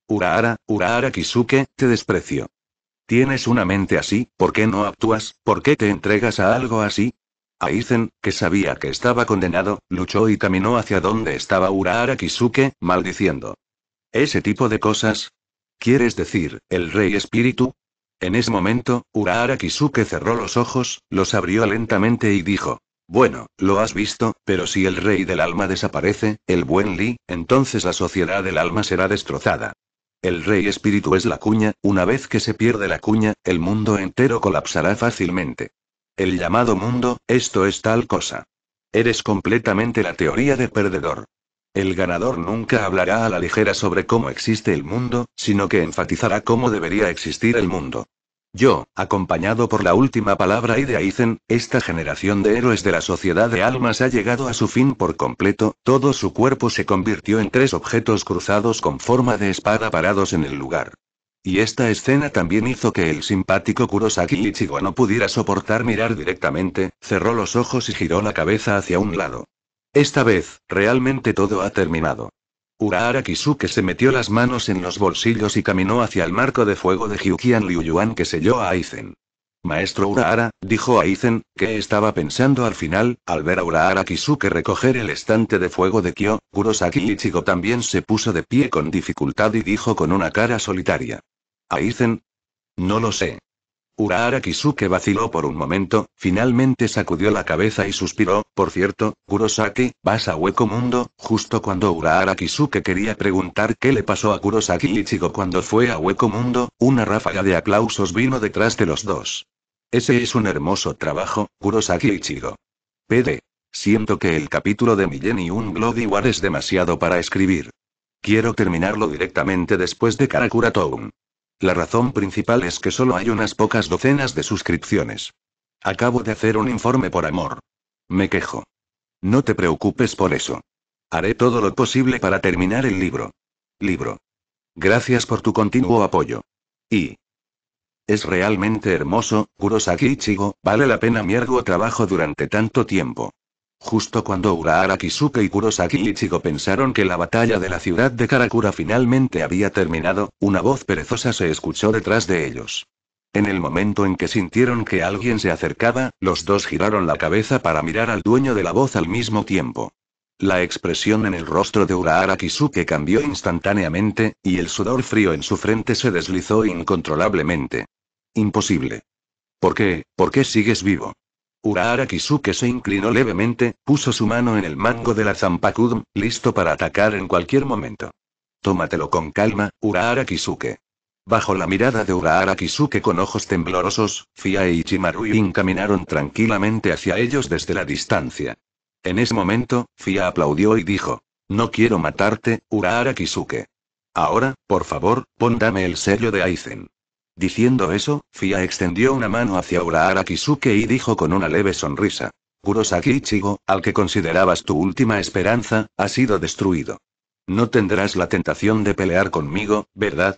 Urahara, Urahara Kisuke, te desprecio. Tienes una mente así, ¿por qué no actúas? ¿Por qué te entregas a algo así? Aizen, que sabía que estaba condenado, luchó y caminó hacia donde estaba Urahara Kisuke, maldiciendo. Ese tipo de cosas. ¿Quieres decir, el rey espíritu? En ese momento, Urahara Kisuke cerró los ojos, los abrió lentamente y dijo, bueno, lo has visto, pero si el rey del alma desaparece, el buen Li, entonces la sociedad del alma será destrozada. El rey espíritu es la cuña, una vez que se pierde la cuña, el mundo entero colapsará fácilmente. El llamado mundo, esto es tal cosa. Eres completamente la teoría de perdedor. El ganador nunca hablará a la ligera sobre cómo existe el mundo, sino que enfatizará cómo debería existir el mundo. Yo, acompañado por la última palabra y de Aizen, esta generación de héroes de la sociedad de almas ha llegado a su fin por completo, todo su cuerpo se convirtió en tres objetos cruzados con forma de espada parados en el lugar. Y esta escena también hizo que el simpático Kurosaki Ichigo no pudiera soportar mirar directamente, cerró los ojos y giró la cabeza hacia un lado. Esta vez, realmente todo ha terminado. Urahara Kisuke se metió las manos en los bolsillos y caminó hacia el marco de fuego de Hyukian Liuyuan que selló a Aizen. Maestro Urahara, dijo Aizen, que estaba pensando al final, al ver a Urahara Kisuke recoger el estante de fuego de Kyo, Kurosaki Ichigo también se puso de pie con dificultad y dijo con una cara solitaria. Aizen. No lo sé. Urahara Kisuke vaciló por un momento, finalmente sacudió la cabeza y suspiró, por cierto, Kurosaki, vas a hueco mundo, justo cuando Urahara Kisuke quería preguntar qué le pasó a Kurosaki Ichigo cuando fue a hueco mundo, una ráfaga de aplausos vino detrás de los dos. Ese es un hermoso trabajo, Kurosaki Ichigo. PD. Siento que el capítulo de Millennium y Bloody War es demasiado para escribir. Quiero terminarlo directamente después de Karakura Town. La razón principal es que solo hay unas pocas docenas de suscripciones. Acabo de hacer un informe por amor. Me quejo. No te preocupes por eso. Haré todo lo posible para terminar el libro. Libro. Gracias por tu continuo apoyo. Y. Es realmente hermoso, Kurosaki Ichigo, vale la pena mi arduo trabajo durante tanto tiempo. Justo cuando Urahara Kisuke y Kurosaki Ichigo pensaron que la batalla de la ciudad de Karakura finalmente había terminado, una voz perezosa se escuchó detrás de ellos. En el momento en que sintieron que alguien se acercaba, los dos giraron la cabeza para mirar al dueño de la voz al mismo tiempo. La expresión en el rostro de Urahara Kisuke cambió instantáneamente, y el sudor frío en su frente se deslizó incontrolablemente. Imposible. ¿Por qué? ¿Por qué sigues vivo? Urahara Kisuke se inclinó levemente, puso su mano en el mango de la Zampakudm, listo para atacar en cualquier momento. Tómatelo con calma, Urahara Kisuke. Bajo la mirada de Urahara Kisuke con ojos temblorosos, Fia e Ichimaru y In caminaron tranquilamente hacia ellos desde la distancia. En ese momento, Fia aplaudió y dijo: No quiero matarte, Urahara Kisuke. Ahora, por favor, póndame el sello de Aizen. Diciendo eso, Fia extendió una mano hacia Urahara Kisuke y dijo con una leve sonrisa. Kurosaki Ichigo, al que considerabas tu última esperanza, ha sido destruido. No tendrás la tentación de pelear conmigo, ¿verdad?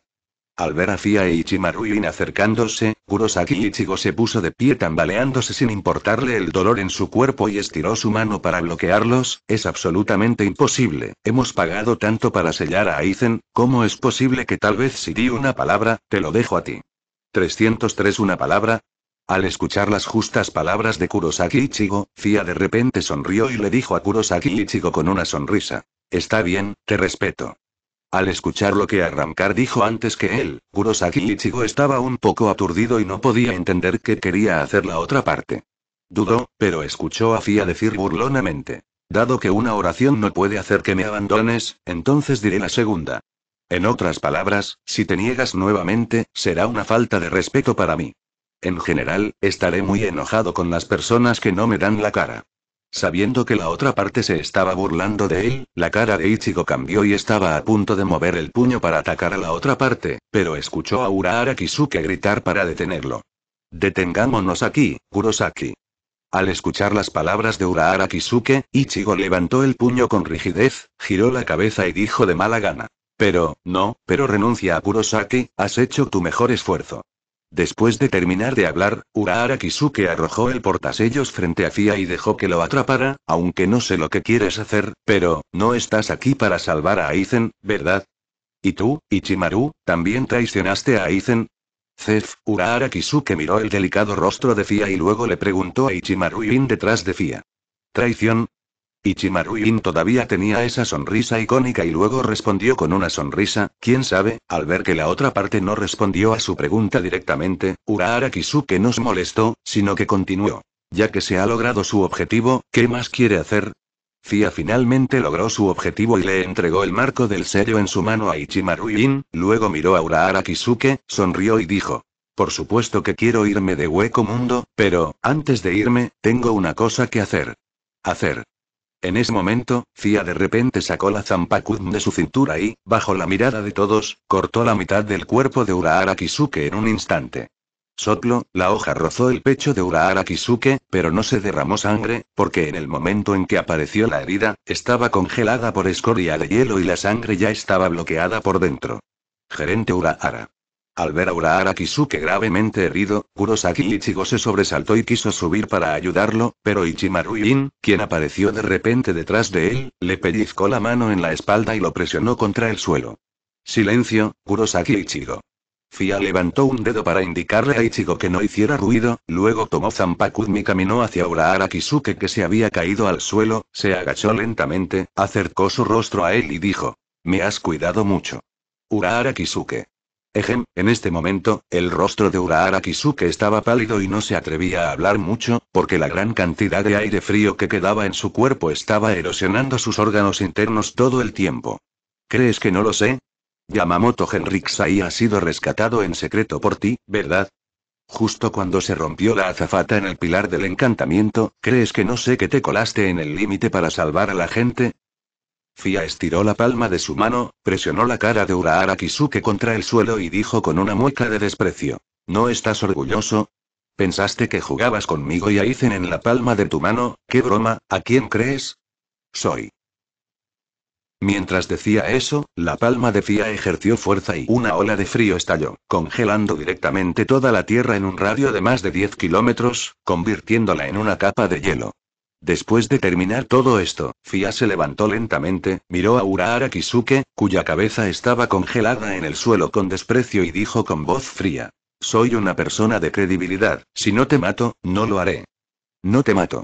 Al ver a Fia e Ichimaruin acercándose, Kurosaki Ichigo se puso de pie tambaleándose sin importarle el dolor en su cuerpo y estiró su mano para bloquearlos, es absolutamente imposible, hemos pagado tanto para sellar a Aizen, ¿cómo es posible que tal vez si di una palabra, te lo dejo a ti? 303 una palabra, al escuchar las justas palabras de Kurosaki Ichigo, Fia de repente sonrió y le dijo a Kurosaki Ichigo con una sonrisa. Está bien, te respeto. Al escuchar lo que Arrancar dijo antes que él, Kurosaki Ichigo estaba un poco aturdido y no podía entender qué quería hacer la otra parte. Dudó, pero escuchó a Fia decir burlonamente. Dado que una oración no puede hacer que me abandones, entonces diré la segunda. En otras palabras, si te niegas nuevamente, será una falta de respeto para mí. En general, estaré muy enojado con las personas que no me dan la cara. Sabiendo que la otra parte se estaba burlando de él, la cara de Ichigo cambió y estaba a punto de mover el puño para atacar a la otra parte, pero escuchó a Urahara Kisuke gritar para detenerlo. Detengámonos aquí, Kurosaki. Al escuchar las palabras de Urahara Kisuke, Ichigo levantó el puño con rigidez, giró la cabeza y dijo de mala gana. Pero, no, pero renuncia a Kurosaki, has hecho tu mejor esfuerzo. Después de terminar de hablar, Urahara Kisuke arrojó el portasellos frente a Fia y dejó que lo atrapara, aunque no sé lo que quieres hacer, pero, no estás aquí para salvar a Aizen, ¿verdad? ¿Y tú, Ichimaru, también traicionaste a Aizen? Cef, Urahara Kisuke miró el delicado rostro de Fia y luego le preguntó a Ichimaru y vin detrás de Fia. ¿Traición? Ichimaruin todavía tenía esa sonrisa icónica y luego respondió con una sonrisa, quién sabe, al ver que la otra parte no respondió a su pregunta directamente, Urahara Kisuke no se molestó, sino que continuó. Ya que se ha logrado su objetivo, ¿qué más quiere hacer? Cia finalmente logró su objetivo y le entregó el marco del sello en su mano a Ichimaruin, luego miró a Urahara Kisuke, sonrió y dijo. Por supuesto que quiero irme de Hueco Mundo, pero, antes de irme, tengo una cosa que hacer. Hacer. En ese momento, Cia de repente sacó la zampacudm de su cintura y, bajo la mirada de todos, cortó la mitad del cuerpo de Urahara Kisuke en un instante. Soplo, la hoja rozó el pecho de Urahara Kisuke, pero no se derramó sangre, porque en el momento en que apareció la herida, estaba congelada por escoria de hielo y la sangre ya estaba bloqueada por dentro. Gerente Urahara. Al ver a Urahara Kisuke gravemente herido, Kurosaki Ichigo se sobresaltó y quiso subir para ayudarlo, pero Ichimaru quien apareció de repente detrás de él, le pellizcó la mano en la espalda y lo presionó contra el suelo. Silencio, Kurosaki Ichigo. Fia levantó un dedo para indicarle a Ichigo que no hiciera ruido, luego tomó Zampakudmi y caminó hacia Urahara Kisuke que se había caído al suelo, se agachó lentamente, acercó su rostro a él y dijo. Me has cuidado mucho. Urahara Kisuke. Ejem, en este momento, el rostro de Urahara Kisuke estaba pálido y no se atrevía a hablar mucho, porque la gran cantidad de aire frío que quedaba en su cuerpo estaba erosionando sus órganos internos todo el tiempo. ¿Crees que no lo sé? Yamamoto Henriksai ha sido rescatado en secreto por ti, ¿verdad? Justo cuando se rompió la azafata en el pilar del encantamiento, ¿crees que no sé que te colaste en el límite para salvar a la gente? Fia estiró la palma de su mano, presionó la cara de Urahara Kisuke contra el suelo y dijo con una mueca de desprecio. ¿No estás orgulloso? Pensaste que jugabas conmigo y Aizen en la palma de tu mano, qué broma, ¿a quién crees? Soy. Mientras decía eso, la palma de Fia ejerció fuerza y una ola de frío estalló, congelando directamente toda la tierra en un radio de más de 10 kilómetros, convirtiéndola en una capa de hielo. Después de terminar todo esto, Fia se levantó lentamente, miró a Urahara Kisuke, cuya cabeza estaba congelada en el suelo con desprecio y dijo con voz fría. Soy una persona de credibilidad, si no te mato, no lo haré. No te mato.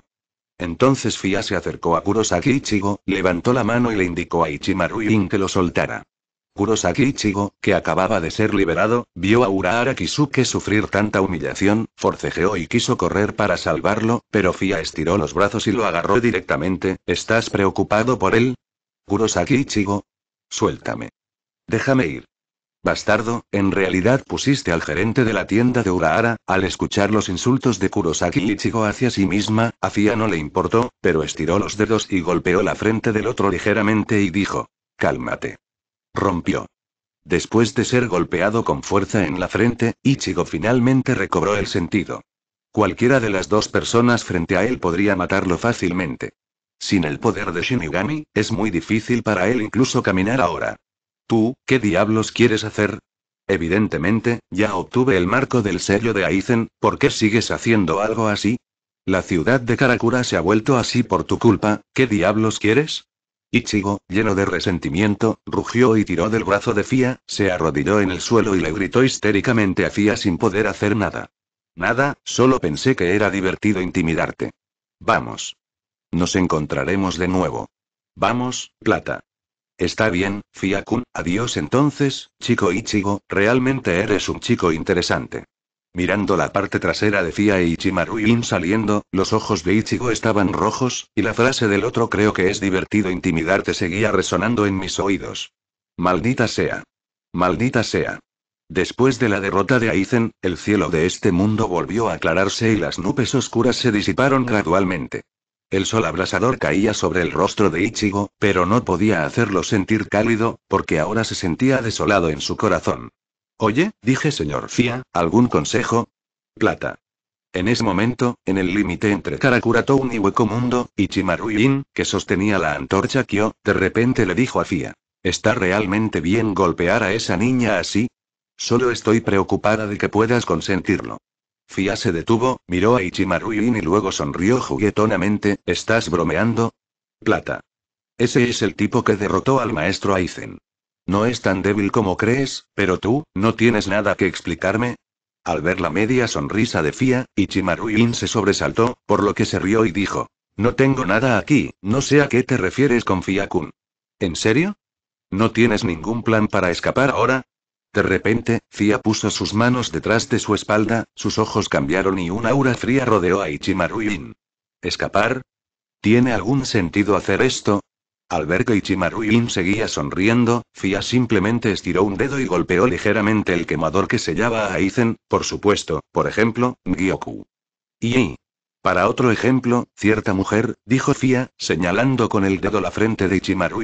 Entonces Fia se acercó a Kurosaki Ichigo, levantó la mano y le indicó a Ichimaru que lo soltara. Kurosaki Ichigo, que acababa de ser liberado, vio a Urahara Kisuke sufrir tanta humillación, forcejeó y quiso correr para salvarlo, pero Fia estiró los brazos y lo agarró directamente. ¿Estás preocupado por él? Kurosaki Ichigo. Suéltame. Déjame ir. Bastardo, en realidad pusiste al gerente de la tienda de Urahara, al escuchar los insultos de Kurosaki Ichigo hacia sí misma, a Fia no le importó, pero estiró los dedos y golpeó la frente del otro ligeramente y dijo. Cálmate. Rompió. Después de ser golpeado con fuerza en la frente, Ichigo finalmente recobró el sentido. Cualquiera de las dos personas frente a él podría matarlo fácilmente. Sin el poder de Shinigami, es muy difícil para él incluso caminar ahora. ¿Tú, qué diablos quieres hacer? Evidentemente, ya obtuve el marco del sello de Aizen, ¿por qué sigues haciendo algo así? La ciudad de Karakura se ha vuelto así por tu culpa, ¿qué diablos quieres? Ichigo, lleno de resentimiento, rugió y tiró del brazo de Fia, se arrodilló en el suelo y le gritó histéricamente a Fia sin poder hacer nada. Nada, solo pensé que era divertido intimidarte. Vamos. Nos encontraremos de nuevo. Vamos, plata. Está bien, Fia-kun, adiós entonces, chico Ichigo, realmente eres un chico interesante. Mirando la parte trasera decía Ichimaru-in saliendo, los ojos de Ichigo estaban rojos, y la frase del otro creo que es divertido intimidarte seguía resonando en mis oídos. Maldita sea. Maldita sea. Después de la derrota de Aizen, el cielo de este mundo volvió a aclararse y las nubes oscuras se disiparon gradualmente. El sol abrasador caía sobre el rostro de Ichigo, pero no podía hacerlo sentir cálido, porque ahora se sentía desolado en su corazón. Oye, dije señor Fia, ¿algún consejo? Plata. En ese momento, en el límite entre Town y Hueco Mundo, Ichimaruin, que sostenía la antorcha Kyo, de repente le dijo a Fia. ¿Está realmente bien golpear a esa niña así? Solo estoy preocupada de que puedas consentirlo. Fia se detuvo, miró a Ichimaruin y luego sonrió juguetonamente, ¿estás bromeando? Plata. Ese es el tipo que derrotó al maestro Aizen. No es tan débil como crees, pero tú, ¿no tienes nada que explicarme? Al ver la media sonrisa de Fia, ichimaru se sobresaltó, por lo que se rió y dijo. No tengo nada aquí, no sé a qué te refieres con Fia-kun. ¿En serio? ¿No tienes ningún plan para escapar ahora? De repente, Fia puso sus manos detrás de su espalda, sus ojos cambiaron y una aura fría rodeó a ichimaru ¿Escapar? ¿Tiene algún sentido hacer esto? Al ver que Ichimaru seguía sonriendo, Fia simplemente estiró un dedo y golpeó ligeramente el quemador que sellaba a Aizen, por supuesto, por ejemplo, Gyoku. Y... Para otro ejemplo, cierta mujer, dijo Fia, señalando con el dedo la frente de Ichimaru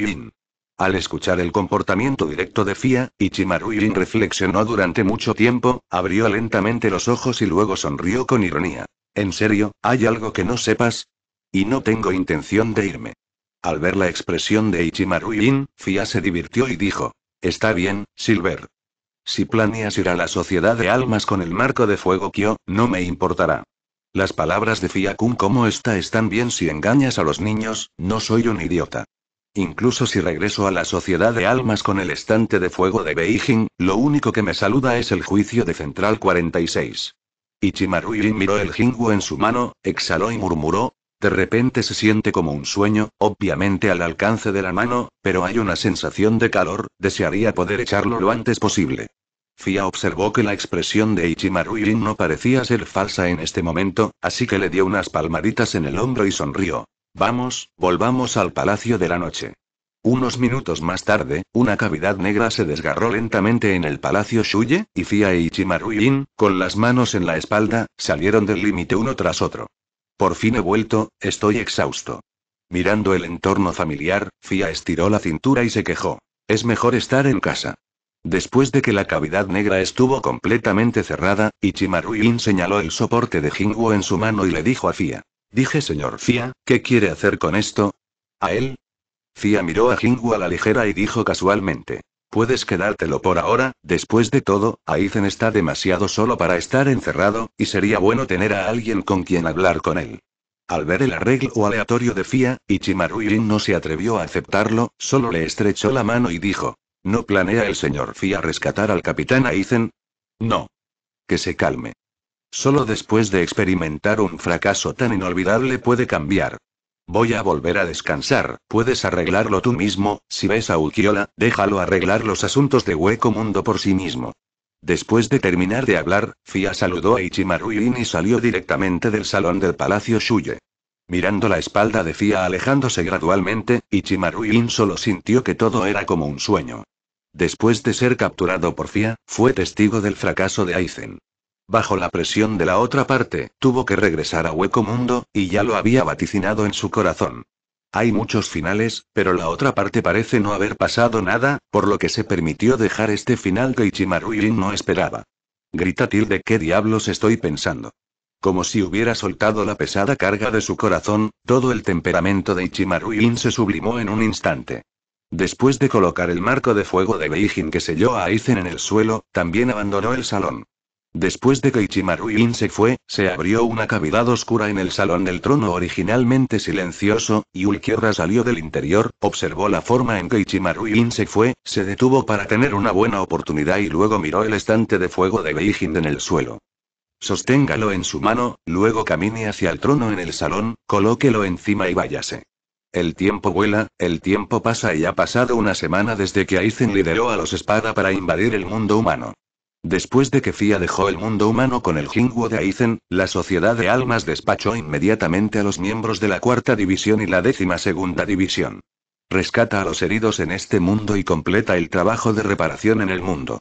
Al escuchar el comportamiento directo de Fia, Ichimaru reflexionó durante mucho tiempo, abrió lentamente los ojos y luego sonrió con ironía. ¿En serio, hay algo que no sepas? Y no tengo intención de irme. Al ver la expresión de Ichimaru Fia se divirtió y dijo: Está bien, Silver. Si planeas ir a la Sociedad de Almas con el marco de fuego Kyo, no me importará. Las palabras de Fia Kung como esta están bien si engañas a los niños, no soy un idiota. Incluso si regreso a la Sociedad de Almas con el estante de fuego de Beijing, lo único que me saluda es el juicio de Central 46. Ichimaru miró el jingu en su mano, exhaló y murmuró, de repente se siente como un sueño, obviamente al alcance de la mano, pero hay una sensación de calor, desearía poder echarlo lo antes posible. Fia observó que la expresión de Ichimaru Jin no parecía ser falsa en este momento, así que le dio unas palmaditas en el hombro y sonrió. Vamos, volvamos al Palacio de la Noche. Unos minutos más tarde, una cavidad negra se desgarró lentamente en el Palacio Shuye, y Fia e Ichimaru con las manos en la espalda, salieron del límite uno tras otro. Por fin he vuelto, estoy exhausto. Mirando el entorno familiar, Fia estiró la cintura y se quejó. Es mejor estar en casa. Después de que la cavidad negra estuvo completamente cerrada, Ichimaruin señaló el soporte de Jinguo en su mano y le dijo a Fia. Dije señor Fia, ¿qué quiere hacer con esto? ¿A él? Fia miró a Jinguo a la ligera y dijo casualmente. Puedes quedártelo por ahora, después de todo, Aizen está demasiado solo para estar encerrado, y sería bueno tener a alguien con quien hablar con él. Al ver el arreglo aleatorio de Fia, Ichimaru no se atrevió a aceptarlo, solo le estrechó la mano y dijo. ¿No planea el señor Fia rescatar al capitán Aizen? No. Que se calme. Solo después de experimentar un fracaso tan inolvidable puede cambiar. Voy a volver a descansar, puedes arreglarlo tú mismo, si ves a Ukiola, déjalo arreglar los asuntos de Hueco Mundo por sí mismo. Después de terminar de hablar, Fia saludó a Ichimaru y salió directamente del salón del Palacio Shuye. Mirando la espalda de Fia alejándose gradualmente, Ichimaru solo sintió que todo era como un sueño. Después de ser capturado por Fia, fue testigo del fracaso de Aizen. Bajo la presión de la otra parte, tuvo que regresar a Hueco Mundo, y ya lo había vaticinado en su corazón. Hay muchos finales, pero la otra parte parece no haber pasado nada, por lo que se permitió dejar este final que Ichimaru no esperaba. Grita tilde qué diablos estoy pensando. Como si hubiera soltado la pesada carga de su corazón, todo el temperamento de Ichimaru se sublimó en un instante. Después de colocar el marco de fuego de Beijing que selló a Aizen en el suelo, también abandonó el salón. Después de que Ichimaru se fue, se abrió una cavidad oscura en el salón del trono originalmente silencioso, y Ulquiorra salió del interior, observó la forma en que Ichimaru se fue, se detuvo para tener una buena oportunidad y luego miró el estante de fuego de Beijing en el suelo. Sosténgalo en su mano, luego camine hacia el trono en el salón, colóquelo encima y váyase. El tiempo vuela, el tiempo pasa y ha pasado una semana desde que Aizen lideró a los espada para invadir el mundo humano. Después de que Fia dejó el mundo humano con el Jinguo de Aizen, la Sociedad de Almas despachó inmediatamente a los miembros de la Cuarta División y la Décima Segunda División. Rescata a los heridos en este mundo y completa el trabajo de reparación en el mundo.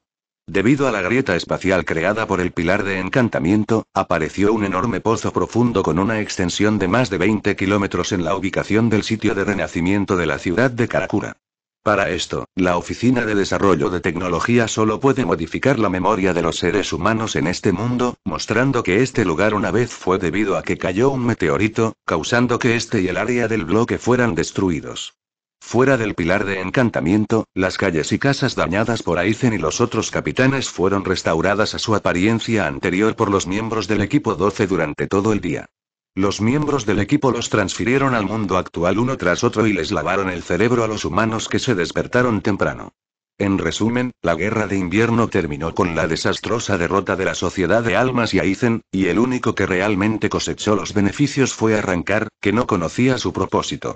Debido a la grieta espacial creada por el pilar de encantamiento, apareció un enorme pozo profundo con una extensión de más de 20 kilómetros en la ubicación del sitio de renacimiento de la ciudad de Karakura. Para esto, la Oficina de Desarrollo de Tecnología solo puede modificar la memoria de los seres humanos en este mundo, mostrando que este lugar una vez fue debido a que cayó un meteorito, causando que este y el área del bloque fueran destruidos. Fuera del pilar de encantamiento, las calles y casas dañadas por Aizen y los otros capitanes fueron restauradas a su apariencia anterior por los miembros del equipo 12 durante todo el día. Los miembros del equipo los transfirieron al mundo actual uno tras otro y les lavaron el cerebro a los humanos que se despertaron temprano. En resumen, la guerra de invierno terminó con la desastrosa derrota de la Sociedad de Almas y Aizen, y el único que realmente cosechó los beneficios fue Arrancar, que no conocía su propósito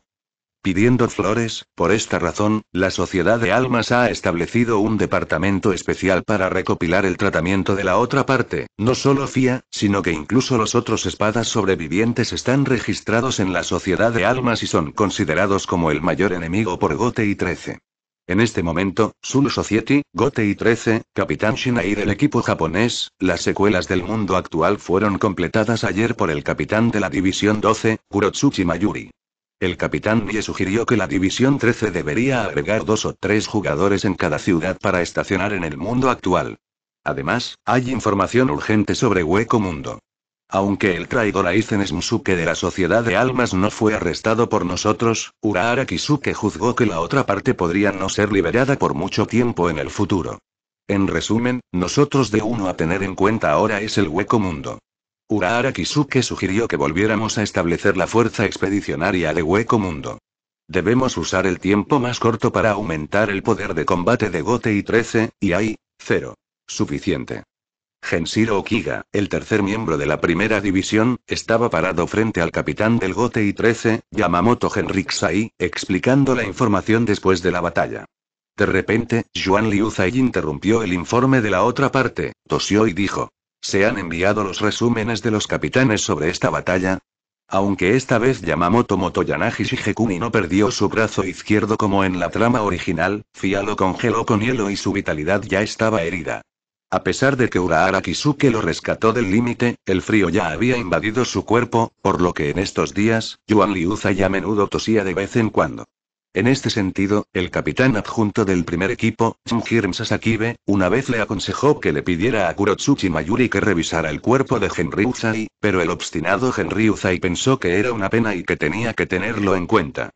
pidiendo flores, por esta razón, la Sociedad de Almas ha establecido un departamento especial para recopilar el tratamiento de la otra parte, no solo FIA, sino que incluso los otros espadas sobrevivientes están registrados en la Sociedad de Almas y son considerados como el mayor enemigo por Gote y 13. En este momento, Sul Society, Gote y 13, Capitán Shinai del equipo japonés, las secuelas del mundo actual fueron completadas ayer por el capitán de la División 12, Kurotsuchi Mayuri. El capitán Nie sugirió que la División 13 debería agregar dos o tres jugadores en cada ciudad para estacionar en el mundo actual. Además, hay información urgente sobre Hueco Mundo. Aunque el traidor Aizen Smsuke de la Sociedad de Almas no fue arrestado por nosotros, Urahara Kisuke juzgó que la otra parte podría no ser liberada por mucho tiempo en el futuro. En resumen, nosotros de uno a tener en cuenta ahora es el Hueco Mundo. Urahara Kisuke sugirió que volviéramos a establecer la fuerza expedicionaria de Hueco Mundo. Debemos usar el tiempo más corto para aumentar el poder de combate de Gote y 13, y hay, cero. Suficiente. Genshiro Okiga, el tercer miembro de la primera división, estaba parado frente al capitán del Gote y 13, Yamamoto Henriksai, explicando la información después de la batalla. De repente, Liu Liuzai interrumpió el informe de la otra parte, tosió y dijo: se han enviado los resúmenes de los capitanes sobre esta batalla. Aunque esta vez Yamamoto Motoyanagi Shigekuni no perdió su brazo izquierdo como en la trama original, Fia lo congeló con hielo y su vitalidad ya estaba herida. A pesar de que Urahara Kisuke lo rescató del límite, el frío ya había invadido su cuerpo, por lo que en estos días, Yuan ya a menudo tosía de vez en cuando. En este sentido, el capitán adjunto del primer equipo, Jim Sasakibe, una vez le aconsejó que le pidiera a Kurotsuchi Mayuri que revisara el cuerpo de Henry Uzai, pero el obstinado Henry Uzai pensó que era una pena y que tenía que tenerlo en cuenta.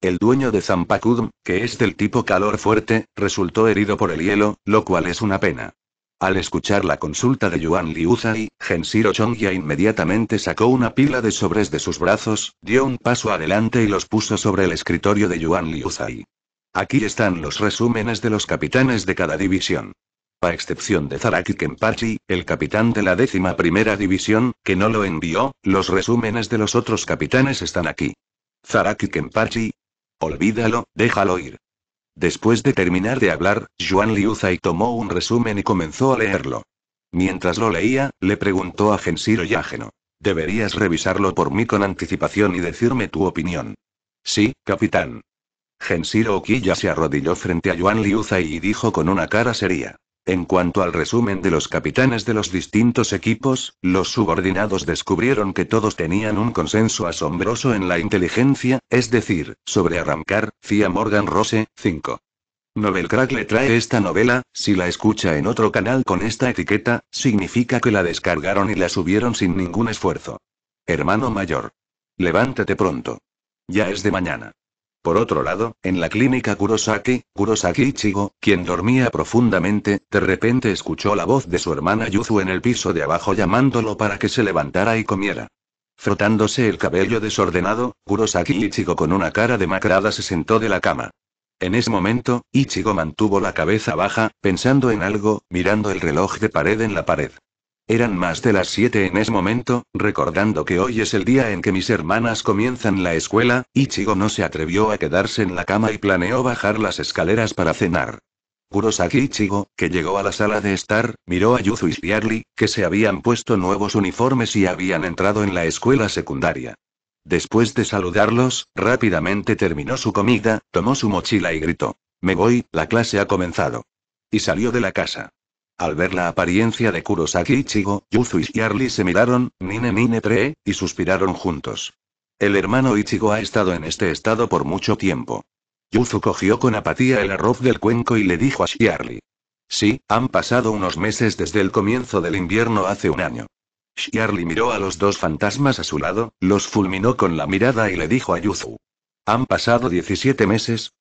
El dueño de Zampakudm, que es del tipo calor fuerte, resultó herido por el hielo, lo cual es una pena. Al escuchar la consulta de Yuan Liuzai, Genshiro Chongya inmediatamente sacó una pila de sobres de sus brazos, dio un paso adelante y los puso sobre el escritorio de Yuan Liuzai. Aquí están los resúmenes de los capitanes de cada división. A excepción de Zaraki Kenpachi, el capitán de la décima primera división, que no lo envió, los resúmenes de los otros capitanes están aquí. Zaraki Kenpachi. Olvídalo, déjalo ir. Después de terminar de hablar, Juan Liuzai tomó un resumen y comenzó a leerlo. Mientras lo leía, le preguntó a Gensiro y Deberías revisarlo por mí con anticipación y decirme tu opinión. Sí, capitán. Gensiro Okiya se arrodilló frente a Yuan Liuzai y dijo con una cara seria. En cuanto al resumen de los capitanes de los distintos equipos, los subordinados descubrieron que todos tenían un consenso asombroso en la inteligencia, es decir, sobre arrancar, Cia Morgan Rose, 5. Novel le trae esta novela, si la escucha en otro canal con esta etiqueta, significa que la descargaron y la subieron sin ningún esfuerzo. Hermano mayor. Levántate pronto. Ya es de mañana. Por otro lado, en la clínica Kurosaki, Kurosaki Ichigo, quien dormía profundamente, de repente escuchó la voz de su hermana Yuzu en el piso de abajo llamándolo para que se levantara y comiera. Frotándose el cabello desordenado, Kurosaki Ichigo con una cara demacrada se sentó de la cama. En ese momento, Ichigo mantuvo la cabeza baja, pensando en algo, mirando el reloj de pared en la pared. Eran más de las siete en ese momento, recordando que hoy es el día en que mis hermanas comienzan la escuela, Ichigo no se atrevió a quedarse en la cama y planeó bajar las escaleras para cenar. Kurosaki Ichigo, que llegó a la sala de estar, miró a Yuzu y Spiarli, que se habían puesto nuevos uniformes y habían entrado en la escuela secundaria. Después de saludarlos, rápidamente terminó su comida, tomó su mochila y gritó. Me voy, la clase ha comenzado. Y salió de la casa. Al ver la apariencia de Kurosaki Ichigo, Yuzu y Charlie se miraron, nine nine tre, y suspiraron juntos. El hermano Ichigo ha estado en este estado por mucho tiempo. Yuzu cogió con apatía el arroz del cuenco y le dijo a Shiarly. Sí, han pasado unos meses desde el comienzo del invierno hace un año. Shiarly miró a los dos fantasmas a su lado, los fulminó con la mirada y le dijo a Yuzu. Han pasado 17 meses,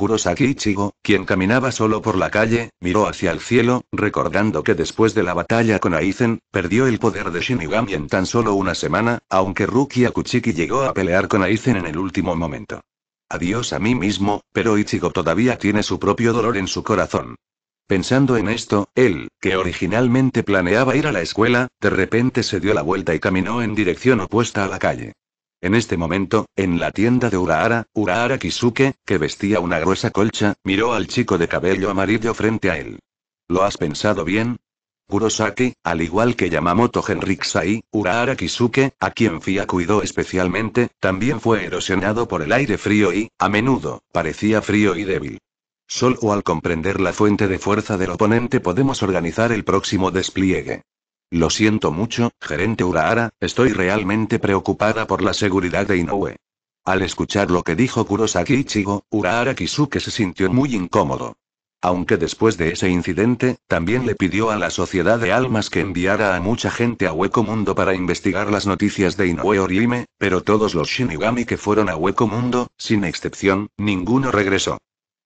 Kurosaki Ichigo, quien caminaba solo por la calle, miró hacia el cielo, recordando que después de la batalla con Aizen, perdió el poder de Shinigami en tan solo una semana, aunque Rukia Kuchiki llegó a pelear con Aizen en el último momento. Adiós a mí mismo, pero Ichigo todavía tiene su propio dolor en su corazón. Pensando en esto, él, que originalmente planeaba ir a la escuela, de repente se dio la vuelta y caminó en dirección opuesta a la calle. En este momento, en la tienda de Urahara, Urahara Kisuke, que vestía una gruesa colcha, miró al chico de cabello amarillo frente a él. ¿Lo has pensado bien? Kurosaki, al igual que Yamamoto Henriksai, Urahara Kisuke, a quien Fia cuidó especialmente, también fue erosionado por el aire frío y, a menudo, parecía frío y débil. Solo al comprender la fuente de fuerza del oponente podemos organizar el próximo despliegue. Lo siento mucho, gerente Urahara, estoy realmente preocupada por la seguridad de Inoue. Al escuchar lo que dijo Kurosaki Ichigo, Urahara Kisuke se sintió muy incómodo. Aunque después de ese incidente, también le pidió a la Sociedad de Almas que enviara a mucha gente a Hueco Mundo para investigar las noticias de Inoue Orihime, pero todos los Shinigami que fueron a Hueco Mundo, sin excepción, ninguno regresó.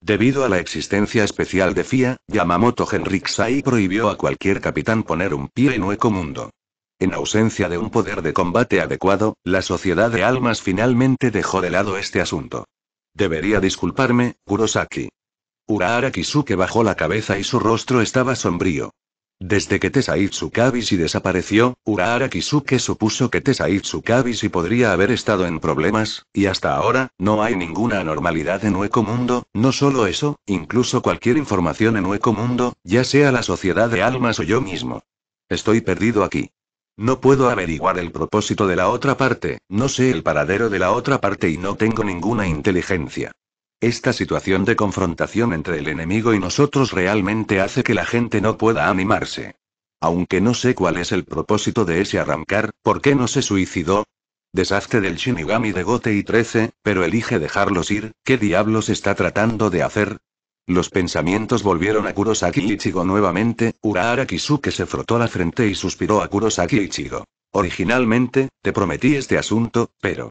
Debido a la existencia especial de FIA, Yamamoto Henriksai prohibió a cualquier capitán poner un pie en Hueco Mundo. En ausencia de un poder de combate adecuado, la Sociedad de Almas finalmente dejó de lado este asunto. Debería disculparme, Kurosaki. Urahara Kisuke bajó la cabeza y su rostro estaba sombrío. Desde que Tesai desapareció, Urahara Kisuke supuso que Tesai podría haber estado en problemas, y hasta ahora, no hay ninguna anormalidad en Hueco Mundo, no solo eso, incluso cualquier información en Hueco Mundo, ya sea la sociedad de almas o yo mismo. Estoy perdido aquí. No puedo averiguar el propósito de la otra parte, no sé el paradero de la otra parte y no tengo ninguna inteligencia. Esta situación de confrontación entre el enemigo y nosotros realmente hace que la gente no pueda animarse. Aunque no sé cuál es el propósito de ese arrancar, ¿por qué no se suicidó? desastre del Shinigami de Gote y 13, pero elige dejarlos ir, ¿qué diablos está tratando de hacer? Los pensamientos volvieron a Kurosaki Ichigo nuevamente, Urahara Kisuke se frotó la frente y suspiró a Kurosaki Ichigo. Originalmente, te prometí este asunto, pero...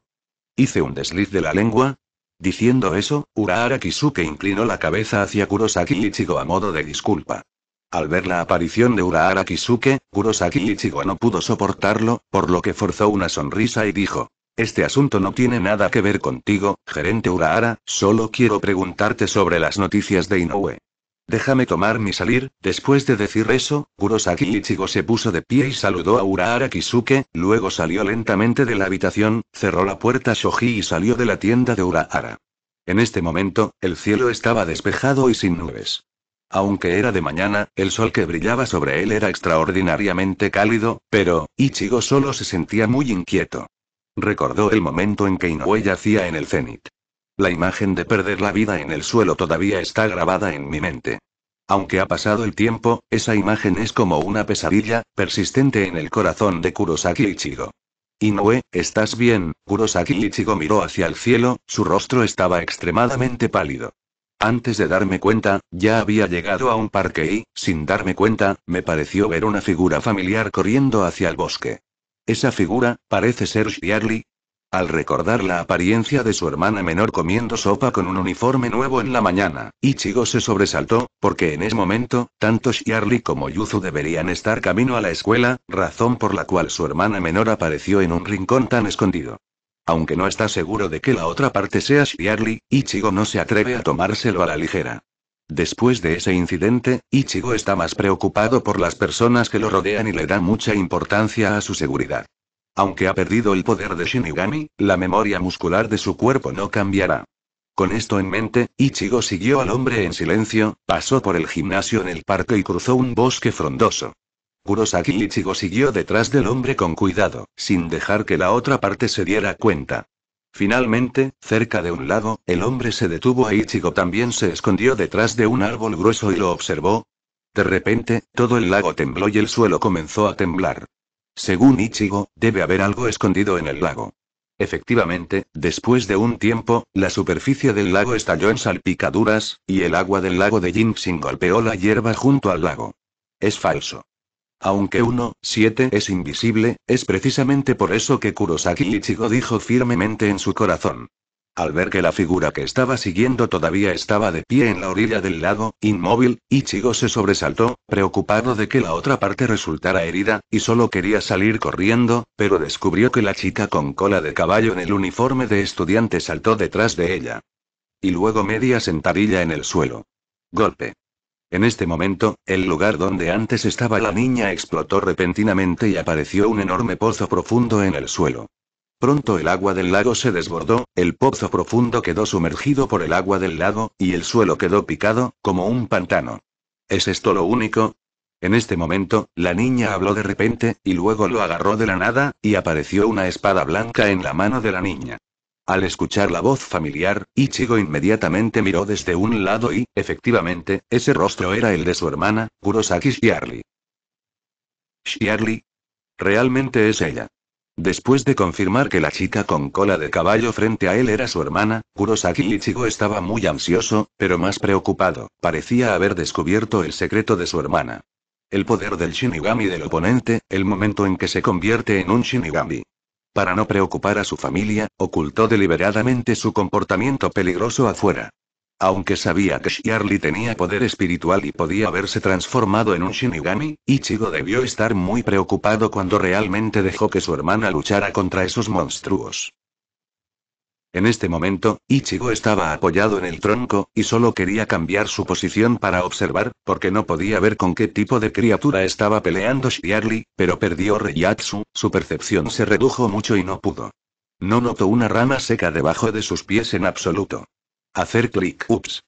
Hice un desliz de la lengua, Diciendo eso, Urahara Kisuke inclinó la cabeza hacia Kurosaki Ichigo a modo de disculpa. Al ver la aparición de Urahara Kisuke, Kurosaki Ichigo no pudo soportarlo, por lo que forzó una sonrisa y dijo. Este asunto no tiene nada que ver contigo, gerente Urahara, solo quiero preguntarte sobre las noticias de Inoue. Déjame tomar mi salir. Después de decir eso, Kurosaki Ichigo se puso de pie y saludó a Urahara Kisuke, luego salió lentamente de la habitación, cerró la puerta Shoji y salió de la tienda de Urahara. En este momento, el cielo estaba despejado y sin nubes. Aunque era de mañana, el sol que brillaba sobre él era extraordinariamente cálido, pero, Ichigo solo se sentía muy inquieto. Recordó el momento en que Inoue yacía en el cenit. La imagen de perder la vida en el suelo todavía está grabada en mi mente. Aunque ha pasado el tiempo, esa imagen es como una pesadilla, persistente en el corazón de Kurosaki Ichigo. Inoue, ¿estás bien? Kurosaki Ichigo miró hacia el cielo, su rostro estaba extremadamente pálido. Antes de darme cuenta, ya había llegado a un parque y, sin darme cuenta, me pareció ver una figura familiar corriendo hacia el bosque. Esa figura, parece ser Shiarly al recordar la apariencia de su hermana menor comiendo sopa con un uniforme nuevo en la mañana, Ichigo se sobresaltó, porque en ese momento, tanto Shiarly como Yuzu deberían estar camino a la escuela, razón por la cual su hermana menor apareció en un rincón tan escondido. Aunque no está seguro de que la otra parte sea Shiarly, Ichigo no se atreve a tomárselo a la ligera. Después de ese incidente, Ichigo está más preocupado por las personas que lo rodean y le da mucha importancia a su seguridad. Aunque ha perdido el poder de Shinigami, la memoria muscular de su cuerpo no cambiará. Con esto en mente, Ichigo siguió al hombre en silencio, pasó por el gimnasio en el parque y cruzó un bosque frondoso. Kurosaki Ichigo siguió detrás del hombre con cuidado, sin dejar que la otra parte se diera cuenta. Finalmente, cerca de un lago, el hombre se detuvo e Ichigo también se escondió detrás de un árbol grueso y lo observó. De repente, todo el lago tembló y el suelo comenzó a temblar. Según Ichigo, debe haber algo escondido en el lago. Efectivamente, después de un tiempo, la superficie del lago estalló en salpicaduras, y el agua del lago de Jinxin golpeó la hierba junto al lago. Es falso. Aunque uno 7 es invisible, es precisamente por eso que Kurosaki Ichigo dijo firmemente en su corazón. Al ver que la figura que estaba siguiendo todavía estaba de pie en la orilla del lago, inmóvil, Ichigo se sobresaltó, preocupado de que la otra parte resultara herida, y solo quería salir corriendo, pero descubrió que la chica con cola de caballo en el uniforme de estudiante saltó detrás de ella. Y luego media sentadilla en el suelo. Golpe. En este momento, el lugar donde antes estaba la niña explotó repentinamente y apareció un enorme pozo profundo en el suelo. Pronto el agua del lago se desbordó, el pozo profundo quedó sumergido por el agua del lago, y el suelo quedó picado, como un pantano. ¿Es esto lo único? En este momento, la niña habló de repente, y luego lo agarró de la nada, y apareció una espada blanca en la mano de la niña. Al escuchar la voz familiar, Ichigo inmediatamente miró desde un lado y, efectivamente, ese rostro era el de su hermana, Kurosaki Shiarly. Shiarly. Realmente es ella. Después de confirmar que la chica con cola de caballo frente a él era su hermana, Kurosaki Ichigo estaba muy ansioso, pero más preocupado, parecía haber descubierto el secreto de su hermana. El poder del Shinigami del oponente, el momento en que se convierte en un Shinigami. Para no preocupar a su familia, ocultó deliberadamente su comportamiento peligroso afuera. Aunque sabía que Shiarli tenía poder espiritual y podía haberse transformado en un Shinigami, Ichigo debió estar muy preocupado cuando realmente dejó que su hermana luchara contra esos monstruos. En este momento, Ichigo estaba apoyado en el tronco, y solo quería cambiar su posición para observar, porque no podía ver con qué tipo de criatura estaba peleando Shiarly, pero perdió Reiatsu, su percepción se redujo mucho y no pudo. No notó una rama seca debajo de sus pies en absoluto. Hacer clic. Ups.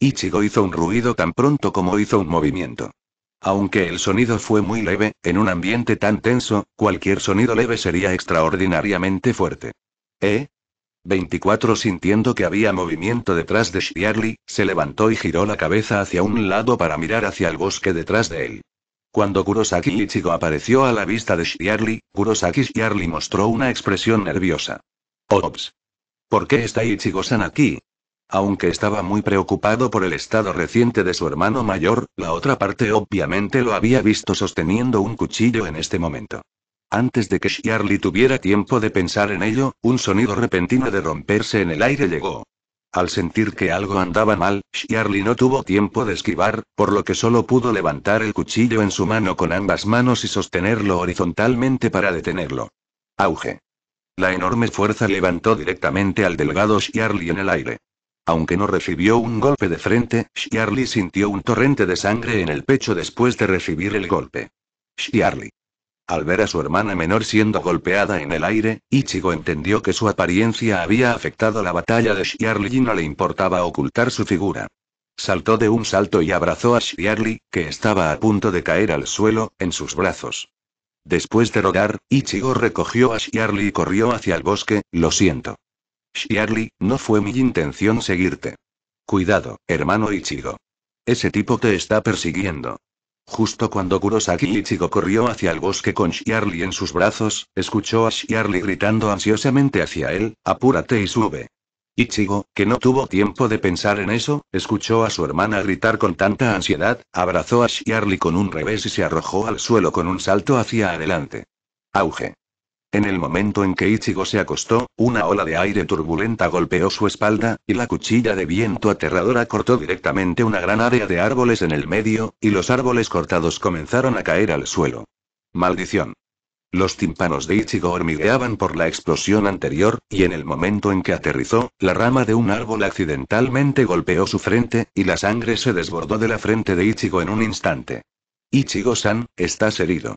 Ichigo hizo un ruido tan pronto como hizo un movimiento. Aunque el sonido fue muy leve, en un ambiente tan tenso, cualquier sonido leve sería extraordinariamente fuerte. ¿Eh? 24 sintiendo que había movimiento detrás de Shirley, se levantó y giró la cabeza hacia un lado para mirar hacia el bosque detrás de él. Cuando Kurosaki Ichigo apareció a la vista de Shirley, Kurosaki Shirley mostró una expresión nerviosa. Ops. ¿Por qué está Ichigo-san aquí? Aunque estaba muy preocupado por el estado reciente de su hermano mayor, la otra parte obviamente lo había visto sosteniendo un cuchillo en este momento. Antes de que Shirley tuviera tiempo de pensar en ello, un sonido repentino de romperse en el aire llegó. Al sentir que algo andaba mal, Shirley no tuvo tiempo de esquivar, por lo que solo pudo levantar el cuchillo en su mano con ambas manos y sostenerlo horizontalmente para detenerlo. Auge. La enorme fuerza levantó directamente al delgado Shirley en el aire. Aunque no recibió un golpe de frente, Shiarly sintió un torrente de sangre en el pecho después de recibir el golpe. Shiarly. Al ver a su hermana menor siendo golpeada en el aire, Ichigo entendió que su apariencia había afectado la batalla de Shiarly y no le importaba ocultar su figura. Saltó de un salto y abrazó a Shiarly, que estaba a punto de caer al suelo, en sus brazos. Después de rogar, Ichigo recogió a Shirley y corrió hacia el bosque, lo siento. Shiarli, no fue mi intención seguirte. Cuidado, hermano Ichigo. Ese tipo te está persiguiendo. Justo cuando Kurosaki Ichigo corrió hacia el bosque con Shiarli en sus brazos, escuchó a Shiarly gritando ansiosamente hacia él, apúrate y sube. Ichigo, que no tuvo tiempo de pensar en eso, escuchó a su hermana gritar con tanta ansiedad, abrazó a Shiarly con un revés y se arrojó al suelo con un salto hacia adelante. Auge. En el momento en que Ichigo se acostó, una ola de aire turbulenta golpeó su espalda, y la cuchilla de viento aterradora cortó directamente una gran área de árboles en el medio, y los árboles cortados comenzaron a caer al suelo. Maldición. Los tímpanos de Ichigo hormigueaban por la explosión anterior, y en el momento en que aterrizó, la rama de un árbol accidentalmente golpeó su frente, y la sangre se desbordó de la frente de Ichigo en un instante. Ichigo-san, estás herido.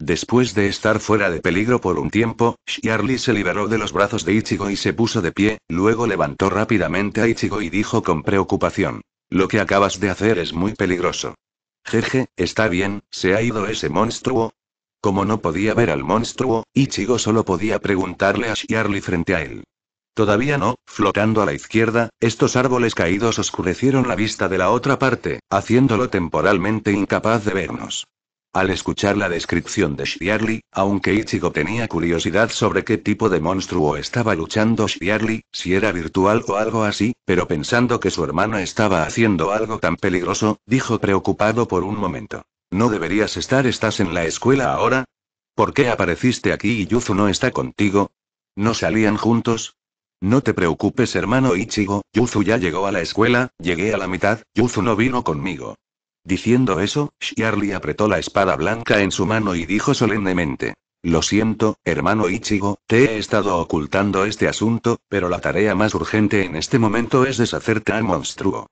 Después de estar fuera de peligro por un tiempo, Shiarly se liberó de los brazos de Ichigo y se puso de pie, luego levantó rápidamente a Ichigo y dijo con preocupación. Lo que acabas de hacer es muy peligroso. Jeje, está bien, ¿se ha ido ese monstruo? Como no podía ver al monstruo, Ichigo solo podía preguntarle a Shiarly frente a él. Todavía no, flotando a la izquierda, estos árboles caídos oscurecieron la vista de la otra parte, haciéndolo temporalmente incapaz de vernos. Al escuchar la descripción de Shiharli, aunque Ichigo tenía curiosidad sobre qué tipo de monstruo estaba luchando Shiharli, si era virtual o algo así, pero pensando que su hermano estaba haciendo algo tan peligroso, dijo preocupado por un momento. ¿No deberías estar? ¿Estás en la escuela ahora? ¿Por qué apareciste aquí y Yuzu no está contigo? ¿No salían juntos? No te preocupes hermano Ichigo, Yuzu ya llegó a la escuela, llegué a la mitad, Yuzu no vino conmigo. Diciendo eso, Shirley apretó la espada blanca en su mano y dijo solemnemente. Lo siento, hermano Ichigo, te he estado ocultando este asunto, pero la tarea más urgente en este momento es deshacerte al monstruo.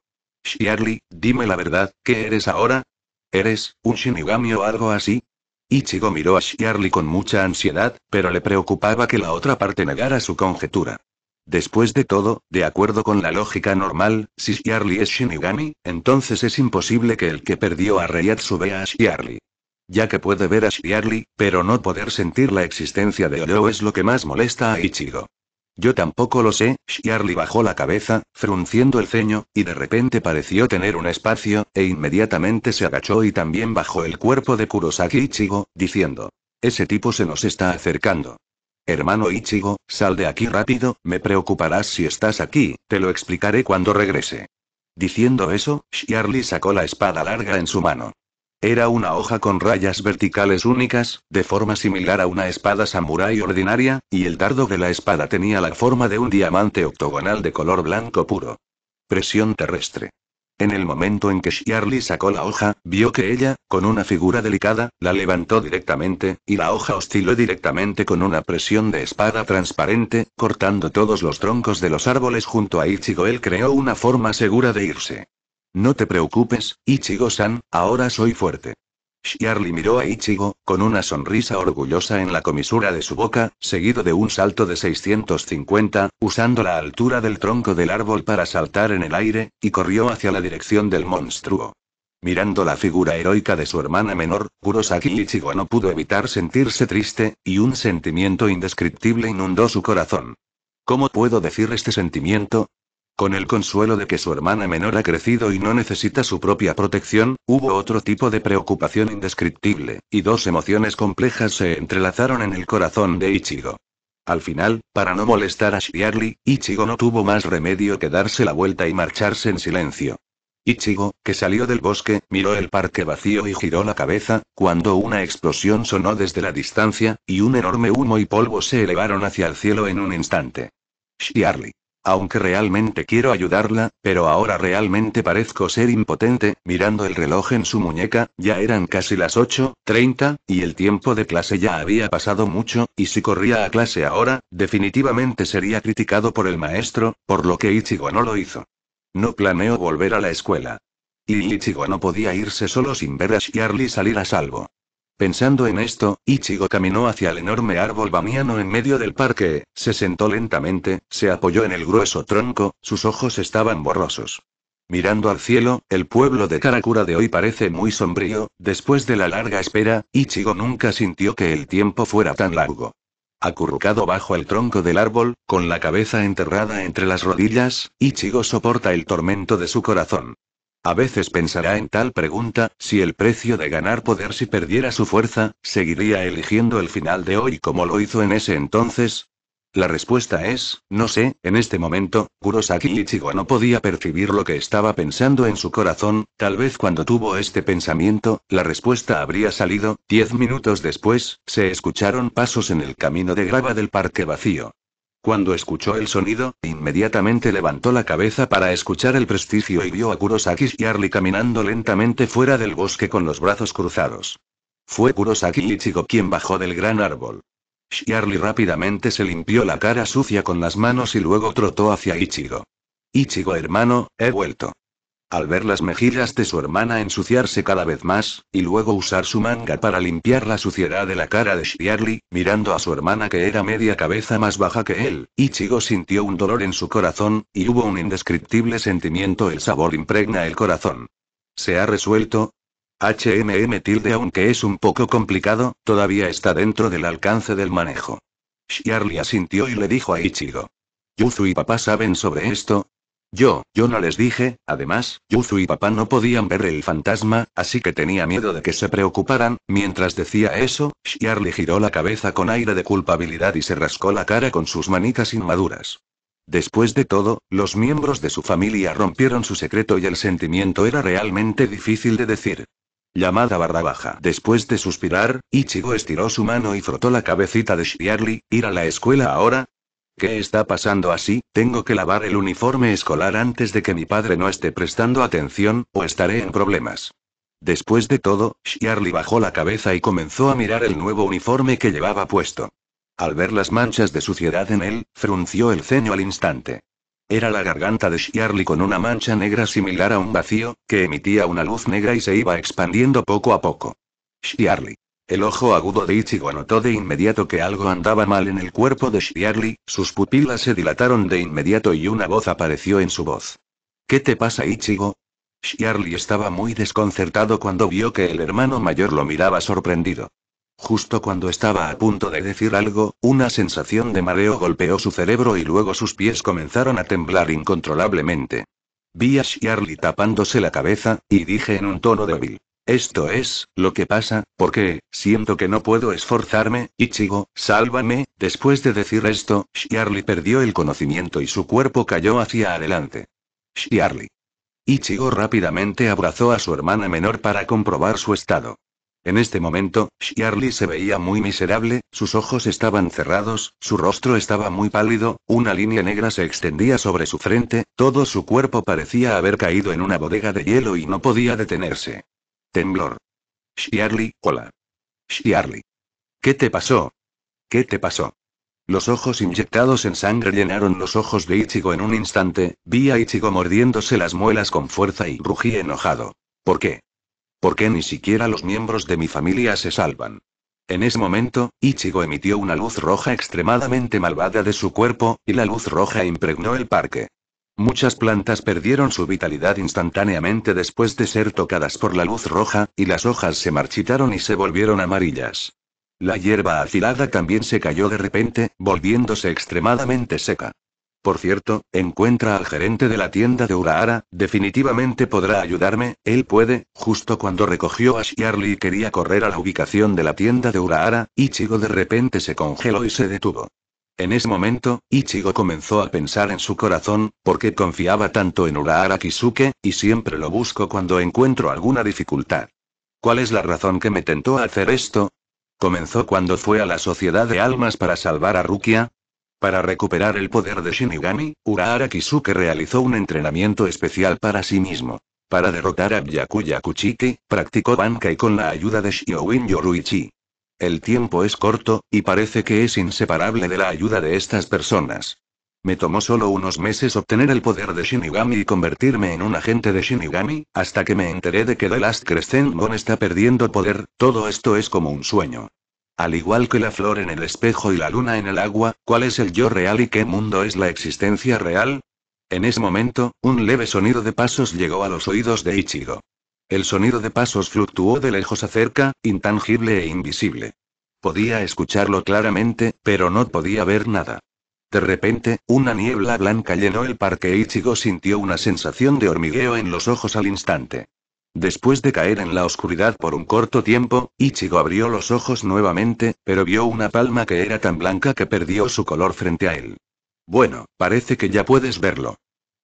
Shirley, dime la verdad, ¿qué eres ahora? ¿Eres un shinigami o algo así? Ichigo miró a Shirley con mucha ansiedad, pero le preocupaba que la otra parte negara su conjetura. Después de todo, de acuerdo con la lógica normal, si Shiarly es Shinigami, entonces es imposible que el que perdió a Reiatsu vea a Shiarly. Ya que puede ver a Shiarly, pero no poder sentir la existencia de Oro es lo que más molesta a Ichigo. Yo tampoco lo sé, Shiarly bajó la cabeza, frunciendo el ceño, y de repente pareció tener un espacio, e inmediatamente se agachó y también bajó el cuerpo de Kurosaki Ichigo, diciendo. Ese tipo se nos está acercando. Hermano Ichigo, sal de aquí rápido, me preocuparás si estás aquí, te lo explicaré cuando regrese. Diciendo eso, Shiarli sacó la espada larga en su mano. Era una hoja con rayas verticales únicas, de forma similar a una espada samurái ordinaria, y el dardo de la espada tenía la forma de un diamante octogonal de color blanco puro. Presión terrestre. En el momento en que Shirley sacó la hoja, vio que ella, con una figura delicada, la levantó directamente, y la hoja osciló directamente con una presión de espada transparente, cortando todos los troncos de los árboles junto a Ichigo. Él creó una forma segura de irse. No te preocupes, Ichigo-san, ahora soy fuerte. Yarly miró a Ichigo, con una sonrisa orgullosa en la comisura de su boca, seguido de un salto de 650, usando la altura del tronco del árbol para saltar en el aire, y corrió hacia la dirección del monstruo. Mirando la figura heroica de su hermana menor, Kurosaki Ichigo no pudo evitar sentirse triste, y un sentimiento indescriptible inundó su corazón. ¿Cómo puedo decir este sentimiento? Con el consuelo de que su hermana menor ha crecido y no necesita su propia protección, hubo otro tipo de preocupación indescriptible, y dos emociones complejas se entrelazaron en el corazón de Ichigo. Al final, para no molestar a Shirley, Ichigo no tuvo más remedio que darse la vuelta y marcharse en silencio. Ichigo, que salió del bosque, miró el parque vacío y giró la cabeza, cuando una explosión sonó desde la distancia, y un enorme humo y polvo se elevaron hacia el cielo en un instante. Shirley aunque realmente quiero ayudarla, pero ahora realmente parezco ser impotente, mirando el reloj en su muñeca, ya eran casi las 8.30, y el tiempo de clase ya había pasado mucho, y si corría a clase ahora, definitivamente sería criticado por el maestro, por lo que Ichigo no lo hizo. No planeo volver a la escuela. Y Ichigo no podía irse solo sin ver a Shirley salir a salvo. Pensando en esto, Ichigo caminó hacia el enorme árbol bamiano en medio del parque, se sentó lentamente, se apoyó en el grueso tronco, sus ojos estaban borrosos. Mirando al cielo, el pueblo de Karakura de hoy parece muy sombrío, después de la larga espera, Ichigo nunca sintió que el tiempo fuera tan largo. Acurrucado bajo el tronco del árbol, con la cabeza enterrada entre las rodillas, Ichigo soporta el tormento de su corazón. A veces pensará en tal pregunta, si el precio de ganar poder si perdiera su fuerza, ¿seguiría eligiendo el final de hoy como lo hizo en ese entonces? La respuesta es, no sé, en este momento, Kurosaki Ichigo no podía percibir lo que estaba pensando en su corazón, tal vez cuando tuvo este pensamiento, la respuesta habría salido, diez minutos después, se escucharon pasos en el camino de grava del parque vacío. Cuando escuchó el sonido, inmediatamente levantó la cabeza para escuchar el prestigio y vio a Kurosaki y caminando lentamente fuera del bosque con los brazos cruzados. Fue Kurosaki Ichigo quien bajó del gran árbol. Shiarli rápidamente se limpió la cara sucia con las manos y luego trotó hacia Ichigo. Ichigo hermano, he vuelto. Al ver las mejillas de su hermana ensuciarse cada vez más, y luego usar su manga para limpiar la suciedad de la cara de Shirley, mirando a su hermana que era media cabeza más baja que él, Ichigo sintió un dolor en su corazón, y hubo un indescriptible sentimiento, el sabor impregna el corazón. ¿Se ha resuelto? HMM tilde aunque es un poco complicado, todavía está dentro del alcance del manejo. Shiarli asintió y le dijo a Ichigo. Yuzu y papá saben sobre esto, yo, yo no les dije, además, Yuzu y papá no podían ver el fantasma, así que tenía miedo de que se preocuparan. Mientras decía eso, le giró la cabeza con aire de culpabilidad y se rascó la cara con sus manitas inmaduras. Después de todo, los miembros de su familia rompieron su secreto y el sentimiento era realmente difícil de decir. Llamada barra baja. Después de suspirar, Ichigo estiró su mano y frotó la cabecita de Shiarly, ir a la escuela ahora, ¿Qué está pasando así? Tengo que lavar el uniforme escolar antes de que mi padre no esté prestando atención, o estaré en problemas. Después de todo, Shirley bajó la cabeza y comenzó a mirar el nuevo uniforme que llevaba puesto. Al ver las manchas de suciedad en él, frunció el ceño al instante. Era la garganta de Shiarly con una mancha negra similar a un vacío, que emitía una luz negra y se iba expandiendo poco a poco. Shirley. El ojo agudo de Ichigo notó de inmediato que algo andaba mal en el cuerpo de Shiarly, sus pupilas se dilataron de inmediato y una voz apareció en su voz. ¿Qué te pasa, Ichigo? Shiarly estaba muy desconcertado cuando vio que el hermano mayor lo miraba sorprendido. Justo cuando estaba a punto de decir algo, una sensación de mareo golpeó su cerebro y luego sus pies comenzaron a temblar incontrolablemente. Vi a Shiarly tapándose la cabeza, y dije en un tono débil. Esto es, lo que pasa, porque, siento que no puedo esforzarme, Ichigo, sálvame, después de decir esto, Shiarly perdió el conocimiento y su cuerpo cayó hacia adelante. Shiarly. Ichigo rápidamente abrazó a su hermana menor para comprobar su estado. En este momento, Shiarly se veía muy miserable, sus ojos estaban cerrados, su rostro estaba muy pálido, una línea negra se extendía sobre su frente, todo su cuerpo parecía haber caído en una bodega de hielo y no podía detenerse. Temblor. Shiarly, hola. Shiarly. ¿Qué te pasó? ¿Qué te pasó? Los ojos inyectados en sangre llenaron los ojos de Ichigo en un instante, vi a Ichigo mordiéndose las muelas con fuerza y rugí enojado. ¿Por qué? ¿Por qué ni siquiera los miembros de mi familia se salvan? En ese momento, Ichigo emitió una luz roja extremadamente malvada de su cuerpo, y la luz roja impregnó el parque. Muchas plantas perdieron su vitalidad instantáneamente después de ser tocadas por la luz roja, y las hojas se marchitaron y se volvieron amarillas. La hierba afilada también se cayó de repente, volviéndose extremadamente seca. Por cierto, encuentra al gerente de la tienda de Urahara, definitivamente podrá ayudarme, él puede, justo cuando recogió a shi'arli y quería correr a la ubicación de la tienda de Urahara, Ichigo de repente se congeló y se detuvo. En ese momento, Ichigo comenzó a pensar en su corazón, porque confiaba tanto en Urahara Kisuke, y siempre lo busco cuando encuentro alguna dificultad. ¿Cuál es la razón que me tentó hacer esto? ¿Comenzó cuando fue a la Sociedad de Almas para salvar a Rukia? Para recuperar el poder de Shinigami, Urahara Kisuke realizó un entrenamiento especial para sí mismo. Para derrotar a Byakuya Kuchiki, practicó banca y con la ayuda de Shiowin Yoruichi el tiempo es corto, y parece que es inseparable de la ayuda de estas personas. Me tomó solo unos meses obtener el poder de Shinigami y convertirme en un agente de Shinigami, hasta que me enteré de que The Last Crescent Moon está perdiendo poder, todo esto es como un sueño. Al igual que la flor en el espejo y la luna en el agua, ¿cuál es el yo real y qué mundo es la existencia real? En ese momento, un leve sonido de pasos llegó a los oídos de Ichigo. El sonido de pasos fluctuó de lejos a cerca, intangible e invisible. Podía escucharlo claramente, pero no podía ver nada. De repente, una niebla blanca llenó el parque y Ichigo sintió una sensación de hormigueo en los ojos al instante. Después de caer en la oscuridad por un corto tiempo, Ichigo abrió los ojos nuevamente, pero vio una palma que era tan blanca que perdió su color frente a él. Bueno, parece que ya puedes verlo.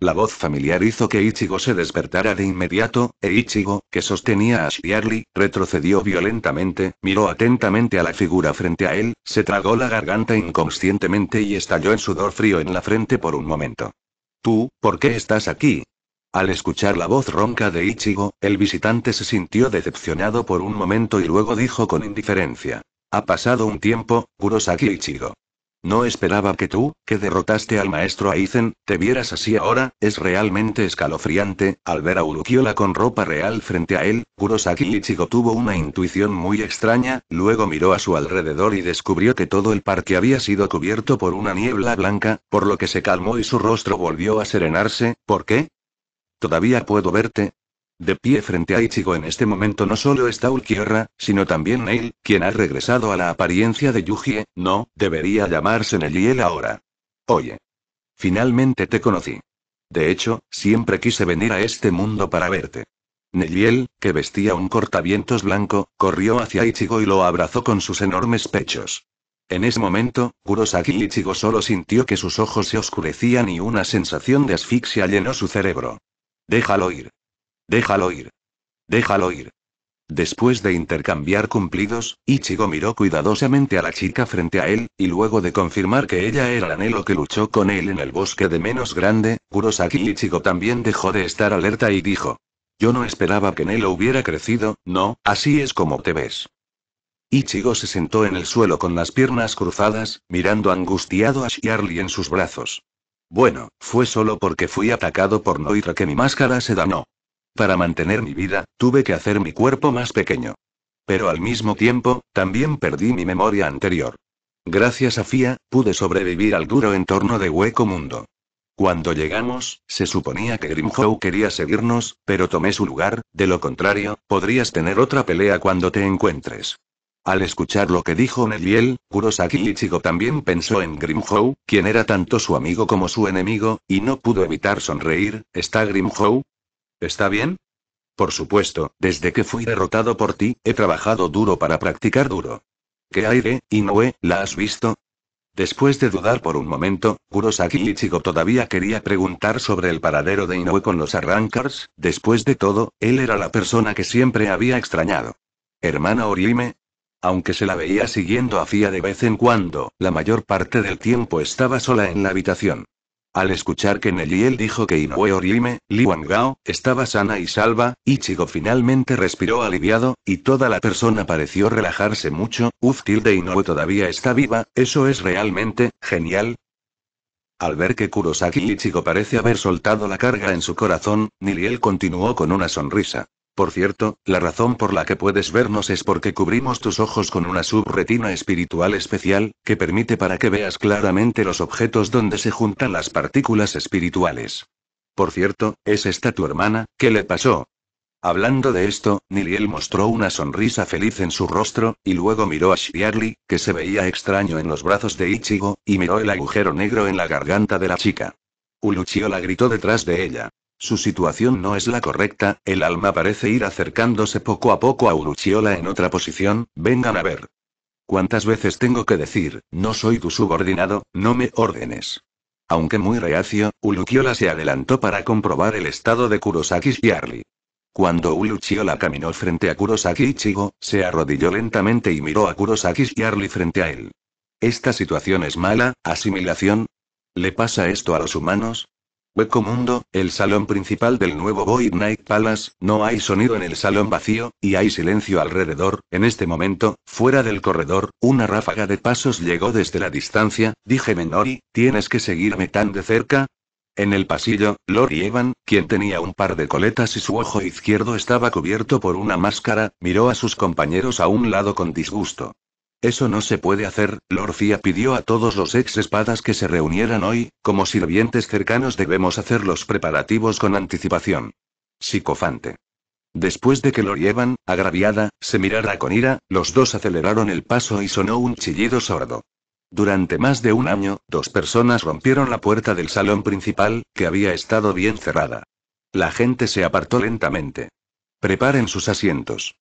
La voz familiar hizo que Ichigo se despertara de inmediato, e Ichigo, que sostenía a Shirley, retrocedió violentamente, miró atentamente a la figura frente a él, se tragó la garganta inconscientemente y estalló en sudor frío en la frente por un momento. Tú, ¿por qué estás aquí? Al escuchar la voz ronca de Ichigo, el visitante se sintió decepcionado por un momento y luego dijo con indiferencia. Ha pasado un tiempo, Kurosaki Ichigo. No esperaba que tú, que derrotaste al maestro Aizen, te vieras así ahora, es realmente escalofriante, al ver a Urukiola con ropa real frente a él, Kurosaki Ichigo tuvo una intuición muy extraña, luego miró a su alrededor y descubrió que todo el parque había sido cubierto por una niebla blanca, por lo que se calmó y su rostro volvió a serenarse, ¿por qué? Todavía puedo verte, de pie frente a Ichigo en este momento no solo está Ulquiorra, sino también Neil, quien ha regresado a la apariencia de Yuji. no, debería llamarse Neliel ahora. Oye. Finalmente te conocí. De hecho, siempre quise venir a este mundo para verte. Neliel, que vestía un cortavientos blanco, corrió hacia Ichigo y lo abrazó con sus enormes pechos. En ese momento, Kurosaki Ichigo solo sintió que sus ojos se oscurecían y una sensación de asfixia llenó su cerebro. Déjalo ir. Déjalo ir. Déjalo ir. Después de intercambiar cumplidos, Ichigo miró cuidadosamente a la chica frente a él, y luego de confirmar que ella era el anhelo que luchó con él en el bosque de menos grande, Kurosaki Ichigo también dejó de estar alerta y dijo. Yo no esperaba que Nelo hubiera crecido, no, así es como te ves. Ichigo se sentó en el suelo con las piernas cruzadas, mirando angustiado a Shiarli en sus brazos. Bueno, fue solo porque fui atacado por Noira que mi máscara se danó. Para mantener mi vida, tuve que hacer mi cuerpo más pequeño. Pero al mismo tiempo, también perdí mi memoria anterior. Gracias a FIA, pude sobrevivir al duro entorno de Hueco Mundo. Cuando llegamos, se suponía que Grimhow quería seguirnos, pero tomé su lugar, de lo contrario, podrías tener otra pelea cuando te encuentres. Al escuchar lo que dijo Neliel, Kurosaki Ichigo también pensó en Grimhow, quien era tanto su amigo como su enemigo, y no pudo evitar sonreír, ¿está Grimhow? ¿Está bien? Por supuesto, desde que fui derrotado por ti, he trabajado duro para practicar duro. ¿Qué aire, Inoue, la has visto? Después de dudar por un momento, Kurosaki Ichigo todavía quería preguntar sobre el paradero de Inoue con los arrancars, después de todo, él era la persona que siempre había extrañado. Hermana Orime, aunque se la veía siguiendo hacía de vez en cuando, la mayor parte del tiempo estaba sola en la habitación. Al escuchar que Neliel dijo que Inoue Orihime, Li Wangao, estaba sana y salva, Ichigo finalmente respiró aliviado, y toda la persona pareció relajarse mucho, uf de Inoue todavía está viva, eso es realmente, genial, al ver que Kurosaki Ichigo parece haber soltado la carga en su corazón, Niliel continuó con una sonrisa. Por cierto, la razón por la que puedes vernos es porque cubrimos tus ojos con una subretina espiritual especial, que permite para que veas claramente los objetos donde se juntan las partículas espirituales. Por cierto, ¿es esta tu hermana? ¿Qué le pasó? Hablando de esto, Niliel mostró una sonrisa feliz en su rostro, y luego miró a Shriarli, que se veía extraño en los brazos de Ichigo, y miró el agujero negro en la garganta de la chica. Uluchiola la gritó detrás de ella. Su situación no es la correcta, el alma parece ir acercándose poco a poco a Uluchiola en otra posición, vengan a ver. ¿Cuántas veces tengo que decir, no soy tu subordinado, no me ordenes? Aunque muy reacio, Uluchiola se adelantó para comprobar el estado de Kurosaki y Cuando Uluchiola caminó frente a Kurosaki Ichigo, se arrodilló lentamente y miró a Kurosaki y frente a él. ¿Esta situación es mala, asimilación? ¿Le pasa esto a los humanos? Hueco mundo, el salón principal del nuevo Void Night Palace, no hay sonido en el salón vacío, y hay silencio alrededor, en este momento, fuera del corredor, una ráfaga de pasos llegó desde la distancia, dije Menori, ¿tienes que seguirme tan de cerca? En el pasillo, Lori Evan, quien tenía un par de coletas y su ojo izquierdo estaba cubierto por una máscara, miró a sus compañeros a un lado con disgusto. Eso no se puede hacer, Lorcia pidió a todos los ex espadas que se reunieran hoy, como sirvientes cercanos debemos hacer los preparativos con anticipación. Psicofante. Después de que lo llevan, agraviada, se mirara con ira, los dos aceleraron el paso y sonó un chillido sordo. Durante más de un año, dos personas rompieron la puerta del salón principal, que había estado bien cerrada. La gente se apartó lentamente. Preparen sus asientos.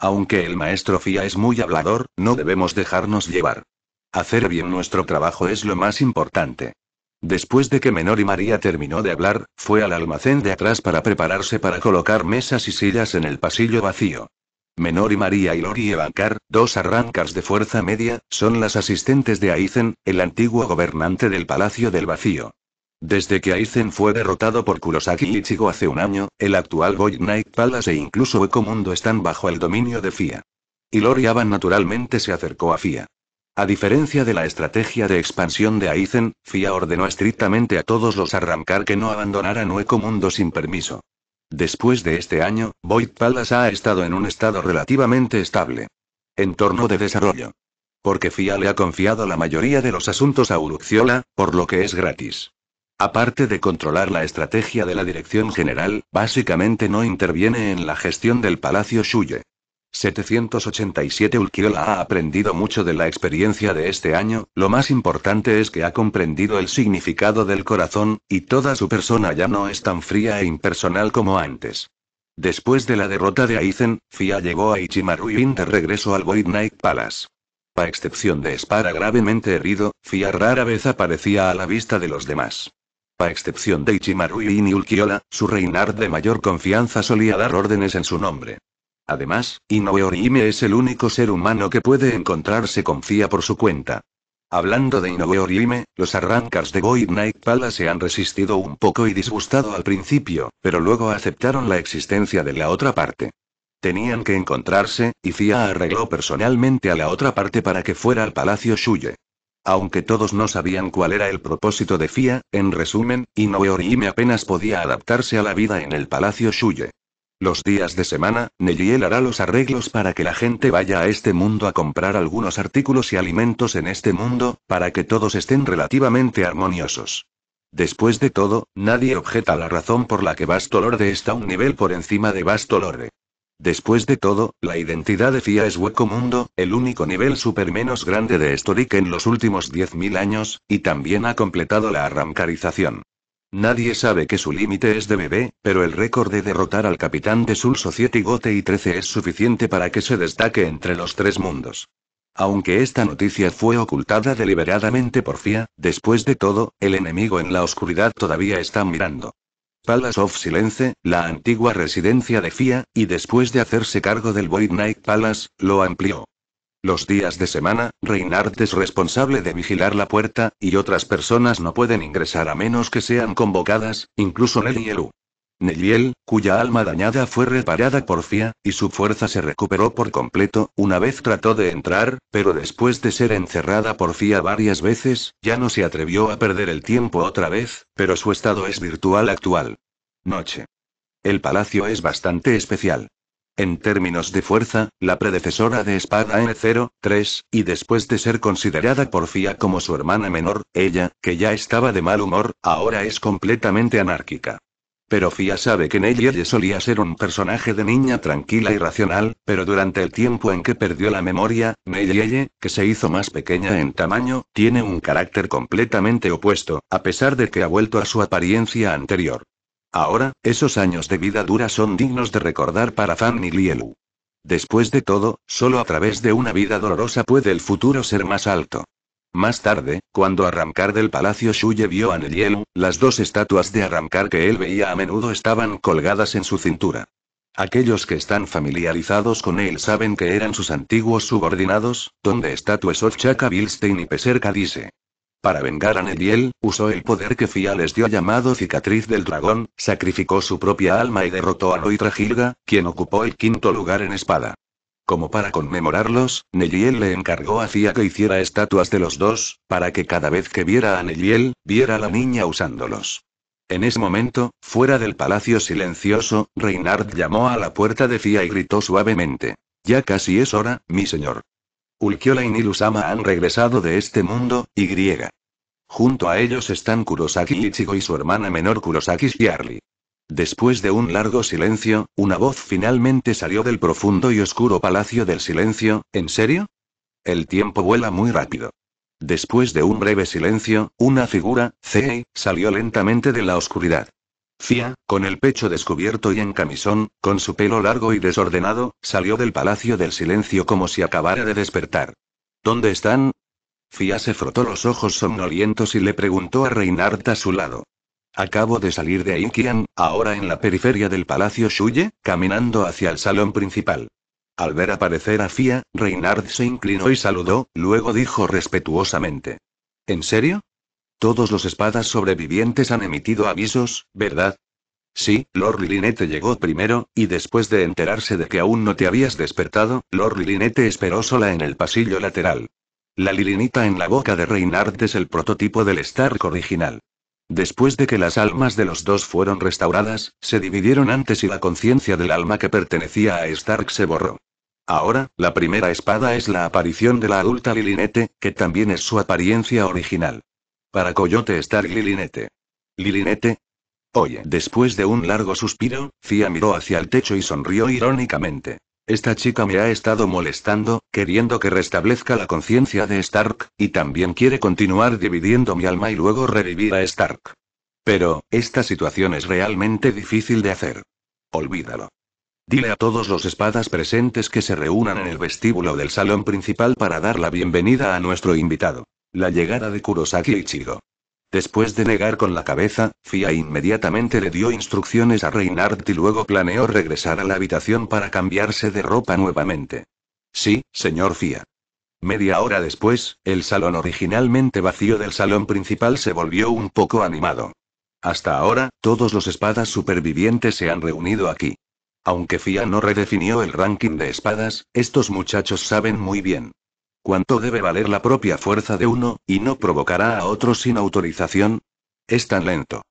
Aunque el maestro FIA es muy hablador, no debemos dejarnos llevar. Hacer bien nuestro trabajo es lo más importante. Después de que Menor y María terminó de hablar, fue al almacén de atrás para prepararse para colocar mesas y sillas en el pasillo vacío. Menor y María y Lori Evancar, dos arrancas de fuerza media, son las asistentes de Aizen, el antiguo gobernante del Palacio del Vacío. Desde que Aizen fue derrotado por Kurosaki Ichigo hace un año, el actual Void Knight Palace e incluso Ecomundo están bajo el dominio de FIA. Y Lori naturalmente se acercó a FIA. A diferencia de la estrategia de expansión de Aizen, FIA ordenó estrictamente a todos los arrancar que no abandonaran Ecomundo sin permiso. Después de este año, Void Palace ha estado en un estado relativamente estable. En torno de desarrollo. Porque FIA le ha confiado la mayoría de los asuntos a Uruxiola, por lo que es gratis. Aparte de controlar la estrategia de la Dirección General, básicamente no interviene en la gestión del Palacio Shuye. 787 Ulquiela ha aprendido mucho de la experiencia de este año, lo más importante es que ha comprendido el significado del corazón, y toda su persona ya no es tan fría e impersonal como antes. Después de la derrota de Aizen, Fia llegó a Ichimaru y de regreso al Void Knight Palace. A excepción de Spara gravemente herido, Fia rara vez aparecía a la vista de los demás. A excepción de Ichimaru y Niulkiola, su reinar de mayor confianza solía dar órdenes en su nombre. Además, Inoue Orihime es el único ser humano que puede encontrarse con Fia por su cuenta. Hablando de Inoue Orihime, los arrancars de Void Night Palace se han resistido un poco y disgustado al principio, pero luego aceptaron la existencia de la otra parte. Tenían que encontrarse, y Fia arregló personalmente a la otra parte para que fuera al Palacio Shuye. Aunque todos no sabían cuál era el propósito de FIA, en resumen, Inoue me apenas podía adaptarse a la vida en el Palacio Shuye. Los días de semana, Neyiel hará los arreglos para que la gente vaya a este mundo a comprar algunos artículos y alimentos en este mundo, para que todos estén relativamente armoniosos. Después de todo, nadie objeta la razón por la que Bastolorde está un nivel por encima de Bastolorde. Después de todo, la identidad de FIA es Hueco Mundo, el único nivel super menos grande de Storik en los últimos 10.000 años, y también ha completado la arrancarización. Nadie sabe que su límite es de bebé, pero el récord de derrotar al capitán de 7 y Gote y 13 es suficiente para que se destaque entre los tres mundos. Aunque esta noticia fue ocultada deliberadamente por FIA, después de todo, el enemigo en la oscuridad todavía está mirando. Palace of Silence, la antigua residencia de FIA, y después de hacerse cargo del Void Night Palace, lo amplió. Los días de semana, Reinhardt es responsable de vigilar la puerta, y otras personas no pueden ingresar a menos que sean convocadas, incluso Nelly y Elu. Neliel, cuya alma dañada fue reparada por Fia, y su fuerza se recuperó por completo, una vez trató de entrar, pero después de ser encerrada por Fia varias veces, ya no se atrevió a perder el tiempo otra vez, pero su estado es virtual actual. Noche. El palacio es bastante especial. En términos de fuerza, la predecesora de Espada N03, y después de ser considerada por Fia como su hermana menor, ella, que ya estaba de mal humor, ahora es completamente anárquica. Pero Fia sabe que Neyeye solía ser un personaje de niña tranquila y racional, pero durante el tiempo en que perdió la memoria, Neyeye, que se hizo más pequeña en tamaño, tiene un carácter completamente opuesto, a pesar de que ha vuelto a su apariencia anterior. Ahora, esos años de vida dura son dignos de recordar para Fan y Lielu. Después de todo, solo a través de una vida dolorosa puede el futuro ser más alto. Más tarde, cuando Arrancar del Palacio Shuye vio a Neliel, las dos estatuas de Arrancar que él veía a menudo estaban colgadas en su cintura. Aquellos que están familiarizados con él saben que eran sus antiguos subordinados, donde estatuas Ochaka Bilstein y Peserka dice. Para vengar a Neliel, usó el poder que Fia les dio llamado cicatriz del dragón, sacrificó su propia alma y derrotó a Noitra Gilga, quien ocupó el quinto lugar en espada. Como para conmemorarlos, Neliel le encargó a Fia que hiciera estatuas de los dos, para que cada vez que viera a Neliel, viera a la niña usándolos. En ese momento, fuera del palacio silencioso, Reinhard llamó a la puerta de Fia y gritó suavemente. Ya casi es hora, mi señor. Ulkiola y Nilusama han regresado de este mundo, y Junto a ellos están Kurosaki Ichigo y su hermana menor Kurosaki Shiarli. Después de un largo silencio, una voz finalmente salió del profundo y oscuro palacio del silencio, ¿en serio? El tiempo vuela muy rápido. Después de un breve silencio, una figura, Cei, salió lentamente de la oscuridad. Fia, con el pecho descubierto y en camisón, con su pelo largo y desordenado, salió del palacio del silencio como si acabara de despertar. ¿Dónde están? Fia se frotó los ojos somnolientos y le preguntó a Reinhardt a su lado. Acabo de salir de Inkian, ahora en la periferia del Palacio Shuye, caminando hacia el salón principal. Al ver aparecer a Fia, Reinhard se inclinó y saludó, luego dijo respetuosamente. ¿En serio? Todos los espadas sobrevivientes han emitido avisos, ¿verdad? Sí, Lord Linete llegó primero, y después de enterarse de que aún no te habías despertado, Lord Linete esperó sola en el pasillo lateral. La lilinita en la boca de Reynard es el prototipo del Stark original. Después de que las almas de los dos fueron restauradas, se dividieron antes y la conciencia del alma que pertenecía a Stark se borró. Ahora, la primera espada es la aparición de la adulta Lilinete, que también es su apariencia original. Para Coyote Stark Lilinete. Lilinete. Oye, después de un largo suspiro, Fia miró hacia el techo y sonrió irónicamente. Esta chica me ha estado molestando, queriendo que restablezca la conciencia de Stark, y también quiere continuar dividiendo mi alma y luego revivir a Stark. Pero, esta situación es realmente difícil de hacer. Olvídalo. Dile a todos los espadas presentes que se reúnan en el vestíbulo del salón principal para dar la bienvenida a nuestro invitado. La llegada de Kurosaki Ichigo. Después de negar con la cabeza, Fia inmediatamente le dio instrucciones a Reinhardt y luego planeó regresar a la habitación para cambiarse de ropa nuevamente. Sí, señor Fia. Media hora después, el salón originalmente vacío del salón principal se volvió un poco animado. Hasta ahora, todos los espadas supervivientes se han reunido aquí. Aunque FIA no redefinió el ranking de espadas, estos muchachos saben muy bien cuánto debe valer la propia fuerza de uno, y no provocará a otro sin autorización? Es tan lento.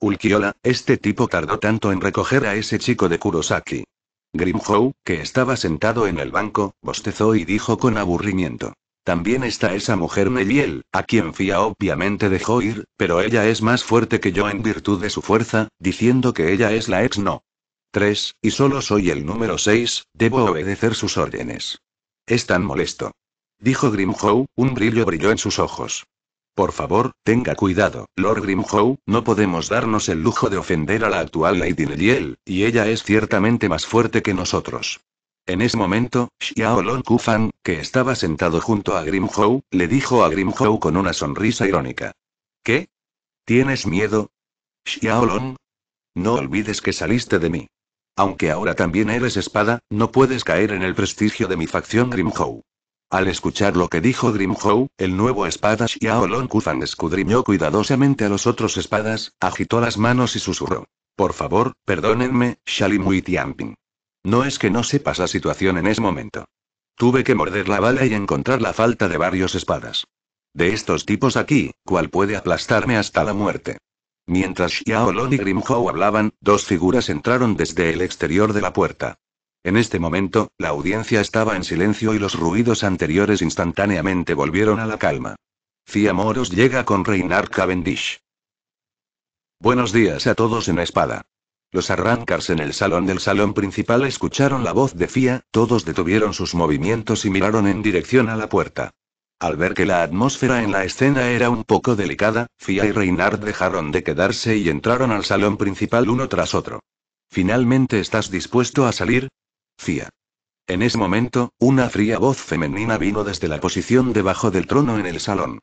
Ulquiola, este tipo tardó tanto en recoger a ese chico de Kurosaki. Grimhow, que estaba sentado en el banco, bostezó y dijo con aburrimiento. También está esa mujer Meliel, a quien Fia obviamente dejó ir, pero ella es más fuerte que yo en virtud de su fuerza, diciendo que ella es la ex no. 3, y solo soy el número 6, debo obedecer sus órdenes. Es tan molesto dijo Grimhow, un brillo brilló en sus ojos. Por favor, tenga cuidado, Lord Grimhow, no podemos darnos el lujo de ofender a la actual Lady Neliel, y ella es ciertamente más fuerte que nosotros. En ese momento, Xiaolong Kufan, que estaba sentado junto a Grimhow, le dijo a Grimhow con una sonrisa irónica. ¿Qué? ¿Tienes miedo? Xiaolong. No olvides que saliste de mí. Aunque ahora también eres espada, no puedes caer en el prestigio de mi facción Grimhow. Al escuchar lo que dijo Grimhow, el nuevo espada Xiaolong Kufan escudriñó cuidadosamente a los otros espadas, agitó las manos y susurró. Por favor, perdónenme, Shalimui Tianping. No es que no sepas la situación en ese momento. Tuve que morder la bala y encontrar la falta de varios espadas. De estos tipos aquí, ¿cuál puede aplastarme hasta la muerte. Mientras Xiaolong y Grimhow hablaban, dos figuras entraron desde el exterior de la puerta. En este momento, la audiencia estaba en silencio y los ruidos anteriores instantáneamente volvieron a la calma. Fia Moros llega con Reinar Cavendish. Buenos días a todos en espada. Los arrancars en el salón del salón principal escucharon la voz de Fia, todos detuvieron sus movimientos y miraron en dirección a la puerta. Al ver que la atmósfera en la escena era un poco delicada, Fia y Reynard dejaron de quedarse y entraron al salón principal uno tras otro. ¿Finalmente estás dispuesto a salir? Fia. En ese momento, una fría voz femenina vino desde la posición debajo del trono en el salón.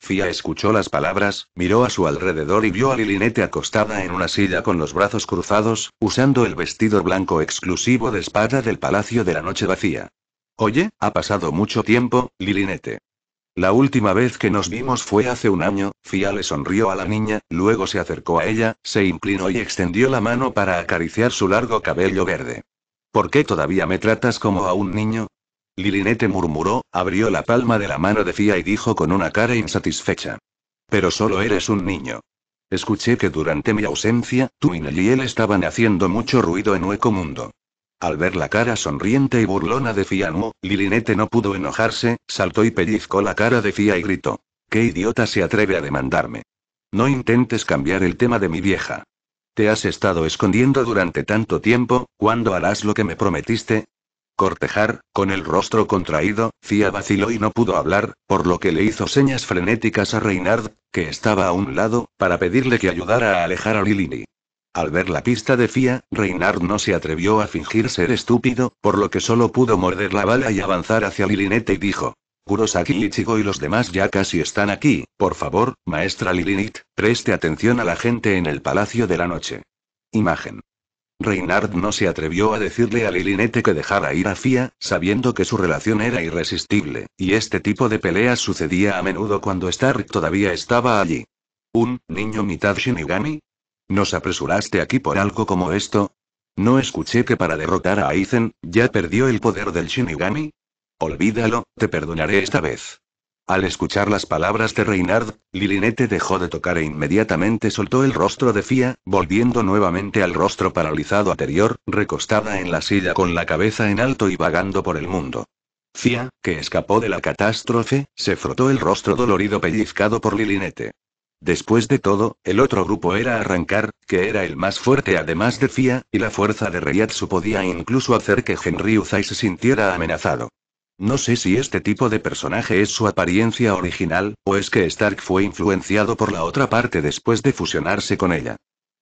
Fia escuchó las palabras, miró a su alrededor y vio a Lilinete acostada en una silla con los brazos cruzados, usando el vestido blanco exclusivo de espada del Palacio de la Noche Vacía. Oye, ha pasado mucho tiempo, Lilinete. La última vez que nos vimos fue hace un año, Fia le sonrió a la niña, luego se acercó a ella, se inclinó y extendió la mano para acariciar su largo cabello verde. ¿Por qué todavía me tratas como a un niño? Lilinete murmuró, abrió la palma de la mano de Fia y dijo con una cara insatisfecha. Pero solo eres un niño. Escuché que durante mi ausencia, tú y él estaban haciendo mucho ruido en Hueco Mundo. Al ver la cara sonriente y burlona de Mu, Lilinete no pudo enojarse, saltó y pellizcó la cara de Fia y gritó. ¿Qué idiota se atreve a demandarme? No intentes cambiar el tema de mi vieja. Te has estado escondiendo durante tanto tiempo, ¿cuándo harás lo que me prometiste? Cortejar, con el rostro contraído, Fia vaciló y no pudo hablar, por lo que le hizo señas frenéticas a Reinard, que estaba a un lado, para pedirle que ayudara a alejar a Lilini. Al ver la pista de Fia, Reinard no se atrevió a fingir ser estúpido, por lo que solo pudo morder la bala y avanzar hacia Lilinete y dijo: Kurosaki Ichigo y los demás ya casi están aquí, por favor, maestra Lilinit, preste atención a la gente en el Palacio de la Noche. Imagen. Reinhard no se atrevió a decirle a Lilinete que dejara ir a Fia, sabiendo que su relación era irresistible, y este tipo de peleas sucedía a menudo cuando Stark todavía estaba allí. ¿Un niño mitad Shinigami? ¿Nos apresuraste aquí por algo como esto? ¿No escuché que para derrotar a Aizen, ya perdió el poder del Shinigami? Olvídalo, te perdonaré esta vez. Al escuchar las palabras de Reynard, Lilinete dejó de tocar e inmediatamente soltó el rostro de Fia, volviendo nuevamente al rostro paralizado anterior, recostada en la silla con la cabeza en alto y vagando por el mundo. Fia, que escapó de la catástrofe, se frotó el rostro dolorido pellizcado por Lilinete. Después de todo, el otro grupo era Arrancar, que era el más fuerte además de Fia, y la fuerza de Reyatsu podía incluso hacer que Henry Uzai se sintiera amenazado. No sé si este tipo de personaje es su apariencia original, o es que Stark fue influenciado por la otra parte después de fusionarse con ella.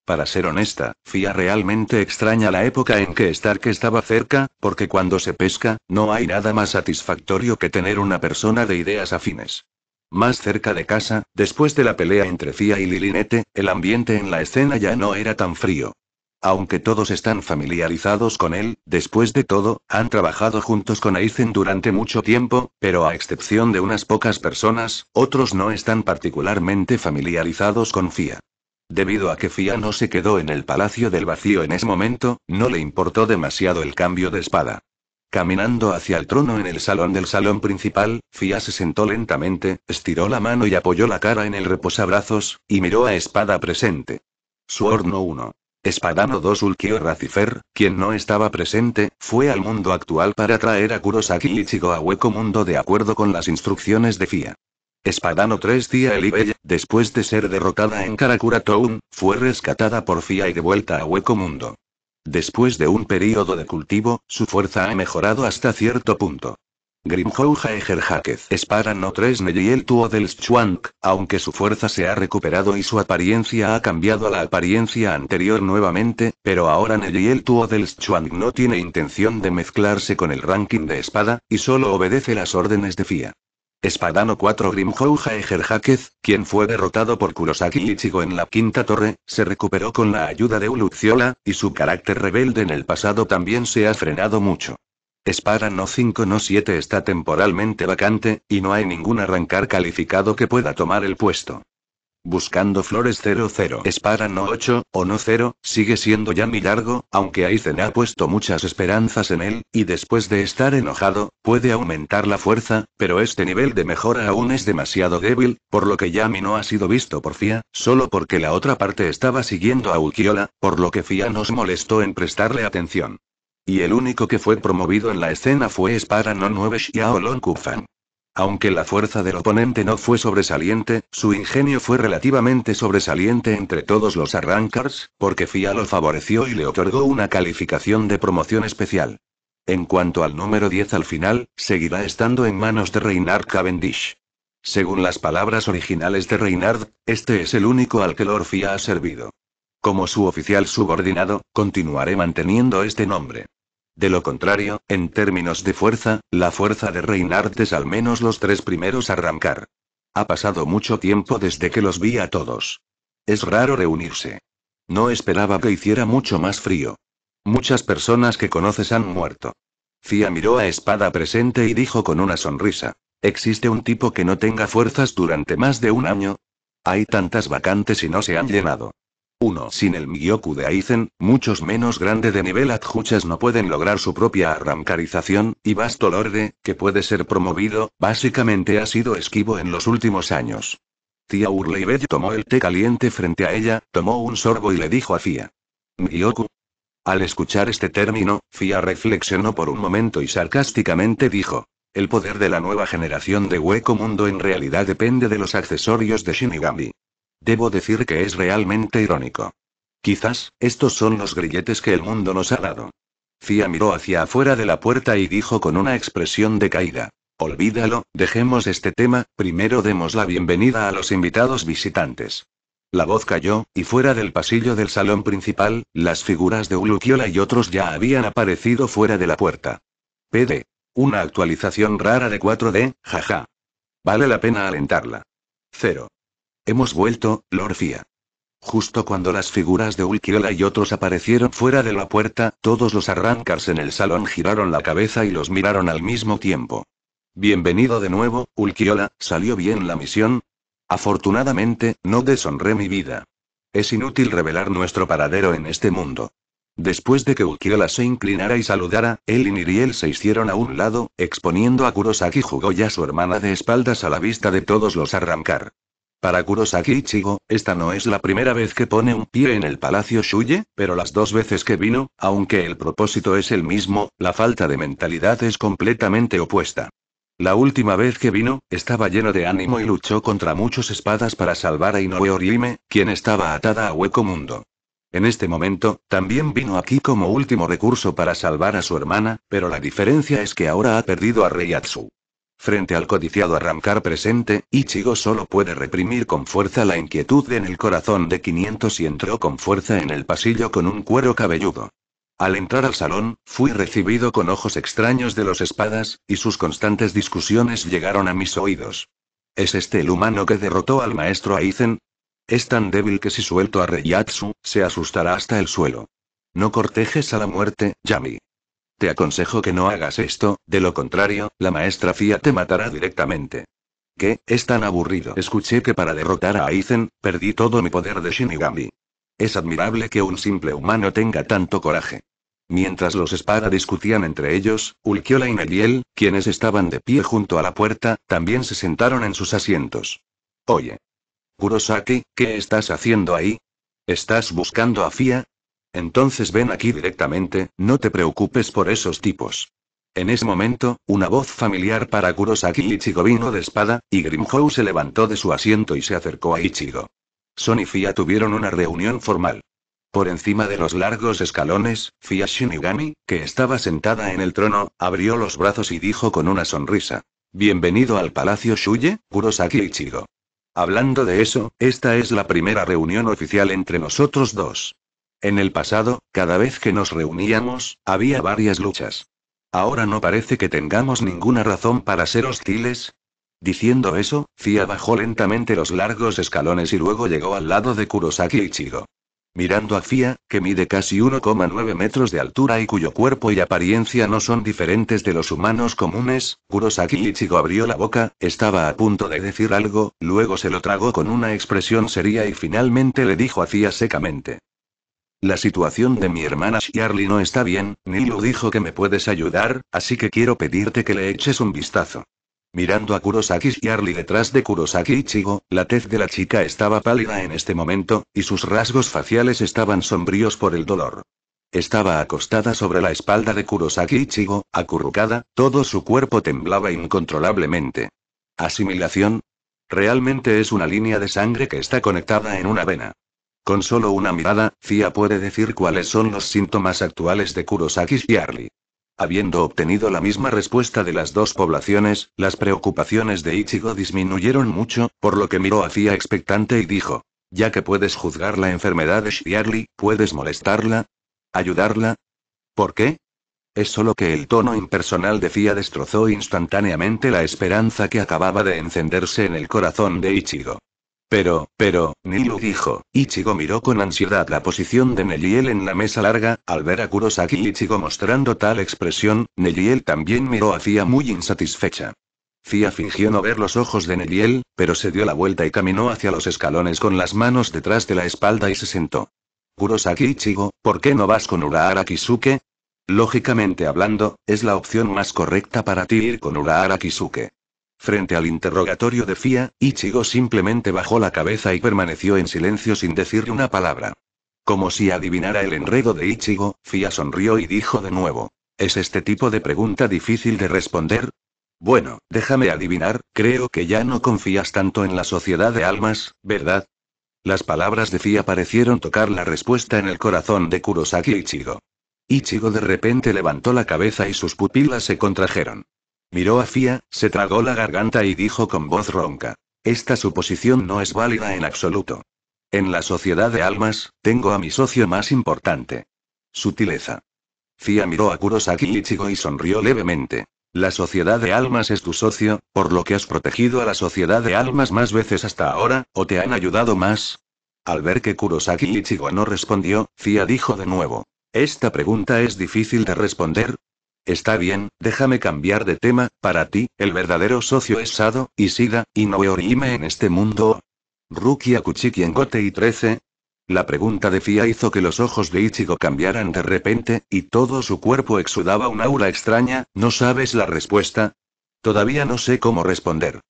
Para ser honesta, Fia realmente extraña la época en que Stark estaba cerca, porque cuando se pesca, no hay nada más satisfactorio que tener una persona de ideas afines. Más cerca de casa, después de la pelea entre Fia y Lilinete, el ambiente en la escena ya no era tan frío. Aunque todos están familiarizados con él, después de todo, han trabajado juntos con Aizen durante mucho tiempo, pero a excepción de unas pocas personas, otros no están particularmente familiarizados con FIA. Debido a que Fia no se quedó en el Palacio del Vacío en ese momento, no le importó demasiado el cambio de espada. Caminando hacia el trono en el salón del salón principal, Fia se sentó lentamente, estiró la mano y apoyó la cara en el reposabrazos, y miró a espada presente. Su horno 1. Espadano 2 Ulkio Racifer, quien no estaba presente, fue al mundo actual para traer a Kurosaki Ichigo a Hueco Mundo de acuerdo con las instrucciones de FIA. Espadano 3 Tia Elibella, después de ser derrotada en Karakura Town, fue rescatada por FIA y devuelta a Hueco Mundo. Después de un periodo de cultivo, su fuerza ha mejorado hasta cierto punto. Grimhouja Ejerjáquez Espada no 3 y el del aunque su fuerza se ha recuperado y su apariencia ha cambiado a la apariencia anterior nuevamente, pero ahora Neyiel tuo del no tiene intención de mezclarse con el ranking de espada, y solo obedece las órdenes de FIA. Espadano 4 Grimhouja Ejerjáquez, quien fue derrotado por Kurosaki Ichigo en la quinta torre, se recuperó con la ayuda de Uluxiola, y su carácter rebelde en el pasado también se ha frenado mucho. Espara No 5 No 7 está temporalmente vacante, y no hay ningún arrancar calificado que pueda tomar el puesto. Buscando Flores 00 Spara No 8 o No 0, sigue siendo ya largo, aunque Aizen ha puesto muchas esperanzas en él, y después de estar enojado, puede aumentar la fuerza, pero este nivel de mejora aún es demasiado débil, por lo que Yami no ha sido visto por Fia, solo porque la otra parte estaba siguiendo a Ukiola, por lo que Fia nos molestó en prestarle atención. Y el único que fue promovido en la escena fue Spara no y Long Kufan. Aunque la fuerza del oponente no fue sobresaliente, su ingenio fue relativamente sobresaliente entre todos los arrancars, porque FIA lo favoreció y le otorgó una calificación de promoción especial. En cuanto al número 10 al final, seguirá estando en manos de Reynard Cavendish. Según las palabras originales de Reynard, este es el único al que Lord ha servido. Como su oficial subordinado, continuaré manteniendo este nombre. De lo contrario, en términos de fuerza, la fuerza de Reinhardt es al menos los tres primeros a arrancar. Ha pasado mucho tiempo desde que los vi a todos. Es raro reunirse. No esperaba que hiciera mucho más frío. Muchas personas que conoces han muerto. Fia miró a espada presente y dijo con una sonrisa. ¿Existe un tipo que no tenga fuerzas durante más de un año? Hay tantas vacantes y no se han llenado. Uno sin el Miyoku de Aizen, muchos menos grande de nivel adjuchas no pueden lograr su propia arrancarización, y Vasto Lorde, que puede ser promovido, básicamente ha sido esquivo en los últimos años. Tía Urleibet tomó el té caliente frente a ella, tomó un sorbo y le dijo a Fia. ¿Miyoku? Al escuchar este término, Fia reflexionó por un momento y sarcásticamente dijo. El poder de la nueva generación de Hueco Mundo en realidad depende de los accesorios de Shinigami. Debo decir que es realmente irónico. Quizás, estos son los grilletes que el mundo nos ha dado. Fia miró hacia afuera de la puerta y dijo con una expresión de caída. Olvídalo, dejemos este tema, primero demos la bienvenida a los invitados visitantes. La voz cayó, y fuera del pasillo del salón principal, las figuras de Ulukiola y otros ya habían aparecido fuera de la puerta. PD. Una actualización rara de 4D, jaja. Vale la pena alentarla. Cero. Hemos vuelto, Lorfia. Justo cuando las figuras de Ulquiola y otros aparecieron fuera de la puerta, todos los arrancars en el salón giraron la cabeza y los miraron al mismo tiempo. Bienvenido de nuevo, Ulquiola, ¿salió bien la misión? Afortunadamente, no deshonré mi vida. Es inútil revelar nuestro paradero en este mundo. Después de que Ulquiola se inclinara y saludara, él y Niriel se hicieron a un lado, exponiendo a Kurosaki ya su hermana de espaldas a la vista de todos los arrancar. Para Kurosaki Ichigo, esta no es la primera vez que pone un pie en el Palacio Shuye, pero las dos veces que vino, aunque el propósito es el mismo, la falta de mentalidad es completamente opuesta. La última vez que vino, estaba lleno de ánimo y luchó contra muchos espadas para salvar a Inoue Orihime, quien estaba atada a Hueco Mundo. En este momento, también vino aquí como último recurso para salvar a su hermana, pero la diferencia es que ahora ha perdido a Reiatsu. Frente al codiciado arrancar presente, Ichigo solo puede reprimir con fuerza la inquietud en el corazón de 500 y entró con fuerza en el pasillo con un cuero cabelludo. Al entrar al salón, fui recibido con ojos extraños de los espadas, y sus constantes discusiones llegaron a mis oídos. ¿Es este el humano que derrotó al maestro Aizen? Es tan débil que si suelto a Reiyatsu, se asustará hasta el suelo. No cortejes a la muerte, Yami. Te aconsejo que no hagas esto, de lo contrario, la maestra Fia te matará directamente. ¿Qué? Es tan aburrido. Escuché que para derrotar a Aizen, perdí todo mi poder de Shinigami. Es admirable que un simple humano tenga tanto coraje. Mientras los espada discutían entre ellos, Ulquiola y Meliel, quienes estaban de pie junto a la puerta, también se sentaron en sus asientos. Oye. Kurosaki, ¿qué estás haciendo ahí? ¿Estás buscando a Fia? Entonces ven aquí directamente, no te preocupes por esos tipos. En ese momento, una voz familiar para Kurosaki Ichigo vino de espada, y Grimhou se levantó de su asiento y se acercó a Ichigo. Son y Fia tuvieron una reunión formal. Por encima de los largos escalones, Fia Shinigami, que estaba sentada en el trono, abrió los brazos y dijo con una sonrisa. Bienvenido al Palacio Shuye, Kurosaki Ichigo. Hablando de eso, esta es la primera reunión oficial entre nosotros dos. En el pasado, cada vez que nos reuníamos, había varias luchas. Ahora no parece que tengamos ninguna razón para ser hostiles. Diciendo eso, Cia bajó lentamente los largos escalones y luego llegó al lado de Kurosaki Ichigo. Mirando a Fia, que mide casi 1,9 metros de altura y cuyo cuerpo y apariencia no son diferentes de los humanos comunes, Kurosaki Ichigo abrió la boca, estaba a punto de decir algo, luego se lo tragó con una expresión seria y finalmente le dijo a Fia secamente. La situación de mi hermana Shirley no está bien, lo dijo que me puedes ayudar, así que quiero pedirte que le eches un vistazo. Mirando a Kurosaki Shirley detrás de Kurosaki Ichigo, la tez de la chica estaba pálida en este momento, y sus rasgos faciales estaban sombríos por el dolor. Estaba acostada sobre la espalda de Kurosaki Ichigo, acurrucada, todo su cuerpo temblaba incontrolablemente. Asimilación. Realmente es una línea de sangre que está conectada en una vena. Con solo una mirada, Fia puede decir cuáles son los síntomas actuales de Kurosaki y Habiendo obtenido la misma respuesta de las dos poblaciones, las preocupaciones de Ichigo disminuyeron mucho, por lo que miró a Fia expectante y dijo, ya que puedes juzgar la enfermedad de Shiarly, ¿puedes molestarla? ¿Ayudarla? ¿Por qué? Es solo que el tono impersonal de Fia destrozó instantáneamente la esperanza que acababa de encenderse en el corazón de Ichigo. Pero, pero, Nilu dijo. Ichigo miró con ansiedad la posición de Neliel en la mesa larga, al ver a Kurosaki Ichigo mostrando tal expresión, Neliel también miró hacia muy insatisfecha. Cia fingió no ver los ojos de Neliel, pero se dio la vuelta y caminó hacia los escalones con las manos detrás de la espalda y se sentó. Kurosaki Ichigo, ¿por qué no vas con Urahara Kisuke? Lógicamente hablando, es la opción más correcta para ti ir con Urahara Kisuke. Frente al interrogatorio de Fia, Ichigo simplemente bajó la cabeza y permaneció en silencio sin decir una palabra. Como si adivinara el enredo de Ichigo, Fia sonrió y dijo de nuevo. ¿Es este tipo de pregunta difícil de responder? Bueno, déjame adivinar, creo que ya no confías tanto en la sociedad de almas, ¿verdad? Las palabras de Fia parecieron tocar la respuesta en el corazón de Kurosaki Ichigo. Ichigo de repente levantó la cabeza y sus pupilas se contrajeron. Miró a Fia, se tragó la garganta y dijo con voz ronca. Esta suposición no es válida en absoluto. En la sociedad de almas, tengo a mi socio más importante. Sutileza. Fia miró a Kurosaki Ichigo y sonrió levemente. La sociedad de almas es tu socio, por lo que has protegido a la sociedad de almas más veces hasta ahora, o te han ayudado más. Al ver que Kurosaki Ichigo no respondió, Fia dijo de nuevo. Esta pregunta es difícil de responder, Está bien, déjame cambiar de tema, para ti, el verdadero socio es Sado, Isida, y no en este mundo. Rukia Kuchiki en Gote y 13. La pregunta de Fia hizo que los ojos de Ichigo cambiaran de repente, y todo su cuerpo exudaba un aura extraña, ¿no sabes la respuesta? Todavía no sé cómo responder.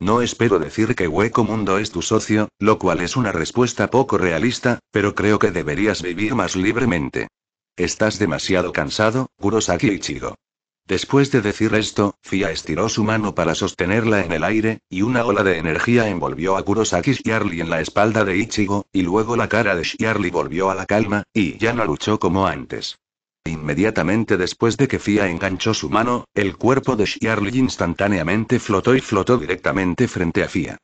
No espero decir que Hueco Mundo es tu socio, lo cual es una respuesta poco realista, pero creo que deberías vivir más libremente. Estás demasiado cansado, Kurosaki Ichigo. Después de decir esto, Fia estiró su mano para sostenerla en el aire, y una ola de energía envolvió a Kurosaki Shiarly en la espalda de Ichigo, y luego la cara de Shiarly volvió a la calma, y ya no luchó como antes. Inmediatamente después de que Fia enganchó su mano, el cuerpo de Shiarly instantáneamente flotó y flotó directamente frente a Fia.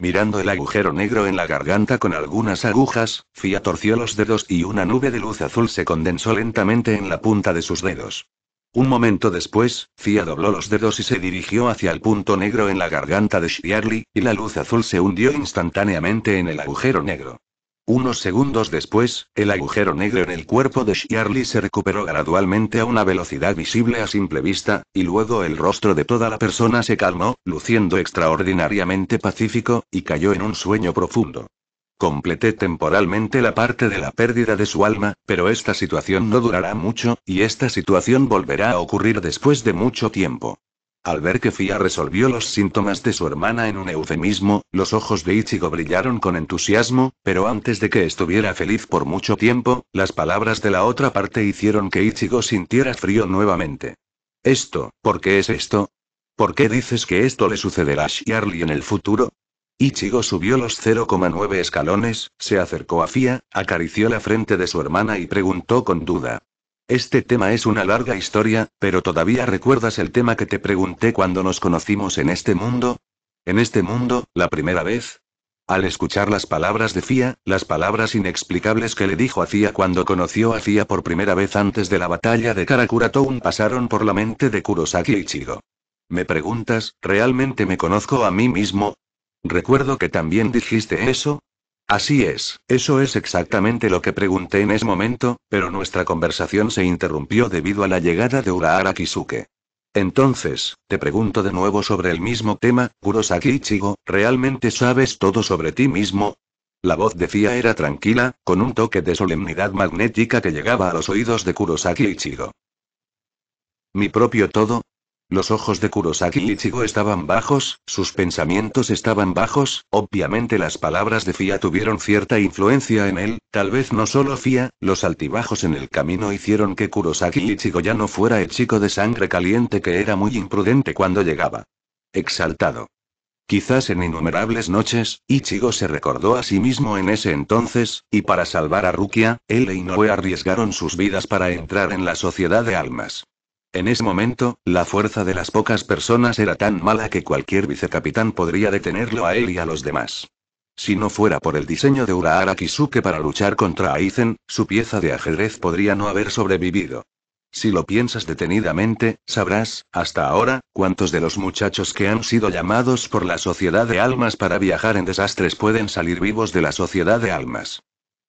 Mirando el agujero negro en la garganta con algunas agujas, Fia torció los dedos y una nube de luz azul se condensó lentamente en la punta de sus dedos. Un momento después, Fia dobló los dedos y se dirigió hacia el punto negro en la garganta de Shirley, y la luz azul se hundió instantáneamente en el agujero negro. Unos segundos después, el agujero negro en el cuerpo de Shirley se recuperó gradualmente a una velocidad visible a simple vista, y luego el rostro de toda la persona se calmó, luciendo extraordinariamente pacífico, y cayó en un sueño profundo. Completé temporalmente la parte de la pérdida de su alma, pero esta situación no durará mucho, y esta situación volverá a ocurrir después de mucho tiempo. Al ver que Fia resolvió los síntomas de su hermana en un eufemismo, los ojos de Ichigo brillaron con entusiasmo, pero antes de que estuviera feliz por mucho tiempo, las palabras de la otra parte hicieron que Ichigo sintiera frío nuevamente. ¿Esto, por qué es esto? ¿Por qué dices que esto le sucederá a Shirley en el futuro? Ichigo subió los 0,9 escalones, se acercó a Fia, acarició la frente de su hermana y preguntó con duda. Este tema es una larga historia, pero todavía recuerdas el tema que te pregunté cuando nos conocimos en este mundo? En este mundo, la primera vez. Al escuchar las palabras de Fia, las palabras inexplicables que le dijo a Fia cuando conoció a Fia por primera vez antes de la batalla de Town pasaron por la mente de Kurosaki Ichigo. Me preguntas, ¿realmente me conozco a mí mismo? Recuerdo que también dijiste eso, Así es, eso es exactamente lo que pregunté en ese momento, pero nuestra conversación se interrumpió debido a la llegada de Urahara Kisuke. Entonces, te pregunto de nuevo sobre el mismo tema, Kurosaki Ichigo, ¿realmente sabes todo sobre ti mismo? La voz decía era tranquila, con un toque de solemnidad magnética que llegaba a los oídos de Kurosaki Ichigo. ¿Mi propio todo? Los ojos de Kurosaki Ichigo estaban bajos, sus pensamientos estaban bajos, obviamente las palabras de Fia tuvieron cierta influencia en él, tal vez no solo Fia, los altibajos en el camino hicieron que Kurosaki Ichigo ya no fuera el chico de sangre caliente que era muy imprudente cuando llegaba. Exaltado. Quizás en innumerables noches, Ichigo se recordó a sí mismo en ese entonces, y para salvar a Rukia, él e Inoue arriesgaron sus vidas para entrar en la sociedad de almas. En ese momento, la fuerza de las pocas personas era tan mala que cualquier vicecapitán podría detenerlo a él y a los demás. Si no fuera por el diseño de Urahara Kisuke para luchar contra Aizen, su pieza de ajedrez podría no haber sobrevivido. Si lo piensas detenidamente, sabrás, hasta ahora, cuántos de los muchachos que han sido llamados por la Sociedad de Almas para viajar en desastres pueden salir vivos de la Sociedad de Almas.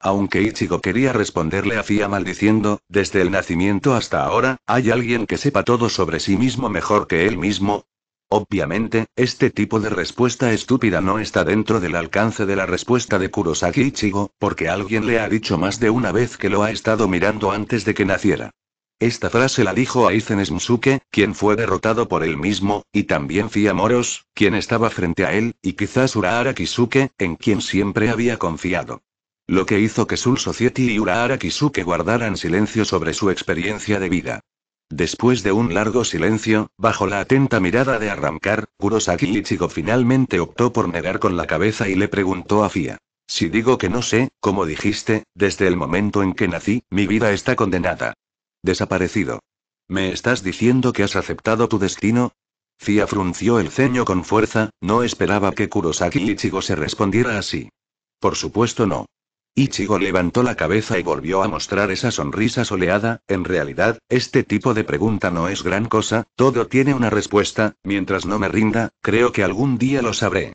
Aunque Ichigo quería responderle a hacía maldiciendo, desde el nacimiento hasta ahora, ¿hay alguien que sepa todo sobre sí mismo mejor que él mismo? Obviamente, este tipo de respuesta estúpida no está dentro del alcance de la respuesta de Kurosaki Ichigo, porque alguien le ha dicho más de una vez que lo ha estado mirando antes de que naciera. Esta frase la dijo a Aizen Musuke, quien fue derrotado por él mismo, y también Fia Moros, quien estaba frente a él, y quizás Urahara Kisuke, en quien siempre había confiado. Lo que hizo que sul Society y Urahara Kisuke guardaran silencio sobre su experiencia de vida. Después de un largo silencio, bajo la atenta mirada de Arrancar, Kurosaki Ichigo finalmente optó por negar con la cabeza y le preguntó a Fia. Si digo que no sé, como dijiste, desde el momento en que nací, mi vida está condenada. Desaparecido. ¿Me estás diciendo que has aceptado tu destino? Fia frunció el ceño con fuerza, no esperaba que Kurosaki Ichigo se respondiera así. Por supuesto no. Ichigo levantó la cabeza y volvió a mostrar esa sonrisa soleada, en realidad, este tipo de pregunta no es gran cosa, todo tiene una respuesta, mientras no me rinda, creo que algún día lo sabré.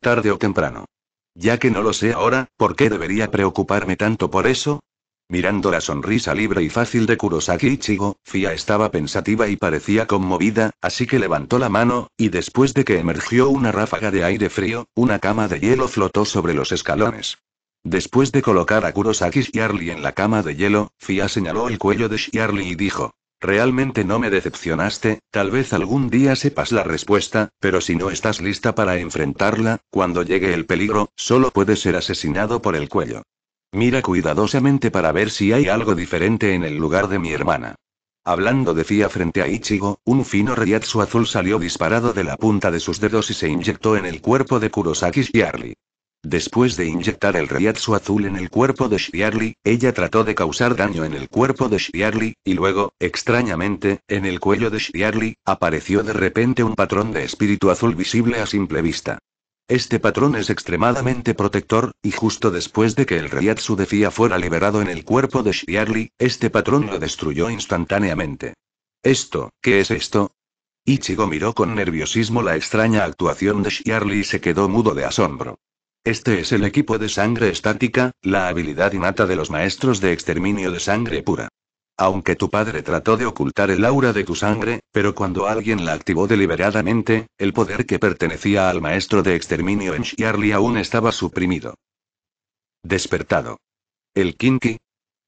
Tarde o temprano. Ya que no lo sé ahora, ¿por qué debería preocuparme tanto por eso? Mirando la sonrisa libre y fácil de Kurosaki Ichigo, Fia estaba pensativa y parecía conmovida, así que levantó la mano, y después de que emergió una ráfaga de aire frío, una cama de hielo flotó sobre los escalones. Después de colocar a Kurosaki Shiarly en la cama de hielo, Fia señaló el cuello de Shiarly y dijo: Realmente no me decepcionaste, tal vez algún día sepas la respuesta, pero si no estás lista para enfrentarla, cuando llegue el peligro, solo puedes ser asesinado por el cuello. Mira cuidadosamente para ver si hay algo diferente en el lugar de mi hermana. Hablando de Fia frente a Ichigo, un fino reyatsu azul salió disparado de la punta de sus dedos y se inyectó en el cuerpo de Kurosaki Shiarly. Después de inyectar el Riatsu azul en el cuerpo de Shiarli, ella trató de causar daño en el cuerpo de Shiarli, y luego, extrañamente, en el cuello de Shiarli, apareció de repente un patrón de espíritu azul visible a simple vista. Este patrón es extremadamente protector, y justo después de que el Riatsu de Fia fuera liberado en el cuerpo de Shiarli, este patrón lo destruyó instantáneamente. ¿Esto, qué es esto? Ichigo miró con nerviosismo la extraña actuación de Shiarli y se quedó mudo de asombro. Este es el equipo de sangre estática, la habilidad innata de los maestros de exterminio de sangre pura. Aunque tu padre trató de ocultar el aura de tu sangre, pero cuando alguien la activó deliberadamente, el poder que pertenecía al maestro de exterminio en Shiarli aún estaba suprimido. Despertado. El Kinki.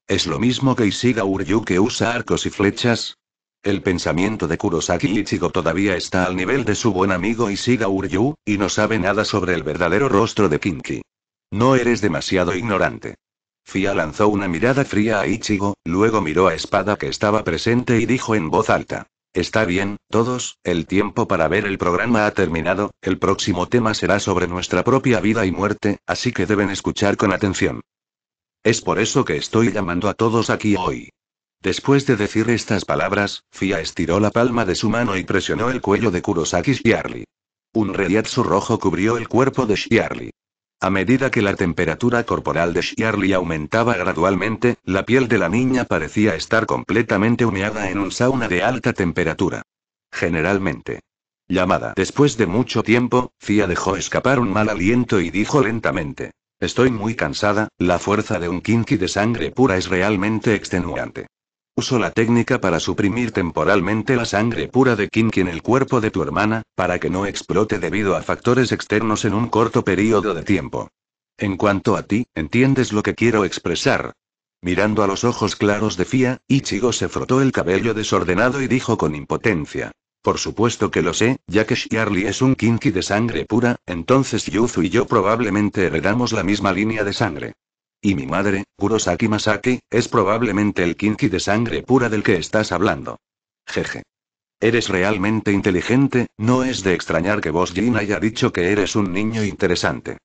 Es lo mismo que Isiga Uryu que usa arcos y flechas, el pensamiento de Kurosaki Ichigo todavía está al nivel de su buen amigo Isiga Uryu, y no sabe nada sobre el verdadero rostro de Kinki. No eres demasiado ignorante. Fia lanzó una mirada fría a Ichigo, luego miró a Espada que estaba presente y dijo en voz alta. Está bien, todos, el tiempo para ver el programa ha terminado, el próximo tema será sobre nuestra propia vida y muerte, así que deben escuchar con atención. Es por eso que estoy llamando a todos aquí hoy. Después de decir estas palabras, Fia estiró la palma de su mano y presionó el cuello de Kurosaki Shiarli. Un reyazo rojo cubrió el cuerpo de Shiarli. A medida que la temperatura corporal de Shiarli aumentaba gradualmente, la piel de la niña parecía estar completamente humeada en un sauna de alta temperatura. Generalmente. Llamada. Después de mucho tiempo, Fia dejó escapar un mal aliento y dijo lentamente. Estoy muy cansada, la fuerza de un kinky de sangre pura es realmente extenuante. Uso la técnica para suprimir temporalmente la sangre pura de Kinky en el cuerpo de tu hermana, para que no explote debido a factores externos en un corto periodo de tiempo. En cuanto a ti, ¿entiendes lo que quiero expresar? Mirando a los ojos claros de Fia, Ichigo se frotó el cabello desordenado y dijo con impotencia. Por supuesto que lo sé, ya que Shiarly es un kinky de sangre pura, entonces Yuzu y yo probablemente heredamos la misma línea de sangre. Y mi madre, Kurosaki Masaki, es probablemente el kinki de sangre pura del que estás hablando. Jeje. Eres realmente inteligente, no es de extrañar que vos Jin haya dicho que eres un niño interesante.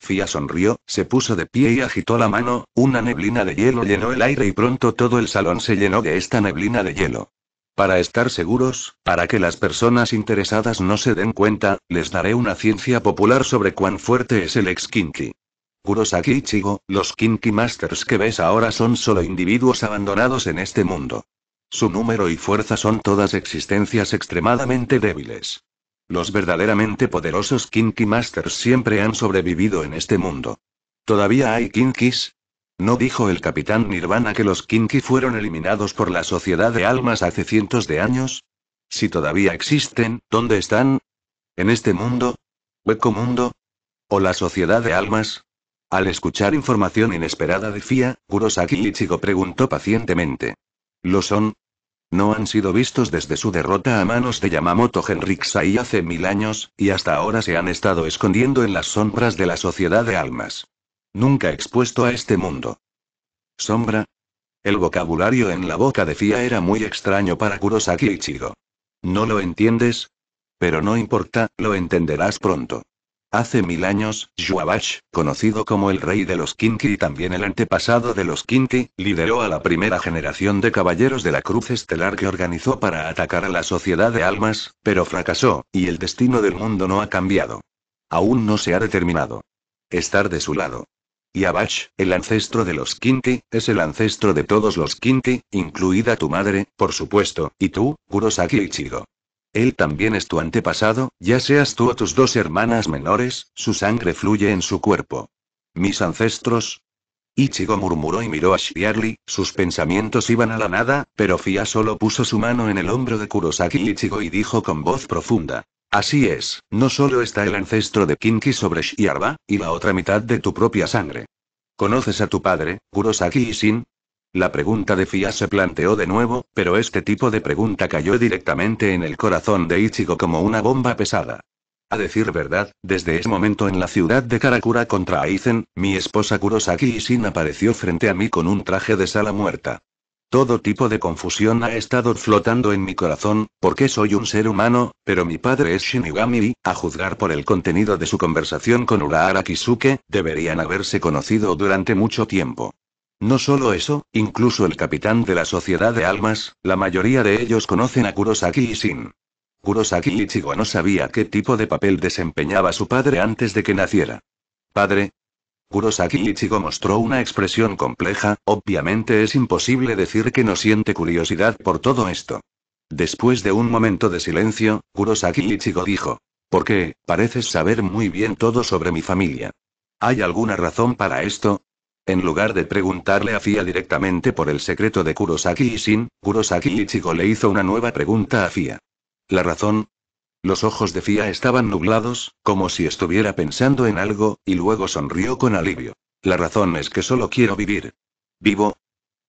Fia sonrió, se puso de pie y agitó la mano, una neblina de hielo llenó el aire y pronto todo el salón se llenó de esta neblina de hielo. Para estar seguros, para que las personas interesadas no se den cuenta, les daré una ciencia popular sobre cuán fuerte es el ex -kinky. Kurosaki chigo los Kinky Masters que ves ahora son solo individuos abandonados en este mundo. Su número y fuerza son todas existencias extremadamente débiles. Los verdaderamente poderosos Kinky Masters siempre han sobrevivido en este mundo. ¿Todavía hay Kinkis? ¿No dijo el capitán Nirvana que los Kinki fueron eliminados por la Sociedad de Almas hace cientos de años? Si todavía existen, ¿dónde están? ¿En este mundo? ¿Hueco mundo? ¿O la Sociedad de Almas? Al escuchar información inesperada de FIA, Kurosaki Ichigo preguntó pacientemente. ¿Lo son? No han sido vistos desde su derrota a manos de Yamamoto y hace mil años, y hasta ahora se han estado escondiendo en las sombras de la sociedad de almas. Nunca expuesto a este mundo. ¿Sombra? El vocabulario en la boca de Fia era muy extraño para Kurosaki Ichigo. ¿No lo entiendes? Pero no importa, lo entenderás pronto. Hace mil años, Abash, conocido como el rey de los Kinki y también el antepasado de los Kinki, lideró a la primera generación de caballeros de la Cruz Estelar que organizó para atacar a la Sociedad de Almas, pero fracasó, y el destino del mundo no ha cambiado. Aún no se ha determinado. Estar de su lado. Abash, el ancestro de los Kinki, es el ancestro de todos los Kinki, incluida tu madre, por supuesto, y tú, Kurosaki Ichigo. Él también es tu antepasado, ya seas tú o tus dos hermanas menores, su sangre fluye en su cuerpo. Mis ancestros. Ichigo murmuró y miró a Shiarli. sus pensamientos iban a la nada, pero Fia solo puso su mano en el hombro de Kurosaki Ichigo y dijo con voz profunda. Así es, no solo está el ancestro de Kinki sobre Shiarba, y la otra mitad de tu propia sangre. ¿Conoces a tu padre, Kurosaki Isin? La pregunta de Fia se planteó de nuevo, pero este tipo de pregunta cayó directamente en el corazón de Ichigo como una bomba pesada. A decir verdad, desde ese momento en la ciudad de Karakura contra Aizen, mi esposa Kurosaki Ishin apareció frente a mí con un traje de sala muerta. Todo tipo de confusión ha estado flotando en mi corazón, porque soy un ser humano, pero mi padre es Shinigami y, a juzgar por el contenido de su conversación con Urahara Kisuke, deberían haberse conocido durante mucho tiempo. No solo eso, incluso el capitán de la Sociedad de Almas, la mayoría de ellos conocen a Kurosaki y Kurosaki Ichigo no sabía qué tipo de papel desempeñaba su padre antes de que naciera. Padre. Kurosaki Ichigo mostró una expresión compleja, obviamente es imposible decir que no siente curiosidad por todo esto. Después de un momento de silencio, Kurosaki Ichigo dijo. ¿Por qué, pareces saber muy bien todo sobre mi familia. ¿Hay alguna razón para esto? En lugar de preguntarle a Fia directamente por el secreto de Kurosaki y Shin, Kurosaki Ichigo le hizo una nueva pregunta a Fia. ¿La razón? Los ojos de Fia estaban nublados, como si estuviera pensando en algo, y luego sonrió con alivio. La razón es que solo quiero vivir. ¿Vivo?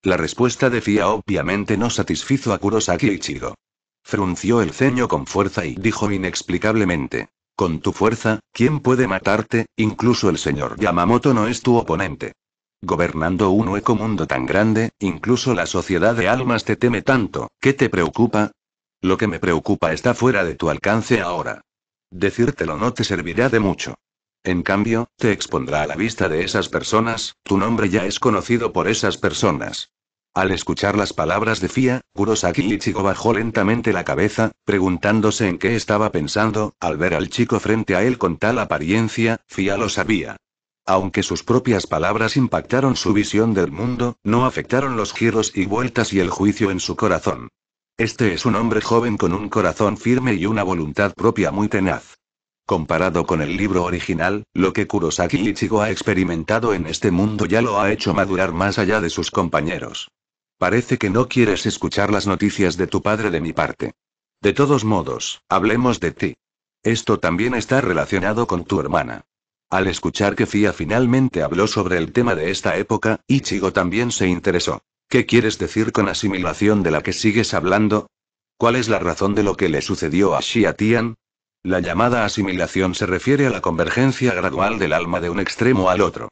La respuesta de Fia obviamente no satisfizo a Kurosaki Ichigo. Frunció el ceño con fuerza y dijo inexplicablemente. Con tu fuerza, ¿quién puede matarte? Incluso el señor Yamamoto no es tu oponente. Gobernando un hueco mundo tan grande, incluso la sociedad de almas te teme tanto, ¿qué te preocupa? Lo que me preocupa está fuera de tu alcance ahora. Decírtelo no te servirá de mucho. En cambio, te expondrá a la vista de esas personas, tu nombre ya es conocido por esas personas. Al escuchar las palabras de Fia, Kurosaki Ichigo bajó lentamente la cabeza, preguntándose en qué estaba pensando, al ver al chico frente a él con tal apariencia, Fia lo sabía. Aunque sus propias palabras impactaron su visión del mundo, no afectaron los giros y vueltas y el juicio en su corazón. Este es un hombre joven con un corazón firme y una voluntad propia muy tenaz. Comparado con el libro original, lo que Kurosaki Ichigo ha experimentado en este mundo ya lo ha hecho madurar más allá de sus compañeros. Parece que no quieres escuchar las noticias de tu padre de mi parte. De todos modos, hablemos de ti. Esto también está relacionado con tu hermana. Al escuchar que Fia finalmente habló sobre el tema de esta época, Ichigo también se interesó. ¿Qué quieres decir con asimilación de la que sigues hablando? ¿Cuál es la razón de lo que le sucedió a Xia Tian? La llamada asimilación se refiere a la convergencia gradual del alma de un extremo al otro.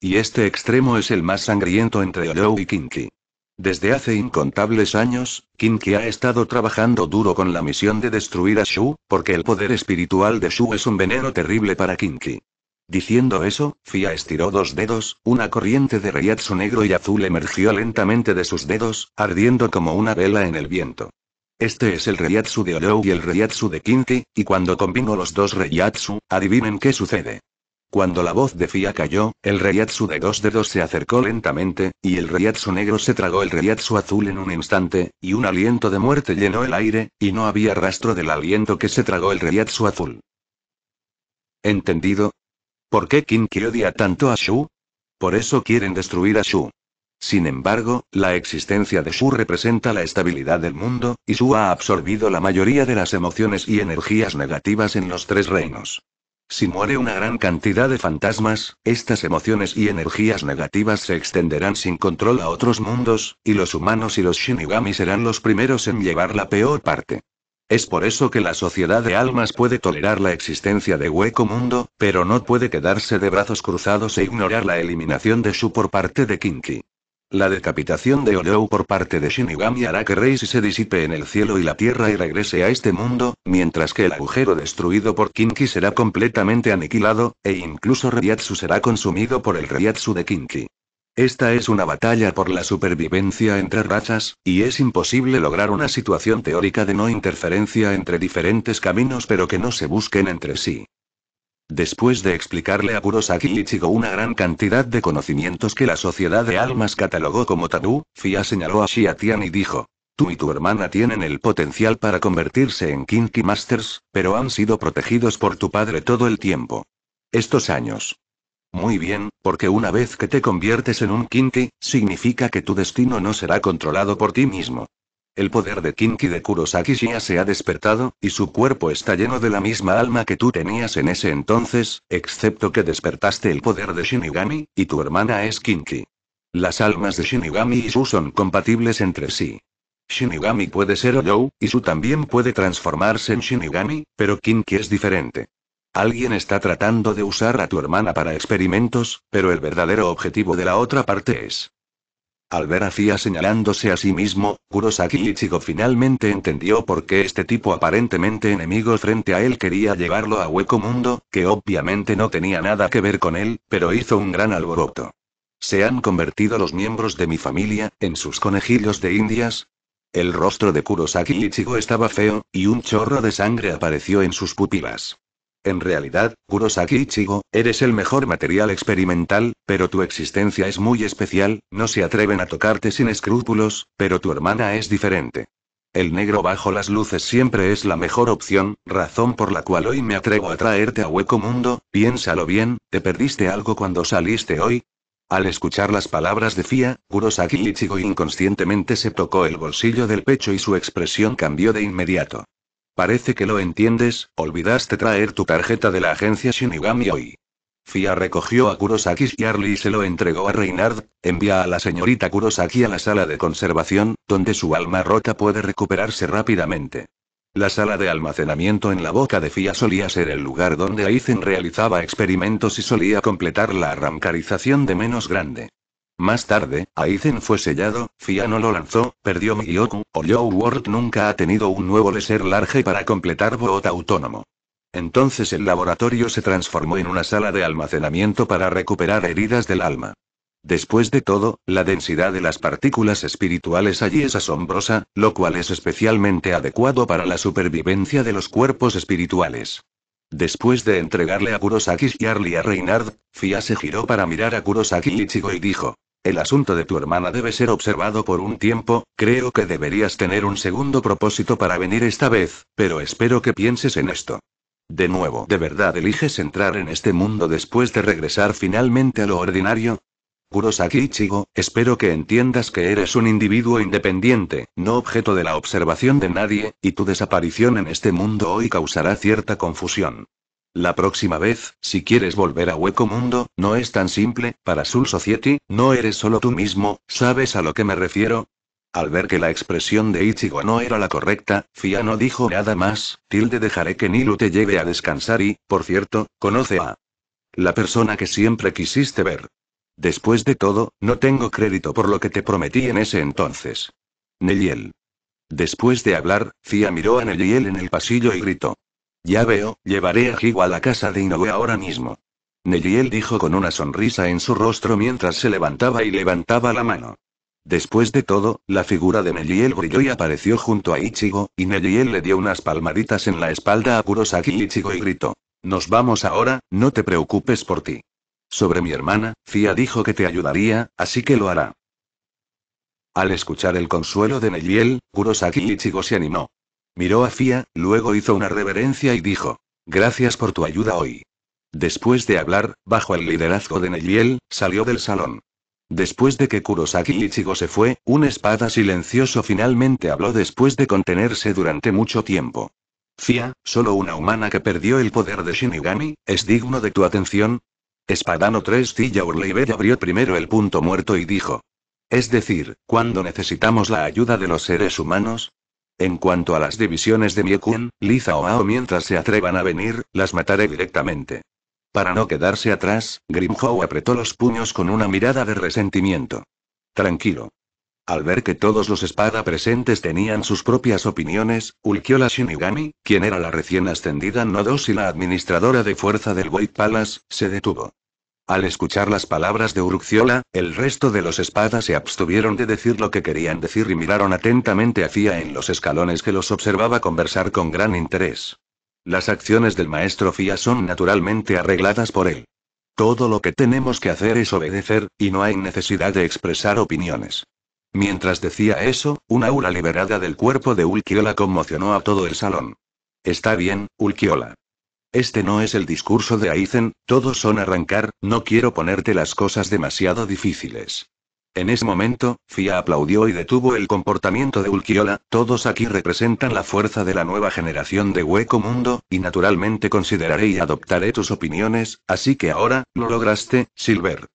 Y este extremo es el más sangriento entre Oyo y Kinki. Desde hace incontables años, Kinki ha estado trabajando duro con la misión de destruir a Shu, porque el poder espiritual de Shu es un veneno terrible para Kinki. Diciendo eso, Fia estiró dos dedos, una corriente de reyatsu negro y azul emergió lentamente de sus dedos, ardiendo como una vela en el viento. Este es el reyatsu de Orou y el reyatsu de Kinki, y cuando combino los dos reyatsu, adivinen qué sucede. Cuando la voz de Fia cayó, el reyatsu de dos dedos se acercó lentamente, y el reyatsu negro se tragó el reyatsu azul en un instante, y un aliento de muerte llenó el aire, y no había rastro del aliento que se tragó el reyatsu azul. ¿Entendido? ¿Por qué Kinki odia tanto a Shu? Por eso quieren destruir a Shu. Sin embargo, la existencia de Shu representa la estabilidad del mundo, y Shu ha absorbido la mayoría de las emociones y energías negativas en los tres reinos. Si muere una gran cantidad de fantasmas, estas emociones y energías negativas se extenderán sin control a otros mundos, y los humanos y los shinigami serán los primeros en llevar la peor parte. Es por eso que la sociedad de almas puede tolerar la existencia de hueco mundo, pero no puede quedarse de brazos cruzados e ignorar la eliminación de Shu por parte de Kinki. La decapitación de Oleu por parte de Shinigami hará que Reis se disipe en el cielo y la tierra y regrese a este mundo, mientras que el agujero destruido por Kinki será completamente aniquilado, e incluso Ryatsu será consumido por el Ryatsu de Kinki. Esta es una batalla por la supervivencia entre razas, y es imposible lograr una situación teórica de no interferencia entre diferentes caminos pero que no se busquen entre sí. Después de explicarle a Kurosaki Ichigo una gran cantidad de conocimientos que la Sociedad de Almas catalogó como tabú, Fia señaló a Shiatian y dijo, Tú y tu hermana tienen el potencial para convertirse en Kinky Masters, pero han sido protegidos por tu padre todo el tiempo. Estos años. Muy bien, porque una vez que te conviertes en un Kinki, significa que tu destino no será controlado por ti mismo. El poder de Kinki de Kurosaki Shia se ha despertado, y su cuerpo está lleno de la misma alma que tú tenías en ese entonces, excepto que despertaste el poder de Shinigami, y tu hermana es Kinki. Las almas de Shinigami y Su son compatibles entre sí. Shinigami puede ser Oyou, y Su también puede transformarse en Shinigami, pero Kinki es diferente. Alguien está tratando de usar a tu hermana para experimentos, pero el verdadero objetivo de la otra parte es. Al ver a Fia señalándose a sí mismo, Kurosaki Ichigo finalmente entendió por qué este tipo aparentemente enemigo frente a él quería llevarlo a Hueco Mundo, que obviamente no tenía nada que ver con él, pero hizo un gran alboroto. ¿Se han convertido los miembros de mi familia, en sus conejillos de indias? El rostro de Kurosaki Ichigo estaba feo, y un chorro de sangre apareció en sus pupilas. En realidad, Kurosaki Ichigo, eres el mejor material experimental, pero tu existencia es muy especial, no se atreven a tocarte sin escrúpulos, pero tu hermana es diferente. El negro bajo las luces siempre es la mejor opción, razón por la cual hoy me atrevo a traerte a Hueco Mundo, piénsalo bien, ¿te perdiste algo cuando saliste hoy? Al escuchar las palabras de Fia, Kurosaki Ichigo inconscientemente se tocó el bolsillo del pecho y su expresión cambió de inmediato. Parece que lo entiendes, olvidaste traer tu tarjeta de la agencia Shinigami hoy. Fia recogió a Kurosaki y y se lo entregó a Reinhard. Envía a la señorita Kurosaki a la sala de conservación, donde su alma rota puede recuperarse rápidamente. La sala de almacenamiento en la boca de Fia solía ser el lugar donde Aizen realizaba experimentos y solía completar la arrancarización de menos grande. Más tarde, Aizen fue sellado, FIA no lo lanzó, perdió Miyoku, o Joe nunca ha tenido un nuevo ser Large para completar Boot autónomo. Entonces el laboratorio se transformó en una sala de almacenamiento para recuperar heridas del alma. Después de todo, la densidad de las partículas espirituales allí es asombrosa, lo cual es especialmente adecuado para la supervivencia de los cuerpos espirituales. Después de entregarle a Kurosaki y a Reinhard, Fia se giró para mirar a Kurosaki y Ichigo y dijo: El asunto de tu hermana debe ser observado por un tiempo, creo que deberías tener un segundo propósito para venir esta vez, pero espero que pienses en esto. De nuevo, ¿de verdad eliges entrar en este mundo después de regresar finalmente a lo ordinario? Kurosaki Ichigo, espero que entiendas que eres un individuo independiente, no objeto de la observación de nadie, y tu desaparición en este mundo hoy causará cierta confusión. La próxima vez, si quieres volver a Hueco Mundo, no es tan simple, para Soul Society, no eres solo tú mismo, ¿sabes a lo que me refiero? Al ver que la expresión de Ichigo no era la correcta, Fia no dijo nada más, tilde dejaré que Nilu te lleve a descansar y, por cierto, conoce a la persona que siempre quisiste ver. Después de todo, no tengo crédito por lo que te prometí en ese entonces. Neyiel. Después de hablar, Cia miró a Neyiel en el pasillo y gritó. Ya veo, llevaré a Higo a la casa de Inoue ahora mismo. Neyel dijo con una sonrisa en su rostro mientras se levantaba y levantaba la mano. Después de todo, la figura de Neyiel brilló y apareció junto a Ichigo, y Neyel le dio unas palmaditas en la espalda a Kurosaki Ichigo y gritó. Nos vamos ahora, no te preocupes por ti. Sobre mi hermana, Fia dijo que te ayudaría, así que lo hará. Al escuchar el consuelo de Neyiel, Kurosaki Ichigo se animó. Miró a Fia, luego hizo una reverencia y dijo: Gracias por tu ayuda hoy. Después de hablar, bajo el liderazgo de Neyiel, salió del salón. Después de que Kurosaki Ichigo se fue, un espada silencioso finalmente habló después de contenerse durante mucho tiempo. Fia, solo una humana que perdió el poder de Shinigami, es digno de tu atención, Espadano 3 Tilla abrió primero el punto muerto y dijo. Es decir, cuando necesitamos la ayuda de los seres humanos? En cuanto a las divisiones de Miekun, Liza o mientras se atrevan a venir, las mataré directamente. Para no quedarse atrás, Grimhow apretó los puños con una mirada de resentimiento. Tranquilo, al ver que todos los espada presentes tenían sus propias opiniones, Ulquiola Shinigami, quien era la recién ascendida Nodos y la administradora de fuerza del White Palace, se detuvo. Al escuchar las palabras de Uruxiola, el resto de los espadas se abstuvieron de decir lo que querían decir y miraron atentamente a Fia en los escalones que los observaba conversar con gran interés. Las acciones del maestro Fia son naturalmente arregladas por él. Todo lo que tenemos que hacer es obedecer, y no hay necesidad de expresar opiniones. Mientras decía eso, una aura liberada del cuerpo de Ulquiola conmocionó a todo el salón. Está bien, Ulquiola. Este no es el discurso de Aizen, todos son arrancar, no quiero ponerte las cosas demasiado difíciles. En ese momento, Fia aplaudió y detuvo el comportamiento de Ulquiola, todos aquí representan la fuerza de la nueva generación de Hueco Mundo, y naturalmente consideraré y adoptaré tus opiniones, así que ahora, lo lograste, Silver.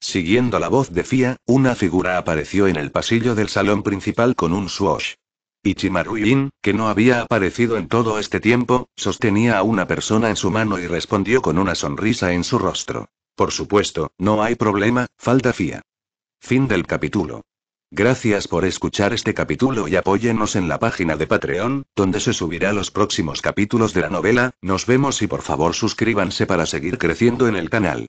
Siguiendo la voz de Fia, una figura apareció en el pasillo del salón principal con un Y Ichimaruin, que no había aparecido en todo este tiempo, sostenía a una persona en su mano y respondió con una sonrisa en su rostro. Por supuesto, no hay problema, falta Fia. Fin del capítulo. Gracias por escuchar este capítulo y apóyenos en la página de Patreon, donde se subirá los próximos capítulos de la novela, nos vemos y por favor suscríbanse para seguir creciendo en el canal.